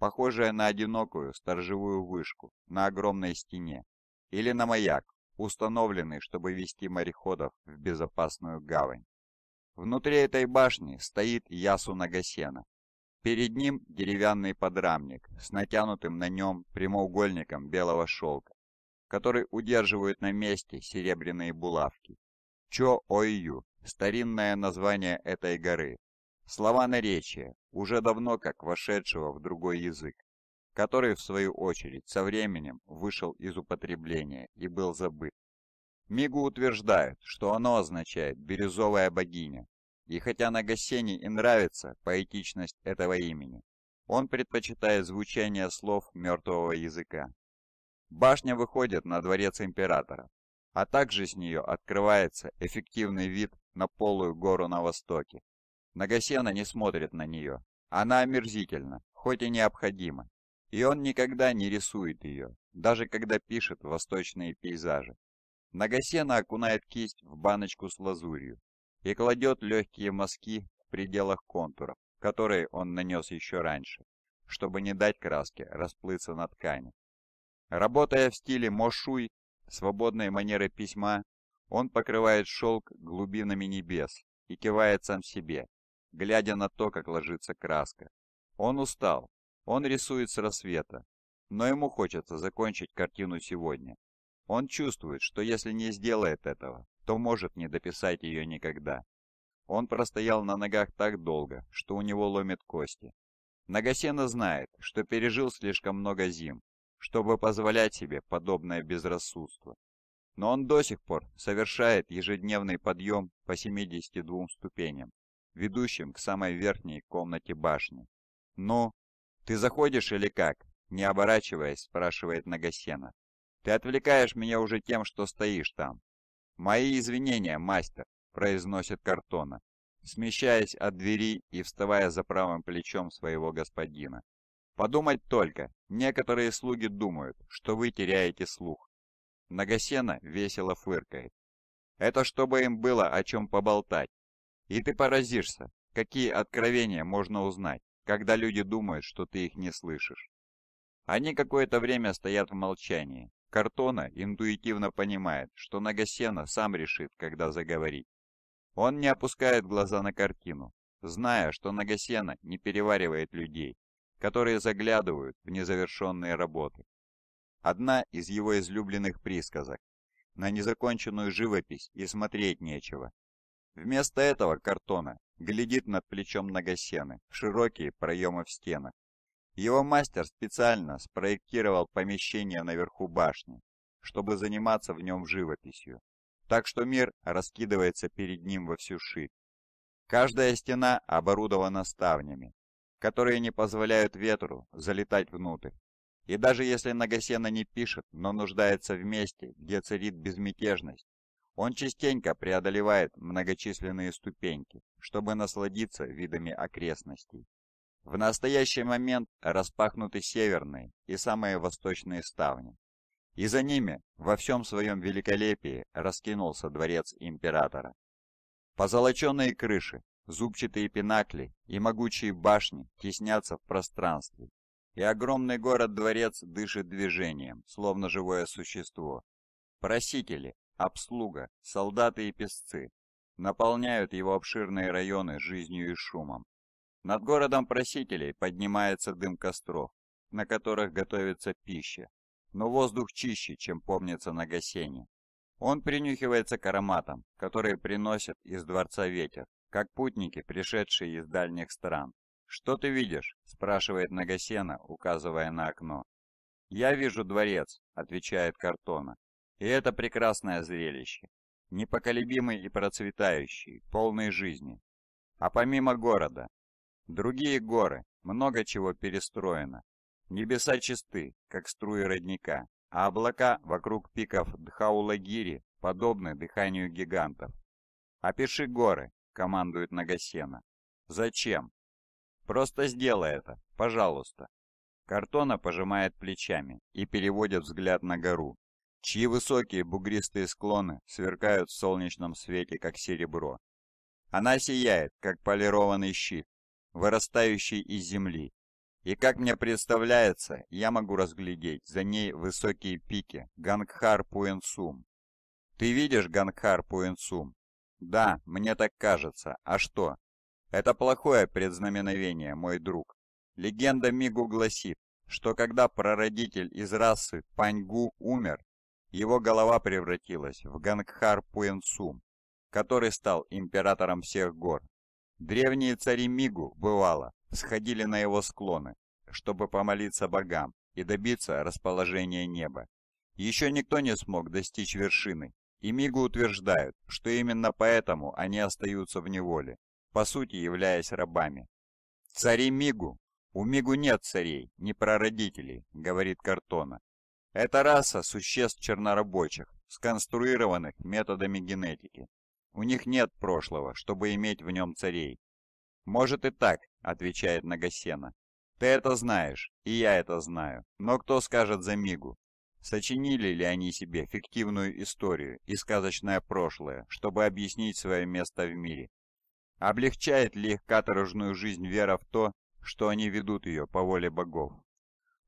похожая на одинокую сторожевую вышку на огромной стене или на маяк, установленный, чтобы вести мореходов в безопасную гавань. Внутри этой башни стоит Ясу Нагасена. Перед ним деревянный подрамник с натянутым на нем прямоугольником белого шелка, который удерживает на месте серебряные булавки. Чо Ойю старинное название этой горы, слова наречия, уже давно как вошедшего в другой язык, который, в свою очередь, со временем вышел из употребления и был забыт. Мигу утверждают, что оно означает «бирюзовая богиня», и хотя на Нагасени и нравится поэтичность этого имени, он предпочитает звучание слов мертвого языка. Башня выходит на дворец императора, а также с нее открывается эффективный вид на полую гору на востоке. Нагасена не смотрит на нее. Она омерзительна, хоть и необходима. И он никогда не рисует ее, даже когда пишет восточные пейзажи. Нагасена окунает кисть в баночку с лазурью и кладет легкие мазки в пределах контуров, которые он нанес еще раньше, чтобы не дать краске расплыться на ткани. Работая в стиле мошуй, свободной манеры письма он покрывает шелк глубинами небес и кивает сам себе, глядя на то, как ложится краска. Он устал, он рисует с рассвета, но ему хочется закончить картину сегодня. Он чувствует, что если не сделает этого, то может не дописать ее никогда. Он простоял на ногах так долго, что у него ломит кости. Нагасена знает, что пережил слишком много зим, чтобы позволять себе подобное безрассудство но он до сих пор совершает ежедневный подъем по 72 ступеням, ведущим к самой верхней комнате башни. «Ну, ты заходишь или как?» – не оборачиваясь, спрашивает Нагасена. «Ты отвлекаешь меня уже тем, что стоишь там». «Мои извинения, мастер», – произносит Картона, смещаясь от двери и вставая за правым плечом своего господина. «Подумать только, некоторые слуги думают, что вы теряете слух. Нагасена весело фыркает. Это чтобы им было о чем поболтать. И ты поразишься, какие откровения можно узнать, когда люди думают, что ты их не слышишь. Они какое-то время стоят в молчании. Картона интуитивно понимает, что Нагасена сам решит, когда заговорить. Он не опускает глаза на картину, зная, что Нагасена не переваривает людей, которые заглядывают в незавершенные работы. Одна из его излюбленных присказок. На незаконченную живопись и смотреть нечего. Вместо этого картона глядит над плечом многосены в широкие проемы в стенах. Его мастер специально спроектировал помещение наверху башни, чтобы заниматься в нем живописью. Так что мир раскидывается перед ним во всю ширь. Каждая стена оборудована ставнями, которые не позволяют ветру залетать внутрь. И даже если Нагасена не пишет, но нуждается в месте, где царит безмятежность, он частенько преодолевает многочисленные ступеньки, чтобы насладиться видами окрестностей. В настоящий момент распахнуты северные и самые восточные ставни. И за ними во всем своем великолепии раскинулся дворец императора. Позолоченные крыши, зубчатые пинакли и могучие башни теснятся в пространстве, и огромный город-дворец дышит движением, словно живое существо. Просители, обслуга, солдаты и песцы наполняют его обширные районы жизнью и шумом. Над городом просителей поднимается дым костров, на которых готовится пища, но воздух чище, чем помнится на гасении. Он принюхивается к ароматам, которые приносят из дворца ветер, как путники, пришедшие из дальних стран. «Что ты видишь?» – спрашивает Нагасена, указывая на окно. «Я вижу дворец», – отвечает Картона. «И это прекрасное зрелище. Непоколебимый и процветающий, полный жизни. А помимо города, другие горы, много чего перестроено. Небеса чисты, как струи родника, а облака вокруг пиков Дхаулагири подобны дыханию гигантов. «Опиши горы», — командует Нагасена. «Зачем?» Просто сделай это, пожалуйста. Картона пожимает плечами и переводит взгляд на гору, чьи высокие бугристые склоны сверкают в солнечном свете, как серебро. Она сияет, как полированный щит, вырастающий из земли, и, как мне представляется, я могу разглядеть за ней высокие пики Гангхар Пуэнсум. Ты видишь Гангхар Пуэнсум? Да, мне так кажется. А что? Это плохое предзнаменовение, мой друг. Легенда Мигу гласит, что когда прародитель из расы Паньгу умер, его голова превратилась в Гангхар Пуэнсум, который стал императором всех гор. Древние цари Мигу, бывало, сходили на его склоны, чтобы помолиться богам и добиться расположения неба. Еще никто не смог достичь вершины, и Мигу утверждают, что именно поэтому они остаются в неволе по сути являясь рабами. «Цари Мигу! У Мигу нет царей, не прародителей», — говорит Картона. «Это раса существ чернорабочих, сконструированных методами генетики. У них нет прошлого, чтобы иметь в нем царей». «Может и так», — отвечает Нагасена. «Ты это знаешь, и я это знаю, но кто скажет за Мигу? Сочинили ли они себе фиктивную историю и сказочное прошлое, чтобы объяснить свое место в мире? Облегчает ли их каторжную жизнь вера в то, что они ведут ее по воле богов?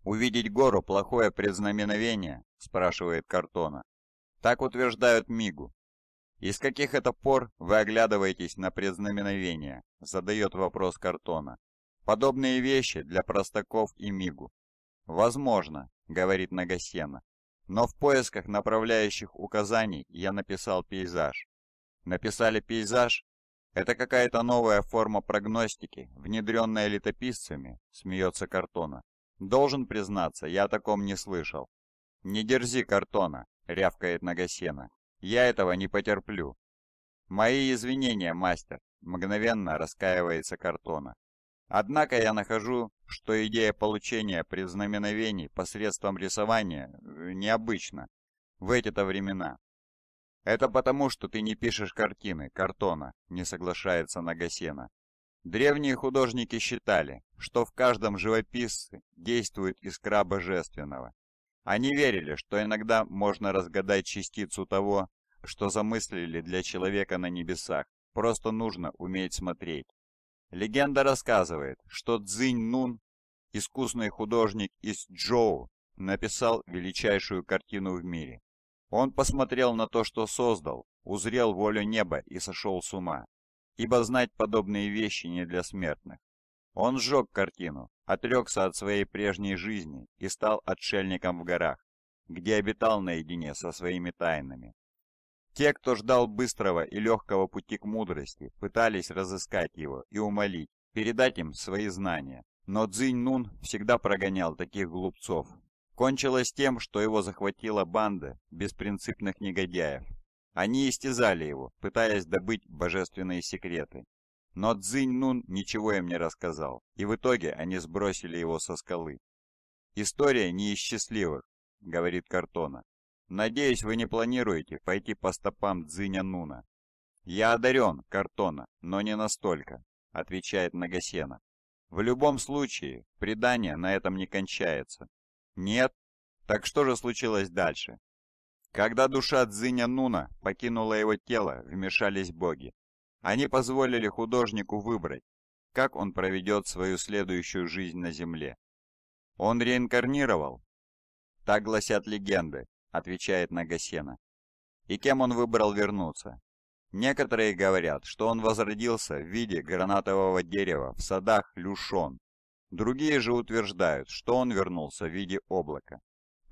«Увидеть гору – плохое предзнаменовение?» – спрашивает Картона. Так утверждают Мигу. «Из каких это пор вы оглядываетесь на предзнаменовение?» – задает вопрос Картона. «Подобные вещи для простаков и Мигу». «Возможно», – говорит Нагасена. «Но в поисках направляющих указаний я написал пейзаж». «Написали пейзаж?» «Это какая-то новая форма прогностики, внедренная летописцами», — смеется Картона. «Должен признаться, я о таком не слышал». «Не дерзи, Картона», — рявкает Нагасена. «Я этого не потерплю». «Мои извинения, мастер», — мгновенно раскаивается Картона. «Однако я нахожу, что идея получения признаменований посредством рисования э, необычна в эти-то времена. «Это потому, что ты не пишешь картины, картона», — не соглашается Нагасена. Древние художники считали, что в каждом живописце действует искра божественного. Они верили, что иногда можно разгадать частицу того, что замыслили для человека на небесах, просто нужно уметь смотреть. Легенда рассказывает, что Цзинь Нун, искусный художник из Джоу, написал величайшую картину в мире он посмотрел на то, что создал, узрел волю неба и сошел с ума, ибо знать подобные вещи не для смертных. Он сжег картину, отрекся от своей прежней жизни и стал отшельником в горах, где обитал наедине со своими тайнами. Те, кто ждал быстрого и легкого пути к мудрости, пытались разыскать его и умолить, передать им свои знания. Но Цзинь Нун всегда прогонял таких глупцов Кончилось тем, что его захватила банда беспринципных негодяев. Они истязали его, пытаясь добыть божественные секреты. Но Цзинь Нун ничего им не рассказал, и в итоге они сбросили его со скалы. «История не из счастливых», — говорит Картона. «Надеюсь, вы не планируете пойти по стопам Цзиня Нуна». «Я одарен, Картона, но не настолько», — отвечает Нагасена. «В любом случае, предание на этом не кончается. Нет? Так что же случилось дальше? Когда душа Дзиня Нуна покинула его тело, вмешались боги. Они позволили художнику выбрать, как он проведет свою следующую жизнь на земле. Он реинкарнировал? Так гласят легенды, отвечает Нагасена. И кем он выбрал вернуться? Некоторые говорят, что он возродился в виде гранатового дерева в садах Люшон, Другие же утверждают, что он вернулся в виде облака.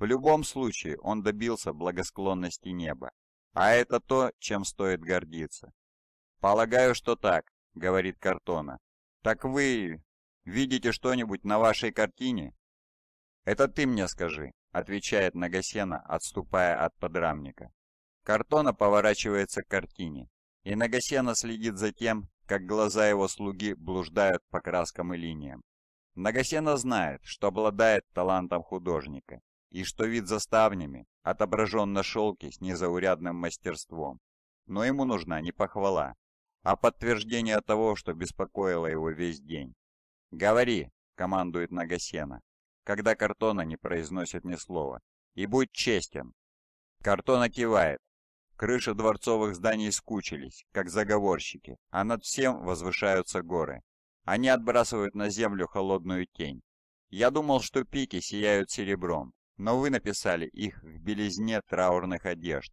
В любом случае он добился благосклонности неба, а это то, чем стоит гордиться. «Полагаю, что так», — говорит Картона. «Так вы видите что-нибудь на вашей картине?» «Это ты мне скажи», — отвечает Нагасена, отступая от подрамника. Картона поворачивается к картине, и Нагасена следит за тем, как глаза его слуги блуждают по краскам и линиям. Нагасена знает, что обладает талантом художника, и что вид за ставнями отображен на шелке с незаурядным мастерством. Но ему нужна не похвала, а подтверждение того, что беспокоило его весь день. «Говори», — командует Нагасена, когда Картона не произносит ни слова, «и будь честен». Картона кивает. Крыши дворцовых зданий скучились, как заговорщики, а над всем возвышаются горы. Они отбрасывают на землю холодную тень. Я думал, что пики сияют серебром, но вы написали их в белизне траурных одежд.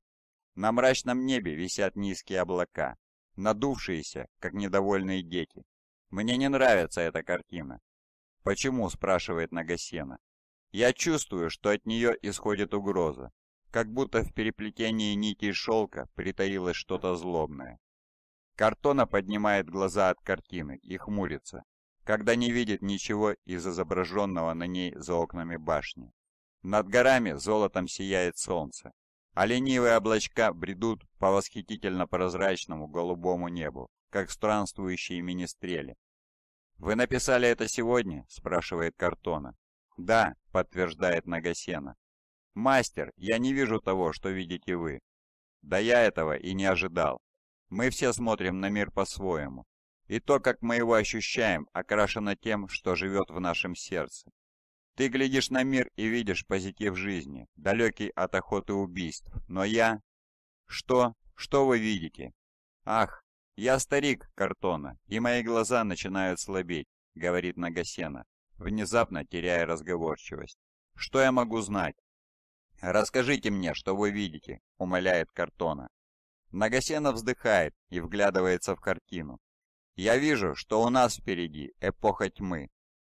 На мрачном небе висят низкие облака, надувшиеся, как недовольные дети. Мне не нравится эта картина. «Почему?» – спрашивает Нагасена. «Я чувствую, что от нее исходит угроза, как будто в переплетении нитей шелка притаилось что-то злобное. Картона поднимает глаза от картины и хмурится, когда не видит ничего из изображенного на ней за окнами башни. Над горами золотом сияет солнце, а ленивые облачка бредут по восхитительно прозрачному голубому небу, как странствующие министрели. «Вы написали это сегодня?» – спрашивает Картона. «Да», – подтверждает Нагасена. «Мастер, я не вижу того, что видите вы». «Да я этого и не ожидал. Мы все смотрим на мир по-своему, и то, как мы его ощущаем, окрашено тем, что живет в нашем сердце. Ты глядишь на мир и видишь позитив жизни, далекий от охоты убийств, но я... Что? Что вы видите? Ах, я старик картона, и мои глаза начинают слабеть, говорит Нагасена, внезапно теряя разговорчивость. Что я могу знать? Расскажите мне, что вы видите, умоляет картона. Нагасена вздыхает и вглядывается в картину. «Я вижу, что у нас впереди эпоха тьмы.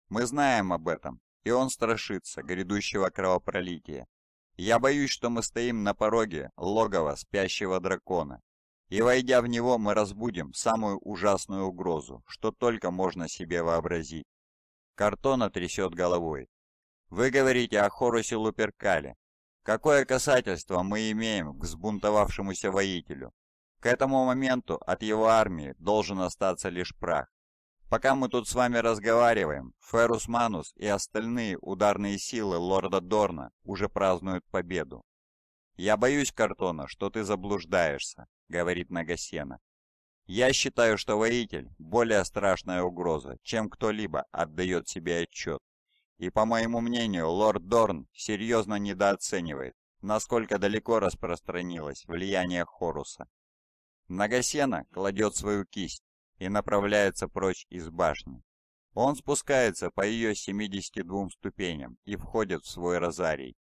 Мы знаем об этом, и он страшится грядущего кровопролития. Я боюсь, что мы стоим на пороге логова спящего дракона, и войдя в него мы разбудим самую ужасную угрозу, что только можно себе вообразить. Картона трясет головой. Вы говорите о Хорусе Луперкале, Какое касательство мы имеем к сбунтовавшемуся воителю? К этому моменту от его армии должен остаться лишь прах. Пока мы тут с вами разговариваем, Ферус Манус и остальные ударные силы лорда Дорна уже празднуют победу. «Я боюсь, Картона, что ты заблуждаешься», — говорит Нагасена. «Я считаю, что воитель — более страшная угроза, чем кто-либо отдает себе отчет. И, по моему мнению, лорд Дорн серьезно недооценивает, насколько далеко распространилось влияние Хоруса. Многосена кладет свою кисть и направляется прочь из башни. Он спускается по ее 72 ступеням и входит в свой розарий.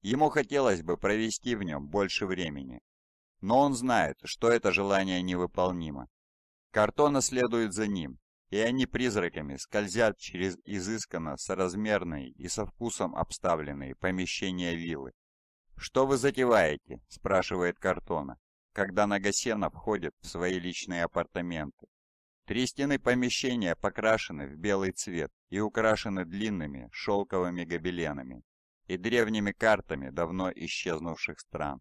Ему хотелось бы провести в нем больше времени, но он знает, что это желание невыполнимо. Картона следует за ним, и они призраками скользят через изысканно соразмерные и со вкусом обставленные помещения виллы. «Что вы затеваете?» – спрашивает Картона, когда Нагасена входит в свои личные апартаменты. Три стены помещения покрашены в белый цвет и украшены длинными шелковыми гобеленами и древними картами давно исчезнувших стран.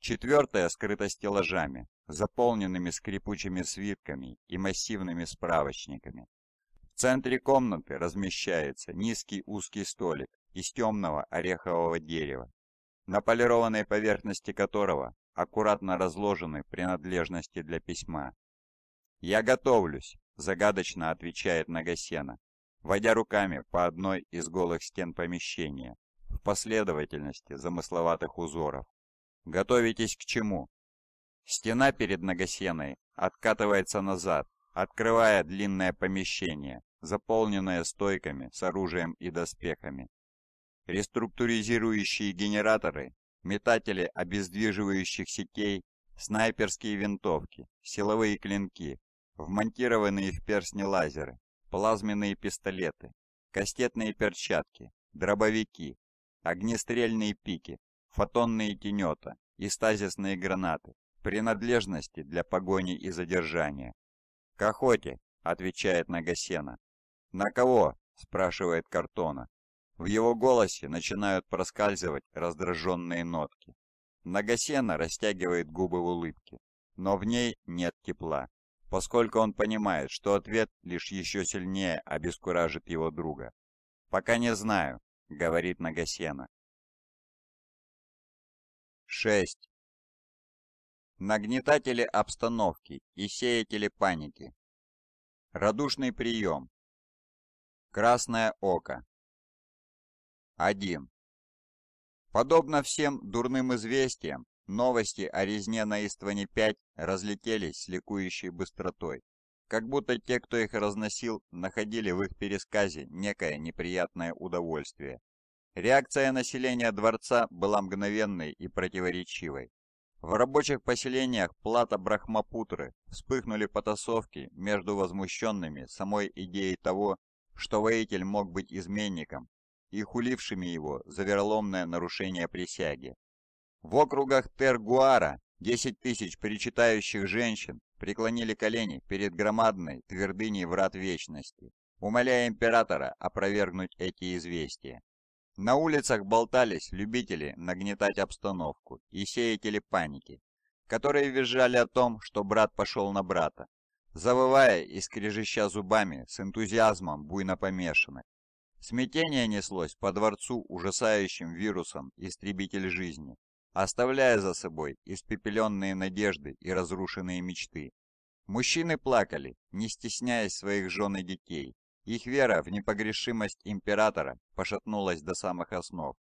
Четвертая скрыта стеллажами, заполненными скрипучими свитками и массивными справочниками. В центре комнаты размещается низкий узкий столик из темного орехового дерева, на полированной поверхности которого аккуратно разложены принадлежности для письма. «Я готовлюсь», — загадочно отвечает Нагасена, водя руками по одной из голых стен помещения в последовательности замысловатых узоров. «Готовитесь к чему?» Стена перед Нагасеной откатывается назад, открывая длинное помещение, заполненное стойками с оружием и доспехами. Реструктуризирующие генераторы, метатели обездвиживающих сетей, снайперские винтовки, силовые клинки, вмонтированные в перстни лазеры, плазменные пистолеты, кастетные перчатки, дробовики, огнестрельные пики, фотонные тенета и стазисные гранаты, принадлежности для погони и задержания. «К охоте», — отвечает Нагасена. «На кого?» — спрашивает Картона. В его голосе начинают проскальзывать раздраженные нотки. Нагасена растягивает губы в улыбке, но в ней нет тепла, поскольку он понимает, что ответ лишь еще сильнее обескуражит его друга. «Пока не знаю», — говорит Нагасена. 6. Нагнетатели обстановки и сеятели паники. Радушный прием. Красное око. 1. Подобно всем дурным известиям, новости о резне на Истване-5 разлетелись с ликующей быстротой, как будто те, кто их разносил, находили в их пересказе некое неприятное удовольствие. Реакция населения дворца была мгновенной и противоречивой. В рабочих поселениях плата Брахмапутры вспыхнули потасовки между возмущенными самой идеей того, что воитель мог быть изменником, и хулившими его за вероломное нарушение присяги. В округах Тергуара 10 тысяч перечитающих женщин преклонили колени перед громадной твердыней врат вечности, умоляя императора опровергнуть эти известия. На улицах болтались любители нагнетать обстановку и сеятели паники, которые визжали о том, что брат пошел на брата, завывая и скрежеща зубами с энтузиазмом буйно помешанных. Смятение неслось по дворцу ужасающим вирусом истребитель жизни, оставляя за собой испепеленные надежды и разрушенные мечты. Мужчины плакали, не стесняясь своих жен и детей, их вера в непогрешимость императора пошатнулась до самых основ.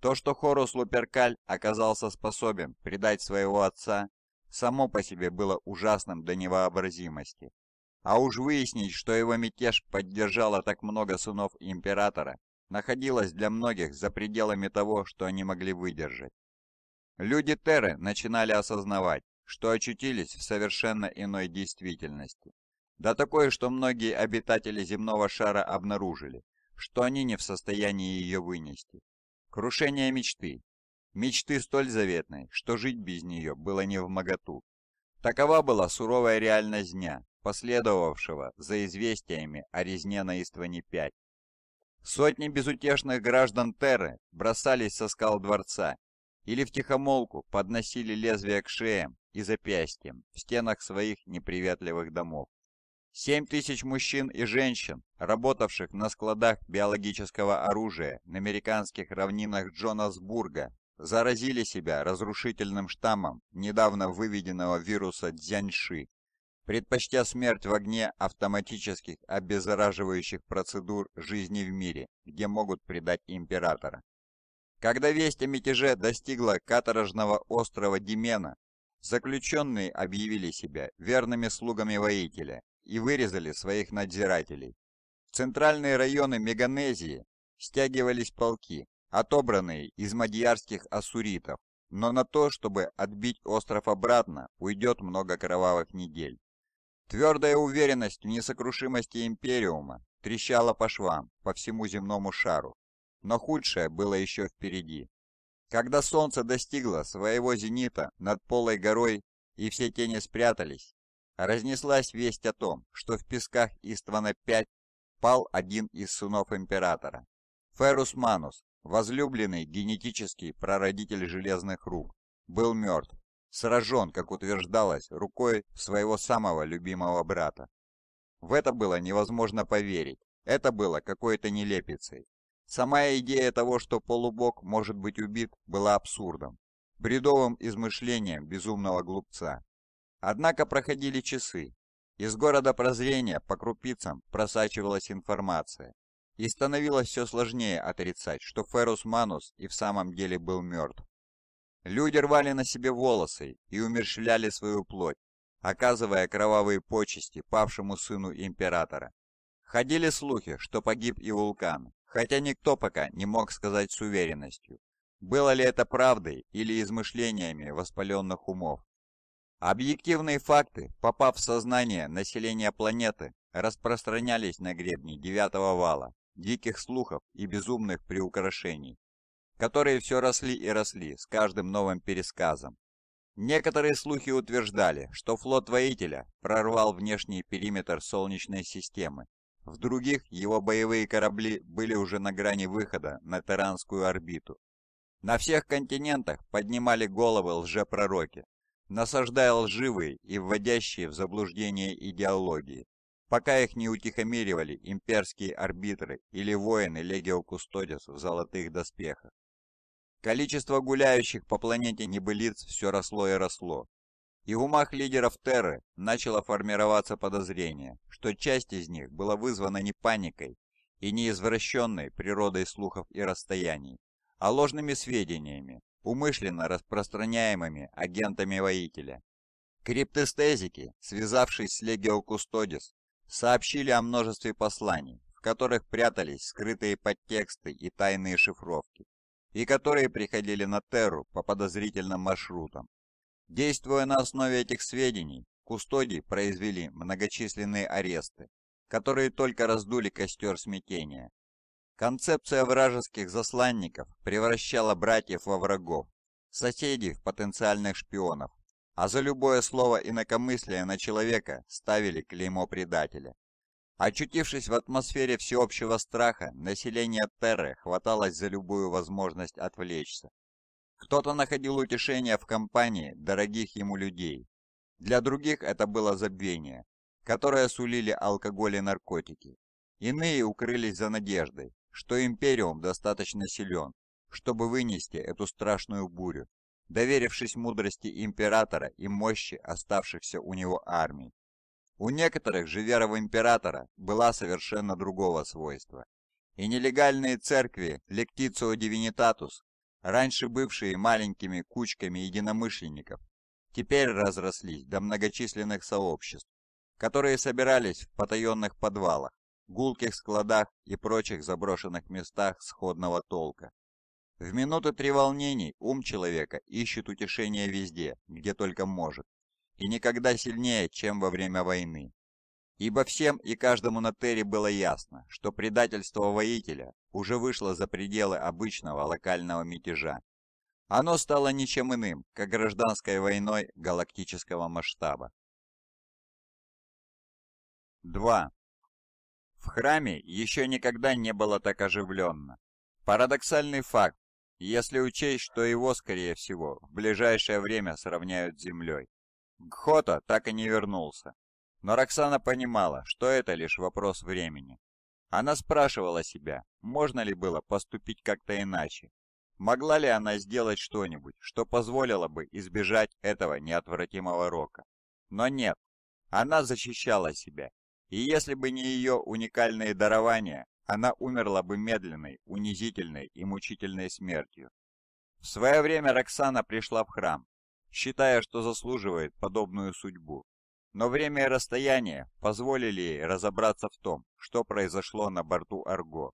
То, что Хорус Луперкаль оказался способен предать своего отца, само по себе было ужасным до невообразимости. А уж выяснить, что его мятеж поддержало так много сынов императора, находилось для многих за пределами того, что они могли выдержать. Люди Терры начинали осознавать, что очутились в совершенно иной действительности. Да такое, что многие обитатели земного шара обнаружили, что они не в состоянии ее вынести. Крушение мечты. Мечты столь заветной, что жить без нее было не в моготу. Такова была суровая реальность дня, последовавшего за известиями о резне на Истване-5. Сотни безутешных граждан Терры бросались со скал дворца или втихомолку подносили лезвие к шеям и запястьям в стенах своих неприветливых домов. 7 тысяч мужчин и женщин, работавших на складах биологического оружия на американских равнинах Джонасбурга, заразили себя разрушительным штаммом недавно выведенного вируса Дзяньши, предпочтя смерть в огне автоматических обеззараживающих процедур жизни в мире, где могут предать императора. Когда весть о мятеже достигла каторжного острова Демена, заключенные объявили себя верными слугами воителя и вырезали своих надзирателей. В центральные районы Меганезии стягивались полки, отобранные из мадьярских ассуритов, но на то, чтобы отбить остров обратно, уйдет много кровавых недель. Твердая уверенность в несокрушимости Империума трещала по швам по всему земному шару, но худшее было еще впереди. Когда солнце достигло своего зенита над полой горой и все тени спрятались, разнеслась весть о том, что в песках Иствана-5 пал один из сынов императора. Ферус Манус, возлюбленный генетический прародитель Железных Рук, был мертв, сражен, как утверждалось, рукой своего самого любимого брата. В это было невозможно поверить, это было какой-то нелепицей. Сама идея того, что полубог может быть убит, была абсурдом, бредовым измышлением безумного глупца. Однако проходили часы. Из города прозрения по крупицам просачивалась информация. И становилось все сложнее отрицать, что Ферус Манус и в самом деле был мертв. Люди рвали на себе волосы и умерщвляли свою плоть, оказывая кровавые почести павшему сыну императора. Ходили слухи, что погиб и вулкан, хотя никто пока не мог сказать с уверенностью, было ли это правдой или измышлениями воспаленных умов. Объективные факты, попав в сознание населения планеты, распространялись на гребне девятого вала, диких слухов и безумных приукрашений, которые все росли и росли с каждым новым пересказом. Некоторые слухи утверждали, что флот воителя прорвал внешний периметр Солнечной системы. В других его боевые корабли были уже на грани выхода на Таранскую орбиту. На всех континентах поднимали головы лжепророки, насаждая лживые и вводящие в заблуждение идеологии, пока их не утихомиривали имперские арбитры или воины Легио Кустодис в золотых доспехах. Количество гуляющих по планете небылиц все росло и росло, и в умах лидеров Терры начало формироваться подозрение, что часть из них была вызвана не паникой и не извращенной природой слухов и расстояний, а ложными сведениями, умышленно распространяемыми агентами воителя. Криптостезики, связавшись с Легио Кустодис, сообщили о множестве посланий, в которых прятались скрытые подтексты и тайные шифровки, и которые приходили на Терру по подозрительным маршрутам. Действуя на основе этих сведений, кустоди произвели многочисленные аресты, которые только раздули костер смятения, Концепция вражеских засланников превращала братьев во врагов, соседей в потенциальных шпионов, а за любое слово инакомыслия на человека ставили клеймо предателя. Очутившись в атмосфере всеобщего страха, население Терры хваталось за любую возможность отвлечься. Кто-то находил утешение в компании дорогих ему людей. Для других это было забвение, которое сулили алкоголь и наркотики. Иные укрылись за надеждой, что Империум достаточно силен, чтобы вынести эту страшную бурю, доверившись мудрости Императора и мощи оставшихся у него армий. У некоторых же вера в Императора была совершенно другого свойства, и нелегальные церкви Лектицио Дивинитатус, раньше бывшие маленькими кучками единомышленников, теперь разрослись до многочисленных сообществ, которые собирались в потаенных подвалах, гулких складах и прочих заброшенных местах сходного толка. В минуты треволнений ум человека ищет утешение везде, где только может, и никогда сильнее, чем во время войны. Ибо всем и каждому на Терри было ясно, что предательство воителя уже вышло за пределы обычного локального мятежа. Оно стало ничем иным, как гражданской войной галактического масштаба. 2. В храме еще никогда не было так оживленно. Парадоксальный факт, если учесть, что его, скорее всего, в ближайшее время сравняют с землей. Гхота так и не вернулся. Но Роксана понимала, что это лишь вопрос времени. Она спрашивала себя, можно ли было поступить как-то иначе. Могла ли она сделать что-нибудь, что позволило бы избежать этого неотвратимого рока? Но нет, она защищала себя и если бы не ее уникальные дарования, она умерла бы медленной, унизительной и мучительной смертью. В свое время Роксана пришла в храм, считая, что заслуживает подобную судьбу. Но время и расстояние позволили ей разобраться в том, что произошло на борту Арго.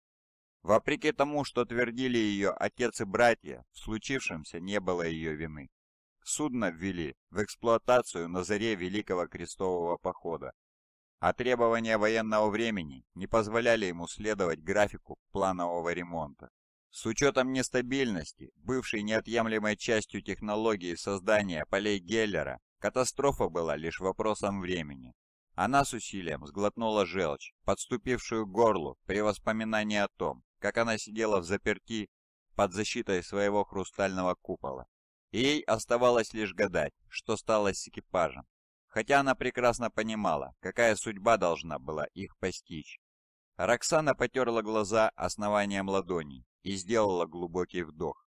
Вопреки тому, что твердили ее отец и братья, в случившемся не было ее вины. Судно ввели в эксплуатацию на заре Великого Крестового Похода а требования военного времени не позволяли ему следовать графику планового ремонта. С учетом нестабильности, бывшей неотъемлемой частью технологии создания полей Геллера, катастрофа была лишь вопросом времени. Она с усилием сглотнула желчь, подступившую к горлу при воспоминании о том, как она сидела в заперти под защитой своего хрустального купола. ей оставалось лишь гадать, что стало с экипажем, хотя она прекрасно понимала, какая судьба должна была их постичь. Роксана потерла глаза основанием ладони и сделала глубокий вдох.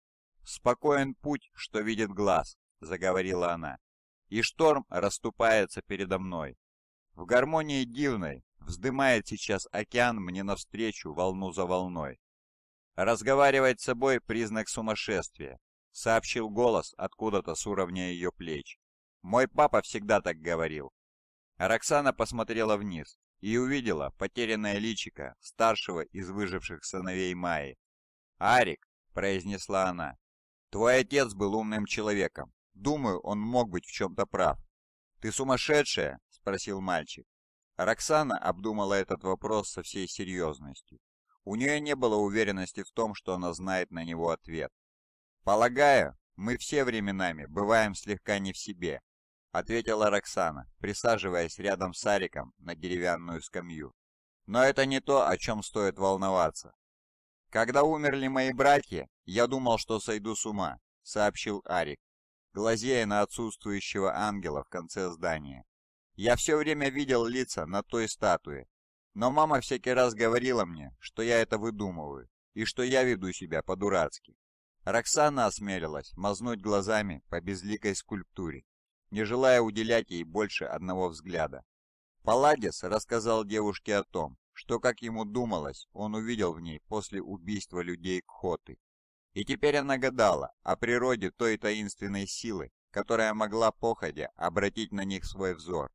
«Спокоен путь, что видит глаз», — заговорила она, — «и шторм расступается передо мной. В гармонии дивной вздымает сейчас океан мне навстречу волну за волной. Разговаривать с собой признак сумасшествия, сообщил голос откуда-то с уровня ее плеч. Мой папа всегда так говорил». Роксана посмотрела вниз и увидела потерянное личико старшего из выживших сыновей Майи. «Арик», — произнесла она, — «твой отец был умным человеком. Думаю, он мог быть в чем-то прав». «Ты сумасшедшая?» — спросил мальчик. Роксана обдумала этот вопрос со всей серьезностью. У нее не было уверенности в том, что она знает на него ответ. «Полагаю, мы все временами бываем слегка не в себе, ответила Роксана, присаживаясь рядом с Ариком на деревянную скамью. Но это не то, о чем стоит волноваться. Когда умерли мои братья, я думал, что сойду с ума, сообщил Арик, глазея на отсутствующего ангела в конце здания. Я все время видел лица на той статуе, но мама всякий раз говорила мне, что я это выдумываю и что я веду себя по-дурацки. Роксана осмелилась мазнуть глазами по безликой скульптуре не желая уделять ей больше одного взгляда. Палладис рассказал девушке о том, что, как ему думалось, он увидел в ней после убийства людей Кхоты. И теперь она гадала о природе той таинственной силы, которая могла походя обратить на них свой взор.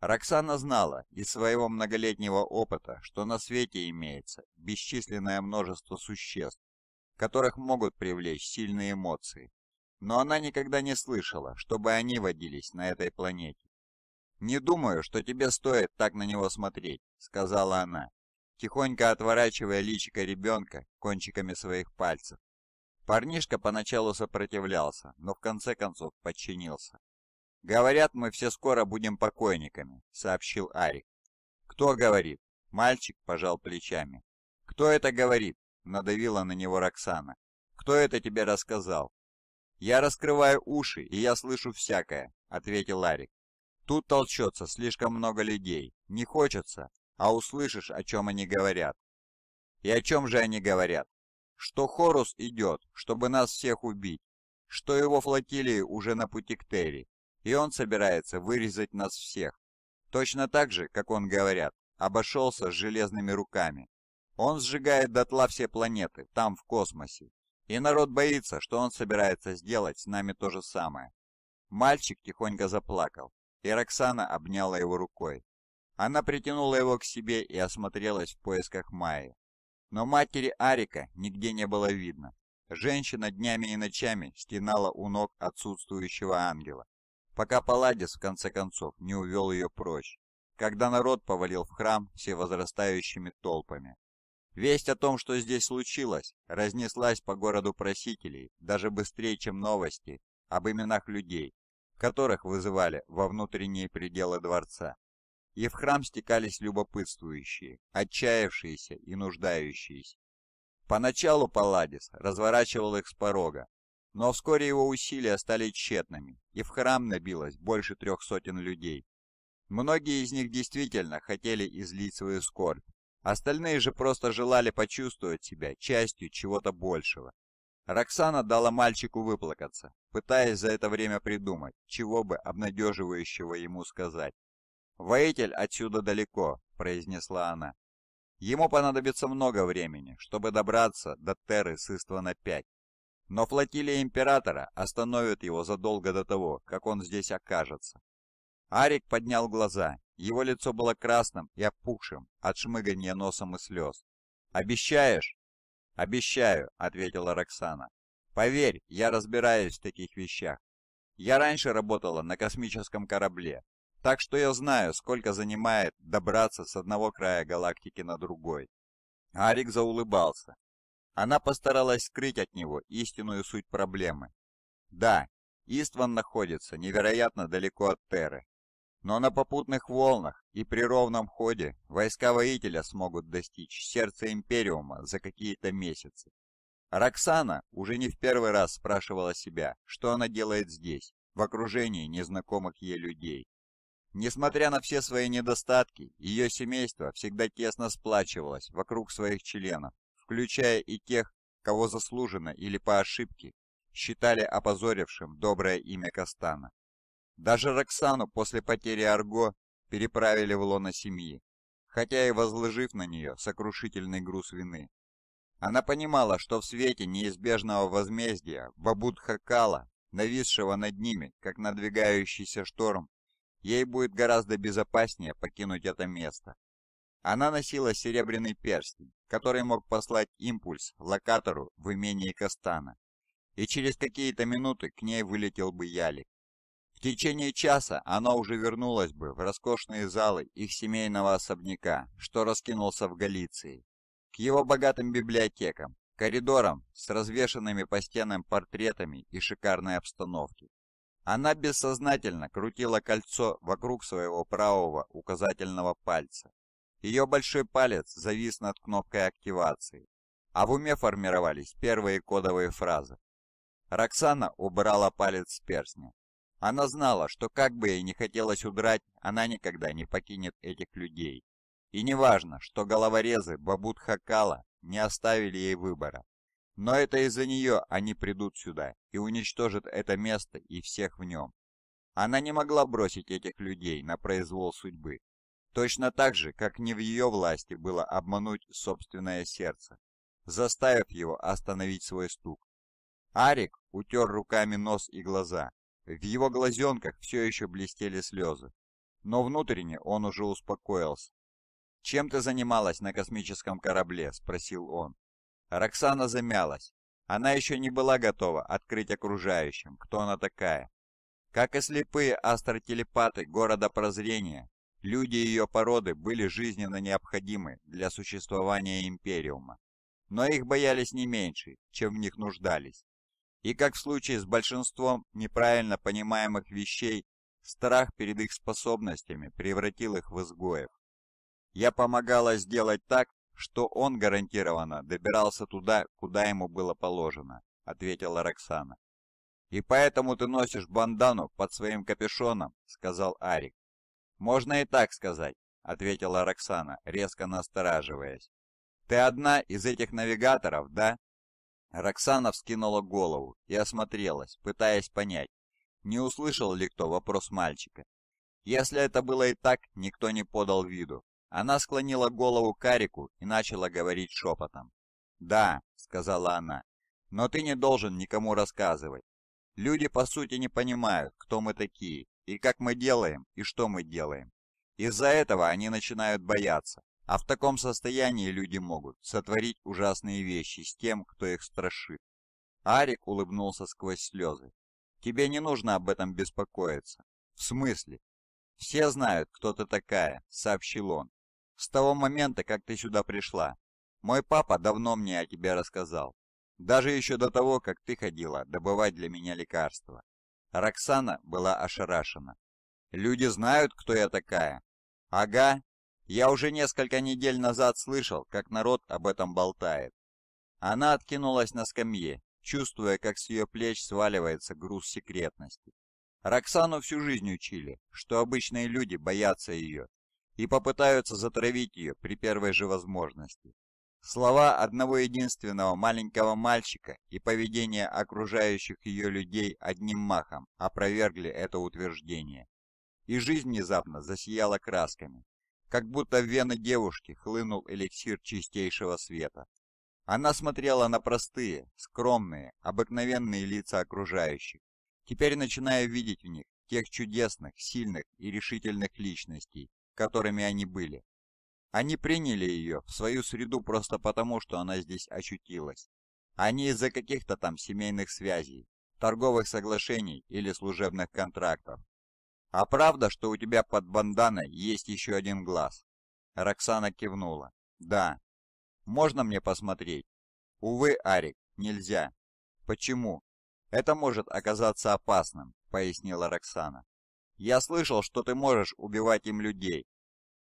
Роксана знала из своего многолетнего опыта, что на свете имеется бесчисленное множество существ, которых могут привлечь сильные эмоции, но она никогда не слышала, чтобы они водились на этой планете. «Не думаю, что тебе стоит так на него смотреть», — сказала она, тихонько отворачивая личико ребенка кончиками своих пальцев. Парнишка поначалу сопротивлялся, но в конце концов подчинился. «Говорят, мы все скоро будем покойниками», — сообщил Арик. «Кто говорит?» — мальчик пожал плечами. «Кто это говорит?» — надавила на него Роксана. «Кто это тебе рассказал?» «Я раскрываю уши, и я слышу всякое», — ответил Ларик. «Тут толчется слишком много людей. Не хочется, а услышишь, о чем они говорят». «И о чем же они говорят?» «Что Хорус идет, чтобы нас всех убить, что его флотилии уже на пути к Терри, и он собирается вырезать нас всех. Точно так же, как он, говорят, обошелся с железными руками. Он сжигает дотла все планеты, там, в космосе, и народ боится, что он собирается сделать с нами то же самое. Мальчик тихонько заплакал, и Роксана обняла его рукой. Она притянула его к себе и осмотрелась в поисках Майи. Но матери Арика нигде не было видно. Женщина днями и ночами стенала у ног отсутствующего ангела, пока Паладис в конце концов не увел ее прочь, когда народ повалил в храм все возрастающими толпами. Весть о том, что здесь случилось, разнеслась по городу просителей даже быстрее, чем новости об именах людей, которых вызывали во внутренние пределы дворца. И в храм стекались любопытствующие, отчаявшиеся и нуждающиеся. Поначалу Палладис разворачивал их с порога, но вскоре его усилия стали тщетными, и в храм набилось больше трех сотен людей. Многие из них действительно хотели излить свою скорбь, Остальные же просто желали почувствовать себя частью чего-то большего. Роксана дала мальчику выплакаться, пытаясь за это время придумать, чего бы обнадеживающего ему сказать. «Воитель отсюда далеко», — произнесла она. «Ему понадобится много времени, чтобы добраться до Терры с Иствана-5. Но флотилия Императора остановит его задолго до того, как он здесь окажется». Арик поднял глаза его лицо было красным и опухшим от шмыгания носом и слез. «Обещаешь?» «Обещаю», — ответила Роксана. «Поверь, я разбираюсь в таких вещах. Я раньше работала на космическом корабле, так что я знаю, сколько занимает добраться с одного края галактики на другой». Арик заулыбался. Она постаралась скрыть от него истинную суть проблемы. «Да, Истван находится невероятно далеко от Терры, но на попутных волнах и при ровном ходе войска воителя смогут достичь сердца Империума за какие-то месяцы. Роксана уже не в первый раз спрашивала себя, что она делает здесь, в окружении незнакомых ей людей. Несмотря на все свои недостатки, ее семейство всегда тесно сплачивалось вокруг своих членов, включая и тех, кого заслуженно или по ошибке считали опозорившим доброе имя Кастана. Даже Роксану после потери Арго переправили в лоно семьи, хотя и возложив на нее сокрушительный груз вины. Она понимала, что в свете неизбежного возмездия Бабудхакала, нависшего над ними, как надвигающийся шторм, ей будет гораздо безопаснее покинуть это место. Она носила серебряный перстень, который мог послать импульс локатору в имении Кастана, и через какие-то минуты к ней вылетел бы ялик. В течение часа она уже вернулась бы в роскошные залы их семейного особняка, что раскинулся в Галиции, к его богатым библиотекам, коридорам с развешанными по стенам портретами и шикарной обстановки. Она бессознательно крутила кольцо вокруг своего правого указательного пальца. Ее большой палец завис над кнопкой активации, а в уме формировались первые кодовые фразы. Роксана убрала палец с перстня, она знала, что как бы ей не хотелось удрать, она никогда не покинет этих людей. И неважно, что головорезы Бабут Хакала не оставили ей выбора. Но это из-за нее они придут сюда и уничтожат это место и всех в нем. Она не могла бросить этих людей на произвол судьбы. Точно так же, как не в ее власти было обмануть собственное сердце, заставив его остановить свой стук. Арик утер руками нос и глаза, в его глазенках все еще блестели слезы, но внутренне он уже успокоился. «Чем ты занималась на космическом корабле?» – спросил он. Роксана замялась. Она еще не была готова открыть окружающим, кто она такая. Как и слепые астротелепаты города прозрения, люди ее породы были жизненно необходимы для существования Империума. Но их боялись не меньше, чем в них нуждались. И как в случае с большинством неправильно понимаемых вещей, страх перед их способностями превратил их в изгоев. Я помогала сделать так, что он гарантированно добирался туда, куда ему было положено, ответила Роксана. «И поэтому ты носишь бандану под своим капюшоном», — сказал Арик. «Можно и так сказать», — ответила Роксана, резко настораживаясь. «Ты одна из этих навигаторов, да?» Роксана вскинула голову и осмотрелась, пытаясь понять, не услышал ли кто вопрос мальчика. Если это было и так, никто не подал виду. Она склонила голову к Арику и начала говорить шепотом. «Да», — сказала она, — «но ты не должен никому рассказывать. Люди, по сути, не понимают, кто мы такие, и как мы делаем, и что мы делаем. Из-за этого они начинают бояться, а в таком состоянии люди могут сотворить ужасные вещи с тем, кто их страшит. Арик улыбнулся сквозь слезы. «Тебе не нужно об этом беспокоиться». «В смысле?» «Все знают, кто ты такая», — сообщил он. «С того момента, как ты сюда пришла. Мой папа давно мне о тебе рассказал. Даже еще до того, как ты ходила добывать для меня лекарства». Роксана была ошарашена. «Люди знают, кто я такая?» «Ага, я уже несколько недель назад слышал, как народ об этом болтает. Она откинулась на скамье, чувствуя, как с ее плеч сваливается груз секретности. Роксану всю жизнь учили, что обычные люди боятся ее и попытаются затравить ее при первой же возможности. Слова одного единственного маленького мальчика и поведение окружающих ее людей одним махом опровергли это утверждение. И жизнь внезапно засияла красками как будто в вены девушки хлынул эликсир чистейшего света. Она смотрела на простые, скромные, обыкновенные лица окружающих, теперь начиная видеть в них тех чудесных, сильных и решительных личностей, которыми они были. Они приняли ее в свою среду просто потому, что она здесь очутилась, а не из-за каких-то там семейных связей, торговых соглашений или служебных контрактов. «А правда, что у тебя под банданой есть еще один глаз?» Роксана кивнула. «Да». «Можно мне посмотреть?» «Увы, Арик, нельзя». «Почему?» «Это может оказаться опасным», — пояснила Роксана. «Я слышал, что ты можешь убивать им людей».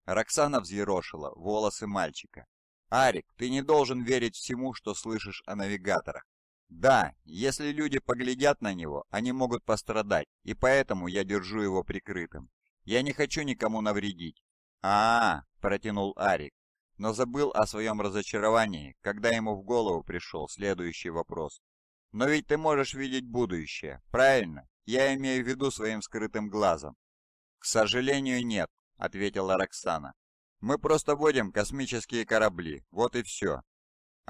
Роксана взъерошила волосы мальчика. «Арик, ты не должен верить всему, что слышишь о навигаторах. Да, если люди поглядят на него, они могут пострадать, и поэтому я держу его прикрытым. Я не хочу никому навредить. А, -а, -а протянул Арик, но забыл о своем разочаровании, когда ему в голову пришел следующий вопрос. Но ведь ты можешь видеть будущее, правильно? Я имею в виду своим скрытым глазом. К сожалению, нет, ответила Роксана. Мы просто водим космические корабли, вот и все.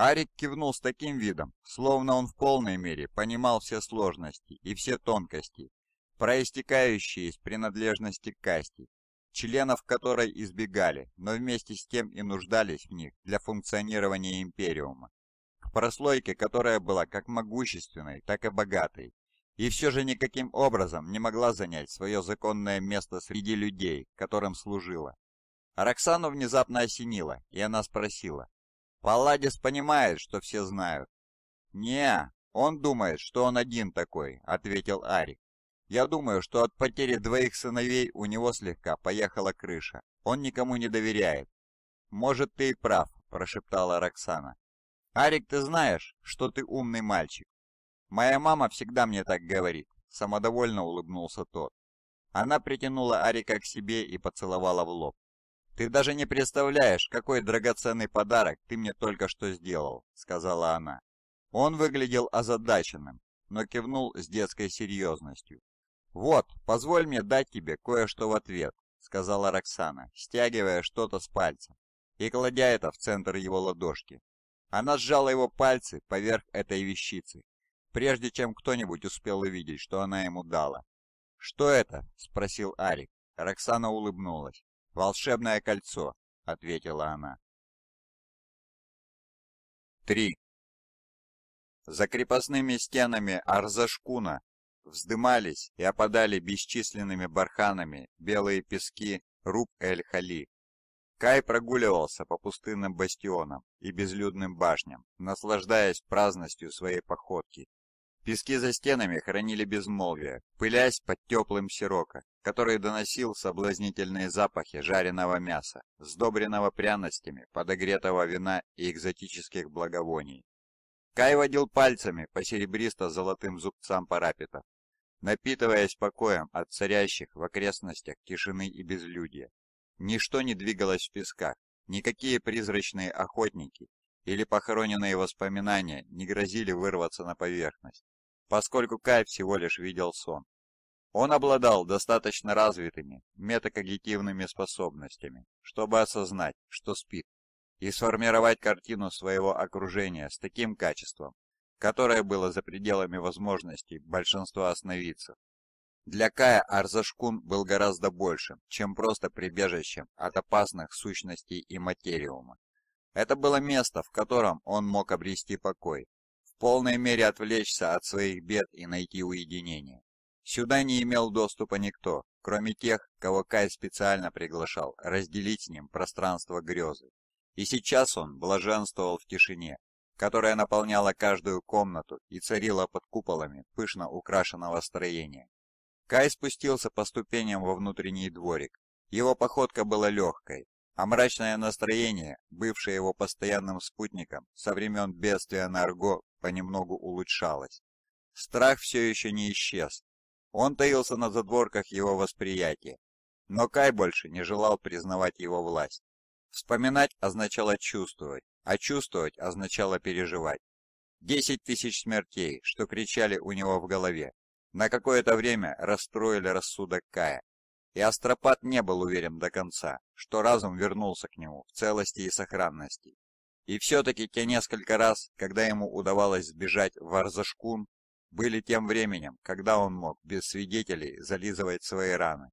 Арик кивнул с таким видом, словно он в полной мере понимал все сложности и все тонкости, проистекающие из принадлежности к касте, членов которой избегали, но вместе с тем и нуждались в них для функционирования Империума, к прослойке, которая была как могущественной, так и богатой, и все же никаким образом не могла занять свое законное место среди людей, которым служила. Роксану внезапно осенило, и она спросила, Палладис понимает, что все знают. не он думает, что он один такой», — ответил Арик. «Я думаю, что от потери двоих сыновей у него слегка поехала крыша. Он никому не доверяет». «Может, ты и прав», — прошептала Роксана. «Арик, ты знаешь, что ты умный мальчик. Моя мама всегда мне так говорит», — самодовольно улыбнулся тот. Она притянула Арика к себе и поцеловала в лоб. «Ты даже не представляешь, какой драгоценный подарок ты мне только что сделал», — сказала она. Он выглядел озадаченным, но кивнул с детской серьезностью. «Вот, позволь мне дать тебе кое-что в ответ», — сказала Роксана, стягивая что-то с пальца и кладя это в центр его ладошки. Она сжала его пальцы поверх этой вещицы, прежде чем кто-нибудь успел увидеть, что она ему дала. «Что это?» — спросил Арик. Роксана улыбнулась. «Волшебное кольцо», — ответила она. 3. За крепостными стенами Арзашкуна вздымались и опадали бесчисленными барханами белые пески Руб-эль-Хали. Кай прогуливался по пустынным бастионам и безлюдным башням, наслаждаясь праздностью своей походки Пески за стенами хранили безмолвие, пылясь под теплым сирока, который доносил соблазнительные запахи жареного мяса, сдобренного пряностями, подогретого вина и экзотических благовоний. Кай водил пальцами по серебристо-золотым зубцам парапетов, напитываясь покоем от царящих в окрестностях тишины и безлюдья. Ничто не двигалось в песках, никакие призрачные охотники или похороненные воспоминания не грозили вырваться на поверхность поскольку Кай всего лишь видел сон. Он обладал достаточно развитыми метакогнитивными способностями, чтобы осознать, что спит, и сформировать картину своего окружения с таким качеством, которое было за пределами возможностей большинства основицев. Для Кая Арзашкун был гораздо большим, чем просто прибежищем от опасных сущностей и материума. Это было место, в котором он мог обрести покой, полной мере отвлечься от своих бед и найти уединение. Сюда не имел доступа никто, кроме тех, кого Кай специально приглашал разделить с ним пространство грезы. И сейчас он блаженствовал в тишине, которая наполняла каждую комнату и царила под куполами пышно украшенного строения. Кай спустился по ступеням во внутренний дворик. Его походка была легкой, а мрачное настроение, бывшее его постоянным спутником со времен бедствия на Арго, понемногу улучшалось. Страх все еще не исчез. Он таился на задворках его восприятия. Но Кай больше не желал признавать его власть. Вспоминать означало чувствовать, а чувствовать означало переживать. Десять тысяч смертей, что кричали у него в голове, на какое-то время расстроили рассудок Кая. И Астропат не был уверен до конца, что разум вернулся к нему в целости и сохранности. И все-таки те несколько раз, когда ему удавалось сбежать в Арзашкун, были тем временем, когда он мог без свидетелей зализывать свои раны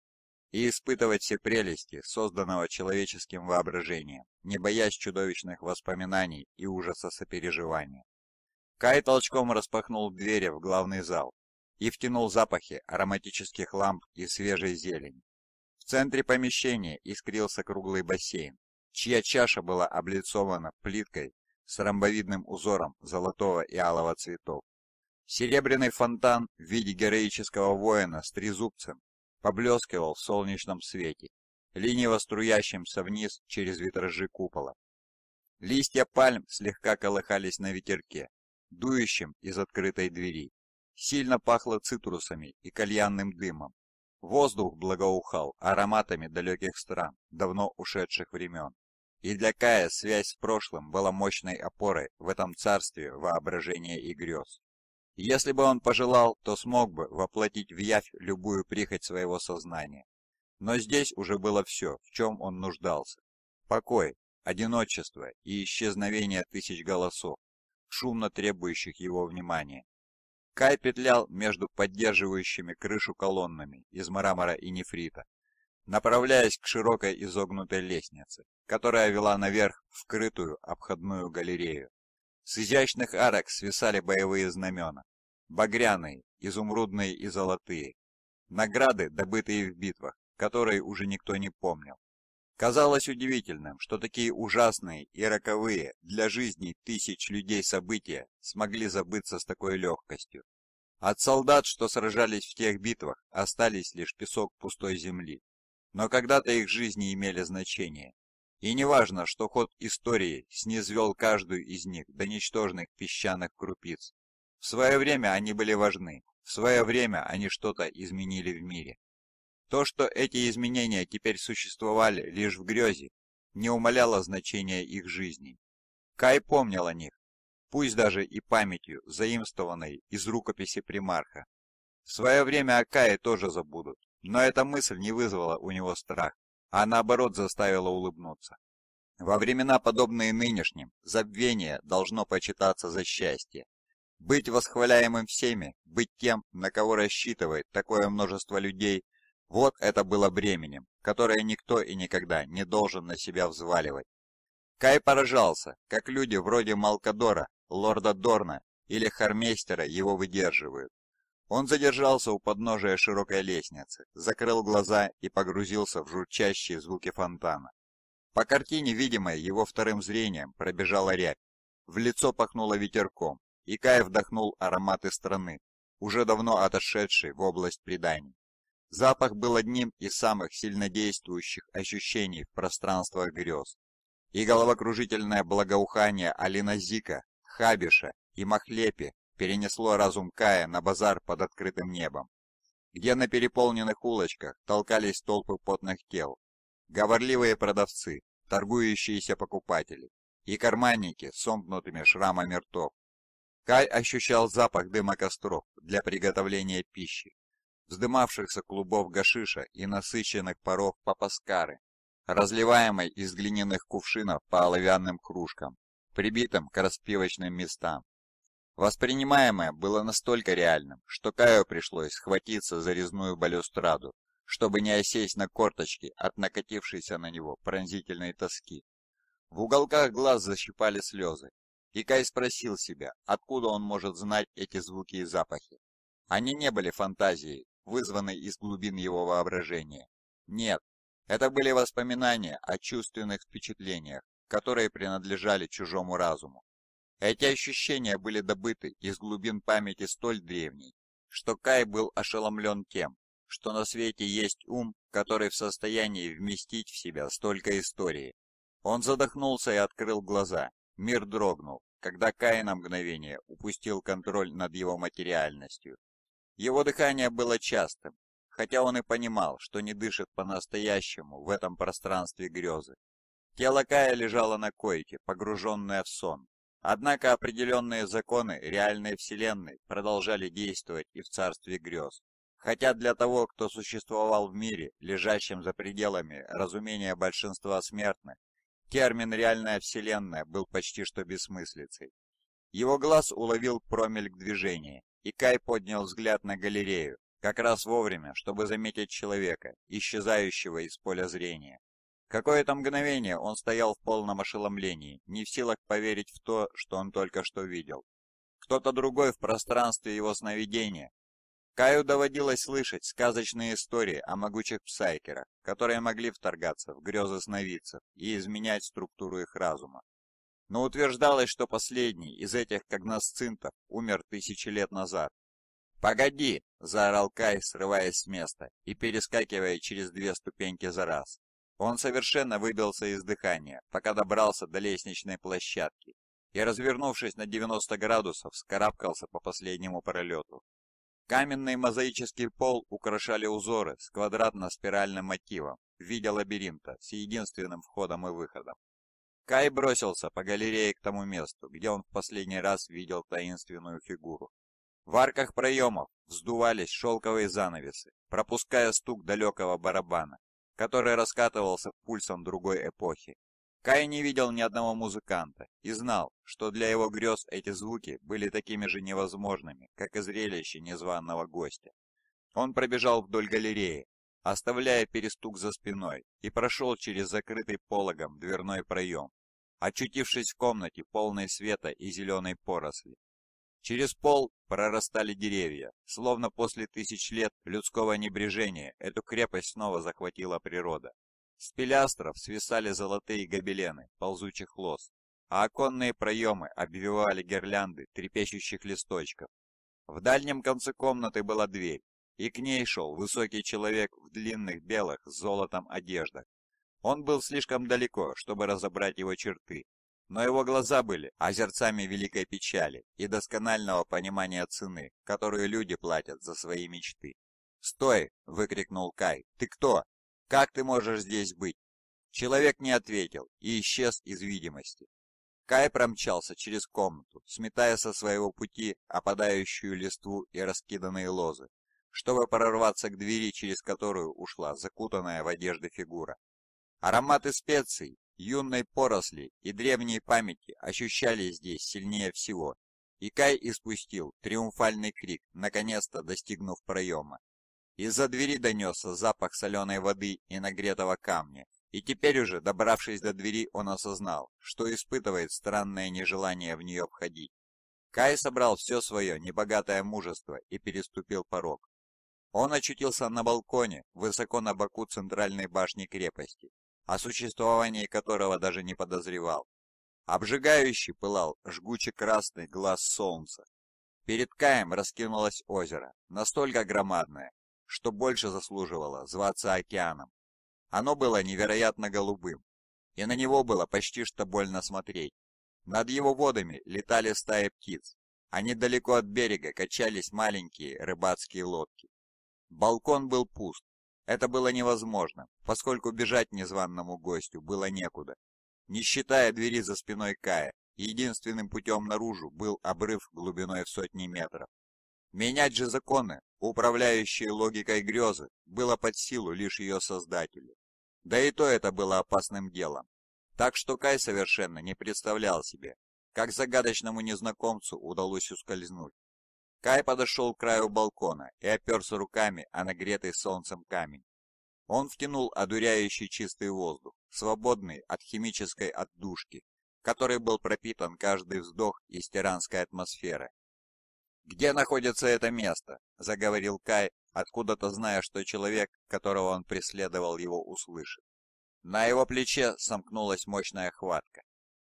и испытывать все прелести, созданного человеческим воображением, не боясь чудовищных воспоминаний и ужаса сопереживания. Кай толчком распахнул двери в главный зал и втянул запахи ароматических ламп и свежей зелени. В центре помещения искрился круглый бассейн, чья чаша была облицована плиткой с ромбовидным узором золотого и алого цветов. Серебряный фонтан в виде героического воина с трезубцем поблескивал в солнечном свете, лениво струящимся вниз через витражи купола. Листья пальм слегка колыхались на ветерке, дующем из открытой двери. Сильно пахло цитрусами и кальянным дымом. Воздух благоухал ароматами далеких стран, давно ушедших времен. И для Кая связь с прошлым была мощной опорой в этом царстве воображения и грез. Если бы он пожелал, то смог бы воплотить в явь любую прихоть своего сознания. Но здесь уже было все, в чем он нуждался. Покой, одиночество и исчезновение тысяч голосов, шумно требующих его внимания. Кай петлял между поддерживающими крышу колоннами из мрамора и нефрита, направляясь к широкой изогнутой лестнице, которая вела наверх в крытую обходную галерею. С изящных арок свисали боевые знамена, багряные, изумрудные и золотые, награды, добытые в битвах, которые уже никто не помнил. Казалось удивительным, что такие ужасные и роковые для жизни тысяч людей события смогли забыться с такой легкостью. От солдат, что сражались в тех битвах, остались лишь песок пустой земли но когда-то их жизни имели значение. И неважно, что ход истории снизвел каждую из них до ничтожных песчаных крупиц. В свое время они были важны, в свое время они что-то изменили в мире. То, что эти изменения теперь существовали лишь в грезе, не умаляло значения их жизней. Кай помнил о них, пусть даже и памятью, заимствованной из рукописи примарха. В свое время о Кае тоже забудут, но эта мысль не вызвала у него страх, а наоборот заставила улыбнуться. Во времена, подобные нынешним, забвение должно почитаться за счастье. Быть восхваляемым всеми, быть тем, на кого рассчитывает такое множество людей, вот это было бременем, которое никто и никогда не должен на себя взваливать. Кай поражался, как люди вроде Малкадора, лорда Дорна или Хармейстера его выдерживают. Он задержался у подножия широкой лестницы, закрыл глаза и погрузился в журчащие звуки фонтана. По картине, видимой его вторым зрением, пробежала рябь. В лицо пахнуло ветерком, и Кай вдохнул ароматы страны, уже давно отошедшей в область преданий. Запах был одним из самых сильнодействующих ощущений в пространствах грез. И головокружительное благоухание Алина Зика, Хабиша и Махлепи перенесло разум Кая на базар под открытым небом, где на переполненных улочках толкались толпы потных тел, говорливые продавцы, торгующиеся покупатели и карманники с сомкнутыми шрамами ртов. Кай ощущал запах дыма костров для приготовления пищи, вздымавшихся клубов гашиша и насыщенных паров папаскары, разливаемой из глиняных кувшинов по оловянным кружкам, прибитым к распивочным местам. Воспринимаемое было настолько реальным, что Каю пришлось схватиться за резную балюстраду, чтобы не осесть на корточки от накатившейся на него пронзительной тоски. В уголках глаз защипали слезы, и Кай спросил себя, откуда он может знать эти звуки и запахи. Они не были фантазией, вызванной из глубин его воображения. Нет, это были воспоминания о чувственных впечатлениях, которые принадлежали чужому разуму. Эти ощущения были добыты из глубин памяти столь древней, что Кай был ошеломлен тем, что на свете есть ум, который в состоянии вместить в себя столько истории. Он задохнулся и открыл глаза. Мир дрогнул, когда Кай на мгновение упустил контроль над его материальностью. Его дыхание было частым, хотя он и понимал, что не дышит по-настоящему в этом пространстве грезы. Тело Кая лежало на койке, погруженное в сон, Однако определенные законы реальной Вселенной продолжали действовать и в царстве грез. Хотя для того, кто существовал в мире, лежащем за пределами разумения большинства смертных, термин «реальная Вселенная» был почти что бессмыслицей. Его глаз уловил промельк движения, и Кай поднял взгляд на галерею, как раз вовремя, чтобы заметить человека, исчезающего из поля зрения. Какое-то мгновение он стоял в полном ошеломлении, не в силах поверить в то, что он только что видел. Кто-то другой в пространстве его сновидения. Каю доводилось слышать сказочные истории о могучих псайкерах, которые могли вторгаться в грезы сновидцев и изменять структуру их разума. Но утверждалось, что последний из этих когносцинтов умер тысячи лет назад. «Погоди!» – заорал Кай, срываясь с места и перескакивая через две ступеньки за раз. Он совершенно выбился из дыхания, пока добрался до лестничной площадки и, развернувшись на 90 градусов, скарабкался по последнему пролету. Каменный мозаический пол украшали узоры с квадратно-спиральным мотивом в виде лабиринта с единственным входом и выходом. Кай бросился по галерее к тому месту, где он в последний раз видел таинственную фигуру. В арках проемов вздувались шелковые занавесы, пропуская стук далекого барабана, который раскатывался пульсом другой эпохи. Кай не видел ни одного музыканта и знал, что для его грез эти звуки были такими же невозможными, как и зрелище незваного гостя. Он пробежал вдоль галереи, оставляя перестук за спиной, и прошел через закрытый пологом дверной проем, очутившись в комнате полной света и зеленой поросли. Через пол прорастали деревья. Словно после тысяч лет людского небрежения эту крепость снова захватила природа. С пилястров свисали золотые гобелены ползучих лоз, а оконные проемы обвивали гирлянды трепещущих листочков. В дальнем конце комнаты была дверь, и к ней шел высокий человек в длинных белых с золотом одеждах. Он был слишком далеко, чтобы разобрать его черты, но его глаза были озерцами великой печали и досконального понимания цены, которую люди платят за свои мечты. «Стой!» — выкрикнул Кай. «Ты кто? Как ты можешь здесь быть?» Человек не ответил и исчез из видимости. Кай промчался через комнату, сметая со своего пути опадающую листву и раскиданные лозы, чтобы прорваться к двери, через которую ушла закутанная в одежды фигура. Ароматы специй юной поросли и древней памяти ощущались здесь сильнее всего. И Кай испустил триумфальный крик, наконец-то достигнув проема. Из-за двери донесся запах соленой воды и нагретого камня, и теперь уже, добравшись до двери, он осознал, что испытывает странное нежелание в нее входить. Кай собрал все свое небогатое мужество и переступил порог. Он очутился на балконе, высоко на боку центральной башни крепости, о существовании которого даже не подозревал. Обжигающий пылал жгуче красный глаз солнца. Перед Каем раскинулось озеро, настолько громадное, что больше заслуживало зваться океаном. Оно было невероятно голубым, и на него было почти что больно смотреть. Над его водами летали стаи птиц, а недалеко от берега качались маленькие рыбацкие лодки. Балкон был пуст, это было невозможно, поскольку бежать незваному гостю было некуда. Не считая двери за спиной Кая, единственным путем наружу был обрыв глубиной в сотни метров. Менять же законы, управляющие логикой грезы, было под силу лишь ее создателю. Да и то это было опасным делом. Так что Кай совершенно не представлял себе, как загадочному незнакомцу удалось ускользнуть. Кай подошел к краю балкона и оперся руками о нагретый солнцем камень. Он втянул одуряющий чистый воздух, свободный от химической отдушки, который был пропитан каждый вздох из тиранской атмосферы. «Где находится это место?» – заговорил Кай, откуда-то зная, что человек, которого он преследовал, его услышит. На его плече сомкнулась мощная хватка,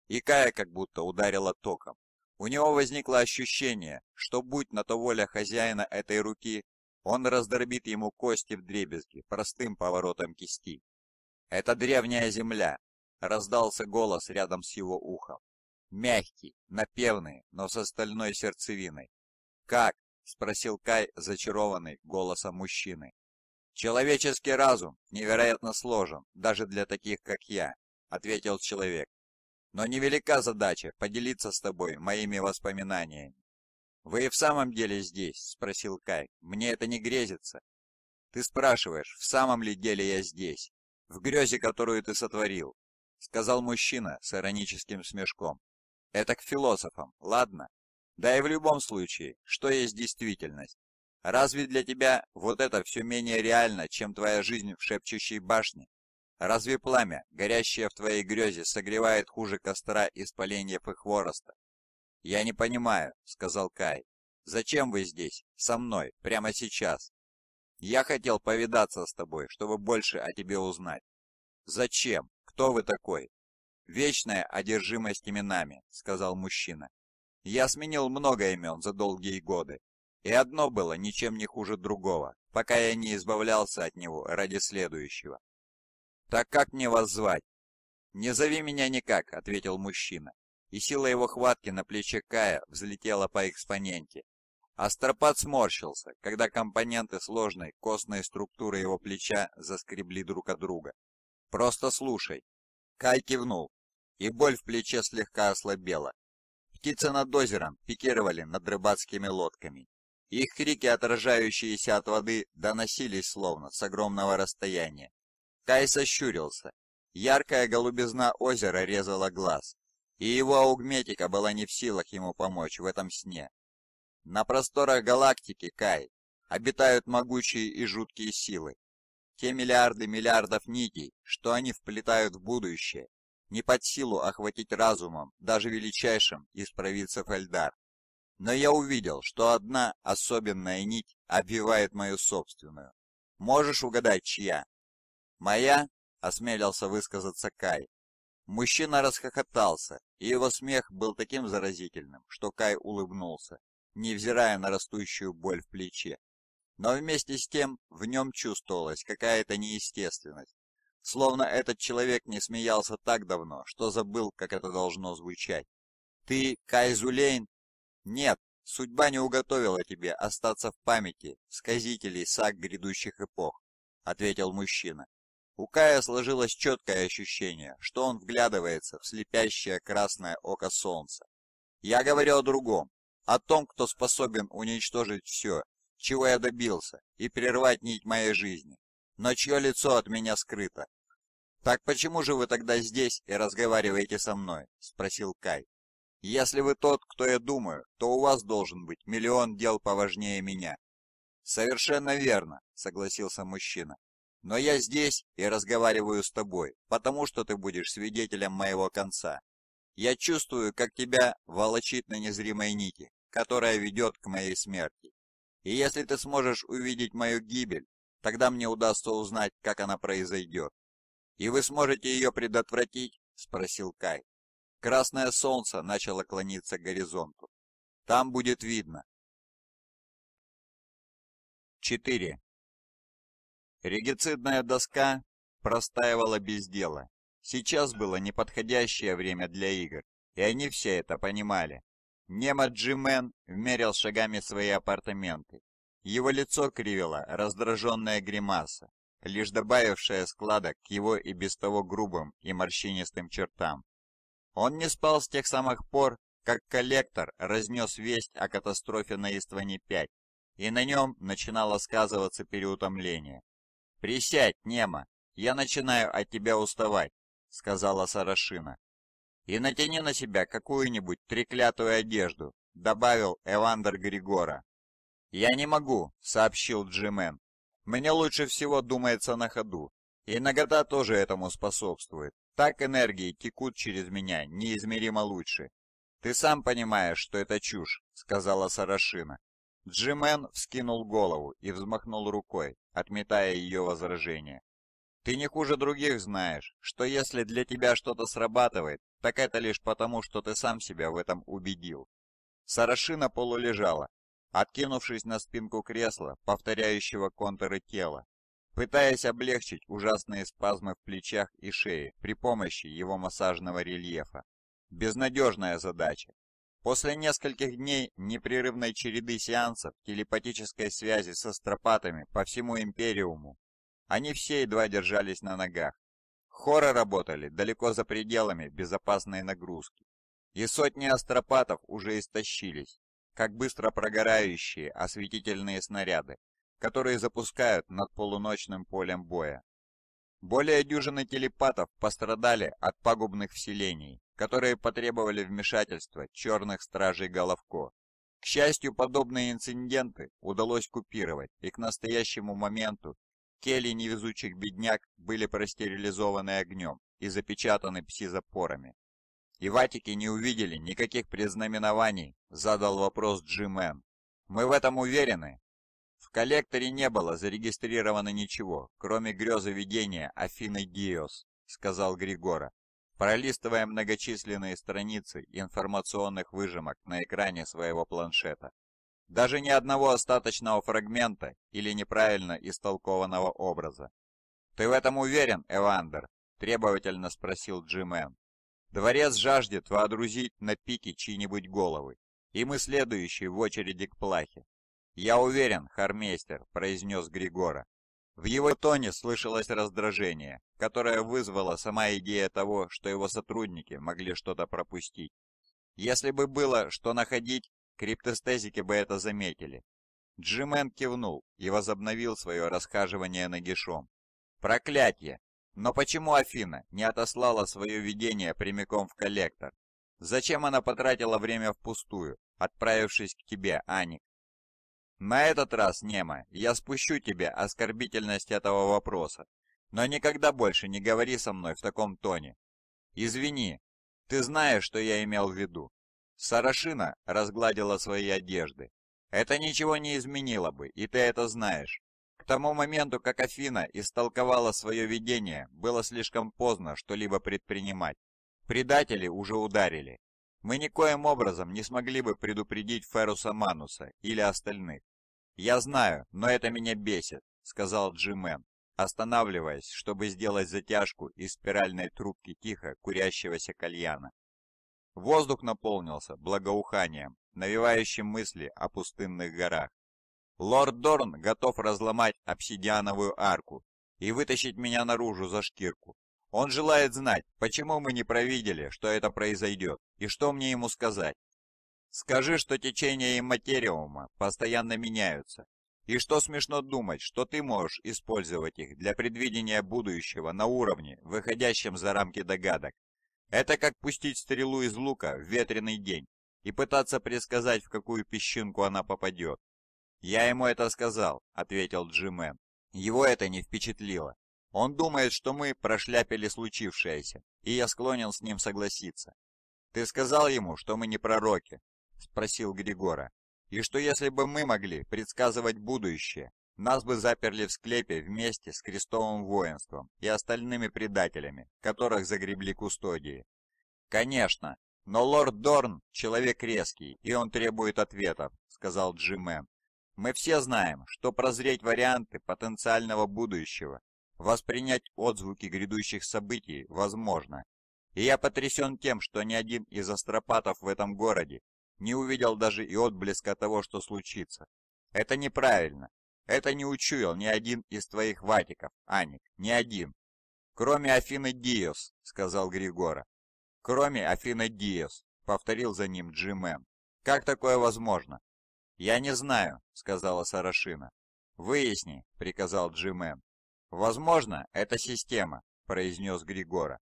и Кая как будто ударила током. У него возникло ощущение, что будь на то воля хозяина этой руки, он раздробит ему кости в дребезги простым поворотом кисти. «Это древняя земля!» — раздался голос рядом с его ухом. Мягкий, напевный, но со стальной сердцевиной. «Как?» — спросил Кай, зачарованный голосом мужчины. «Человеческий разум невероятно сложен, даже для таких, как я», — ответил человек. Но невелика задача поделиться с тобой моими воспоминаниями. «Вы и в самом деле здесь?» – спросил Кай. «Мне это не грезится». «Ты спрашиваешь, в самом ли деле я здесь? В грезе, которую ты сотворил?» – сказал мужчина с ироническим смешком. «Это к философам, ладно? Да и в любом случае, что есть действительность? Разве для тебя вот это все менее реально, чем твоя жизнь в шепчущей башне?» Разве пламя, горящее в твоей грезе, согревает хуже костра из поленьев и хвороста? Я не понимаю, сказал Кай. Зачем вы здесь, со мной, прямо сейчас? Я хотел повидаться с тобой, чтобы больше о тебе узнать. Зачем? Кто вы такой? Вечная одержимость именами, сказал мужчина. Я сменил много имен за долгие годы, и одно было ничем не хуже другого, пока я не избавлялся от него ради следующего. «Так как мне вас звать?» «Не зови меня никак», — ответил мужчина. И сила его хватки на плече Кая взлетела по экспоненте. Астропат сморщился, когда компоненты сложной костной структуры его плеча заскребли друг от друга. «Просто слушай». Кай кивнул, и боль в плече слегка ослабела. Птицы над озером пикировали над рыбацкими лодками. Их крики, отражающиеся от воды, доносились словно с огромного расстояния. Кай сощурился. Яркая голубизна озера резала глаз, и его аугметика была не в силах ему помочь в этом сне. На просторах галактики, Кай, обитают могучие и жуткие силы. Те миллиарды миллиардов нитей, что они вплетают в будущее, не под силу охватить разумом даже величайшим из провидцев Эльдар. Но я увидел, что одна особенная нить обвивает мою собственную. Можешь угадать, чья? «Моя?» — осмелился высказаться Кай. Мужчина расхохотался, и его смех был таким заразительным, что Кай улыбнулся, невзирая на растущую боль в плече. Но вместе с тем в нем чувствовалась какая-то неестественность, словно этот человек не смеялся так давно, что забыл, как это должно звучать. «Ты Кай Зулейн?» «Нет, судьба не уготовила тебе остаться в памяти сказителей саг грядущих эпох», — ответил мужчина. У Кая сложилось четкое ощущение, что он вглядывается в слепящее красное око солнца. Я говорю о другом, о том, кто способен уничтожить все, чего я добился, и прервать нить моей жизни, но чье лицо от меня скрыто. «Так почему же вы тогда здесь и разговариваете со мной?» – спросил Кай. «Если вы тот, кто я думаю, то у вас должен быть миллион дел поважнее меня». «Совершенно верно», – согласился мужчина. Но я здесь и разговариваю с тобой, потому что ты будешь свидетелем моего конца. Я чувствую, как тебя волочит на незримой нити, которая ведет к моей смерти. И если ты сможешь увидеть мою гибель, тогда мне удастся узнать, как она произойдет. И вы сможете ее предотвратить?» — спросил Кай. Красное солнце начало клониться к горизонту. Там будет видно. 4. Регицидная доска простаивала без дела. Сейчас было неподходящее время для игр, и они все это понимали. Немо Джимен вмерил шагами свои апартаменты. Его лицо кривило раздраженная гримаса, лишь добавившая складок к его и без того грубым и морщинистым чертам. Он не спал с тех самых пор, как коллектор разнес весть о катастрофе на Истване-5, и на нем начинало сказываться переутомление. «Присядь, Нема, я начинаю от тебя уставать», — сказала Сарашина. «И натяни на себя какую-нибудь треклятую одежду», — добавил Эвандер Григора. «Я не могу», — сообщил Джимен. «Мне лучше всего думается на ходу, и нагота тоже этому способствует. Так энергии текут через меня неизмеримо лучше». «Ты сам понимаешь, что это чушь», — сказала Сарашина. Джимен вскинул голову и взмахнул рукой, отметая ее возражение. «Ты не хуже других знаешь, что если для тебя что-то срабатывает, так это лишь потому, что ты сам себя в этом убедил». Сарашина полулежала, откинувшись на спинку кресла, повторяющего контуры тела, пытаясь облегчить ужасные спазмы в плечах и шее при помощи его массажного рельефа. Безнадежная задача, После нескольких дней непрерывной череды сеансов телепатической связи со стропатами по всему Империуму, они все едва держались на ногах. Хоры работали далеко за пределами безопасной нагрузки, и сотни астропатов уже истощились, как быстро прогорающие осветительные снаряды, которые запускают над полуночным полем боя. Более дюжины телепатов пострадали от пагубных вселений, которые потребовали вмешательства черных стражей Головко. К счастью, подобные инциденты удалось купировать, и к настоящему моменту кели невезучих бедняк были простерилизованы огнем и запечатаны пси-запорами. И ватики не увидели никаких предзнаменований, задал вопрос Джимен. Мы в этом уверены? В коллекторе не было зарегистрировано ничего, кроме грезы видения Афины Диос, сказал Григора пролистывая многочисленные страницы информационных выжимок на экране своего планшета. Даже ни одного остаточного фрагмента или неправильно истолкованного образа. «Ты в этом уверен, Эвандер?» – требовательно спросил Джимен. «Дворец жаждет воодрузить на пике чьи-нибудь головы, и мы следующие в очереди к плахе». «Я уверен, Хармейстер», – произнес Григора. В его тоне слышалось раздражение, которое вызвала сама идея того, что его сотрудники могли что-то пропустить. Если бы было что находить, криптостезики бы это заметили. Джимен кивнул и возобновил свое расхаживание нагишом. «Проклятье! Но почему Афина не отослала свое видение прямиком в коллектор? Зачем она потратила время впустую, отправившись к тебе, Аник? На этот раз, Нема, я спущу тебе оскорбительность этого вопроса, но никогда больше не говори со мной в таком тоне. Извини, ты знаешь, что я имел в виду. Сарашина разгладила свои одежды. Это ничего не изменило бы, и ты это знаешь. К тому моменту, как Афина истолковала свое видение, было слишком поздно что-либо предпринимать. Предатели уже ударили. Мы никоим образом не смогли бы предупредить Феруса Мануса или остальных. «Я знаю, но это меня бесит», — сказал Джимен, останавливаясь, чтобы сделать затяжку из спиральной трубки тихо курящегося кальяна. Воздух наполнился благоуханием, навевающим мысли о пустынных горах. «Лорд Дорн готов разломать обсидиановую арку и вытащить меня наружу за шкирку. Он желает знать, почему мы не провидели, что это произойдет, и что мне ему сказать. Скажи, что течение и материума постоянно меняются, и что смешно думать, что ты можешь использовать их для предвидения будущего на уровне, выходящем за рамки догадок. Это как пустить стрелу из лука в ветреный день и пытаться предсказать, в какую песчинку она попадет. «Я ему это сказал», — ответил Джимен. «Его это не впечатлило. Он думает, что мы прошляпили случившееся, и я склонен с ним согласиться. Ты сказал ему, что мы не пророки, спросил Григора. «И что если бы мы могли предсказывать будущее? Нас бы заперли в склепе вместе с крестовым воинством и остальными предателями, которых загребли кустодии». «Конечно, но лорд Дорн — человек резкий, и он требует ответов», — сказал Джимен. «Мы все знаем, что прозреть варианты потенциального будущего, воспринять отзвуки грядущих событий возможно, и я потрясен тем, что ни один из астропатов в этом городе не увидел даже и отблеска того, что случится. Это неправильно. Это не учуял ни один из твоих ватиков, Аник, ни один. Кроме Афины Диос, сказал Григора. Кроме Афины Диос, повторил за ним Джимен. Как такое возможно? Я не знаю, сказала Сарашина. Выясни, приказал Джимен. Возможно, это система, произнес Григора.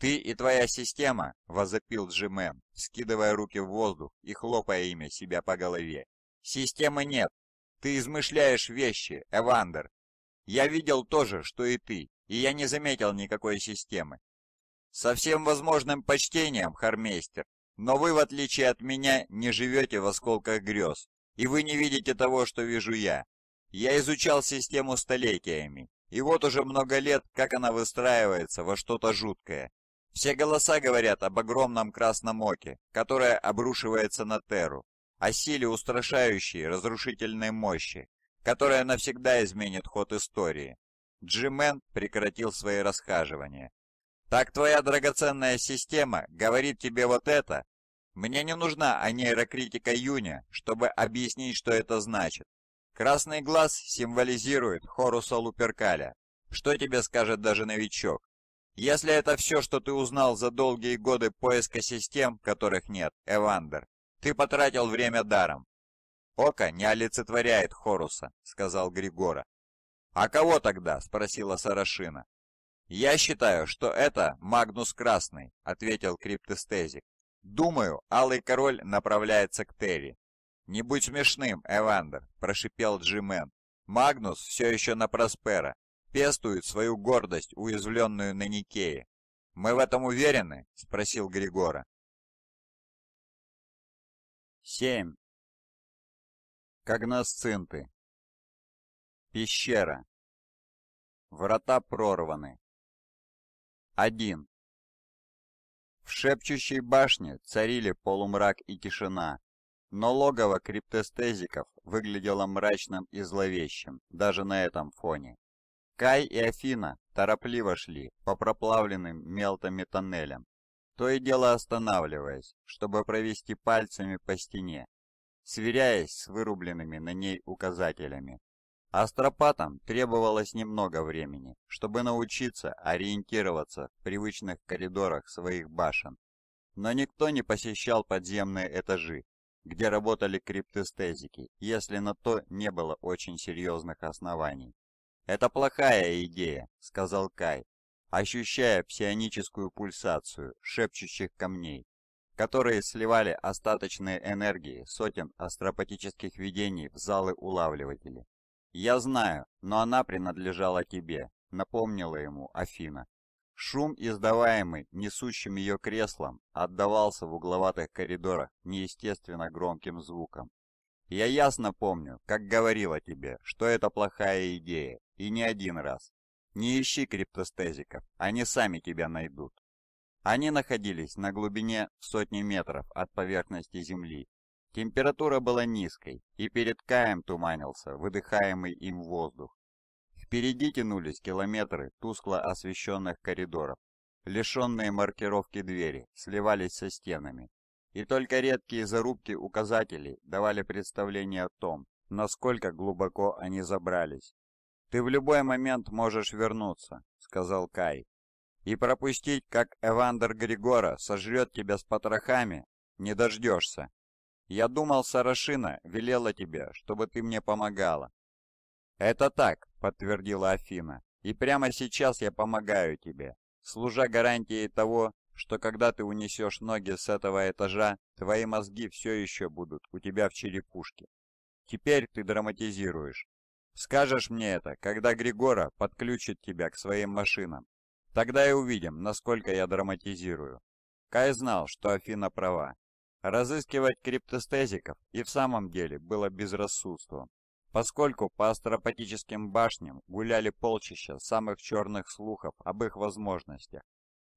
«Ты и твоя система!» — возопил Джимен, скидывая руки в воздух и хлопая ими себя по голове. «Системы нет! Ты измышляешь вещи, Эвандер! Я видел то же, что и ты, и я не заметил никакой системы!» «Со всем возможным почтением, Хармейстер, но вы, в отличие от меня, не живете в осколках грез, и вы не видите того, что вижу я. Я изучал систему столетиями, и вот уже много лет, как она выстраивается во что-то жуткое, все голоса говорят об огромном красном оке, которое обрушивается на Терру, о силе устрашающей разрушительной мощи, которая навсегда изменит ход истории. Джимен прекратил свои расхаживания. «Так твоя драгоценная система говорит тебе вот это?» «Мне не нужна а нейрокритика Юня, чтобы объяснить, что это значит. Красный глаз символизирует Хоруса Луперкаля. Что тебе скажет даже новичок? Если это все, что ты узнал за долгие годы поиска систем, которых нет, Эвандер, ты потратил время даром. «Око не олицетворяет Хоруса», — сказал Григора. «А кого тогда?» — спросила Сарашина. «Я считаю, что это Магнус Красный», — ответил Криптостезик. «Думаю, Алый Король направляется к Терри». «Не будь смешным, Эвандер», — прошипел Джимен. «Магнус все еще на Проспера, пестуют свою гордость, уязвленную на Никее. Мы в этом уверены?» — спросил Григора. 7. Когносцинты. Пещера. Врата прорваны. 1. В шепчущей башне царили полумрак и тишина, но логово криптостезиков выглядело мрачным и зловещим даже на этом фоне. Кай и Афина торопливо шли по проплавленным мелтами тоннелям, то и дело останавливаясь, чтобы провести пальцами по стене, сверяясь с вырубленными на ней указателями. Астропатам требовалось немного времени, чтобы научиться ориентироваться в привычных коридорах своих башен. Но никто не посещал подземные этажи, где работали криптостезики, если на то не было очень серьезных оснований. «Это плохая идея», — сказал Кай, ощущая псионическую пульсацию шепчущих камней, которые сливали остаточные энергии сотен астропатических видений в залы улавливателей. «Я знаю, но она принадлежала тебе», — напомнила ему Афина. Шум, издаваемый несущим ее креслом, отдавался в угловатых коридорах неестественно громким звуком. «Я ясно помню, как говорила тебе, что это плохая идея, и не один раз. Не ищи криптостезиков, они сами тебя найдут. Они находились на глубине сотни метров от поверхности Земли. Температура была низкой, и перед Каем туманился выдыхаемый им воздух. Впереди тянулись километры тускло освещенных коридоров. Лишенные маркировки двери сливались со стенами, и только редкие зарубки указателей давали представление о том, насколько глубоко они забрались. «Ты в любой момент можешь вернуться», — сказал Кай. «И пропустить, как Эвандер Григора сожрет тебя с потрохами, не дождешься. Я думал, Сарашина велела тебе, чтобы ты мне помогала». «Это так», — подтвердила Афина. «И прямо сейчас я помогаю тебе, служа гарантией того, что когда ты унесешь ноги с этого этажа, твои мозги все еще будут у тебя в черепушке. Теперь ты драматизируешь. Скажешь мне это, когда Григора подключит тебя к своим машинам. Тогда и увидим, насколько я драматизирую. Кай знал, что Афина права. Разыскивать криптостезиков и в самом деле было безрассудством, поскольку по астропатическим башням гуляли полчища самых черных слухов об их возможностях.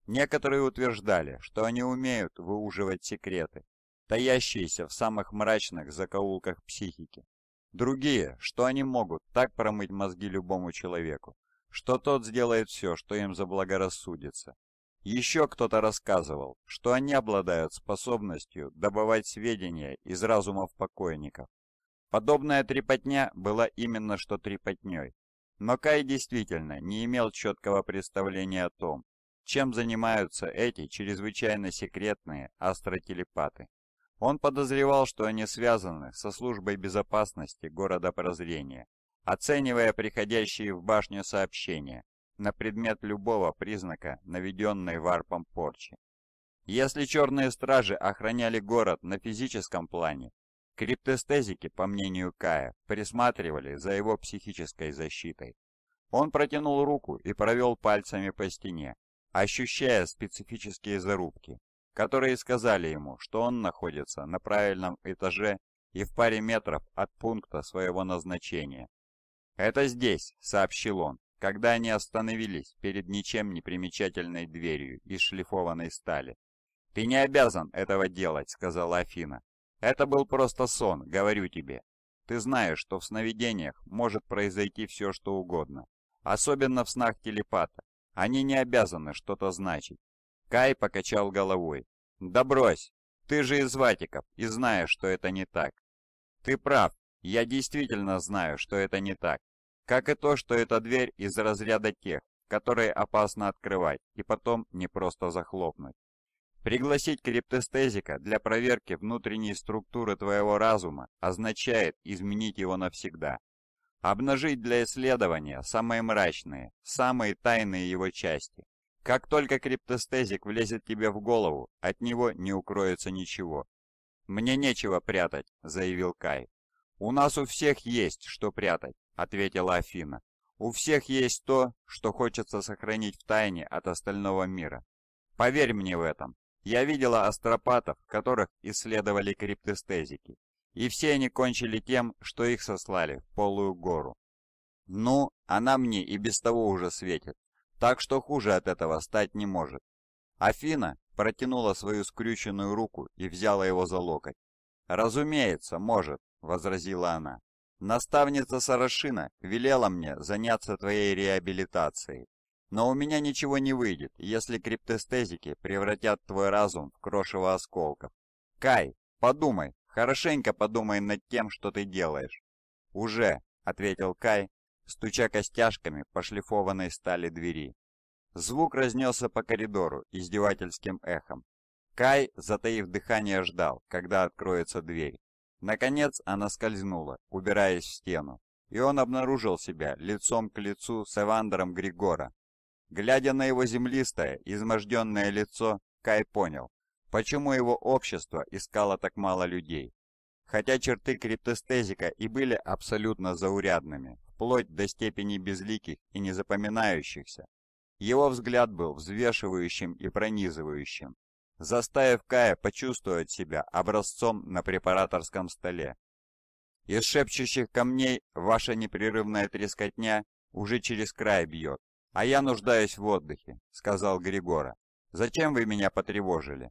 Некоторые утверждали, что они умеют выуживать секреты, таящиеся в самых мрачных закоулках психики. Другие, что они могут так промыть мозги любому человеку, что тот сделает все, что им заблагорассудится. Еще кто-то рассказывал, что они обладают способностью добывать сведения из разумов покойников. Подобная трепотня была именно что трепотней. Но Кай действительно не имел четкого представления о том, чем занимаются эти чрезвычайно секретные астротелепаты. Он подозревал, что они связаны со службой безопасности города прозрения, оценивая приходящие в башню сообщения на предмет любого признака, наведенной варпом порчи. Если черные стражи охраняли город на физическом плане, криптостезики, по мнению Кая, присматривали за его психической защитой. Он протянул руку и провел пальцами по стене, ощущая специфические зарубки, которые сказали ему, что он находится на правильном этаже и в паре метров от пункта своего назначения. «Это здесь», — сообщил он, когда они остановились перед ничем не примечательной дверью из шлифованной стали. «Ты не обязан этого делать», — сказала Афина. «Это был просто сон, говорю тебе. Ты знаешь, что в сновидениях может произойти все, что угодно. Особенно в снах телепата. Они не обязаны что-то значить. Кай покачал головой. «Да брось! Ты же из Ватиков и знаешь, что это не так!» «Ты прав, я действительно знаю, что это не так. Как и то, что эта дверь из разряда тех, которые опасно открывать и потом не просто захлопнуть. Пригласить криптестезика для проверки внутренней структуры твоего разума означает изменить его навсегда. Обнажить для исследования самые мрачные, самые тайные его части, как только криптостезик влезет тебе в голову, от него не укроется ничего. «Мне нечего прятать», — заявил Кай. «У нас у всех есть, что прятать», — ответила Афина. «У всех есть то, что хочется сохранить в тайне от остального мира. Поверь мне в этом. Я видела астропатов, которых исследовали криптостезики, и все они кончили тем, что их сослали в полую гору. Ну, она мне и без того уже светит так что хуже от этого стать не может. Афина протянула свою скрюченную руку и взяла его за локоть. «Разумеется, может», — возразила она. «Наставница Сарашина велела мне заняться твоей реабилитацией. Но у меня ничего не выйдет, если криптестезики превратят твой разум в крошево осколков. Кай, подумай, хорошенько подумай над тем, что ты делаешь». «Уже», — ответил Кай, стуча костяшками по шлифованной стали двери. Звук разнесся по коридору издевательским эхом. Кай, затаив дыхание, ждал, когда откроется дверь. Наконец она скользнула, убираясь в стену, и он обнаружил себя лицом к лицу с Эвандером Григора. Глядя на его землистое, изможденное лицо, Кай понял, почему его общество искало так мало людей. Хотя черты криптостезика и были абсолютно заурядными, вплоть до степени безликих и незапоминающихся. Его взгляд был взвешивающим и пронизывающим, заставив Кая почувствовать себя образцом на препараторском столе. Из шепчущих камней ваша непрерывная трескотня уже через край бьет, а я нуждаюсь в отдыхе», — сказал Григора. «Зачем вы меня потревожили?»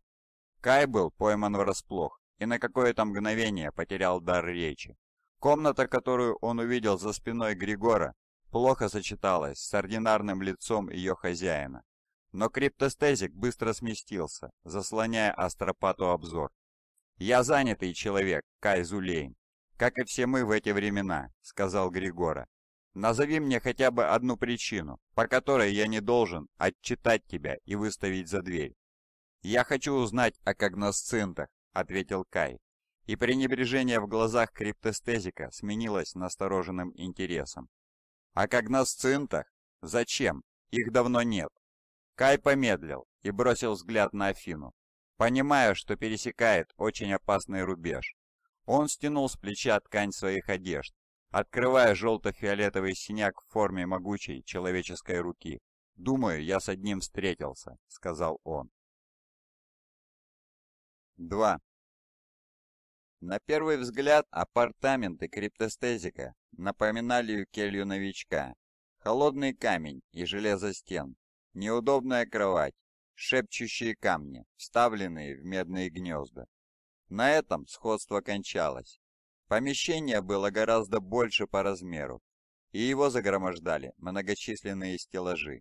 Кай был пойман врасплох и на какое-то мгновение потерял дар речи. Комната, которую он увидел за спиной Григора, плохо сочеталась с ординарным лицом ее хозяина. Но криптостезик быстро сместился, заслоняя Астропату обзор. «Я занятый человек, Кай Зулейн, как и все мы в эти времена», — сказал Григора. «Назови мне хотя бы одну причину, по которой я не должен отчитать тебя и выставить за дверь». «Я хочу узнать о когносцинтах», — ответил Кай и пренебрежение в глазах криптостезика сменилось настороженным интересом. «А как на сцинтах? Зачем? Их давно нет». Кай помедлил и бросил взгляд на Афину, понимая, что пересекает очень опасный рубеж. Он стянул с плеча ткань своих одежд, открывая желто-фиолетовый синяк в форме могучей человеческой руки. «Думаю, я с одним встретился», — сказал он. 2. На первый взгляд апартаменты криптостезика напоминали юкелью новичка. Холодный камень и железо стен, неудобная кровать, шепчущие камни, вставленные в медные гнезда. На этом сходство кончалось. Помещение было гораздо больше по размеру, и его загромождали многочисленные стеллажи,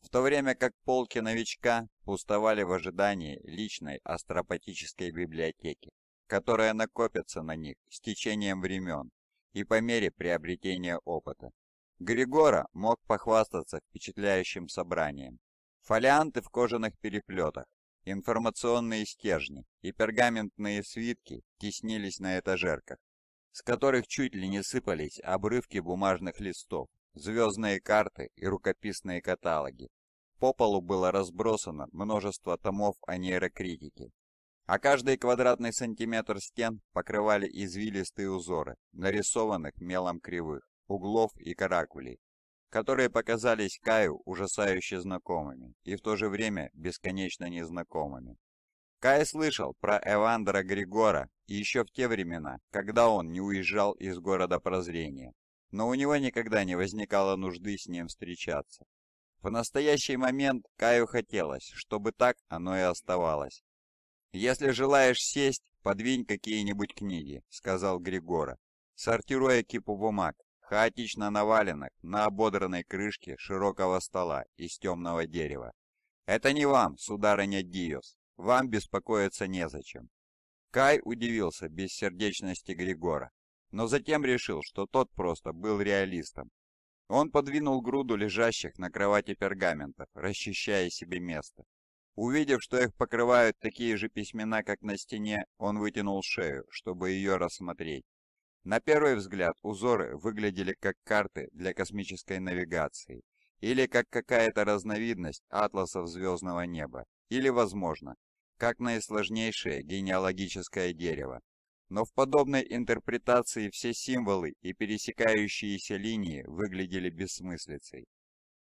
в то время как полки новичка пустовали в ожидании личной астропатической библиотеки которая накопится на них с течением времен и по мере приобретения опыта. Григора мог похвастаться впечатляющим собранием. Фолианты в кожаных переплетах, информационные стержни и пергаментные свитки теснились на этажерках, с которых чуть ли не сыпались обрывки бумажных листов, звездные карты и рукописные каталоги. По полу было разбросано множество томов о нейрокритике, а каждый квадратный сантиметр стен покрывали извилистые узоры, нарисованных мелом кривых, углов и каракулей, которые показались Каю ужасающе знакомыми и в то же время бесконечно незнакомыми. Кай слышал про Эвандера Григора еще в те времена, когда он не уезжал из города прозрения, но у него никогда не возникало нужды с ним встречаться. В настоящий момент Каю хотелось, чтобы так оно и оставалось. «Если желаешь сесть, подвинь какие-нибудь книги», — сказал Григора, сортируя кипу бумаг, хаотично наваленных на ободранной крышке широкого стола из темного дерева. «Это не вам, сударыня Диос, вам беспокоиться незачем». Кай удивился бессердечности Григора, но затем решил, что тот просто был реалистом. Он подвинул груду лежащих на кровати пергаментов, расчищая себе место, Увидев, что их покрывают такие же письмена, как на стене, он вытянул шею, чтобы ее рассмотреть. На первый взгляд узоры выглядели как карты для космической навигации, или как какая-то разновидность атласов звездного неба, или, возможно, как наисложнейшее генеалогическое дерево. Но в подобной интерпретации все символы и пересекающиеся линии выглядели бессмыслицей.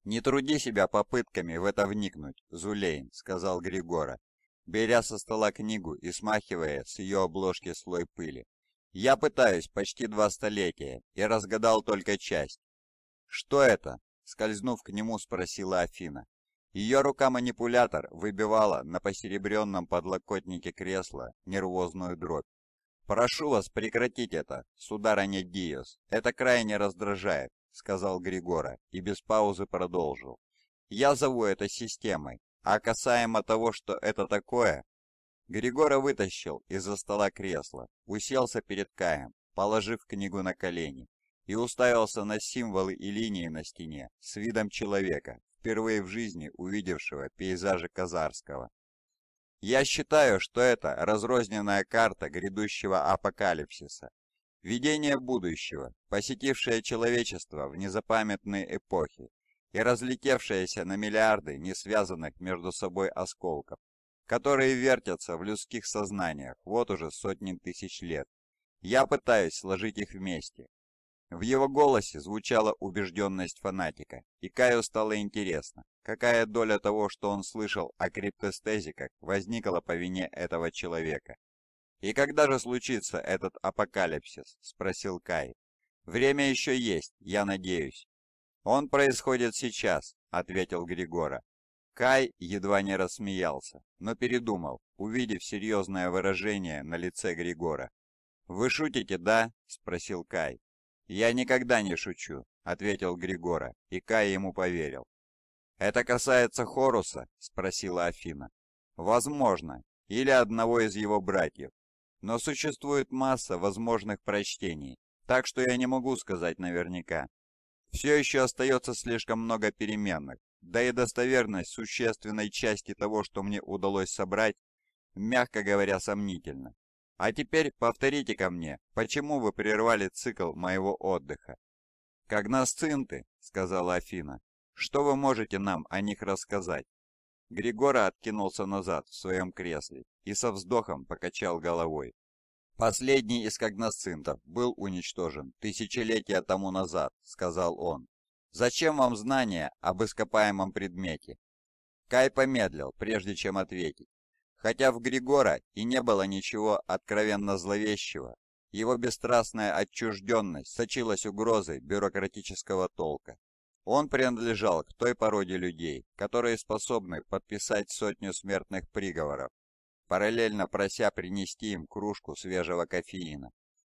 «Не труди себя попытками в это вникнуть, Зулейн», — сказал Григора, беря со стола книгу и смахивая с ее обложки слой пыли. «Я пытаюсь почти два столетия и разгадал только часть». «Что это?» — скользнув к нему, спросила Афина. Ее рука-манипулятор выбивала на посеребренном подлокотнике кресла нервозную дробь. «Прошу вас прекратить это, сударыня Диос, это крайне раздражает. — сказал Григора и без паузы продолжил. «Я зову это системой, а касаемо того, что это такое...» Григора вытащил из-за стола кресло, уселся перед Каем, положив книгу на колени, и уставился на символы и линии на стене с видом человека, впервые в жизни увидевшего пейзажи Казарского. «Я считаю, что это разрозненная карта грядущего апокалипсиса, Видение будущего, посетившее человечество в незапамятные эпохи и разлетевшееся на миллиарды несвязанных между собой осколков, которые вертятся в людских сознаниях вот уже сотни тысяч лет. Я пытаюсь сложить их вместе. В его голосе звучала убежденность фанатика, и Каю стало интересно, какая доля того, что он слышал о криптостезиках, возникла по вине этого человека. «И когда же случится этот апокалипсис?» — спросил Кай. «Время еще есть, я надеюсь». «Он происходит сейчас», — ответил Григора. Кай едва не рассмеялся, но передумал, увидев серьезное выражение на лице Григора. «Вы шутите, да?» — спросил Кай. «Я никогда не шучу», — ответил Григора, и Кай ему поверил. «Это касается Хоруса?» — спросила Афина. «Возможно, или одного из его братьев. Но существует масса возможных прочтений, так что я не могу сказать наверняка. Все еще остается слишком много переменных, да и достоверность существенной части того, что мне удалось собрать, мягко говоря, сомнительна. А теперь повторите ко мне, почему вы прервали цикл моего отдыха? Как «Когносцинты», — сказала Афина, — «что вы можете нам о них рассказать?» Григора откинулся назад в своем кресле и со вздохом покачал головой. «Последний из когносцинтов был уничтожен тысячелетия тому назад», — сказал он. «Зачем вам знания об ископаемом предмете?» Кай помедлил, прежде чем ответить. Хотя в Григора и не было ничего откровенно зловещего, его бесстрастная отчужденность сочилась угрозой бюрократического толка. Он принадлежал к той породе людей, которые способны подписать сотню смертных приговоров, параллельно прося принести им кружку свежего кофеина.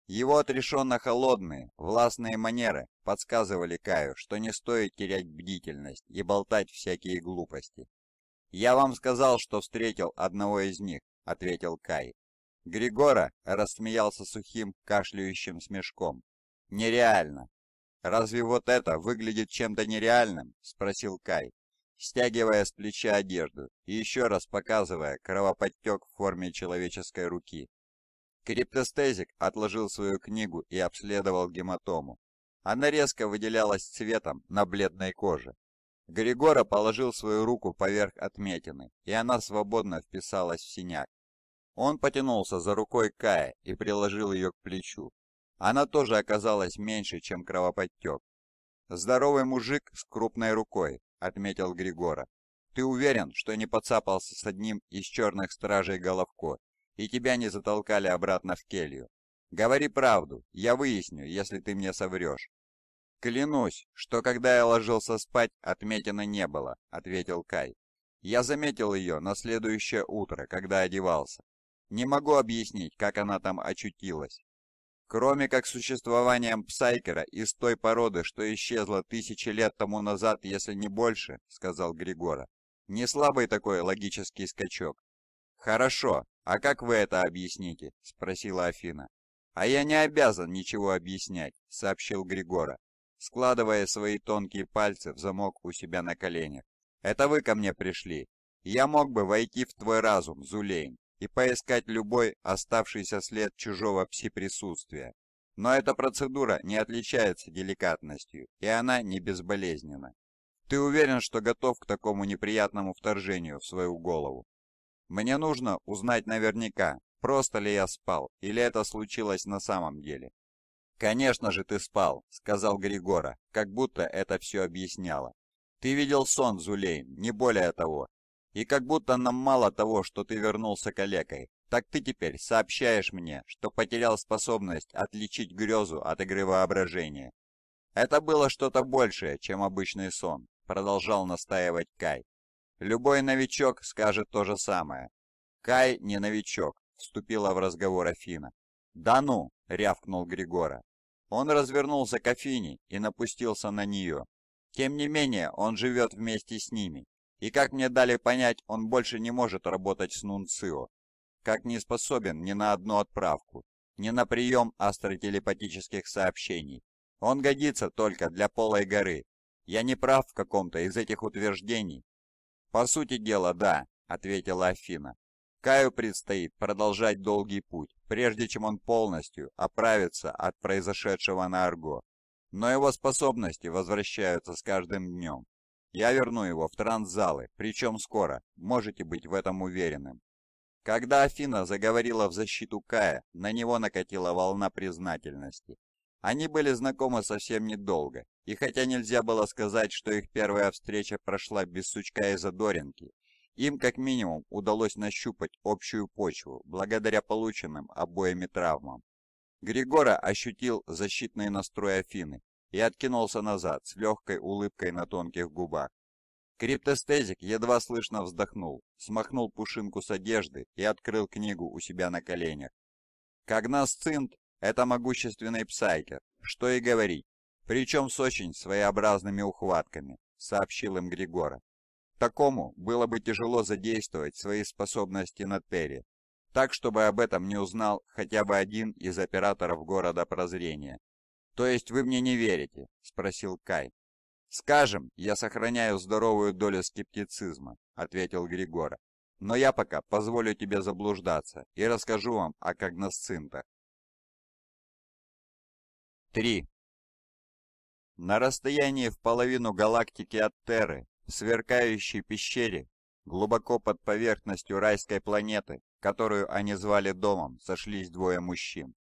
Его отрешенно холодные, властные манеры подсказывали Каю, что не стоит терять бдительность и болтать всякие глупости. «Я вам сказал, что встретил одного из них», — ответил Кай. Григора рассмеялся сухим, кашляющим смешком. «Нереально. «Разве вот это выглядит чем-то нереальным?» – спросил Кай, стягивая с плеча одежду и еще раз показывая кровоподтек в форме человеческой руки. Криптостезик отложил свою книгу и обследовал гематому. Она резко выделялась цветом на бледной коже. Григора положил свою руку поверх отметины, и она свободно вписалась в синяк. Он потянулся за рукой Кая и приложил ее к плечу. Она тоже оказалась меньше, чем кровоподтек. «Здоровый мужик с крупной рукой», — отметил Григора. «Ты уверен, что не подцапался с одним из черных стражей Головко, и тебя не затолкали обратно в келью? Говори правду, я выясню, если ты мне соврешь». «Клянусь, что когда я ложился спать, отметины не было», — ответил Кай. «Я заметил ее на следующее утро, когда одевался. Не могу объяснить, как она там очутилась. Кроме как существованием Псайкера из той породы, что исчезла тысячи лет тому назад, если не больше, сказал Григора. Не слабый такой логический скачок. Хорошо, а как вы это объясните? спросила Афина. А я не обязан ничего объяснять, сообщил Григора, складывая свои тонкие пальцы в замок у себя на коленях. Это вы ко мне пришли. Я мог бы войти в твой разум, Зулейн, и поискать любой оставшийся след чужого пси-присутствия. Но эта процедура не отличается деликатностью, и она не безболезненна. Ты уверен, что готов к такому неприятному вторжению в свою голову? Мне нужно узнать наверняка, просто ли я спал, или это случилось на самом деле. «Конечно же ты спал», — сказал Григора, как будто это все объясняло. «Ты видел сон, Зулейн, не более того, и как будто нам мало того, что ты вернулся калекой, так ты теперь сообщаешь мне, что потерял способность отличить грезу от игры воображения. Это было что-то большее, чем обычный сон, продолжал настаивать Кай. Любой новичок скажет то же самое. Кай не новичок, вступила в разговор Афина. Да ну, рявкнул Григора. Он развернулся к Афине и напустился на нее. Тем не менее, он живет вместе с ними, и как мне дали понять, он больше не может работать с Нунцио, как не способен ни на одну отправку, ни на прием астротелепатических сообщений. Он годится только для полой горы. Я не прав в каком-то из этих утверждений. По сути дела, да, ответила Афина. Каю предстоит продолжать долгий путь, прежде чем он полностью оправится от произошедшего на Арго. Но его способности возвращаются с каждым днем. Я верну его в транзалы, причем скоро, можете быть в этом уверенным. Когда Афина заговорила в защиту Кая, на него накатила волна признательности. Они были знакомы совсем недолго, и хотя нельзя было сказать, что их первая встреча прошла без сучка и задоринки, им как минимум удалось нащупать общую почву благодаря полученным обоими травмам. Григора ощутил защитные настрой Афины и откинулся назад с легкой улыбкой на тонких губах. Криптостезик едва слышно вздохнул, смахнул пушинку с одежды и открыл книгу у себя на коленях. Когнас Цинт — это могущественный псайкер, что и говорить, причем с очень своеобразными ухватками, сообщил им Григора. Такому было бы тяжело задействовать свои способности на Терри, так чтобы об этом не узнал хотя бы один из операторов города прозрения. «То есть вы мне не верите?» – спросил Кай. «Скажем, я сохраняю здоровую долю скептицизма», – ответил Григора. «Но я пока позволю тебе заблуждаться и расскажу вам о когносцинтах». 3. На расстоянии в половину галактики от Терры, в сверкающей пещере, глубоко под поверхностью райской планеты, которую они звали домом, сошлись двое мужчин.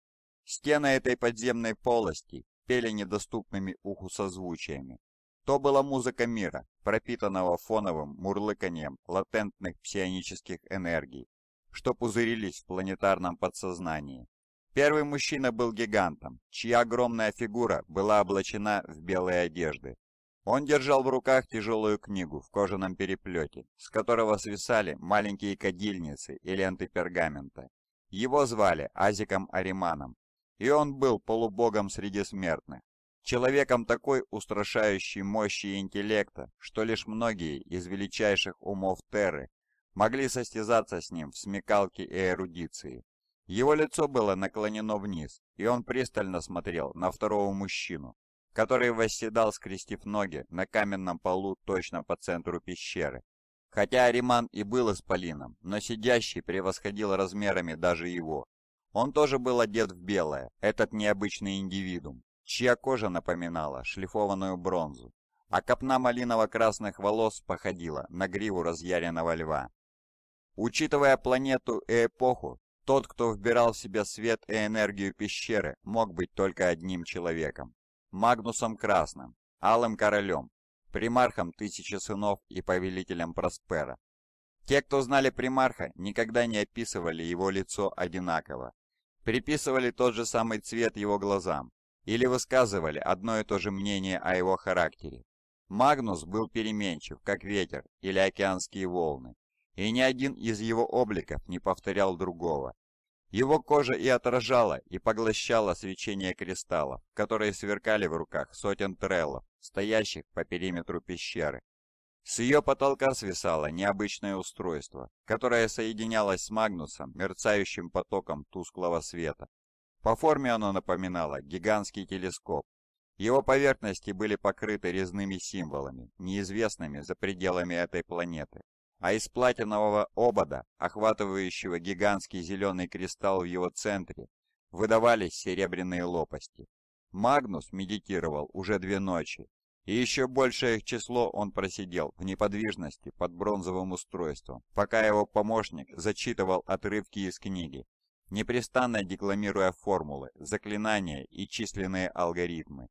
Стены этой подземной полости пели недоступными уху созвучиями. То была музыка мира, пропитанного фоновым мурлыканием латентных псионических энергий, что пузырились в планетарном подсознании. Первый мужчина был гигантом, чья огромная фигура была облачена в белые одежды. Он держал в руках тяжелую книгу в кожаном переплете, с которого свисали маленькие кадильницы и ленты пергамента. Его звали Азиком Ариманом, и он был полубогом среди смертных. Человеком такой устрашающей мощи и интеллекта, что лишь многие из величайших умов Терры могли состязаться с ним в смекалке и эрудиции. Его лицо было наклонено вниз, и он пристально смотрел на второго мужчину, который восседал, скрестив ноги, на каменном полу точно по центру пещеры. Хотя Ариман и был исполином, но сидящий превосходил размерами даже его. Он тоже был одет в белое, этот необычный индивидуум, чья кожа напоминала шлифованную бронзу, а копна малиново-красных волос походила на гриву разъяренного льва. Учитывая планету и эпоху, тот, кто вбирал в себя свет и энергию пещеры, мог быть только одним человеком. Магнусом Красным, Алым Королем, примархом Тысячи Сынов и повелителем Проспера. Те, кто знали примарха, никогда не описывали его лицо одинаково приписывали тот же самый цвет его глазам или высказывали одно и то же мнение о его характере. Магнус был переменчив, как ветер или океанские волны, и ни один из его обликов не повторял другого. Его кожа и отражала, и поглощала свечение кристаллов, которые сверкали в руках сотен треллов, стоящих по периметру пещеры. С ее потолка свисало необычное устройство, которое соединялось с Магнусом мерцающим потоком тусклого света. По форме оно напоминало гигантский телескоп. Его поверхности были покрыты резными символами, неизвестными за пределами этой планеты, а из платинового обода, охватывающего гигантский зеленый кристалл в его центре, выдавались серебряные лопасти. Магнус медитировал уже две ночи, и еще большее их число он просидел в неподвижности под бронзовым устройством, пока его помощник зачитывал отрывки из книги, непрестанно декламируя формулы, заклинания и численные алгоритмы.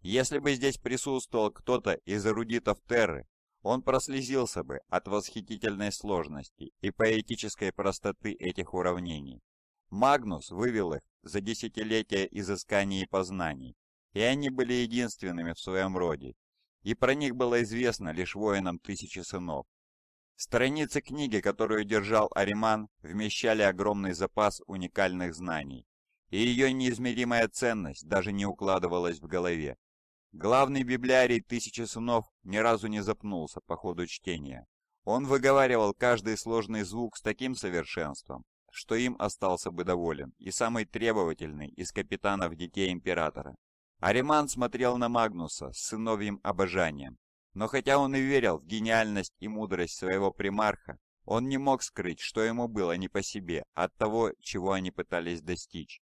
Если бы здесь присутствовал кто-то из эрудитов Терры, он прослезился бы от восхитительной сложности и поэтической простоты этих уравнений. Магнус вывел их за десятилетия изысканий и познаний, и они были единственными в своем роде, и про них было известно лишь воинам Тысячи Сынов. Страницы книги, которую держал Ариман, вмещали огромный запас уникальных знаний, и ее неизмеримая ценность даже не укладывалась в голове. Главный библиарий Тысячи Сынов ни разу не запнулся по ходу чтения. Он выговаривал каждый сложный звук с таким совершенством, что им остался бы доволен и самый требовательный из капитанов детей императора. Ариман смотрел на Магнуса с сыновьим обожанием, но хотя он и верил в гениальность и мудрость своего примарха, он не мог скрыть, что ему было не по себе от того, чего они пытались достичь.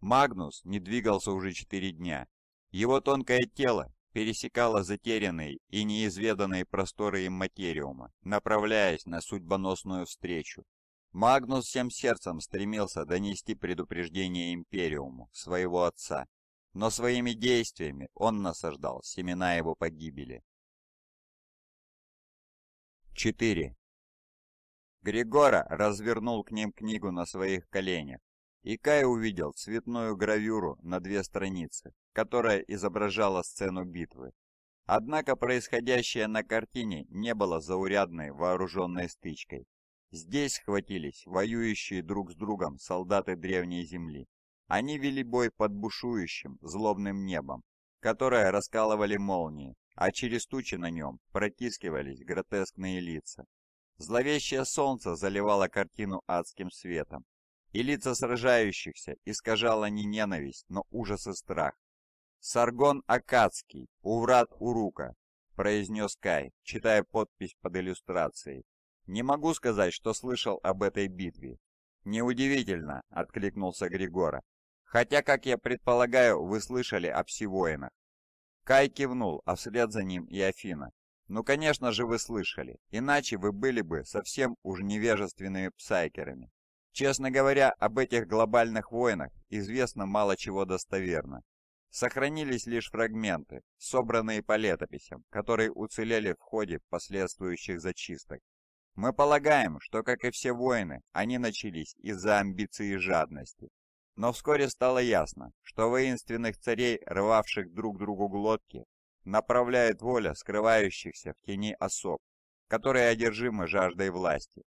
Магнус не двигался уже четыре дня. Его тонкое тело пересекало затерянные и неизведанные просторы им материума, направляясь на судьбоносную встречу. Магнус всем сердцем стремился донести предупреждение Империуму, своего отца, но своими действиями он насаждал семена его погибели. 4. Григора развернул к ним книгу на своих коленях, и Кай увидел цветную гравюру на две страницы, которая изображала сцену битвы. Однако происходящее на картине не было заурядной вооруженной стычкой. Здесь схватились воюющие друг с другом солдаты Древней Земли, они вели бой под бушующим, злобным небом, которое раскалывали молнии, а через тучи на нем протискивались гротескные лица. Зловещее солнце заливало картину адским светом, и лица сражающихся искажала не ненависть, но ужас и страх. «Саргон Акадский, Уврат Урука», — произнес Кай, читая подпись под иллюстрацией. «Не могу сказать, что слышал об этой битве». «Неудивительно», — откликнулся Григора. Хотя, как я предполагаю, вы слышали об псивоинах. Кай кивнул, а вслед за ним и Афина. Ну, конечно же, вы слышали, иначе вы были бы совсем уж невежественными псайкерами. Честно говоря, об этих глобальных войнах известно мало чего достоверно. Сохранились лишь фрагменты, собранные по летописям, которые уцелели в ходе последствующих зачисток. Мы полагаем, что, как и все войны, они начались из-за амбиции и жадности, но вскоре стало ясно, что воинственных царей, рвавших друг другу глотки, направляет воля скрывающихся в тени особ, которые одержимы жаждой власти.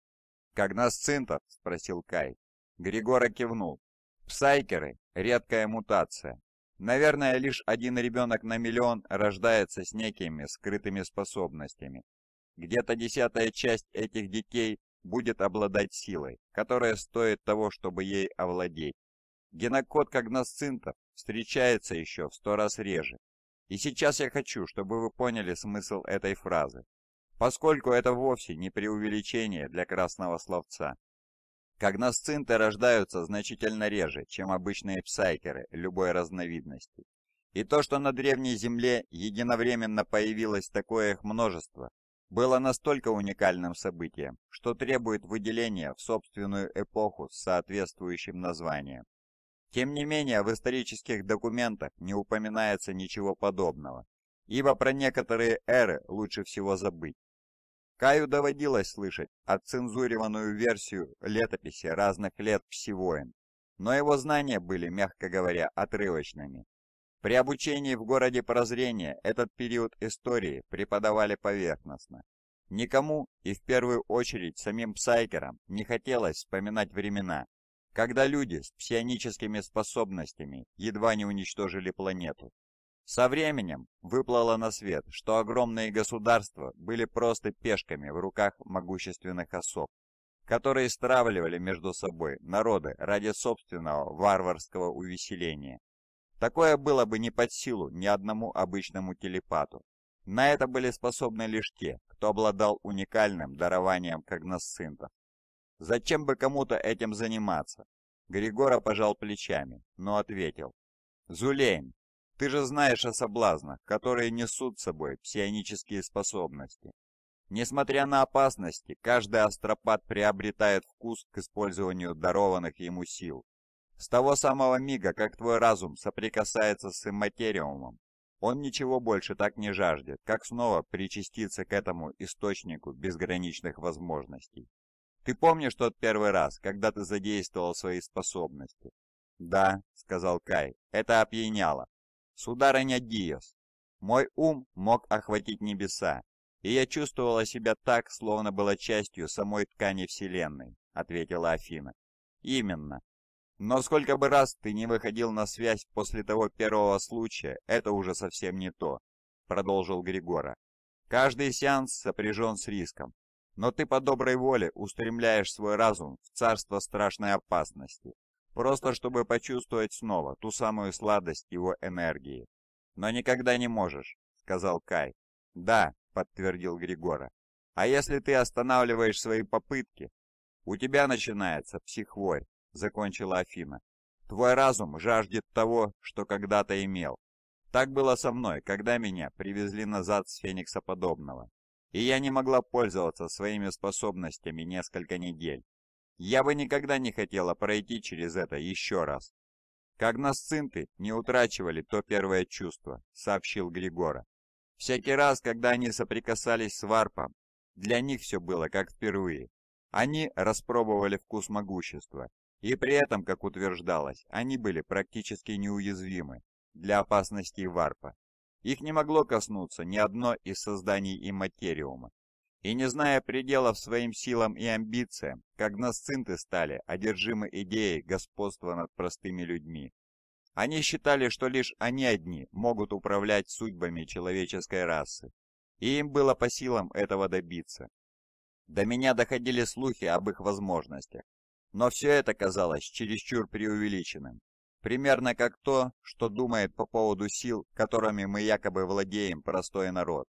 «Как нас Цинтов? – спросил Кай. Григора кивнул. «Псайкеры – редкая мутация. Наверное, лишь один ребенок на миллион рождается с некими скрытыми способностями. Где-то десятая часть этих детей будет обладать силой, которая стоит того, чтобы ей овладеть. Генокод когносцинтов встречается еще в сто раз реже. И сейчас я хочу, чтобы вы поняли смысл этой фразы, поскольку это вовсе не преувеличение для красного словца. Когносцинты рождаются значительно реже, чем обычные псайкеры любой разновидности. И то, что на Древней Земле единовременно появилось такое их множество, было настолько уникальным событием, что требует выделения в собственную эпоху с соответствующим названием. Тем не менее, в исторических документах не упоминается ничего подобного, ибо про некоторые эры лучше всего забыть. Каю доводилось слышать отцензурированную версию летописи разных лет всевоин, но его знания были, мягко говоря, отрывочными. При обучении в городе прозрения этот период истории преподавали поверхностно. Никому, и в первую очередь самим псайкерам, не хотелось вспоминать времена, когда люди с псионическими способностями едва не уничтожили планету. Со временем выплыло на свет, что огромные государства были просто пешками в руках могущественных особ, которые стравливали между собой народы ради собственного варварского увеселения. Такое было бы не под силу ни одному обычному телепату. На это были способны лишь те, кто обладал уникальным дарованием когносцинтов. Зачем бы кому-то этим заниматься? Григора пожал плечами, но ответил. Зулейн, ты же знаешь о соблазнах, которые несут с собой псионические способности. Несмотря на опасности, каждый астропат приобретает вкус к использованию дарованных ему сил. С того самого мига, как твой разум соприкасается с имматериумом, он ничего больше так не жаждет, как снова причаститься к этому источнику безграничных возможностей. Ты помнишь тот первый раз, когда ты задействовал свои способности?» «Да», — сказал Кай, — «это опьяняло. Сударыня Диос, мой ум мог охватить небеса, и я чувствовала себя так, словно была частью самой ткани Вселенной», — ответила Афина. «Именно. Но сколько бы раз ты не выходил на связь после того первого случая, это уже совсем не то», — продолжил Григора. «Каждый сеанс сопряжен с риском, но ты по доброй воле устремляешь свой разум в царство страшной опасности, просто чтобы почувствовать снова ту самую сладость его энергии. Но никогда не можешь, сказал Кай. Да, подтвердил Григора. А если ты останавливаешь свои попытки, у тебя начинается психворь, закончила Афина. Твой разум жаждет того, что когда-то имел. Так было со мной, когда меня привезли назад с Феникса подобного и я не могла пользоваться своими способностями несколько недель. Я бы никогда не хотела пройти через это еще раз. Как насцинты не утрачивали то первое чувство, сообщил Григора. Всякий раз, когда они соприкасались с варпом, для них все было как впервые. Они распробовали вкус могущества, и при этом, как утверждалось, они были практически неуязвимы для опасностей варпа. Их не могло коснуться ни одно из созданий имматериума. И не зная пределов своим силам и амбициям, когносцинты стали одержимы идеей господства над простыми людьми. Они считали, что лишь они одни могут управлять судьбами человеческой расы, и им было по силам этого добиться. До меня доходили слухи об их возможностях, но все это казалось чересчур преувеличенным. Примерно как то, что думает по поводу сил, которыми мы якобы владеем, простой народ.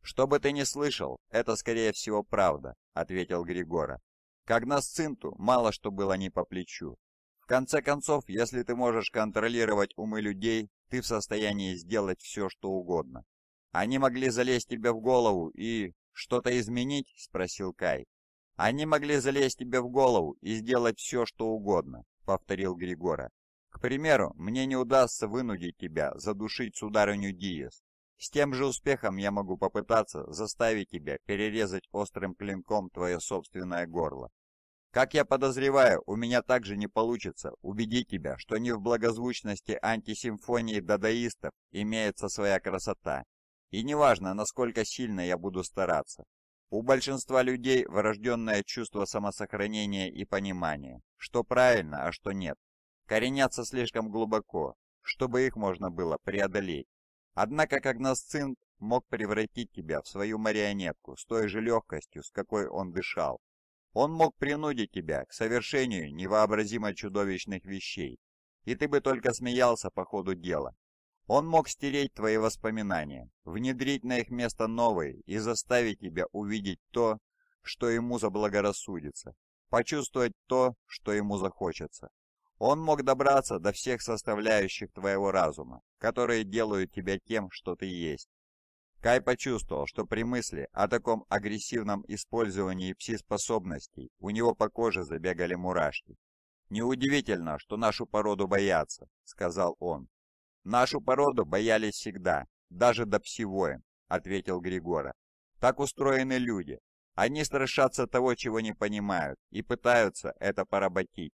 «Что бы ты ни слышал, это, скорее всего, правда», — ответил Григора. «Как на цинту? мало что было не по плечу. В конце концов, если ты можешь контролировать умы людей, ты в состоянии сделать все, что угодно. Они могли залезть тебе в голову и... что-то изменить?» — спросил Кай. «Они могли залезть тебе в голову и сделать все, что угодно», — повторил Григора. К примеру, мне не удастся вынудить тебя задушить сударыню Диес. С тем же успехом я могу попытаться заставить тебя перерезать острым клинком твое собственное горло. Как я подозреваю, у меня также не получится убедить тебя, что не в благозвучности антисимфонии дадаистов имеется своя красота. И неважно, насколько сильно я буду стараться. У большинства людей врожденное чувство самосохранения и понимания, что правильно, а что нет, коренятся слишком глубоко, чтобы их можно было преодолеть. Однако когносцинт мог превратить тебя в свою марионетку с той же легкостью, с какой он дышал. Он мог принудить тебя к совершению невообразимо чудовищных вещей, и ты бы только смеялся по ходу дела. Он мог стереть твои воспоминания, внедрить на их место новые и заставить тебя увидеть то, что ему заблагорассудится, почувствовать то, что ему захочется. Он мог добраться до всех составляющих твоего разума, которые делают тебя тем, что ты есть. Кай почувствовал, что при мысли о таком агрессивном использовании пси-способностей у него по коже забегали мурашки. «Неудивительно, что нашу породу боятся», — сказал он. «Нашу породу боялись всегда, даже до пси-воин», — ответил Григора. «Так устроены люди. Они страшатся того, чего не понимают, и пытаются это поработить.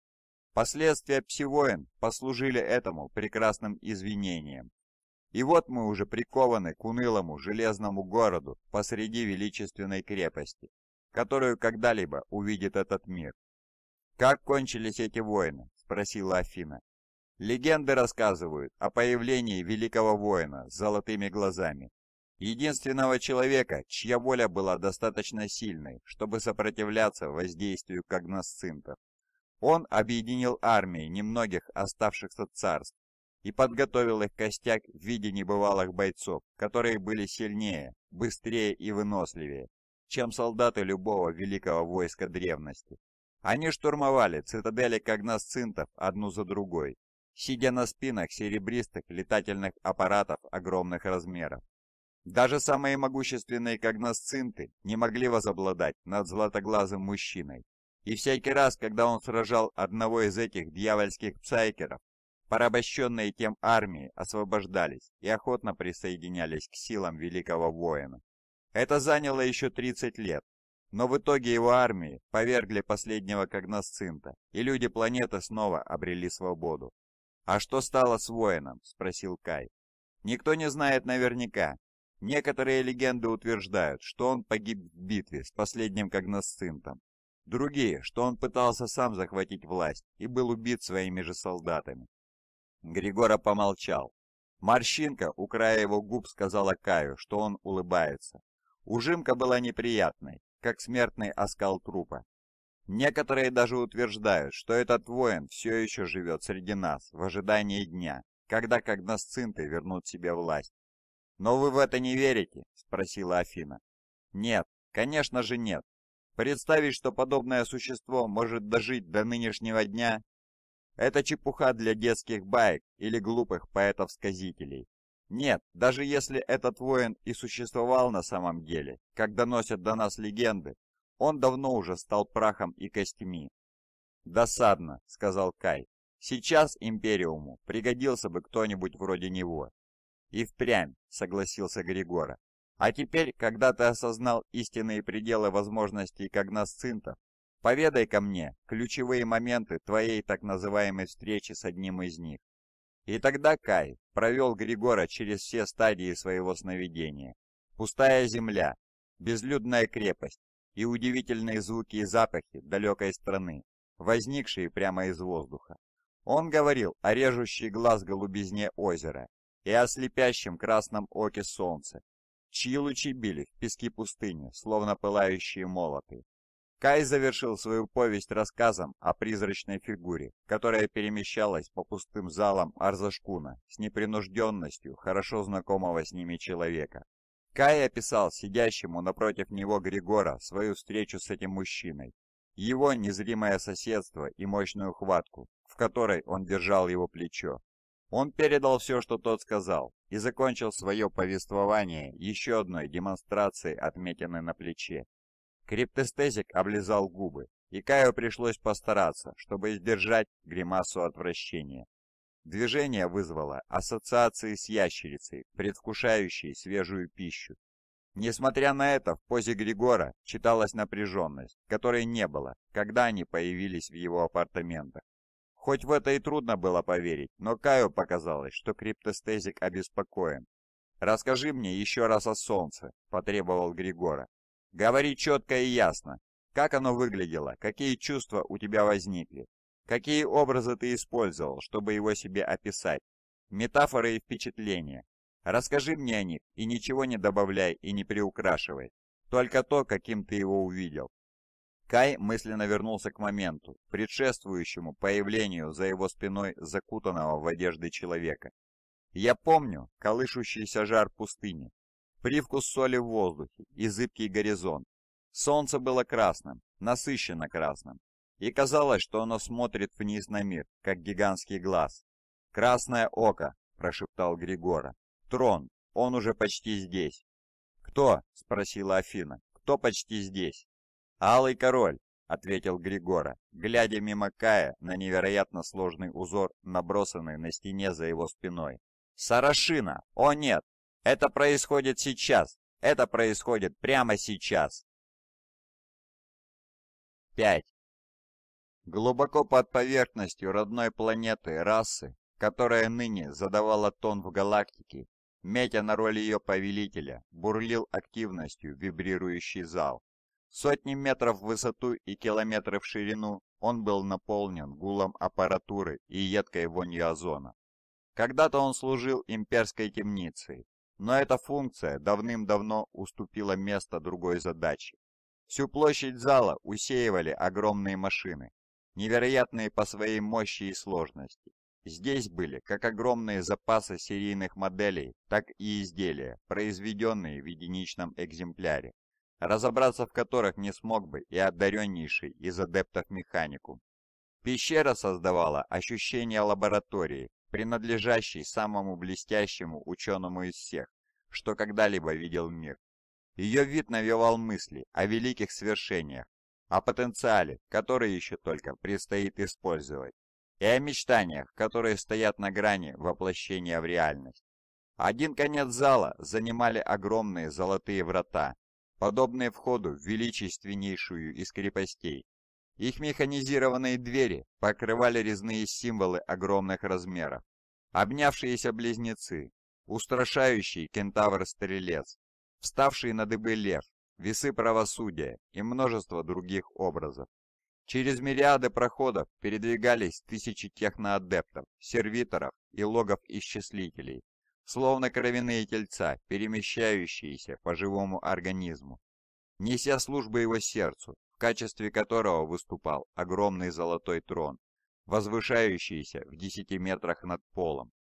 Последствия псивоин послужили этому прекрасным извинением. И вот мы уже прикованы к унылому железному городу посреди величественной крепости, которую когда-либо увидит этот мир. «Как кончились эти войны?» – спросила Афина. Легенды рассказывают о появлении великого воина с золотыми глазами, единственного человека, чья воля была достаточно сильной, чтобы сопротивляться воздействию когносцинтов. Он объединил армии немногих оставшихся царств и подготовил их костяк в виде небывалых бойцов, которые были сильнее, быстрее и выносливее, чем солдаты любого великого войска древности. Они штурмовали цитадели когносцинтов одну за другой, сидя на спинах серебристых летательных аппаратов огромных размеров. Даже самые могущественные когносцинты не могли возобладать над златоглазым мужчиной, и всякий раз, когда он сражал одного из этих дьявольских псайкеров, порабощенные тем армии освобождались и охотно присоединялись к силам великого воина. Это заняло еще 30 лет, но в итоге его армии повергли последнего когносцинта, и люди планеты снова обрели свободу. «А что стало с воином?» – спросил Кай. «Никто не знает наверняка. Некоторые легенды утверждают, что он погиб в битве с последним когносцинтом, другие, что он пытался сам захватить власть и был убит своими же солдатами. Григора помолчал. Морщинка у края его губ сказала Каю, что он улыбается. Ужимка была неприятной, как смертный оскал трупа. Некоторые даже утверждают, что этот воин все еще живет среди нас в ожидании дня, когда когносцинты вернут себе власть. «Но вы в это не верите?» – спросила Афина. «Нет, конечно же нет, Представить, что подобное существо может дожить до нынешнего дня, это чепуха для детских байк или глупых поэтов-сказителей. Нет, даже если этот воин и существовал на самом деле, как доносят до нас легенды, он давно уже стал прахом и костями. «Досадно», — сказал Кай. «Сейчас Империуму пригодился бы кто-нибудь вроде него». «И впрямь», — согласился Григора. А теперь, когда ты осознал истинные пределы возможностей когносцинта, поведай ко мне ключевые моменты твоей так называемой встречи с одним из них. И тогда Кай провел Григора через все стадии своего сновидения. Пустая земля, безлюдная крепость и удивительные звуки и запахи далекой страны, возникшие прямо из воздуха. Он говорил о режущей глаз голубизне озера и о слепящем красном оке солнца, чьи лучи били в пески пустыни, словно пылающие молоты. Кай завершил свою повесть рассказом о призрачной фигуре, которая перемещалась по пустым залам Арзашкуна с непринужденностью хорошо знакомого с ними человека. Кай описал сидящему напротив него Григора свою встречу с этим мужчиной, его незримое соседство и мощную хватку, в которой он держал его плечо, он передал все, что тот сказал, и закончил свое повествование еще одной демонстрацией отметенной на плече. Криптестезик облизал губы, и Каю пришлось постараться, чтобы издержать гримасу отвращения. Движение вызвало ассоциации с ящерицей, предвкушающей свежую пищу. Несмотря на это, в позе Григора читалась напряженность, которой не было, когда они появились в его апартаментах. Хоть в это и трудно было поверить, но Каю показалось, что криптостезик обеспокоен. «Расскажи мне еще раз о солнце», — потребовал Григора. «Говори четко и ясно. Как оно выглядело? Какие чувства у тебя возникли? Какие образы ты использовал, чтобы его себе описать? Метафоры и впечатления. Расскажи мне о них и ничего не добавляй и не приукрашивай. Только то, каким ты его увидел. Кай мысленно вернулся к моменту, предшествующему появлению за его спиной закутанного в одежды человека. Я помню колышущийся жар пустыни, привкус соли в воздухе и зыбкий горизонт. Солнце было красным, насыщенно красным, и казалось, что оно смотрит вниз на мир, как гигантский глаз. «Красное око!» – прошептал Григора. «Трон! Он уже почти здесь!» «Кто?» – спросила Афина. «Кто почти здесь?» «Алый король», — ответил Григора, глядя мимо Кая на невероятно сложный узор, набросанный на стене за его спиной. «Сарашина! О нет! Это происходит сейчас! Это происходит прямо сейчас!» 5. Глубоко под поверхностью родной планеты расы, которая ныне задавала тон в галактике, метя на роль ее повелителя, бурлил активностью вибрирующий зал. Сотни метров в высоту и километры в ширину он был наполнен гулом аппаратуры и едкой вонью озона. Когда-то он служил имперской темницей, но эта функция давным-давно уступила место другой задаче. Всю площадь зала усеивали огромные машины, невероятные по своей мощи и сложности. Здесь были как огромные запасы серийных моделей, так и изделия, произведенные в единичном экземпляре разобраться в которых не смог бы и одареннейший из адептов механику. Пещера создавала ощущение лаборатории, принадлежащей самому блестящему ученому из всех, что когда-либо видел мир. Ее вид навевал мысли о великих свершениях, о потенциале, который еще только предстоит использовать, и о мечтаниях, которые стоят на грани воплощения в реальность. Один конец зала занимали огромные золотые врата, подобные входу в величественнейшую из крепостей. Их механизированные двери покрывали резные символы огромных размеров. Обнявшиеся близнецы, устрашающий кентавр-стрелец, вставший на дыбы лев, весы правосудия и множество других образов. Через мириады проходов передвигались тысячи техноадептов, сервиторов и логов-исчислителей, словно кровяные тельца, перемещающиеся по живому организму, неся службы его сердцу, в качестве которого выступал огромный золотой трон, возвышающийся в десяти метрах над полом.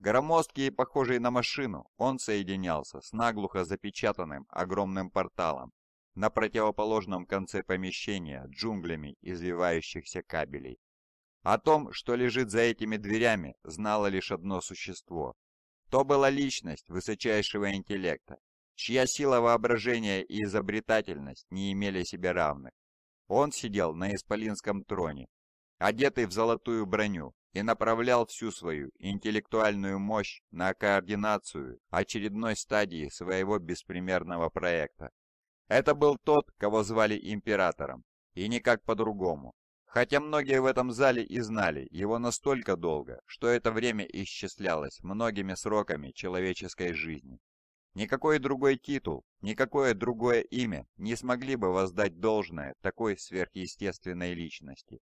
Громоздкий и похожий на машину, он соединялся с наглухо запечатанным огромным порталом на противоположном конце помещения джунглями извивающихся кабелей. О том, что лежит за этими дверями, знало лишь одно существо, то была личность высочайшего интеллекта, чья сила воображения и изобретательность не имели себе равных. Он сидел на исполинском троне, одетый в золотую броню, и направлял всю свою интеллектуальную мощь на координацию очередной стадии своего беспримерного проекта. Это был тот, кого звали императором, и никак по-другому. Хотя многие в этом зале и знали его настолько долго, что это время исчислялось многими сроками человеческой жизни. Никакой другой титул, никакое другое имя не смогли бы воздать должное такой сверхъестественной личности.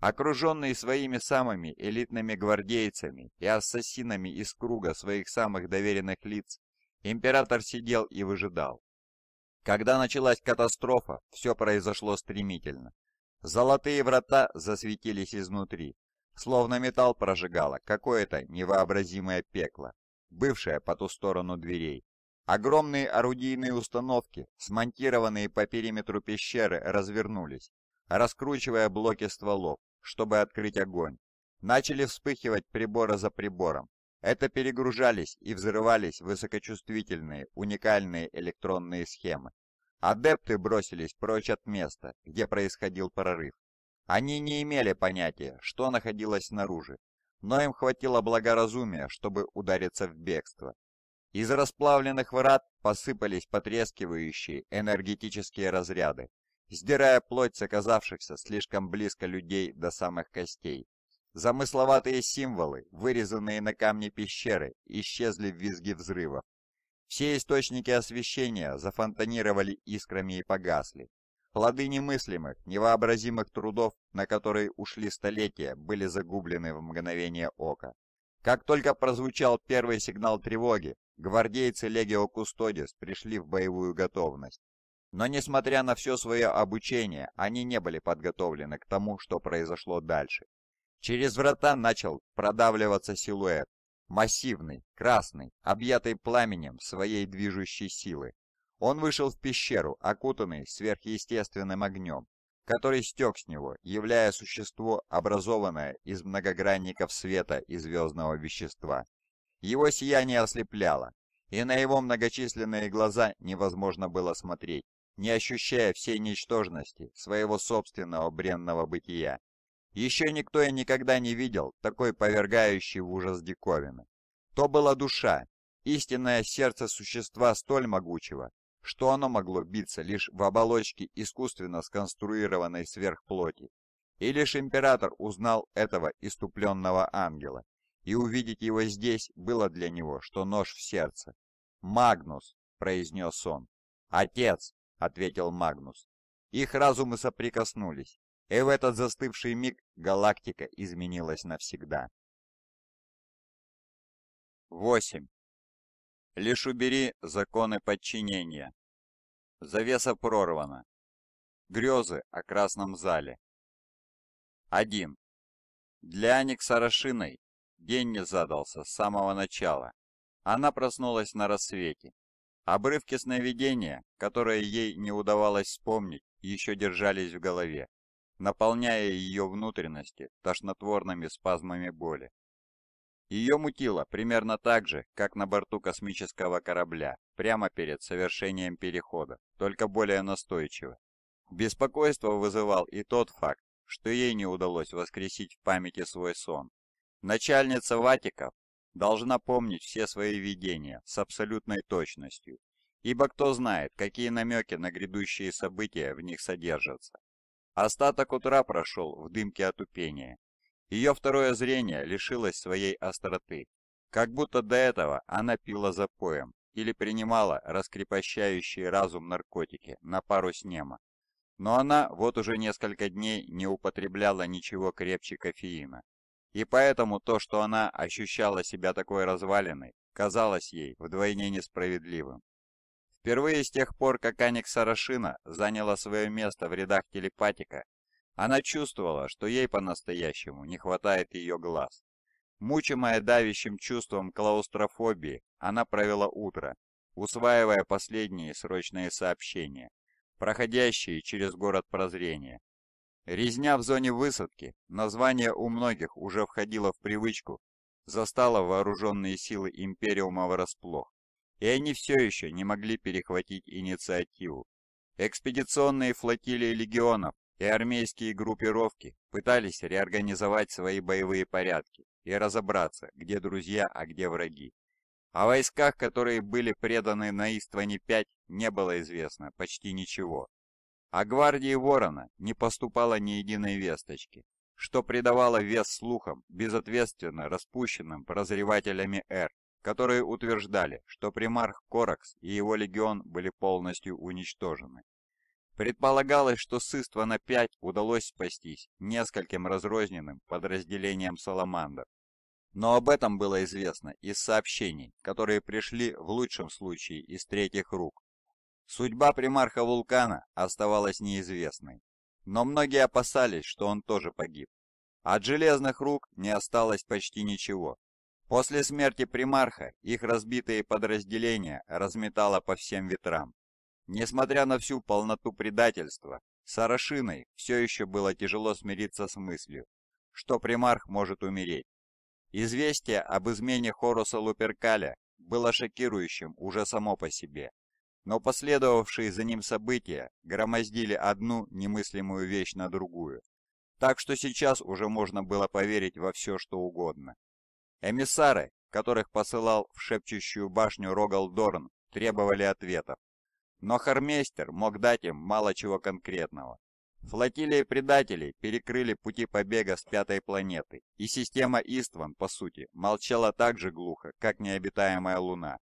Окруженный своими самыми элитными гвардейцами и ассасинами из круга своих самых доверенных лиц, император сидел и выжидал. Когда началась катастрофа, все произошло стремительно. Золотые врата засветились изнутри, словно металл прожигало какое-то невообразимое пекло, бывшее по ту сторону дверей. Огромные орудийные установки, смонтированные по периметру пещеры, развернулись, раскручивая блоки стволов, чтобы открыть огонь. Начали вспыхивать приборы за прибором. Это перегружались и взрывались высокочувствительные уникальные электронные схемы. Адепты бросились прочь от места, где происходил прорыв. Они не имели понятия, что находилось снаружи, но им хватило благоразумия, чтобы удариться в бегство. Из расплавленных врат посыпались потрескивающие энергетические разряды, сдирая плоть с оказавшихся слишком близко людей до самых костей. Замысловатые символы, вырезанные на камне пещеры, исчезли в визге взрывов. Все источники освещения зафонтанировали искрами и погасли. Плоды немыслимых, невообразимых трудов, на которые ушли столетия, были загублены в мгновение ока. Как только прозвучал первый сигнал тревоги, гвардейцы Легио Кустодис пришли в боевую готовность. Но несмотря на все свое обучение, они не были подготовлены к тому, что произошло дальше. Через врата начал продавливаться силуэт, Массивный, красный, объятый пламенем своей движущей силы. Он вышел в пещеру, окутанный сверхъестественным огнем, который стек с него, являя существо, образованное из многогранников света и звездного вещества. Его сияние ослепляло, и на его многочисленные глаза невозможно было смотреть, не ощущая всей ничтожности своего собственного бренного бытия. Еще никто и никогда не видел такой повергающей в ужас диковины. То была душа, истинное сердце существа столь могучего, что оно могло биться лишь в оболочке искусственно сконструированной сверхплоти. И лишь император узнал этого иступленного ангела, и увидеть его здесь было для него, что нож в сердце. «Магнус!» — произнес он. «Отец!» — ответил Магнус. Их разумы соприкоснулись, и в этот застывший миг галактика изменилась навсегда. 8. Лишь убери законы подчинения. Завеса прорвана. Грезы о красном зале. 1. Для Аник Рашиной день не задался с самого начала. Она проснулась на рассвете. Обрывки сновидения, которые ей не удавалось вспомнить, еще держались в голове наполняя ее внутренности тошнотворными спазмами боли. Ее мутило примерно так же, как на борту космического корабля, прямо перед совершением перехода, только более настойчиво. Беспокойство вызывал и тот факт, что ей не удалось воскресить в памяти свой сон. Начальница Ватиков должна помнить все свои видения с абсолютной точностью, ибо кто знает, какие намеки на грядущие события в них содержатся. Остаток утра прошел в дымке отупения. Ее второе зрение лишилось своей остроты, как будто до этого она пила запоем или принимала раскрепощающие разум наркотики на пару с нема. Но она вот уже несколько дней не употребляла ничего крепче кофеина. И поэтому то, что она ощущала себя такой разваленной, казалось ей вдвойне несправедливым. Впервые с тех пор, как Аник Сарашина заняла свое место в рядах телепатика, она чувствовала, что ей по-настоящему не хватает ее глаз. Мучимая давящим чувством клаустрофобии, она провела утро, усваивая последние срочные сообщения, проходящие через город прозрения. Резня в зоне высадки, название у многих уже входило в привычку, застала вооруженные силы Империума врасплох и они все еще не могли перехватить инициативу. Экспедиционные флотилии легионов и армейские группировки пытались реорганизовать свои боевые порядки и разобраться, где друзья, а где враги. О войсках, которые были преданы на Истване-5, не было известно почти ничего. О гвардии Ворона не поступало ни единой весточки, что придавало вес слухам, безответственно распущенным прозревателями Эр которые утверждали, что примарх Коракс и его легион были полностью уничтожены. Предполагалось, что с Иствана 5 удалось спастись нескольким разрозненным подразделениям саламандр. Но об этом было известно из сообщений, которые пришли в лучшем случае из третьих рук. Судьба примарха Вулкана оставалась неизвестной, но многие опасались, что он тоже погиб. От железных рук не осталось почти ничего, После смерти примарха их разбитые подразделения разметало по всем ветрам. Несмотря на всю полноту предательства, Сарашиной все еще было тяжело смириться с мыслью, что примарх может умереть. Известие об измене Хоруса Луперкаля было шокирующим уже само по себе, но последовавшие за ним события громоздили одну немыслимую вещь на другую, так что сейчас уже можно было поверить во все, что угодно. Эмиссары, которых посылал в шепчущую башню Рогал Дорн, требовали ответов. Но Хармейстер мог дать им мало чего конкретного. Флотилии предателей перекрыли пути побега с пятой планеты, и система Истван, по сути, молчала так же глухо, как необитаемая Луна.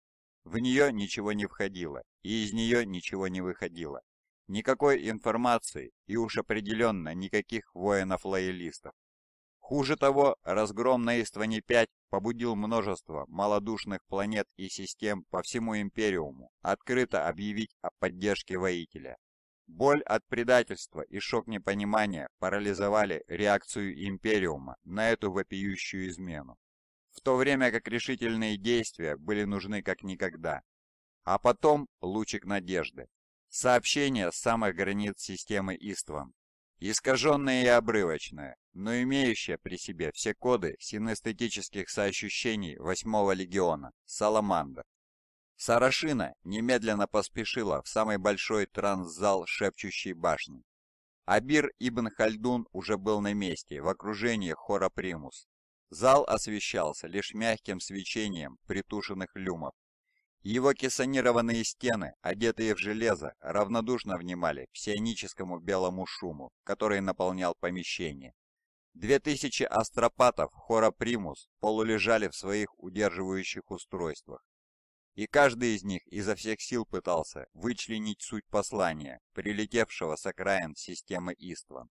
В нее ничего не входило, и из нее ничего не выходило. Никакой информации, и уж определенно никаких воинов-лоялистов. Хуже того, разгром на Истване-5 побудил множество малодушных планет и систем по всему Империуму открыто объявить о поддержке воителя. Боль от предательства и шок непонимания парализовали реакцию Империума на эту вопиющую измену, в то время как решительные действия были нужны как никогда. А потом лучик надежды. Сообщение с самых границ системы Истван. Искаженное и обрывочное, но имеющее при себе все коды синестетических соощущений восьмого легиона – Саламанда. Сарашина немедленно поспешила в самый большой трансзал шепчущей башни. Абир ибн Хальдун уже был на месте, в окружении хора Примус. Зал освещался лишь мягким свечением притушенных люмов. Его кессонированные стены, одетые в железо, равнодушно внимали псионическому белому шуму, который наполнял помещение. Две тысячи астропатов хора Примус полулежали в своих удерживающих устройствах. И каждый из них изо всех сил пытался вычленить суть послания, прилетевшего с окраин системы Истван.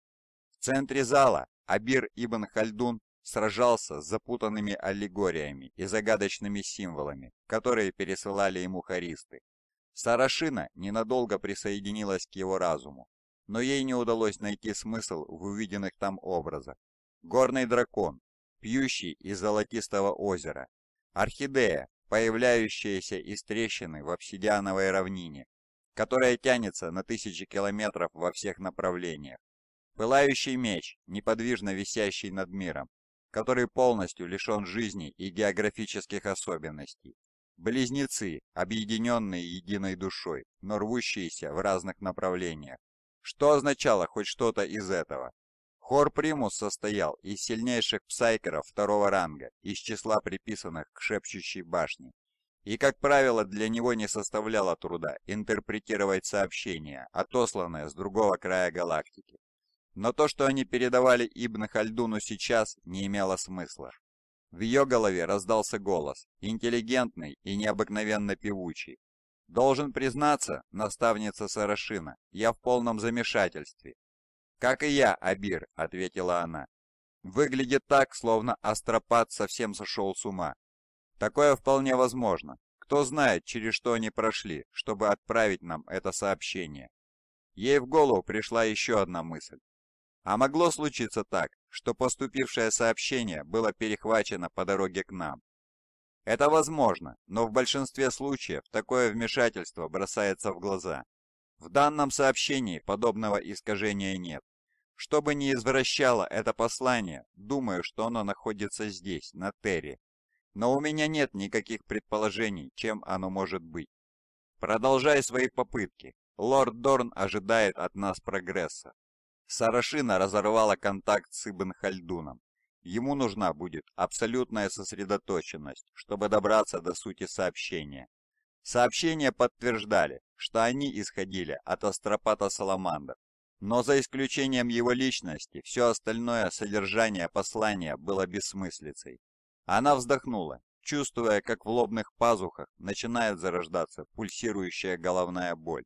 В центре зала Абир Ибн Хальдун сражался с запутанными аллегориями и загадочными символами, которые пересылали ему харисты. Сарашина ненадолго присоединилась к его разуму, но ей не удалось найти смысл в увиденных там образах. Горный дракон, пьющий из золотистого озера, орхидея, появляющаяся из трещины в обсидиановой равнине, которая тянется на тысячи километров во всех направлениях. Пылающий меч, неподвижно висящий над миром, который полностью лишен жизни и географических особенностей. Близнецы, объединенные единой душой, но рвущиеся в разных направлениях. Что означало хоть что-то из этого? Хор Примус состоял из сильнейших псайкеров второго ранга, из числа приписанных к шепчущей башне, и, как правило, для него не составляло труда интерпретировать сообщения, отосланное с другого края галактики. Но то, что они передавали Ибн Хальдуну сейчас, не имело смысла. В ее голове раздался голос, интеллигентный и необыкновенно певучий. «Должен признаться, наставница Сарашина, я в полном замешательстве». «Как и я, Абир», — ответила она. «Выглядит так, словно астропат совсем сошел с ума. Такое вполне возможно. Кто знает, через что они прошли, чтобы отправить нам это сообщение». Ей в голову пришла еще одна мысль. А могло случиться так, что поступившее сообщение было перехвачено по дороге к нам. Это возможно, но в большинстве случаев такое вмешательство бросается в глаза. В данном сообщении подобного искажения нет. Что бы ни извращало это послание, думаю, что оно находится здесь, на Терре. Но у меня нет никаких предположений, чем оно может быть. Продолжай свои попытки. Лорд Дорн ожидает от нас прогресса. Сарашина разорвала контакт с Ибн Хальдуном. Ему нужна будет абсолютная сосредоточенность, чтобы добраться до сути сообщения. Сообщения подтверждали, что они исходили от астропата Саламандр, но за исключением его личности, все остальное содержание послания было бессмыслицей. Она вздохнула, чувствуя, как в лобных пазухах начинает зарождаться пульсирующая головная боль.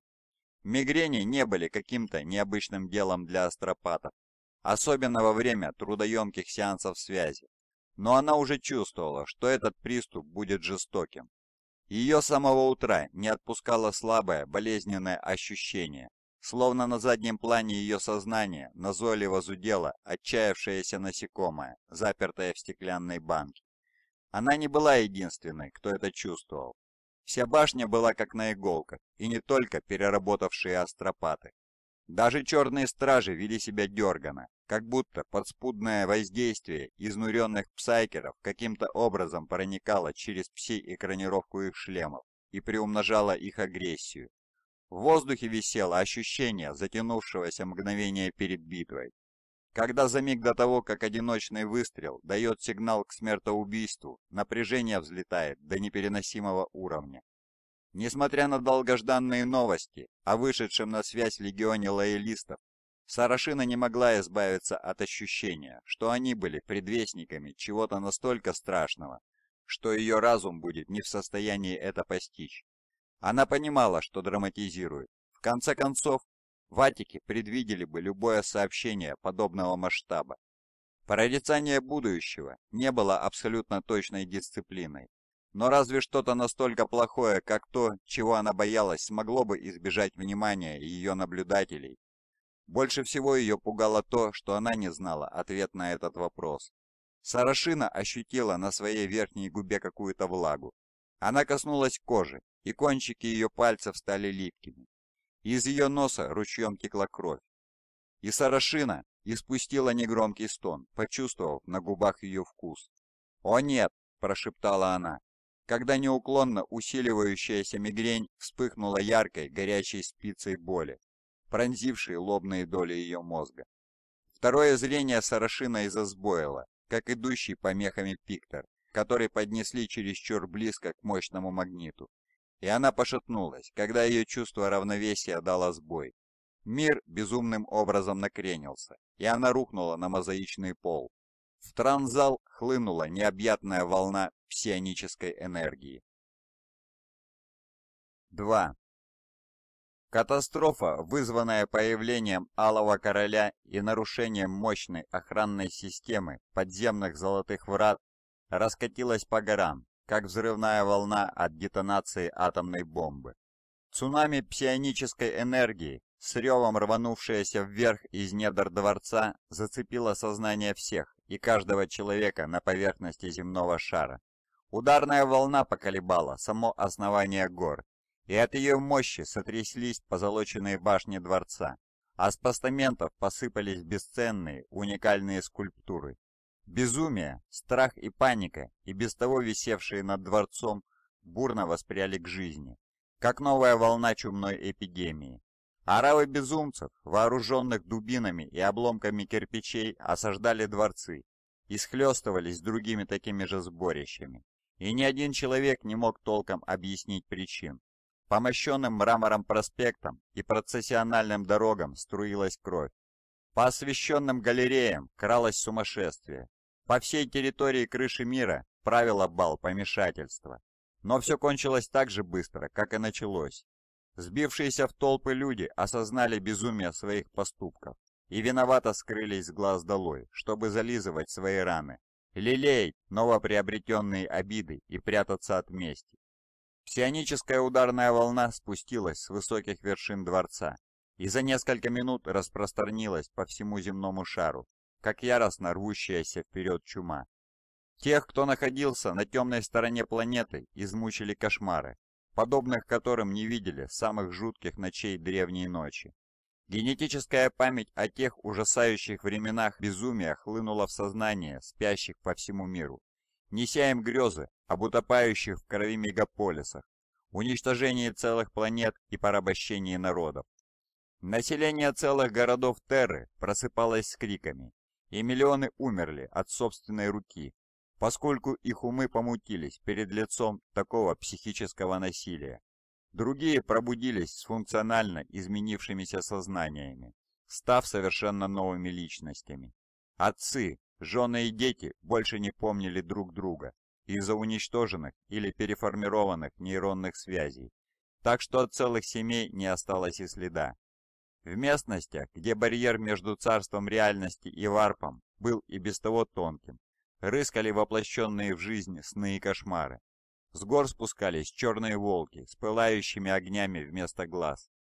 Мигрени не были каким-то необычным делом для астропатов, особенно во время трудоемких сеансов связи. Но она уже чувствовала, что этот приступ будет жестоким. Ее с самого утра не отпускало слабое болезненное ощущение, словно на заднем плане ее сознания назойливо зудело отчаявшаяся насекомая, запертая в стеклянной банке. Она не была единственной, кто это чувствовал. Вся башня была как на иголках, и не только переработавшие астропаты. Даже черные стражи вели себя дергано, как будто подспудное воздействие изнуренных псайкеров каким-то образом проникало через пси-экранировку их шлемов и приумножало их агрессию. В воздухе висело ощущение затянувшегося мгновения перед битвой, когда за миг до того, как одиночный выстрел дает сигнал к смертоубийству, напряжение взлетает до непереносимого уровня. Несмотря на долгожданные новости о вышедшем на связь легионе лоялистов, Сарашина не могла избавиться от ощущения, что они были предвестниками чего-то настолько страшного, что ее разум будет не в состоянии это постичь. Она понимала, что драматизирует. В конце концов, Ватики предвидели бы любое сообщение подобного масштаба. Прорицание будущего не было абсолютно точной дисциплиной. Но разве что-то настолько плохое, как то, чего она боялась, смогло бы избежать внимания ее наблюдателей? Больше всего ее пугало то, что она не знала ответ на этот вопрос. Сарашина ощутила на своей верхней губе какую-то влагу. Она коснулась кожи, и кончики ее пальцев стали липкими. Из ее носа ручьем текла кровь. И Сарашина испустила негромкий стон, почувствовав на губах ее вкус. «О нет!» – прошептала она, когда неуклонно усиливающаяся мигрень вспыхнула яркой, горячей спицей боли, пронзившей лобные доли ее мозга. Второе зрение Сарашина изозбоило, как идущий помехами пиктор, который поднесли чересчур близко к мощному магниту и она пошатнулась, когда ее чувство равновесия дало сбой. Мир безумным образом накренился, и она рухнула на мозаичный пол. В транзал хлынула необъятная волна псионической энергии. 2. Катастрофа, вызванная появлением Алого Короля и нарушением мощной охранной системы подземных золотых врат, раскатилась по горам, как взрывная волна от детонации атомной бомбы. Цунами псионической энергии, с ревом рванувшаяся вверх из недр дворца, зацепило сознание всех и каждого человека на поверхности земного шара. Ударная волна поколебала само основание гор, и от ее мощи сотряслись позолоченные башни дворца, а с постаментов посыпались бесценные уникальные скульптуры, Безумие, страх и паника, и без того висевшие над дворцом, бурно воспряли к жизни, как новая волна чумной эпидемии. Аравы безумцев, вооруженных дубинами и обломками кирпичей, осаждали дворцы и схлестывались с другими такими же сборищами. И ни один человек не мог толком объяснить причин. По мощенным мрамором проспектам и процессиональным дорогам струилась кровь. По освещенным галереям кралось сумасшествие. По всей территории крыши мира правил обвал помешательства. Но все кончилось так же быстро, как и началось. Сбившиеся в толпы люди осознали безумие своих поступков и виновато скрылись с глаз долой, чтобы зализывать свои раны, лелеять новоприобретенные обиды и прятаться от мести. Псионическая ударная волна спустилась с высоких вершин дворца и за несколько минут распространилась по всему земному шару, как яростно рвущаяся вперед чума. Тех, кто находился на темной стороне планеты, измучили кошмары, подобных которым не видели самых жутких ночей древней ночи. Генетическая память о тех ужасающих временах безумия хлынула в сознание спящих по всему миру, неся им грезы об утопающих в крови мегаполисах, уничтожении целых планет и порабощении народов. Население целых городов Терры просыпалось с криками, и миллионы умерли от собственной руки, поскольку их умы помутились перед лицом такого психического насилия. Другие пробудились с функционально изменившимися сознаниями, став совершенно новыми личностями. Отцы, жены и дети больше не помнили друг друга из-за уничтоженных или переформированных нейронных связей, так что от целых семей не осталось и следа. В местностях, где барьер между царством реальности и варпом был и без того тонким, рыскали воплощенные в жизнь сны и кошмары. С гор спускались черные волки с пылающими огнями вместо глаз.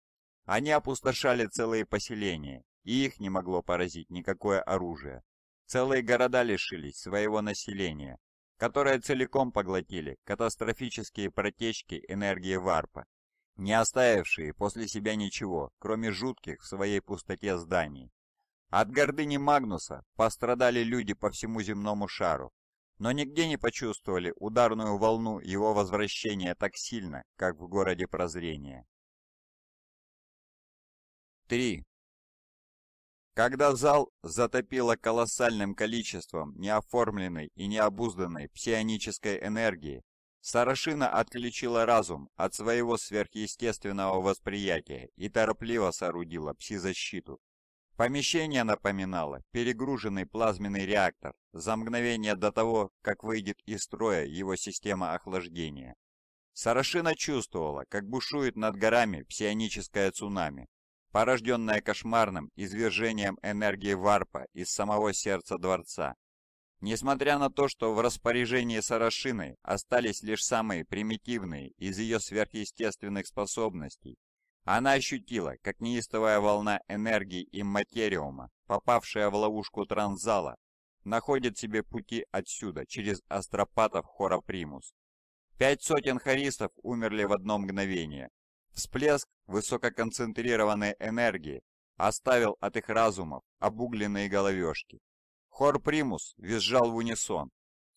Они опустошали целые поселения, и их не могло поразить никакое оружие. Целые города лишились своего населения, которое целиком поглотили катастрофические протечки энергии варпа не оставившие после себя ничего, кроме жутких в своей пустоте зданий. От гордыни Магнуса пострадали люди по всему земному шару, но нигде не почувствовали ударную волну его возвращения так сильно, как в городе прозрения. 3. Когда зал затопило колоссальным количеством неоформленной и необузданной псионической энергии, Старошина отключила разум от своего сверхъестественного восприятия и торопливо соорудила пси-защиту. Помещение напоминало перегруженный плазменный реактор за мгновение до того, как выйдет из строя его система охлаждения. Сарашина чувствовала, как бушует над горами псионическое цунами, порожденное кошмарным извержением энергии варпа из самого сердца дворца Несмотря на то, что в распоряжении Сарашины остались лишь самые примитивные из ее сверхъестественных способностей, она ощутила, как неистовая волна энергии и материума, попавшая в ловушку транзала, находит себе пути отсюда через астропатов Хора Примус. Пять сотен харистов умерли в одно мгновение. Всплеск высококонцентрированной энергии оставил от их разумов обугленные головешки. Хор «Примус» визжал в унисон.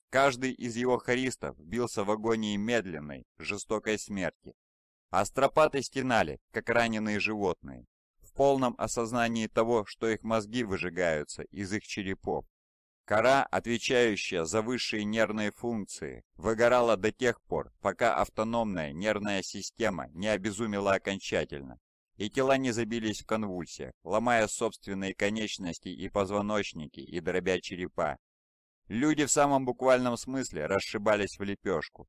Каждый из его хористов бился в агонии медленной, жестокой смерти. Астропаты стенали, как раненые животные, в полном осознании того, что их мозги выжигаются из их черепов. Кора, отвечающая за высшие нервные функции, выгорала до тех пор, пока автономная нервная система не обезумела окончательно и тела не забились в конвульсиях, ломая собственные конечности и позвоночники и дробя черепа. Люди в самом буквальном смысле расшибались в лепешку.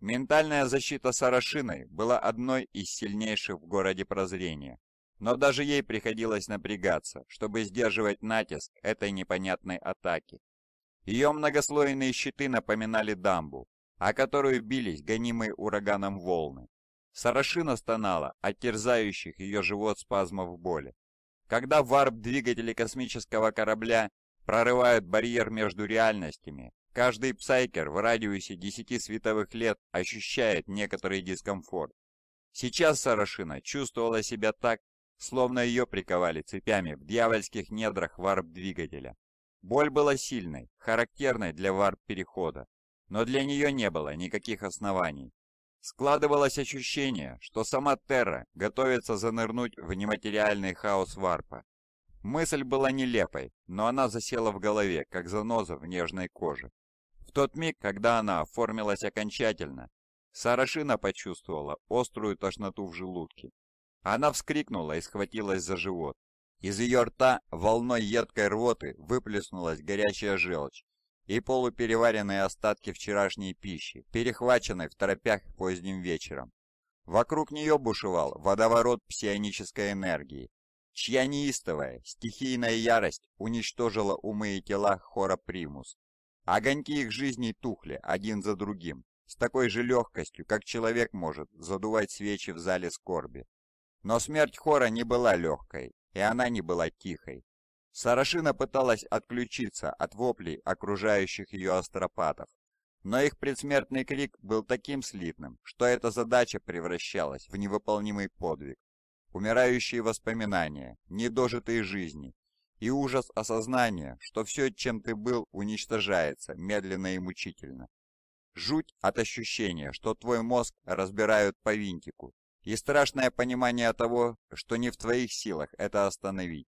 Ментальная защита Сарашиной была одной из сильнейших в городе прозрения, но даже ей приходилось напрягаться, чтобы сдерживать натиск этой непонятной атаки. Ее многослойные щиты напоминали дамбу, о которую бились гонимые ураганом волны, Сарашина стонала от терзающих ее живот спазмов боли. Когда варп-двигатели космического корабля прорывают барьер между реальностями, каждый псайкер в радиусе 10 световых лет ощущает некоторый дискомфорт. Сейчас Сарашина чувствовала себя так, словно ее приковали цепями в дьявольских недрах варп-двигателя. Боль была сильной, характерной для варп-перехода, но для нее не было никаких оснований. Складывалось ощущение, что сама Терра готовится занырнуть в нематериальный хаос варпа. Мысль была нелепой, но она засела в голове, как заноза в нежной коже. В тот миг, когда она оформилась окончательно, Сарашина почувствовала острую тошноту в желудке. Она вскрикнула и схватилась за живот. Из ее рта волной едкой рвоты выплеснулась горячая желчь, и полупереваренные остатки вчерашней пищи, перехваченной в торопях поздним вечером. Вокруг нее бушевал водоворот псионической энергии, чья неистовая, стихийная ярость уничтожила умы и тела хора Примус. Огоньки их жизней тухли один за другим, с такой же легкостью, как человек может задувать свечи в зале скорби. Но смерть хора не была легкой, и она не была тихой. Сарашина пыталась отключиться от воплей окружающих ее астропатов, но их предсмертный крик был таким слитным, что эта задача превращалась в невыполнимый подвиг. Умирающие воспоминания, недожитые жизни и ужас осознания, что все, чем ты был, уничтожается медленно и мучительно. Жуть от ощущения, что твой мозг разбирают по винтику, и страшное понимание того, что не в твоих силах это остановить.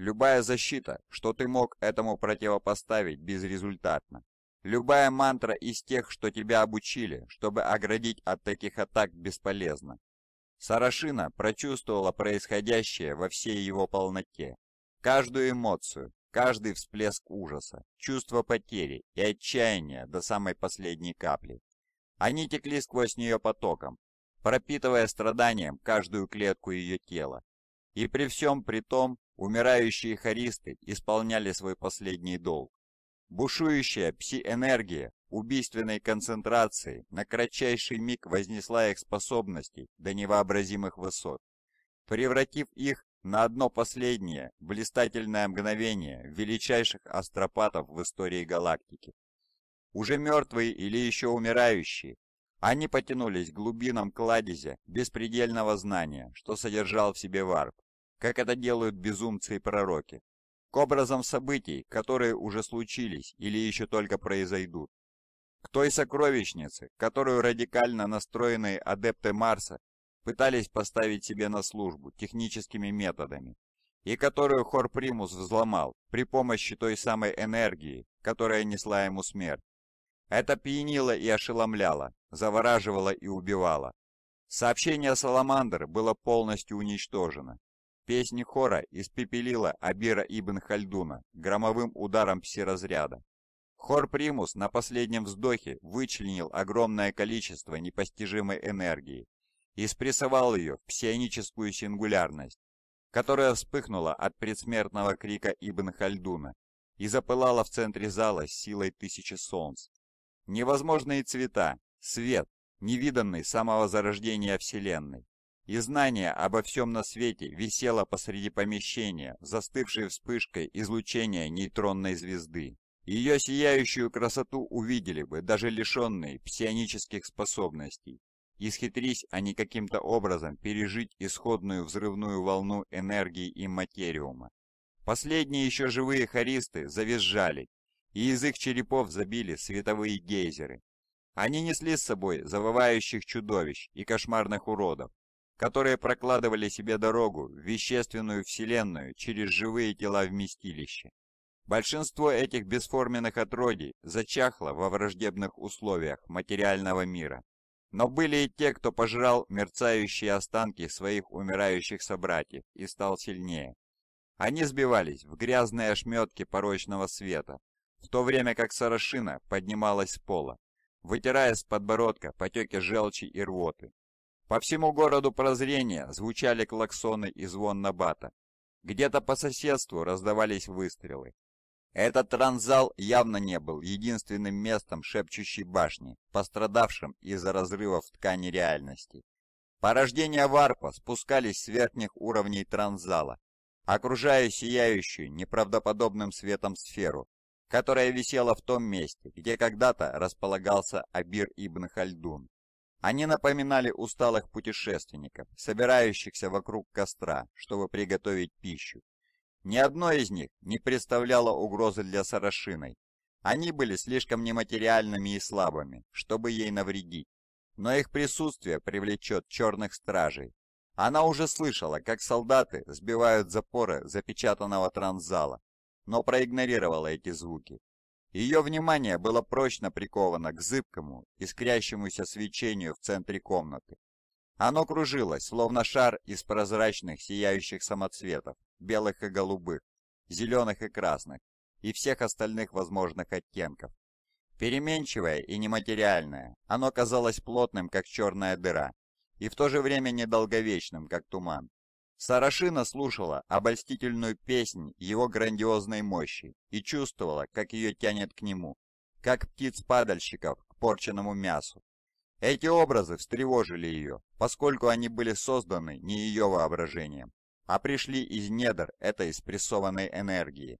Любая защита, что ты мог этому противопоставить, безрезультатна. Любая мантра из тех, что тебя обучили, чтобы оградить от таких атак, бесполезна. Сарашина прочувствовала происходящее во всей его полноте. Каждую эмоцию, каждый всплеск ужаса, чувство потери и отчаяния до самой последней капли. Они текли сквозь нее потоком, пропитывая страданием каждую клетку ее тела. И при всем при том, Умирающие харисты исполняли свой последний долг. Бушующая пси-энергия убийственной концентрации на кратчайший миг вознесла их способности до невообразимых высот, превратив их на одно последнее, блистательное мгновение величайших астропатов в истории галактики. Уже мертвые или еще умирающие, они потянулись к глубинам кладезя беспредельного знания, что содержал в себе варп как это делают безумцы и пророки, к образам событий, которые уже случились или еще только произойдут, к той сокровищнице, которую радикально настроенные адепты Марса пытались поставить себе на службу техническими методами, и которую Хор Примус взломал при помощи той самой энергии, которая несла ему смерть. Это пьянило и ошеломляло, завораживало и убивало. Сообщение Саламандр было полностью уничтожено, Песни хора испепелила Абира ибн Хальдуна громовым ударом псиразряда. Хор Примус на последнем вздохе вычленил огромное количество непостижимой энергии и спрессовал ее в псионическую сингулярность, которая вспыхнула от предсмертного крика Ибн Хальдуна и запылала в центре зала силой тысячи солнц. Невозможные цвета, свет, невиданный с самого зарождения Вселенной, и знание обо всем на свете висело посреди помещения, застывшей вспышкой излучения нейтронной звезды. Ее сияющую красоту увидели бы даже лишенные псионических способностей. Исхитрись они каким-то образом пережить исходную взрывную волну энергии и материума. Последние еще живые хористы завизжали, и из их черепов забили световые гейзеры. Они несли с собой завывающих чудовищ и кошмарных уродов, которые прокладывали себе дорогу в вещественную вселенную через живые тела вместилища. Большинство этих бесформенных отродий зачахло во враждебных условиях материального мира. Но были и те, кто пожрал мерцающие останки своих умирающих собратьев и стал сильнее. Они сбивались в грязные ошметки порочного света, в то время как Сарашина поднималась с пола, вытирая с подбородка потеки желчи и рвоты. По всему городу прозрения звучали клаксоны и звон набата. Где-то по соседству раздавались выстрелы. Этот транзал явно не был единственным местом шепчущей башни, пострадавшим из-за разрывов в ткани реальности. Порождения варпа спускались с верхних уровней транзала, окружая сияющую неправдоподобным светом сферу, которая висела в том месте, где когда-то располагался Абир ибн Хальдун. Они напоминали усталых путешественников, собирающихся вокруг костра, чтобы приготовить пищу. Ни одно из них не представляло угрозы для Сарашиной. Они были слишком нематериальными и слабыми, чтобы ей навредить. Но их присутствие привлечет черных стражей. Она уже слышала, как солдаты сбивают запоры запечатанного транзала, но проигнорировала эти звуки. Ее внимание было прочно приковано к зыбкому, искрящемуся свечению в центре комнаты. Оно кружилось, словно шар из прозрачных сияющих самоцветов, белых и голубых, зеленых и красных, и всех остальных возможных оттенков. Переменчивое и нематериальное, оно казалось плотным, как черная дыра, и в то же время недолговечным, как туман. Сарашина слушала обольстительную песнь его грандиозной мощи и чувствовала, как ее тянет к нему, как птиц-падальщиков к порченному мясу. Эти образы встревожили ее, поскольку они были созданы не ее воображением, а пришли из недр этой спрессованной энергии.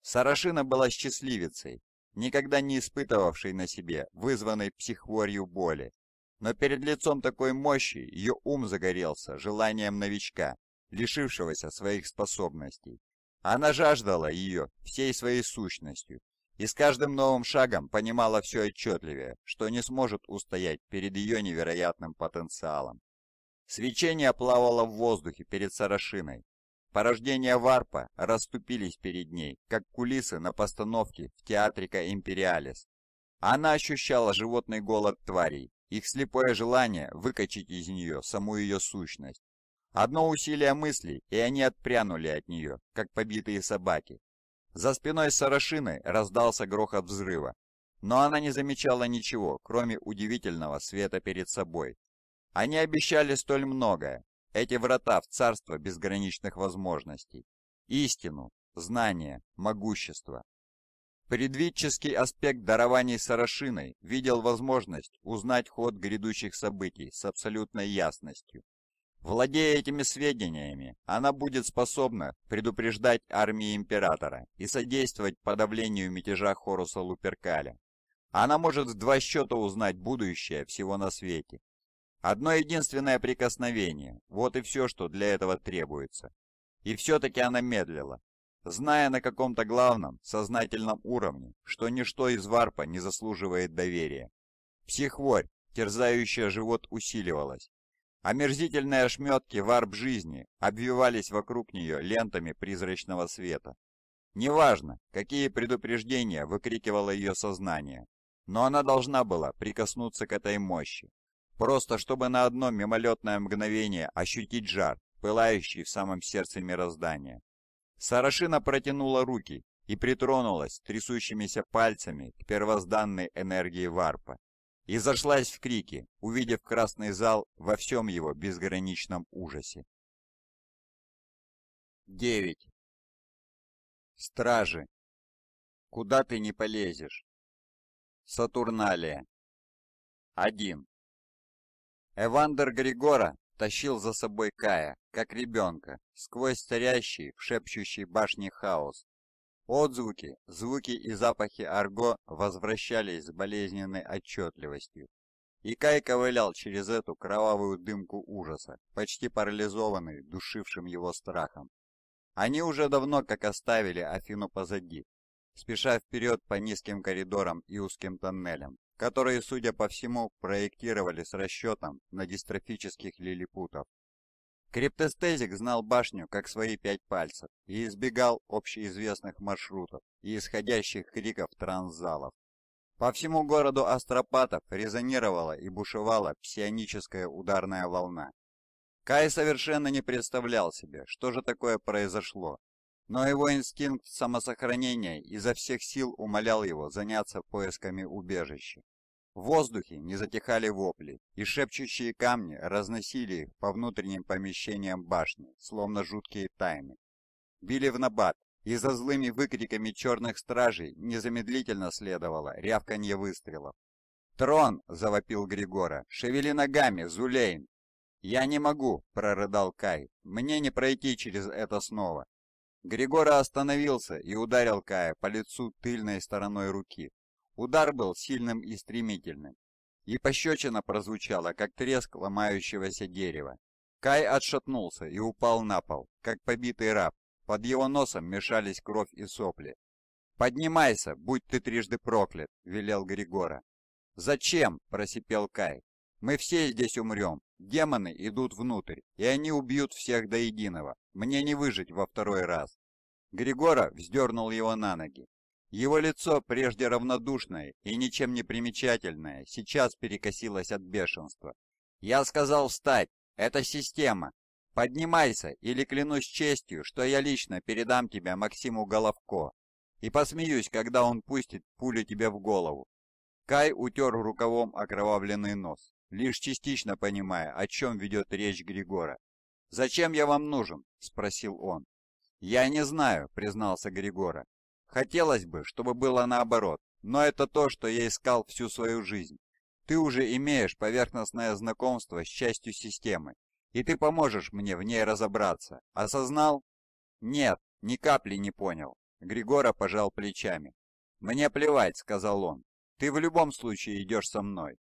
Сарашина была счастливицей, никогда не испытывавшей на себе вызванной психворью боли. Но перед лицом такой мощи ее ум загорелся желанием новичка лишившегося своих способностей. Она жаждала ее всей своей сущностью, и с каждым новым шагом понимала все отчетливее, что не сможет устоять перед ее невероятным потенциалом. Свечение плавало в воздухе перед Сарашиной. Порождения Варпа расступились перед ней, как кулисы на постановке в театрика Империалис. Она ощущала животный голод тварей, их слепое желание выкачать из нее саму ее сущность. Одно усилие мысли, и они отпрянули от нее, как побитые собаки. За спиной Сарашины раздался грохот взрыва, но она не замечала ничего, кроме удивительного света перед собой. Они обещали столь многое, эти врата в царство безграничных возможностей, истину, знание, могущество. Предвидческий аспект дарований Сарашиной видел возможность узнать ход грядущих событий с абсолютной ясностью Владея этими сведениями, она будет способна предупреждать армии императора и содействовать подавлению мятежа Хоруса Луперкаля. Она может в два счета узнать будущее всего на свете. Одно единственное прикосновение, вот и все, что для этого требуется. И все-таки она медлила, зная на каком-то главном, сознательном уровне, что ничто из варпа не заслуживает доверия. Психворь, терзающая живот, усиливалась, Омерзительные ошметки варп жизни обвивались вокруг нее лентами призрачного света. Неважно, какие предупреждения выкрикивало ее сознание, но она должна была прикоснуться к этой мощи, просто чтобы на одно мимолетное мгновение ощутить жар, пылающий в самом сердце мироздания. Сарашина протянула руки и притронулась трясущимися пальцами к первозданной энергии варпа и зашлась в крики, увидев красный зал во всем его безграничном ужасе. 9. Стражи. Куда ты не полезешь? Сатурналия. 1. Эвандер Григора тащил за собой Кая, как ребенка, сквозь старящий в шепчущей башне хаос, Отзвуки, звуки и запахи арго возвращались с болезненной отчетливостью. И Кай ковылял через эту кровавую дымку ужаса, почти парализованный, душившим его страхом. Они уже давно как оставили Афину позади, спеша вперед по низким коридорам и узким тоннелям, которые, судя по всему, проектировали с расчетом на дистрофических лилипутов. Криптостезик знал башню как свои пять пальцев и избегал общеизвестных маршрутов и исходящих криков транзалов. По всему городу Астропатов резонировала и бушевала псионическая ударная волна. Кай совершенно не представлял себе, что же такое произошло, но его инстинкт самосохранения изо всех сил умолял его заняться поисками убежища. В воздухе не затихали вопли, и шепчущие камни разносили их по внутренним помещениям башни, словно жуткие тайны. Били в набат, и за злыми выкриками черных стражей незамедлительно следовало рявканье выстрелов. «Трон!» — завопил Григора. «Шевели ногами, Зулейн!» «Я не могу!» — прорыдал Кай. «Мне не пройти через это снова!» Григора остановился и ударил Кая по лицу тыльной стороной руки. Удар был сильным и стремительным, и пощечина прозвучала, как треск ломающегося дерева. Кай отшатнулся и упал на пол, как побитый раб. Под его носом мешались кровь и сопли. «Поднимайся, будь ты трижды проклят!» — велел Григора. «Зачем?» — просипел Кай. «Мы все здесь умрем. Демоны идут внутрь, и они убьют всех до единого. Мне не выжить во второй раз». Григора вздернул его на ноги. Его лицо, прежде равнодушное и ничем не примечательное, сейчас перекосилось от бешенства. «Я сказал встать! Это система! Поднимайся, или клянусь честью, что я лично передам тебя Максиму Головко, и посмеюсь, когда он пустит пулю тебе в голову». Кай утер рукавом окровавленный нос, лишь частично понимая, о чем ведет речь Григора. «Зачем я вам нужен?» – спросил он. «Я не знаю», – признался Григора. Хотелось бы, чтобы было наоборот, но это то, что я искал всю свою жизнь. Ты уже имеешь поверхностное знакомство с частью системы, и ты поможешь мне в ней разобраться. Осознал? Нет, ни капли не понял. Григора пожал плечами. «Мне плевать», — сказал он. «Ты в любом случае идешь со мной».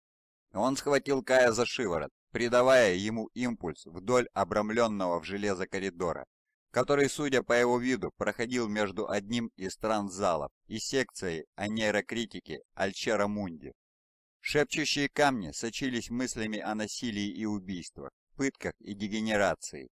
Он схватил Кая за шиворот, придавая ему импульс вдоль обрамленного в железо коридора который, судя по его виду, проходил между одним из транзалов и секцией о нейрокритике Альчера Мунди. Шепчущие камни сочились мыслями о насилии и убийствах, пытках и дегенерации.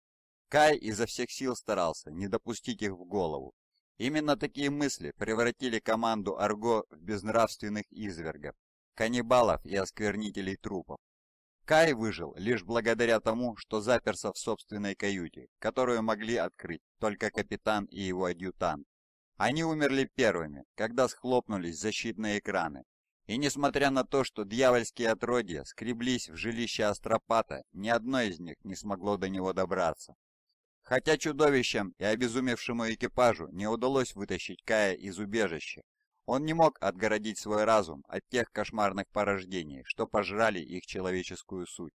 Кай изо всех сил старался не допустить их в голову. Именно такие мысли превратили команду Арго в безнравственных извергов, каннибалов и осквернителей трупов. Кай выжил лишь благодаря тому, что заперся в собственной каюте, которую могли открыть только капитан и его адъютант. Они умерли первыми, когда схлопнулись защитные экраны. И несмотря на то, что дьявольские отродья скреблись в жилище Астропата, ни одно из них не смогло до него добраться. Хотя чудовищам и обезумевшему экипажу не удалось вытащить Кая из убежища, он не мог отгородить свой разум от тех кошмарных порождений, что пожрали их человеческую суть.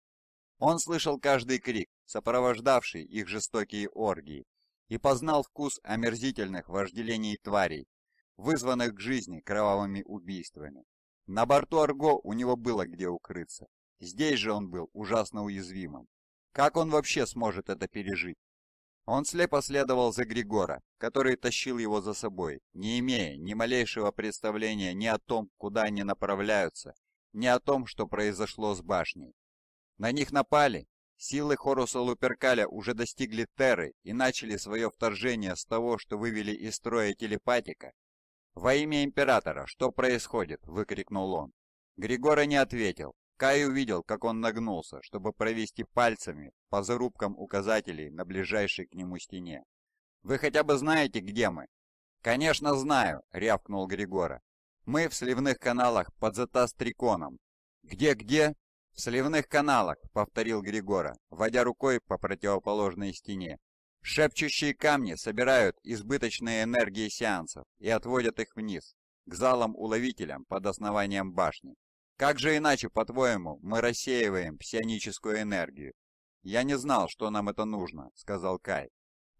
Он слышал каждый крик, сопровождавший их жестокие оргии, и познал вкус омерзительных вожделений тварей, вызванных к жизни кровавыми убийствами. На борту Арго у него было где укрыться. Здесь же он был ужасно уязвимым. Как он вообще сможет это пережить? Он слепо следовал за Григора, который тащил его за собой, не имея ни малейшего представления ни о том, куда они направляются, ни о том, что произошло с башней. На них напали. Силы Хоруса Луперкаля уже достигли Терры и начали свое вторжение с того, что вывели из строя телепатика. «Во имя Императора, что происходит?» – выкрикнул он. Григора не ответил, Кай увидел, как он нагнулся, чтобы провести пальцами по зарубкам указателей на ближайшей к нему стене. «Вы хотя бы знаете, где мы?» «Конечно знаю!» — рявкнул Григора. «Мы в сливных каналах под Затастриконом». «Где-где?» «В сливных каналах», — повторил Григора, водя рукой по противоположной стене. «Шепчущие камни собирают избыточные энергии сеансов и отводят их вниз, к залам-уловителям под основанием башни. Как же иначе, по-твоему, мы рассеиваем псионическую энергию? Я не знал, что нам это нужно, сказал Кай.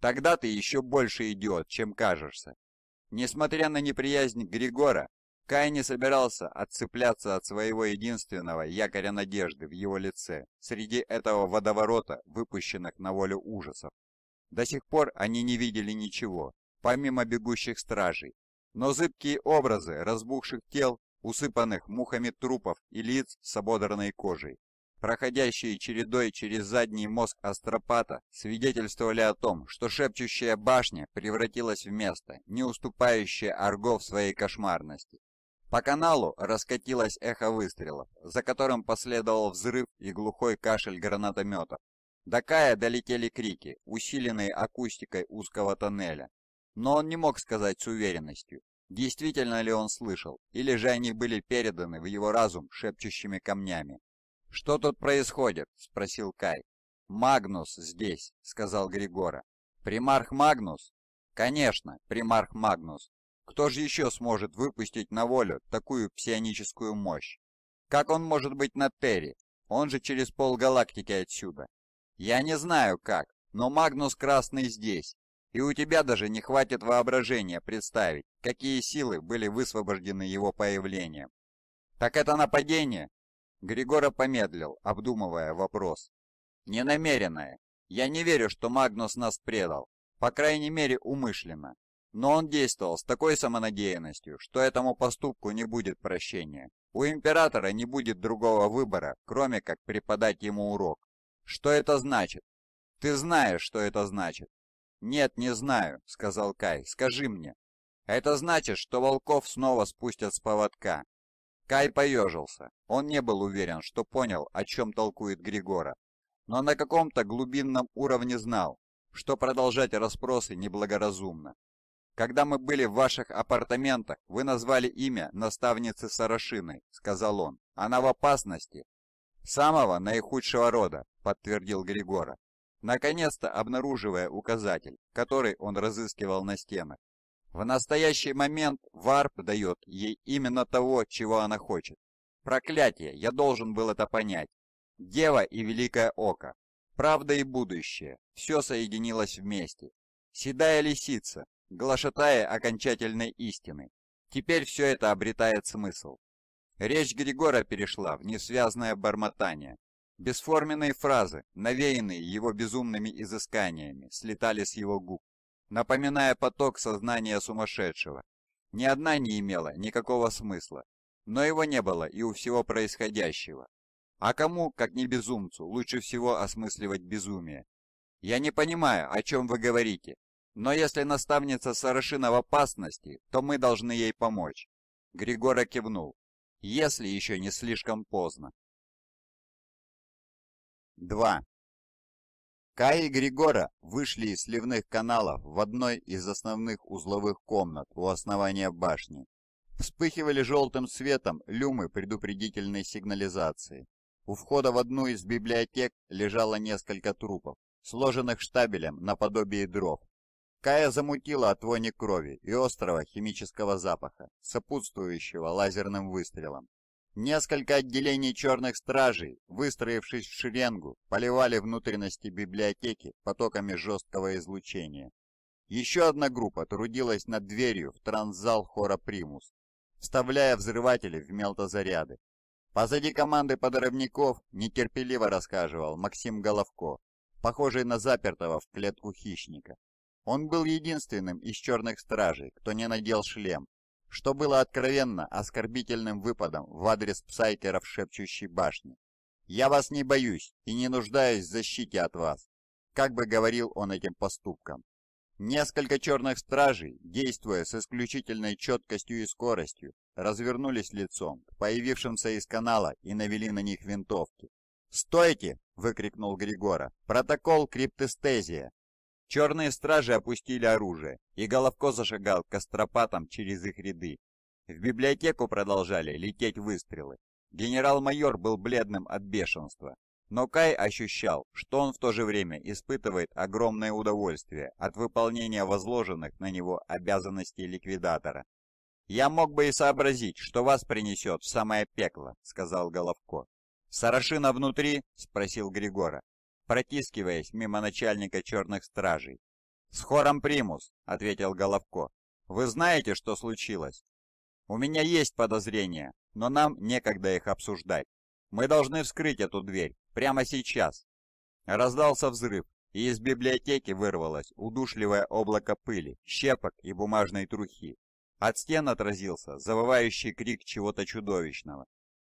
Тогда ты еще больше идиот, чем кажешься. Несмотря на неприязнь Григора, Кай не собирался отцепляться от своего единственного якоря надежды в его лице среди этого водоворота, выпущенных на волю ужасов. До сих пор они не видели ничего, помимо бегущих стражей, но зыбкие образы разбухших тел усыпанных мухами трупов и лиц с ободранной кожей. Проходящие чередой через задний мозг астропата свидетельствовали о том, что шепчущая башня превратилась в место, не уступающее Арго в своей кошмарности. По каналу раскатилось эхо выстрелов, за которым последовал взрыв и глухой кашель гранатометов. До Кая долетели крики, усиленные акустикой узкого тоннеля. Но он не мог сказать с уверенностью, Действительно ли он слышал, или же они были переданы в его разум шепчущими камнями? «Что тут происходит?» — спросил Кай. «Магнус здесь», — сказал Григора. «Примарх Магнус?» «Конечно, примарх Магнус. Кто же еще сможет выпустить на волю такую псионическую мощь? Как он может быть на Терри? Он же через полгалактики отсюда. Я не знаю как, но Магнус Красный здесь, и у тебя даже не хватит воображения представить, какие силы были высвобождены его появлением. Так это нападение? Григора помедлил, обдумывая вопрос. Ненамеренное. Я не верю, что Магнус нас предал, по крайней мере умышленно. Но он действовал с такой самонадеянностью, что этому поступку не будет прощения. У императора не будет другого выбора, кроме как преподать ему урок. Что это значит? Ты знаешь, что это значит. «Нет, не знаю», — сказал Кай. «Скажи мне». «Это значит, что волков снова спустят с поводка». Кай поежился. Он не был уверен, что понял, о чем толкует Григора. Но на каком-то глубинном уровне знал, что продолжать расспросы неблагоразумно. «Когда мы были в ваших апартаментах, вы назвали имя наставницы Сарашины», — сказал он. «Она в опасности». «Самого наихудшего рода», — подтвердил Григора наконец-то обнаруживая указатель, который он разыскивал на стенах. В настоящий момент Варп дает ей именно того, чего она хочет. Проклятие, я должен был это понять. Дева и Великое Око. Правда и будущее. Все соединилось вместе. Седая лисица, глашатая окончательной истины. Теперь все это обретает смысл. Речь Григора перешла в несвязное бормотание, Бесформенные фразы, навеянные его безумными изысканиями, слетали с его губ, напоминая поток сознания сумасшедшего. Ни одна не имела никакого смысла, но его не было и у всего происходящего. А кому, как не безумцу, лучше всего осмысливать безумие? Я не понимаю, о чем вы говорите, но если наставница Сарашина в опасности, то мы должны ей помочь. Григора кивнул. Если еще не слишком поздно. 2. Кай и Григора вышли из сливных каналов в одной из основных узловых комнат у основания башни. Вспыхивали желтым светом люмы предупредительной сигнализации. У входа в одну из библиотек лежало несколько трупов, сложенных штабелем наподобие дров. Кая замутила от вони крови и острого химического запаха, сопутствующего лазерным выстрелам. Несколько отделений черных стражей, выстроившись в шеренгу, поливали внутренности библиотеки потоками жесткого излучения. Еще одна группа трудилась над дверью в трансзал хора «Примус», вставляя взрыватели в мелтозаряды. Позади команды подорожников нетерпеливо рассказывал Максим Головко, похожий на запертого в клетку хищника. Он был единственным из черных стражей, кто не надел шлем, что было откровенно оскорбительным выпадом в адрес псайкеров шепчущей башни. «Я вас не боюсь и не нуждаюсь в защите от вас», как бы говорил он этим поступком. Несколько черных стражей, действуя с исключительной четкостью и скоростью, развернулись лицом к появившимся из канала и навели на них винтовки. «Стойте!» – выкрикнул Григора. «Протокол криптостезия. Черные стражи опустили оружие, и Головко зашагал к остропатам через их ряды. В библиотеку продолжали лететь выстрелы. Генерал-майор был бледным от бешенства, но Кай ощущал, что он в то же время испытывает огромное удовольствие от выполнения возложенных на него обязанностей ликвидатора. «Я мог бы и сообразить, что вас принесет в самое пекло», — сказал Головко. «Сарашина внутри?» — спросил Григора протискиваясь мимо начальника черных стражей. «С хором примус», — ответил Головко. «Вы знаете, что случилось?» «У меня есть подозрения, но нам некогда их обсуждать. Мы должны вскрыть эту дверь прямо сейчас». Раздался взрыв, и из библиотеки вырвалось удушливое облако пыли, щепок и бумажной трухи. От стен отразился завывающий крик чего-то чудовищного.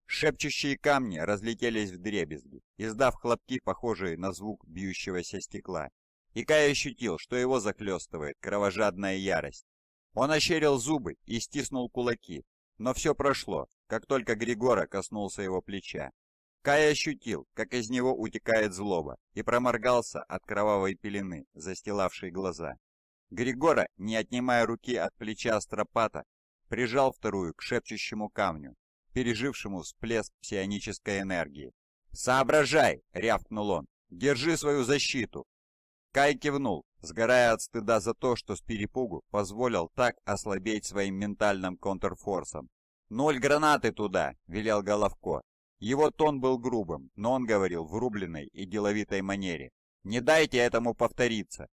Шепчущие камни разлетелись в дребезги, издав хлопки, похожие на звук бьющегося стекла. И Кай ощутил, что его захлестывает кровожадная ярость. Он ощерил зубы и стиснул кулаки, но все прошло, как только Григора коснулся его плеча. Кай ощутил, как из него утекает злоба, и проморгался от кровавой пелены, застилавшей глаза. Григора, не отнимая руки от плеча Астропата, прижал вторую к шепчущему камню пережившему всплеск псионической энергии. «Соображай!» — рявкнул он. «Держи свою защиту!» Кай кивнул, сгорая от стыда за то, что с перепугу позволил так ослабеть своим ментальным контрфорсом. «Ноль гранаты туда!» — велел Головко. Его тон был грубым, но он говорил в рубленной и деловитой манере. «Не дайте этому повториться!»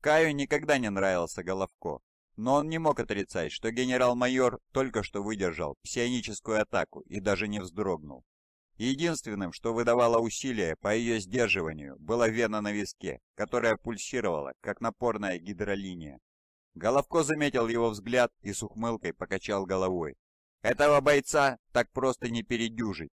Каю никогда не нравился Головко, но он не мог отрицать, что генерал-майор только что выдержал псионическую атаку и даже не вздрогнул. Единственным, что выдавало усилия по ее сдерживанию, была вена на виске, которая пульсировала, как напорная гидролиния. Головко заметил его взгляд и с ухмылкой покачал головой. «Этого бойца так просто не передюжить!»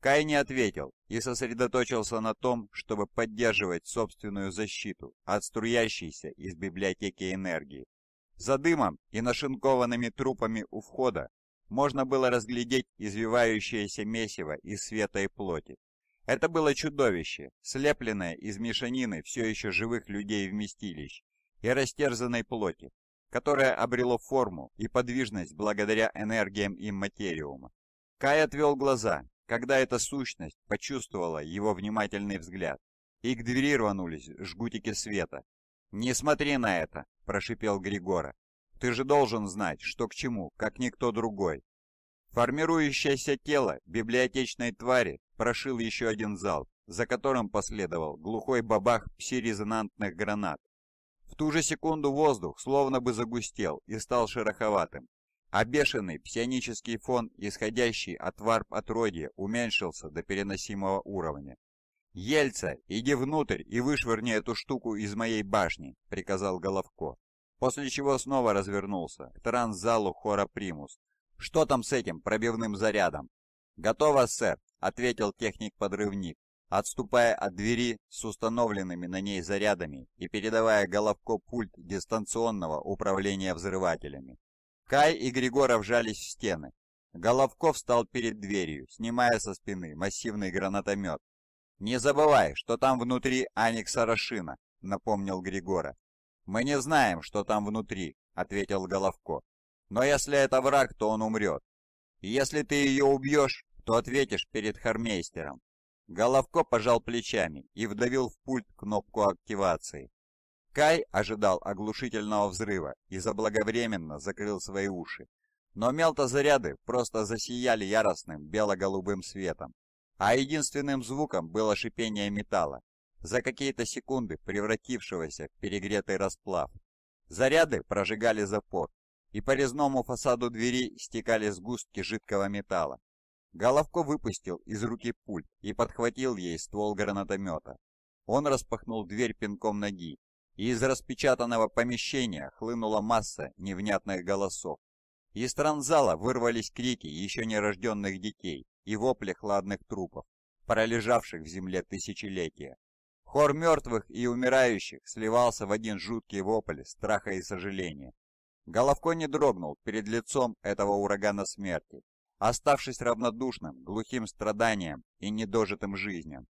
Кай не ответил и сосредоточился на том, чтобы поддерживать собственную защиту от струящейся из библиотеки энергии. За дымом и нашинкованными трупами у входа можно было разглядеть извивающееся месиво из света и плоти. Это было чудовище, слепленное из мешанины все еще живых людей вместилищ и растерзанной плоти, которое обрело форму и подвижность благодаря энергиям и имматериума. Кай отвел глаза, когда эта сущность почувствовала его внимательный взгляд, и к двери рванулись жгутики света. «Не смотри на это!» прошипел Григора. «Ты же должен знать, что к чему, как никто другой». Формирующееся тело библиотечной твари прошил еще один залп, за которым последовал глухой бабах псирезонантных гранат. В ту же секунду воздух словно бы загустел и стал шероховатым, а бешеный псионический фон, исходящий от варп отродья, уменьшился до переносимого уровня. «Ельца, иди внутрь и вышвырни эту штуку из моей башни», — приказал Головко. После чего снова развернулся к транзалу хора «Примус». «Что там с этим пробивным зарядом?» «Готово, сэр», — ответил техник-подрывник, отступая от двери с установленными на ней зарядами и передавая Головко пульт дистанционного управления взрывателями. Кай и Григоров вжались в стены. Головко встал перед дверью, снимая со спины массивный гранатомет «Не забывай, что там внутри Аникса Рашина», — напомнил Григора. «Мы не знаем, что там внутри», — ответил Головко. «Но если это враг, то он умрет. если ты ее убьешь, то ответишь перед Хармейстером». Головко пожал плечами и вдавил в пульт кнопку активации. Кай ожидал оглушительного взрыва и заблаговременно закрыл свои уши. Но мелтозаряды просто засияли яростным бело-голубым светом а единственным звуком было шипение металла, за какие-то секунды превратившегося в перегретый расплав. Заряды прожигали запор, и по резному фасаду двери стекали сгустки жидкого металла. Головко выпустил из руки пульт и подхватил ей ствол гранатомета. Он распахнул дверь пинком ноги, и из распечатанного помещения хлынула масса невнятных голосов. Из транзала вырвались крики еще нерожденных детей, и вопли хладных трупов, пролежавших в земле тысячелетия. Хор мертвых и умирающих сливался в один жуткий вопль страха и сожаления. Головко не дрогнул перед лицом этого урагана смерти, оставшись равнодушным, глухим страданиям и недожитым жизням.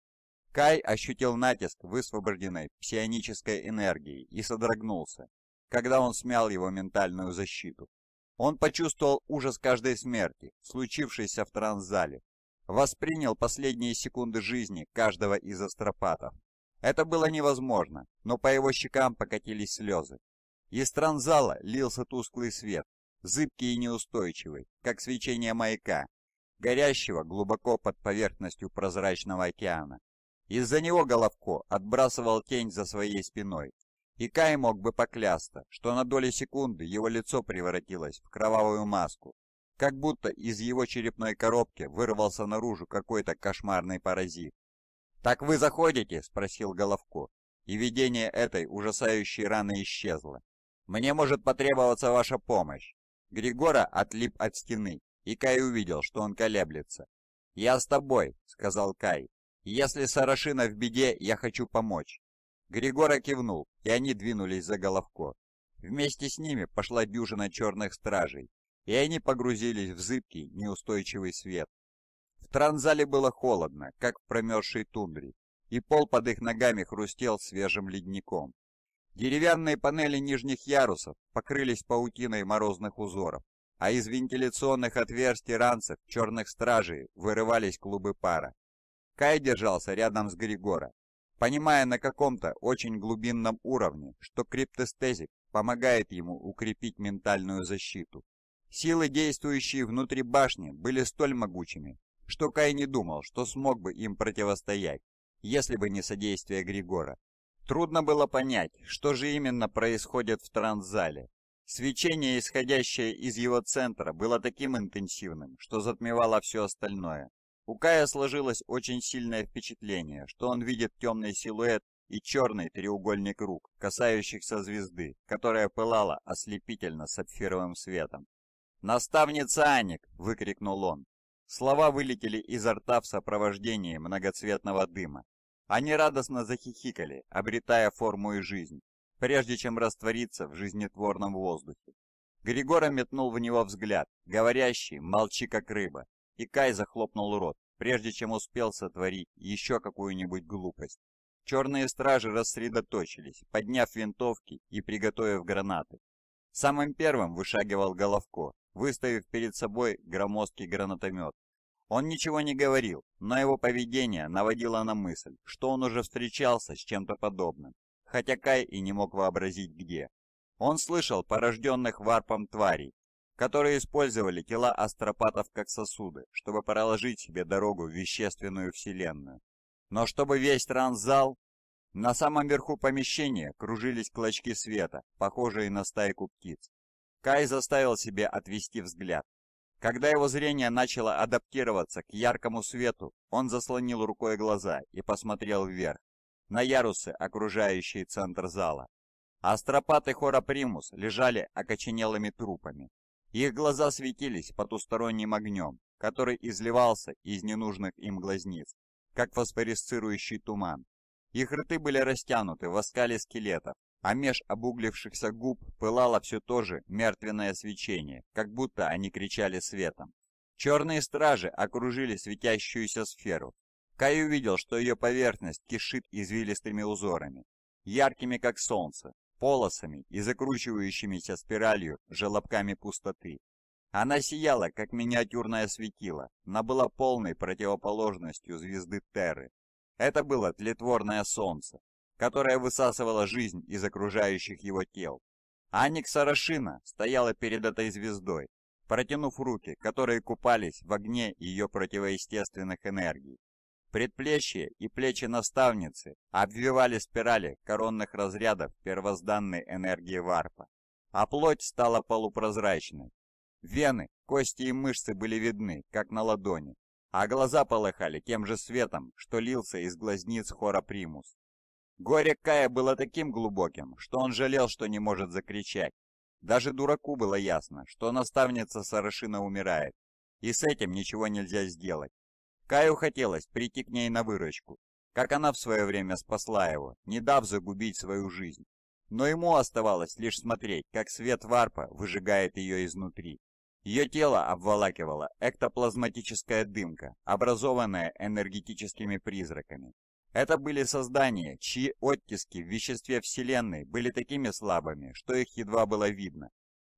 Кай ощутил натиск высвобожденной псионической энергии и содрогнулся, когда он смял его ментальную защиту. Он почувствовал ужас каждой смерти, случившейся в транзале. Воспринял последние секунды жизни каждого из астропатов. Это было невозможно, но по его щекам покатились слезы. Из транзала лился тусклый свет, зыбкий и неустойчивый, как свечение маяка, горящего глубоко под поверхностью прозрачного океана. Из-за него Головко отбрасывал тень за своей спиной, и Кай мог бы поклясться, что на доли секунды его лицо превратилось в кровавую маску, как будто из его черепной коробки вырвался наружу какой-то кошмарный паразит. «Так вы заходите?» – спросил Головко, и видение этой ужасающей раны исчезло. «Мне может потребоваться ваша помощь». Григора отлип от стены, и Кай увидел, что он колеблется. «Я с тобой», — сказал Кай. «Если Сарашина в беде, я хочу помочь. Григора кивнул, и они двинулись за Головко. Вместе с ними пошла дюжина черных стражей, и они погрузились в зыбкий, неустойчивый свет. В транзале было холодно, как в промерзшей тундре, и пол под их ногами хрустел свежим ледником. Деревянные панели нижних ярусов покрылись паутиной морозных узоров, а из вентиляционных отверстий ранцев черных стражей вырывались клубы пара. Кай держался рядом с Григора, понимая на каком-то очень глубинном уровне, что криптостезик помогает ему укрепить ментальную защиту. Силы, действующие внутри башни, были столь могучими, что Кай не думал, что смог бы им противостоять, если бы не содействие Григора. Трудно было понять, что же именно происходит в транзале. Свечение, исходящее из его центра, было таким интенсивным, что затмевало все остальное. У Кая сложилось очень сильное впечатление, что он видит темный силуэт и черный треугольник рук, касающихся звезды, которая пылала ослепительно сапфировым светом. «Наставница Аник!» — выкрикнул он. Слова вылетели изо рта в сопровождении многоцветного дыма. Они радостно захихикали, обретая форму и жизнь, прежде чем раствориться в жизнетворном воздухе. Григора метнул в него взгляд, говорящий «молчи как рыба», и Кай захлопнул рот, прежде чем успел сотворить еще какую-нибудь глупость. Черные стражи рассредоточились, подняв винтовки и приготовив гранаты. Самым первым вышагивал Головко, выставив перед собой громоздкий гранатомет. Он ничего не говорил, но его поведение наводило на мысль, что он уже встречался с чем-то подобным, хотя Кай и не мог вообразить где. Он слышал порожденных варпом тварей, которые использовали тела астропатов как сосуды, чтобы проложить себе дорогу в вещественную вселенную. Но чтобы весь транзал... На самом верху помещения кружились клочки света, похожие на стайку птиц. Кай заставил себе отвести взгляд. Когда его зрение начало адаптироваться к яркому свету, он заслонил рукой глаза и посмотрел вверх, на ярусы, окружающие центр зала. Астропаты Хора Примус лежали окоченелыми трупами, их глаза светились потусторонним огнем, который изливался из ненужных им глазниц, как фосфорисцирующий туман. Их рты были растянуты в оскале скелетов, а меж обуглившихся губ пылало все то же мертвенное свечение, как будто они кричали светом. Черные стражи окружили светящуюся сферу. Кай увидел, что ее поверхность кишит извилистыми узорами, яркими как солнце, полосами и закручивающимися спиралью желобками пустоты. Она сияла, как миниатюрное светило, но была полной противоположностью звезды Терры. Это было тлетворное солнце, которое высасывало жизнь из окружающих его тел. Аникс Арашина стояла перед этой звездой, протянув руки, которые купались в огне ее противоестественных энергий. Предплечья и плечи наставницы обвивали спирали коронных разрядов первозданной энергии варпа, а плоть стала полупрозрачной. Вены, кости и мышцы были видны, как на ладони, а глаза полыхали тем же светом, что лился из глазниц хора Примус. Горе Кая было таким глубоким, что он жалел, что не может закричать. Даже дураку было ясно, что наставница Сарашина умирает, и с этим ничего нельзя сделать. Каю хотелось прийти к ней на выручку, как она в свое время спасла его, не дав загубить свою жизнь. Но ему оставалось лишь смотреть, как свет варпа выжигает ее изнутри. Ее тело обволакивала эктоплазматическая дымка, образованная энергетическими призраками. Это были создания, чьи оттиски в веществе Вселенной были такими слабыми, что их едва было видно.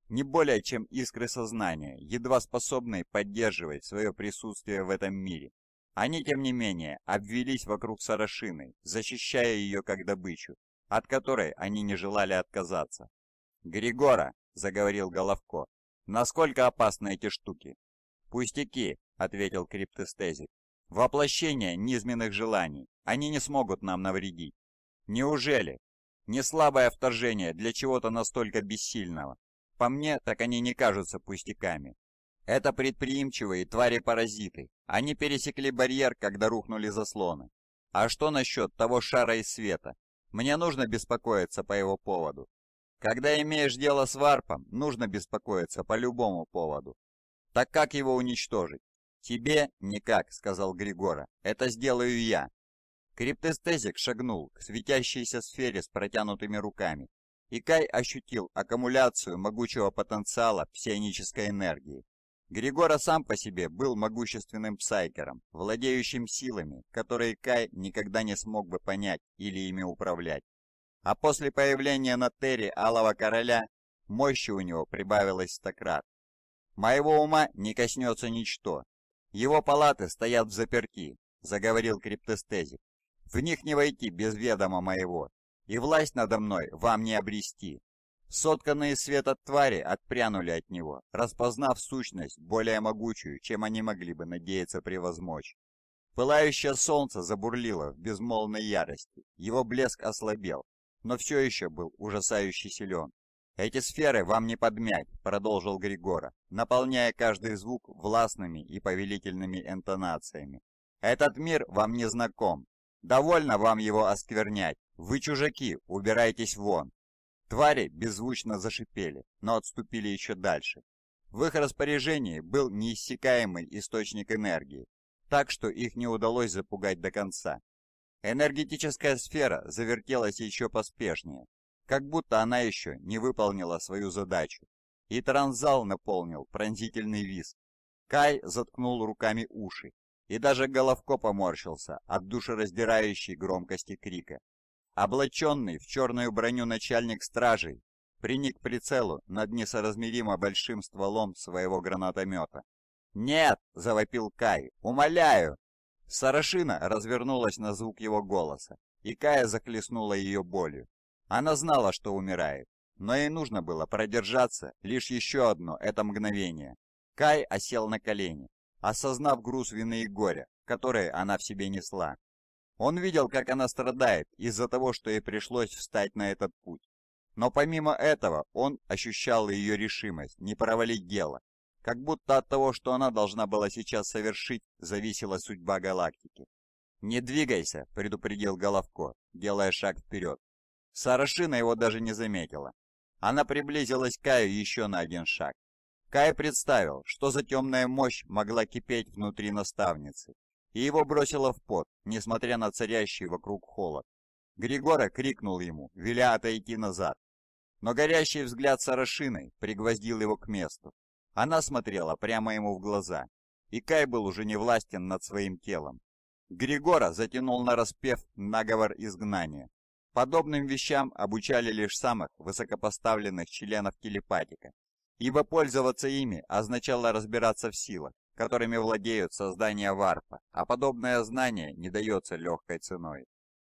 Не более чем искры сознания, едва способные поддерживать свое присутствие в этом мире. Они, тем не менее, обвелись вокруг Сарашины, защищая ее как добычу, от которой они не желали отказаться. «Григора!» – заговорил Головко. «Насколько опасны эти штуки?» «Пустяки!» – ответил криптестезик. «Воплощение низменных желаний. Они не смогут нам навредить». «Неужели?» Не слабое вторжение для чего-то настолько бессильного. По мне, так они не кажутся пустяками. Это предприимчивые твари-паразиты. Они пересекли барьер, когда рухнули заслоны. А что насчет того шара из света? Мне нужно беспокоиться по его поводу. Когда имеешь дело с варпом, нужно беспокоиться по любому поводу. Так как его уничтожить? Тебе никак, сказал Григора. Это сделаю я. Криптостезик шагнул к светящейся сфере с протянутыми руками, и Кай ощутил аккумуляцию могучего потенциала псионической энергии. Григора сам по себе был могущественным псайкером, владеющим силами, которые Кай никогда не смог бы понять или ими управлять. А после появления на Терри Алого Короля, мощи у него прибавилось стократ. «Моего ума не коснется ничто. Его палаты стоят в заперти», — заговорил криптостезик. «В них не войти без ведома моего, и власть надо мной вам не обрести. Сотканные света твари отпрянули от него, распознав сущность, более могучую, чем они могли бы надеяться превозмочь. Пылающее солнце забурлило в безмолвной ярости, его блеск ослабел, но все еще был ужасающе силен. «Эти сферы вам не подмять», — продолжил Григора, наполняя каждый звук властными и повелительными интонациями. «Этот мир вам не знаком. Довольно вам его осквернять. Вы чужаки, убирайтесь вон. Твари беззвучно зашипели, но отступили еще дальше. В их распоряжении был неиссякаемый источник энергии, так что их не удалось запугать до конца. Энергетическая сфера завертелась еще поспешнее, как будто она еще не выполнила свою задачу, и транзал наполнил пронзительный визг. Кай заткнул руками уши, и даже Головко поморщился от душераздирающей громкости крика. Облаченный в черную броню начальник стражей приник прицелу над несоразмеримо большим стволом своего гранатомета. «Нет!» — завопил Кай. «Умоляю!» Сарашина развернулась на звук его голоса, и Кая захлестнула ее болью. Она знала, что умирает, но ей нужно было продержаться лишь еще одно это мгновение. Кай осел на колени, осознав груз вины и горя, которые она в себе несла. Он видел, как она страдает из-за того, что ей пришлось встать на этот путь. Но помимо этого, он ощущал ее решимость не провалить дело, как будто от того, что она должна была сейчас совершить, зависела судьба галактики. «Не двигайся», — предупредил Головко, делая шаг вперед. Сарашина его даже не заметила. Она приблизилась к Каю еще на один шаг. Кай представил, что за темная мощь могла кипеть внутри наставницы, и его бросило в пот, несмотря на царящий вокруг холод. Григора крикнул ему, веля отойти назад. Но горящий взгляд Сарашины пригвоздил его к месту. Она смотрела прямо ему в глаза, и Кай был уже не властен над своим телом. Григора затянул на распев наговор изгнания. Подобным вещам обучали лишь самых высокопоставленных членов телепатика, ибо пользоваться ими означало разбираться в силах, которыми владеют создания варпа, а подобное знание не дается легкой ценой.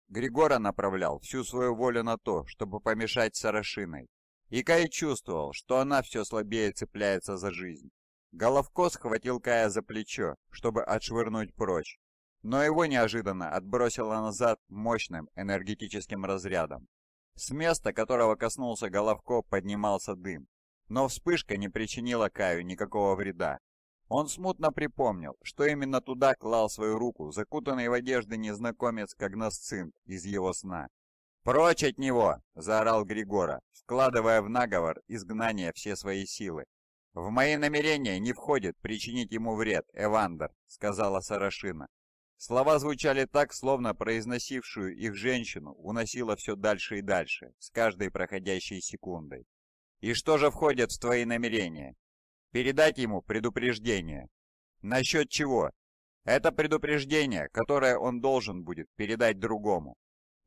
Григора направлял всю свою волю на то, чтобы помешать Сарашиной. И Кай чувствовал, что она все слабее цепляется за жизнь. Головко схватил Кая за плечо, чтобы отшвырнуть прочь, но его неожиданно отбросило назад мощным энергетическим разрядом. С места, которого коснулся Головко, поднимался дым, но вспышка не причинила Каю никакого вреда. Он смутно припомнил, что именно туда клал свою руку закутанный в одежды незнакомец Когносцинт из его сна. «Прочь от него!» – заорал Григора, вкладывая в наговор изгнание все свои силы. «В мои намерения не входит причинить ему вред, Эвандер», – сказала Сарашина. Слова звучали так, словно произносившую их женщину уносила все дальше и дальше, с каждой проходящей секундой. «И что же входит в твои намерения?» передать ему предупреждение. Насчет чего? Это предупреждение, которое он должен будет передать другому.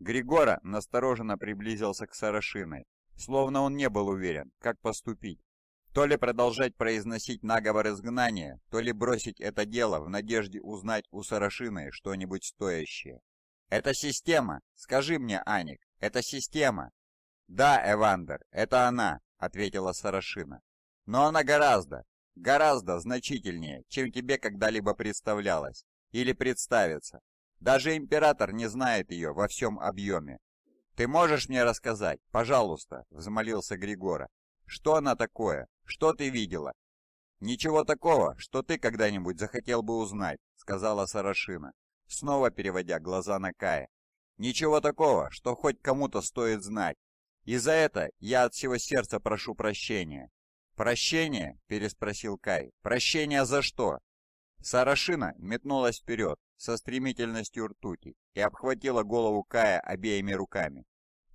Григора настороженно приблизился к Сарашиной, словно он не был уверен, как поступить. То ли продолжать произносить наговор изгнания, то ли бросить это дело в надежде узнать у Сарашины что-нибудь стоящее. «Это система! Скажи мне, Аник, это система!» «Да, Эвандер, это она!» — ответила Сарашина. Но она гораздо, гораздо значительнее, чем тебе когда-либо представлялось или представится. Даже император не знает ее во всем объеме. «Ты можешь мне рассказать, пожалуйста?» – взмолился Григора. «Что она такое? Что ты видела?» «Ничего такого, что ты когда-нибудь захотел бы узнать», – сказала Сарашина, снова переводя глаза на Кая. «Ничего такого, что хоть кому-то стоит знать. И за это я от всего сердца прошу прощения. «Прощение?» – переспросил Кай. «Прощение за что?» Сарашина метнулась вперед со стремительностью ртути и обхватила голову Кая обеими руками.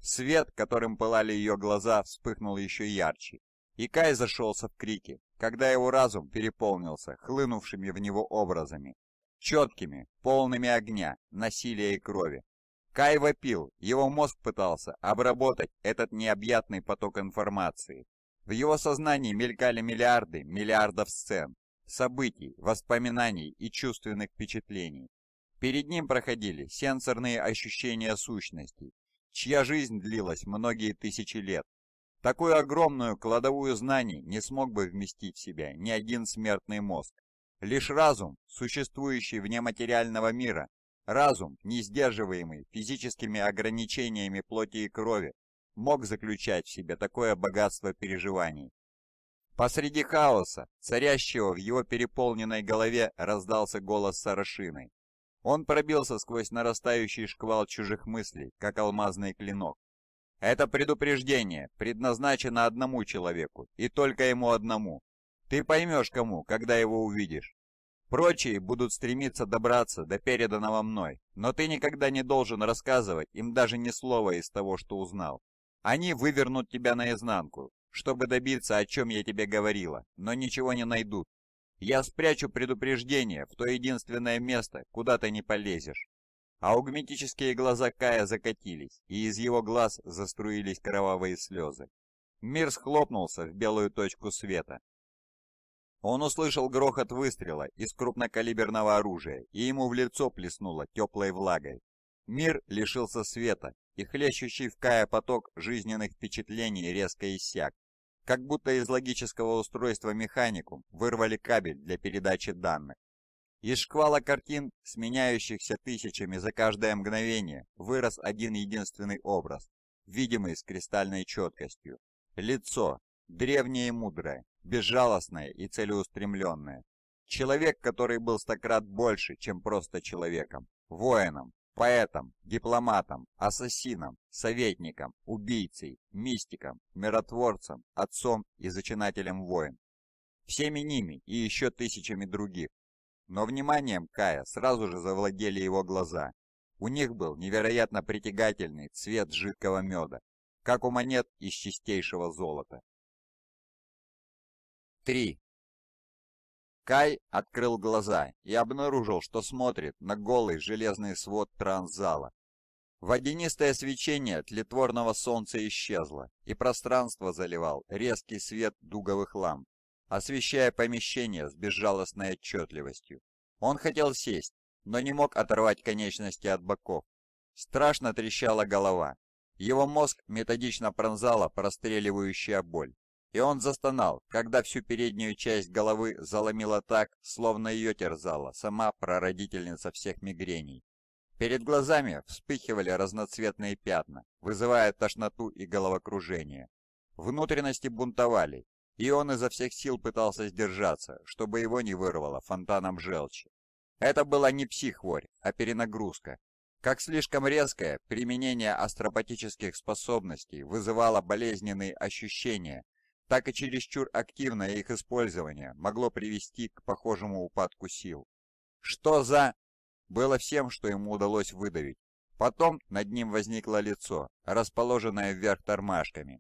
Свет, которым пылали ее глаза, вспыхнул еще ярче, и Кай зашелся в крике, когда его разум переполнился хлынувшими в него образами, четкими, полными огня, насилия и крови. Кай вопил, его мозг пытался обработать этот необъятный поток информации, в его сознании мелькали миллиарды, миллиардов сцен, событий, воспоминаний и чувственных впечатлений. Перед ним проходили сенсорные ощущения сущностей, чья жизнь длилась многие тысячи лет. Такую огромную кладовую знаний не смог бы вместить в себя ни один смертный мозг. Лишь разум, существующий вне материального мира, разум, не сдерживаемый физическими ограничениями плоти и крови, мог заключать в себе такое богатство переживаний. Посреди хаоса, царящего в его переполненной голове, раздался голос Сарашины. Он пробился сквозь нарастающий шквал чужих мыслей, как алмазный клинок. «Это предупреждение предназначено одному человеку, и только ему одному. Ты поймешь кому, когда его увидишь. Прочие будут стремиться добраться до переданного мной, но ты никогда не должен рассказывать им даже ни слова из того, что узнал. Они вывернут тебя наизнанку, чтобы добиться, о чем я тебе говорила, но ничего не найдут. Я спрячу предупреждение в то единственное место, куда ты не полезешь». Аугметические глаза Кая закатились, и из его глаз заструились кровавые слезы. Мир схлопнулся в белую точку света. Он услышал грохот выстрела из крупнокалиберного оружия, и ему в лицо плеснуло теплой влагой. Мир лишился света, и хлещущий в Кая поток жизненных впечатлений резко иссяк, как будто из логического устройства механикум вырвали кабель для передачи данных. Из шквала картин, сменяющихся тысячами за каждое мгновение, вырос один единственный образ, видимый с кристальной четкостью. Лицо, древнее и мудрое, безжалостное и целеустремленное. Человек, который был стократ больше, чем просто человеком, воином, поэтом, дипломатом, ассасином, советником, убийцей, мистиком, миротворцем, отцом и зачинателем войн. Всеми ними и еще тысячами других. Но вниманием Кая сразу же завладели его глаза. У них был невероятно притягательный цвет жидкого меда, как у монет из чистейшего золота. 3. Кай открыл глаза и обнаружил, что смотрит на голый железный свод транзала. Водянистое свечение тлетворного солнца исчезло, и пространство заливал резкий свет дуговых ламп, освещая помещение с безжалостной отчетливостью. Он хотел сесть, но не мог оторвать конечности от боков. Страшно трещала голова. Его мозг методично пронзала простреливающая боль и он застонал, когда всю переднюю часть головы заломила так, словно ее терзала сама прародительница всех мигрений. Перед глазами вспыхивали разноцветные пятна, вызывая тошноту и головокружение. Внутренности бунтовали, и он изо всех сил пытался сдержаться, чтобы его не вырвало фонтаном желчи. Это была не психворь, а перенагрузка. Как слишком резкое применение астропатических способностей вызывало болезненные ощущения, так и чересчур активное их использование могло привести к похожему упадку сил. «Что за...» было всем, что ему удалось выдавить. Потом над ним возникло лицо, расположенное вверх тормашками.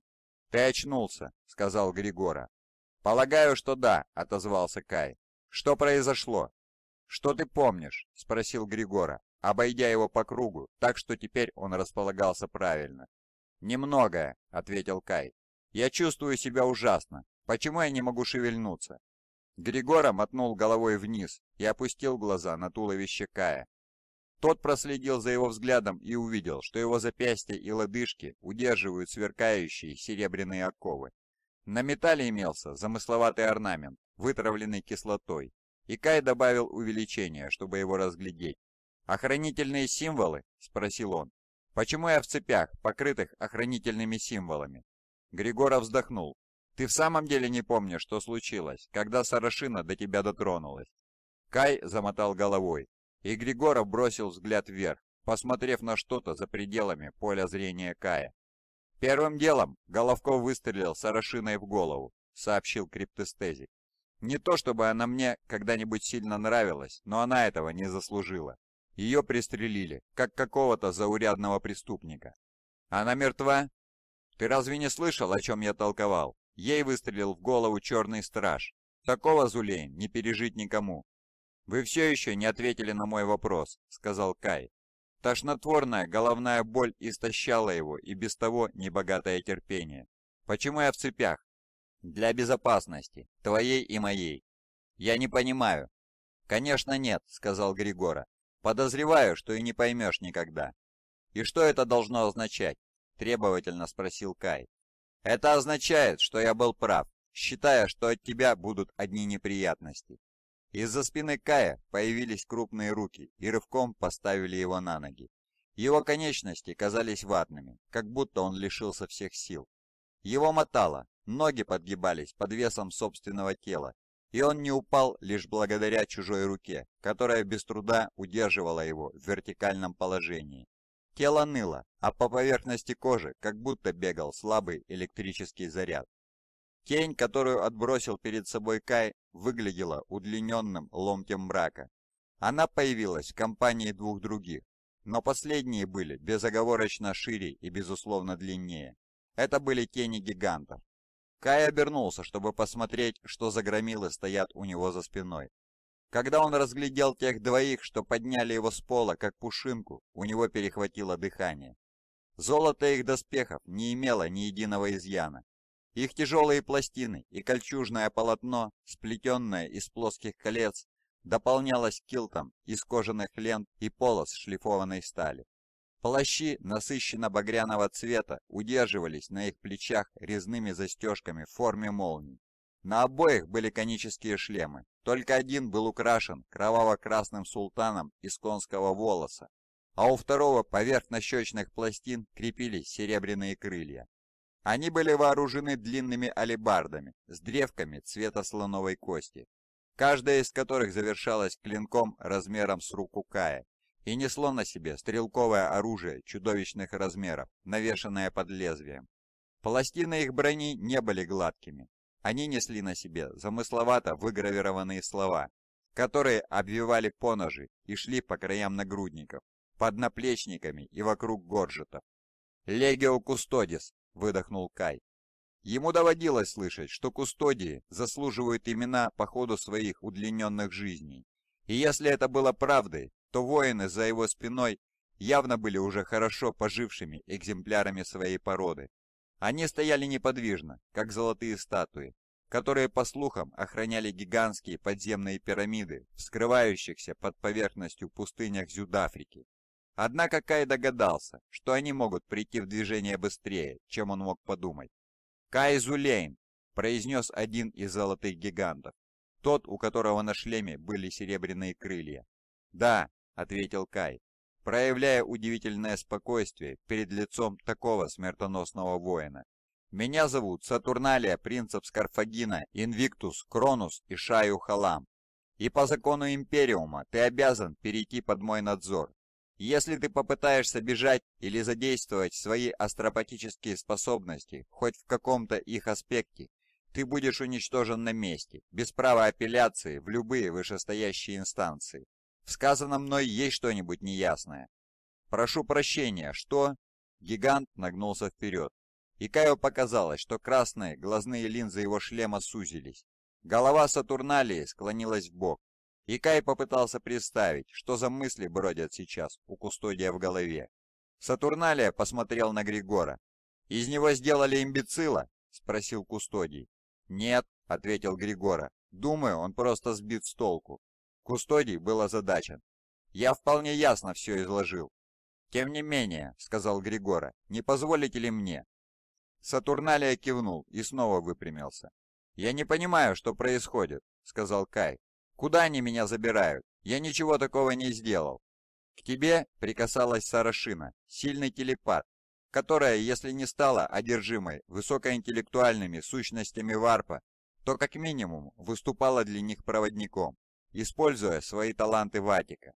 «Ты очнулся», — сказал Григора. «Полагаю, что да», — отозвался Кай. «Что произошло?» «Что ты помнишь?» — спросил Григора, обойдя его по кругу, так что теперь он располагался правильно. «Немногое», — ответил Кай. Я чувствую себя ужасно. Почему я не могу шевельнуться?» Григора мотнул головой вниз и опустил глаза на туловище Кая. Тот проследил за его взглядом и увидел, что его запястья и лодыжки удерживают сверкающие серебряные оковы. На металле имелся замысловатый орнамент, вытравленный кислотой, и Кай добавил увеличение, чтобы его разглядеть. «Охранительные символы?» – спросил он. «Почему я в цепях, покрытых охранительными символами?» Григоров вздохнул. «Ты в самом деле не помнишь, что случилось, когда Сарашина до тебя дотронулась?» Кай замотал головой, и Григоров бросил взгляд вверх, посмотрев на что-то за пределами поля зрения Кая. «Первым делом Головков выстрелил Сарашиной в голову», — сообщил криптестезик. «Не то чтобы она мне когда-нибудь сильно нравилась, но она этого не заслужила. Ее пристрелили, как какого-то заурядного преступника». «Она мертва?» Ты разве не слышал, о чем я толковал? Ей выстрелил в голову черный страж. Такого, Зулейн, не пережить никому. «Вы все еще не ответили на мой вопрос», — сказал Кай. Тошнотворная головная боль истощала его и без того небогатое терпение. «Почему я в цепях?» «Для безопасности, твоей и моей». «Я не понимаю». «Конечно нет», — сказал Григора. «Подозреваю, что и не поймешь никогда». «И что это должно означать?» — требовательно спросил Кай. «Это означает, что я был прав, считая, что от тебя будут одни неприятности». Из-за спины Кая появились крупные руки и рывком поставили его на ноги. Его конечности казались ватными, как будто он лишился всех сил. Его мотало, ноги подгибались под весом собственного тела, и он не упал лишь благодаря чужой руке, которая без труда удерживала его в вертикальном положении. Тело ныло, а по поверхности кожи как будто бегал слабый электрический заряд. Тень, которую отбросил перед собой Кай, выглядела удлиненным ломтем мрака. Она появилась в компании двух других, но последние были безоговорочно шире и безусловно длиннее. Это были тени гигантов. Кай обернулся, чтобы посмотреть, что за громилы стоят у него за спиной, когда он разглядел тех двоих, что подняли его с пола, как пушинку, у него перехватило дыхание. Золото их доспехов не имело ни единого изъяна. Их тяжелые пластины и кольчужное полотно, сплетенное из плоских колец, дополнялось килтом из кожаных лент и полос шлифованной стали. Плащи насыщенно-багряного цвета удерживались на их плечах резными застежками в форме молний. На обоих были конические шлемы, только один был украшен кроваво-красным султаном из конского волоса, а у второго поверх нащечных пластин крепились серебряные крылья. Они были вооружены длинными алебардами с древками цвета слоновой кости, каждая из которых завершалась клинком размером с руку Кая и несло на себе стрелковое оружие чудовищных размеров, навешанное под лезвием. Пластины их брони не были гладкими, они несли на себе замысловато выгравированные слова, которые обвивали поножи и шли по краям нагрудников, под наплечниками и вокруг горжетов. «Легио Кустодис!» – выдохнул Кай. Ему доводилось слышать, что кустодии заслуживают имена по ходу своих удлиненных жизней. И если это было правдой, то воины за его спиной явно были уже хорошо пожившими экземплярами своей породы, они стояли неподвижно, как золотые статуи, которые, по слухам, охраняли гигантские подземные пирамиды, вскрывающихся под поверхностью пустынях Зюдафрики. Однако Кай догадался, что они могут прийти в движение быстрее, чем он мог подумать. «Кай Зулейн!» – произнес один из золотых гигантов, тот, у которого на шлеме были серебряные крылья. «Да», – ответил Кай, проявляя удивительное спокойствие перед лицом такого смертоносного воина. «Меня зовут Сатурналия, принцепс Карфагина, Инвиктус, Кронус и Шаю Халам. И по закону Империума ты обязан перейти под мой надзор. Если ты попытаешься бежать или задействовать свои астропатические способности хоть в каком-то их аспекте, ты будешь уничтожен на месте, без права апелляции в любые вышестоящие инстанции. В сказанном мной есть что-нибудь неясное. Прошу прощения, что...» Гигант нагнулся вперед. И Кайо показалось, что красные глазные линзы его шлема сузились. Голова Сатурналии склонилась в бок. И Кай попытался представить, что за мысли бродят сейчас у Кустодия в голове. Сатурналия посмотрел на Григора. «Из него сделали имбецила?» – спросил Кустодий. «Нет», – ответил Григора. «Думаю, он просто сбит с толку. Кустодий был озадачен. «Я вполне ясно все изложил». «Тем не менее», — сказал Григора, — «не позволите ли мне?» Сатурналия кивнул и снова выпрямился. «Я не понимаю, что происходит», — сказал Кай. «Куда они меня забирают? Я ничего такого не сделал». «К тебе прикасалась Сарашина, сильный телепат, которая, если не стала одержимой высокоинтеллектуальными сущностями варпа, то как минимум выступала для них проводником используя свои таланты Ватика.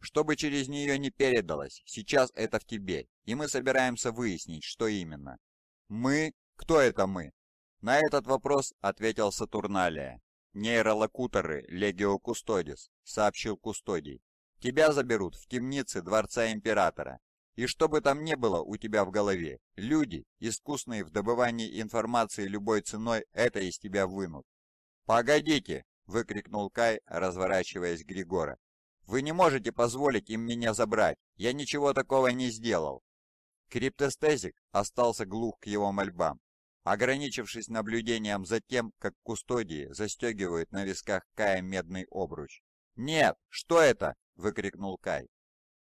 Чтобы через нее не передалось, сейчас это в тебе, и мы собираемся выяснить, что именно. Мы? Кто это мы? На этот вопрос ответил Сатурналия. Нейролокуторы Легио Кустодис, сообщил Кустодий. Тебя заберут в темнице Дворца Императора. И что бы там ни было у тебя в голове, люди, искусные в добывании информации любой ценой, это из тебя вынут. «Погодите!» выкрикнул Кай, разворачиваясь к Григора. «Вы не можете позволить им меня забрать! Я ничего такого не сделал!» Криптостезик остался глух к его мольбам. Ограничившись наблюдением за тем, как кустодии застегивают на висках Кая медный обруч. «Нет! Что это?» – выкрикнул Кай.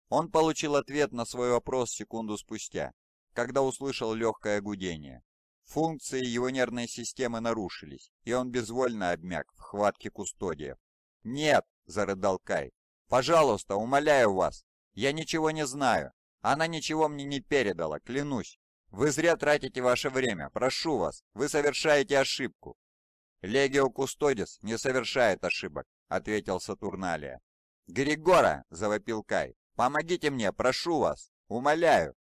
Он получил ответ на свой вопрос секунду спустя, когда услышал легкое гудение. Функции его нервной системы нарушились, и он безвольно обмяк в хватке кустодия. «Нет!» — зарыдал Кай. «Пожалуйста, умоляю вас! Я ничего не знаю! Она ничего мне не передала, клянусь! Вы зря тратите ваше время, прошу вас! Вы совершаете ошибку!» «Легио Кустодис не совершает ошибок», — ответил Сатурналия. «Григора!» — завопил Кай. «Помогите мне, прошу вас! Умоляю!»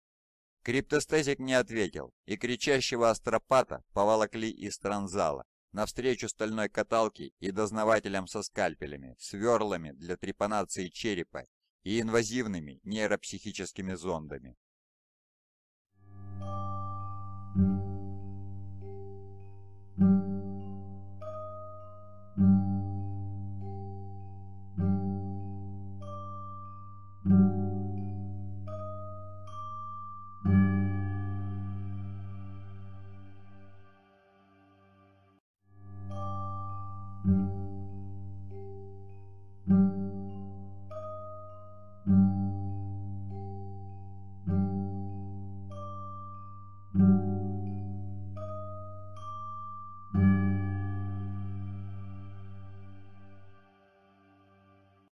Криптостезик не ответил, и кричащего астропата поволокли из транзала, навстречу стальной каталке и дознавателям со скальпелями, сверлами для трепанации черепа и инвазивными нейропсихическими зондами. Thank you.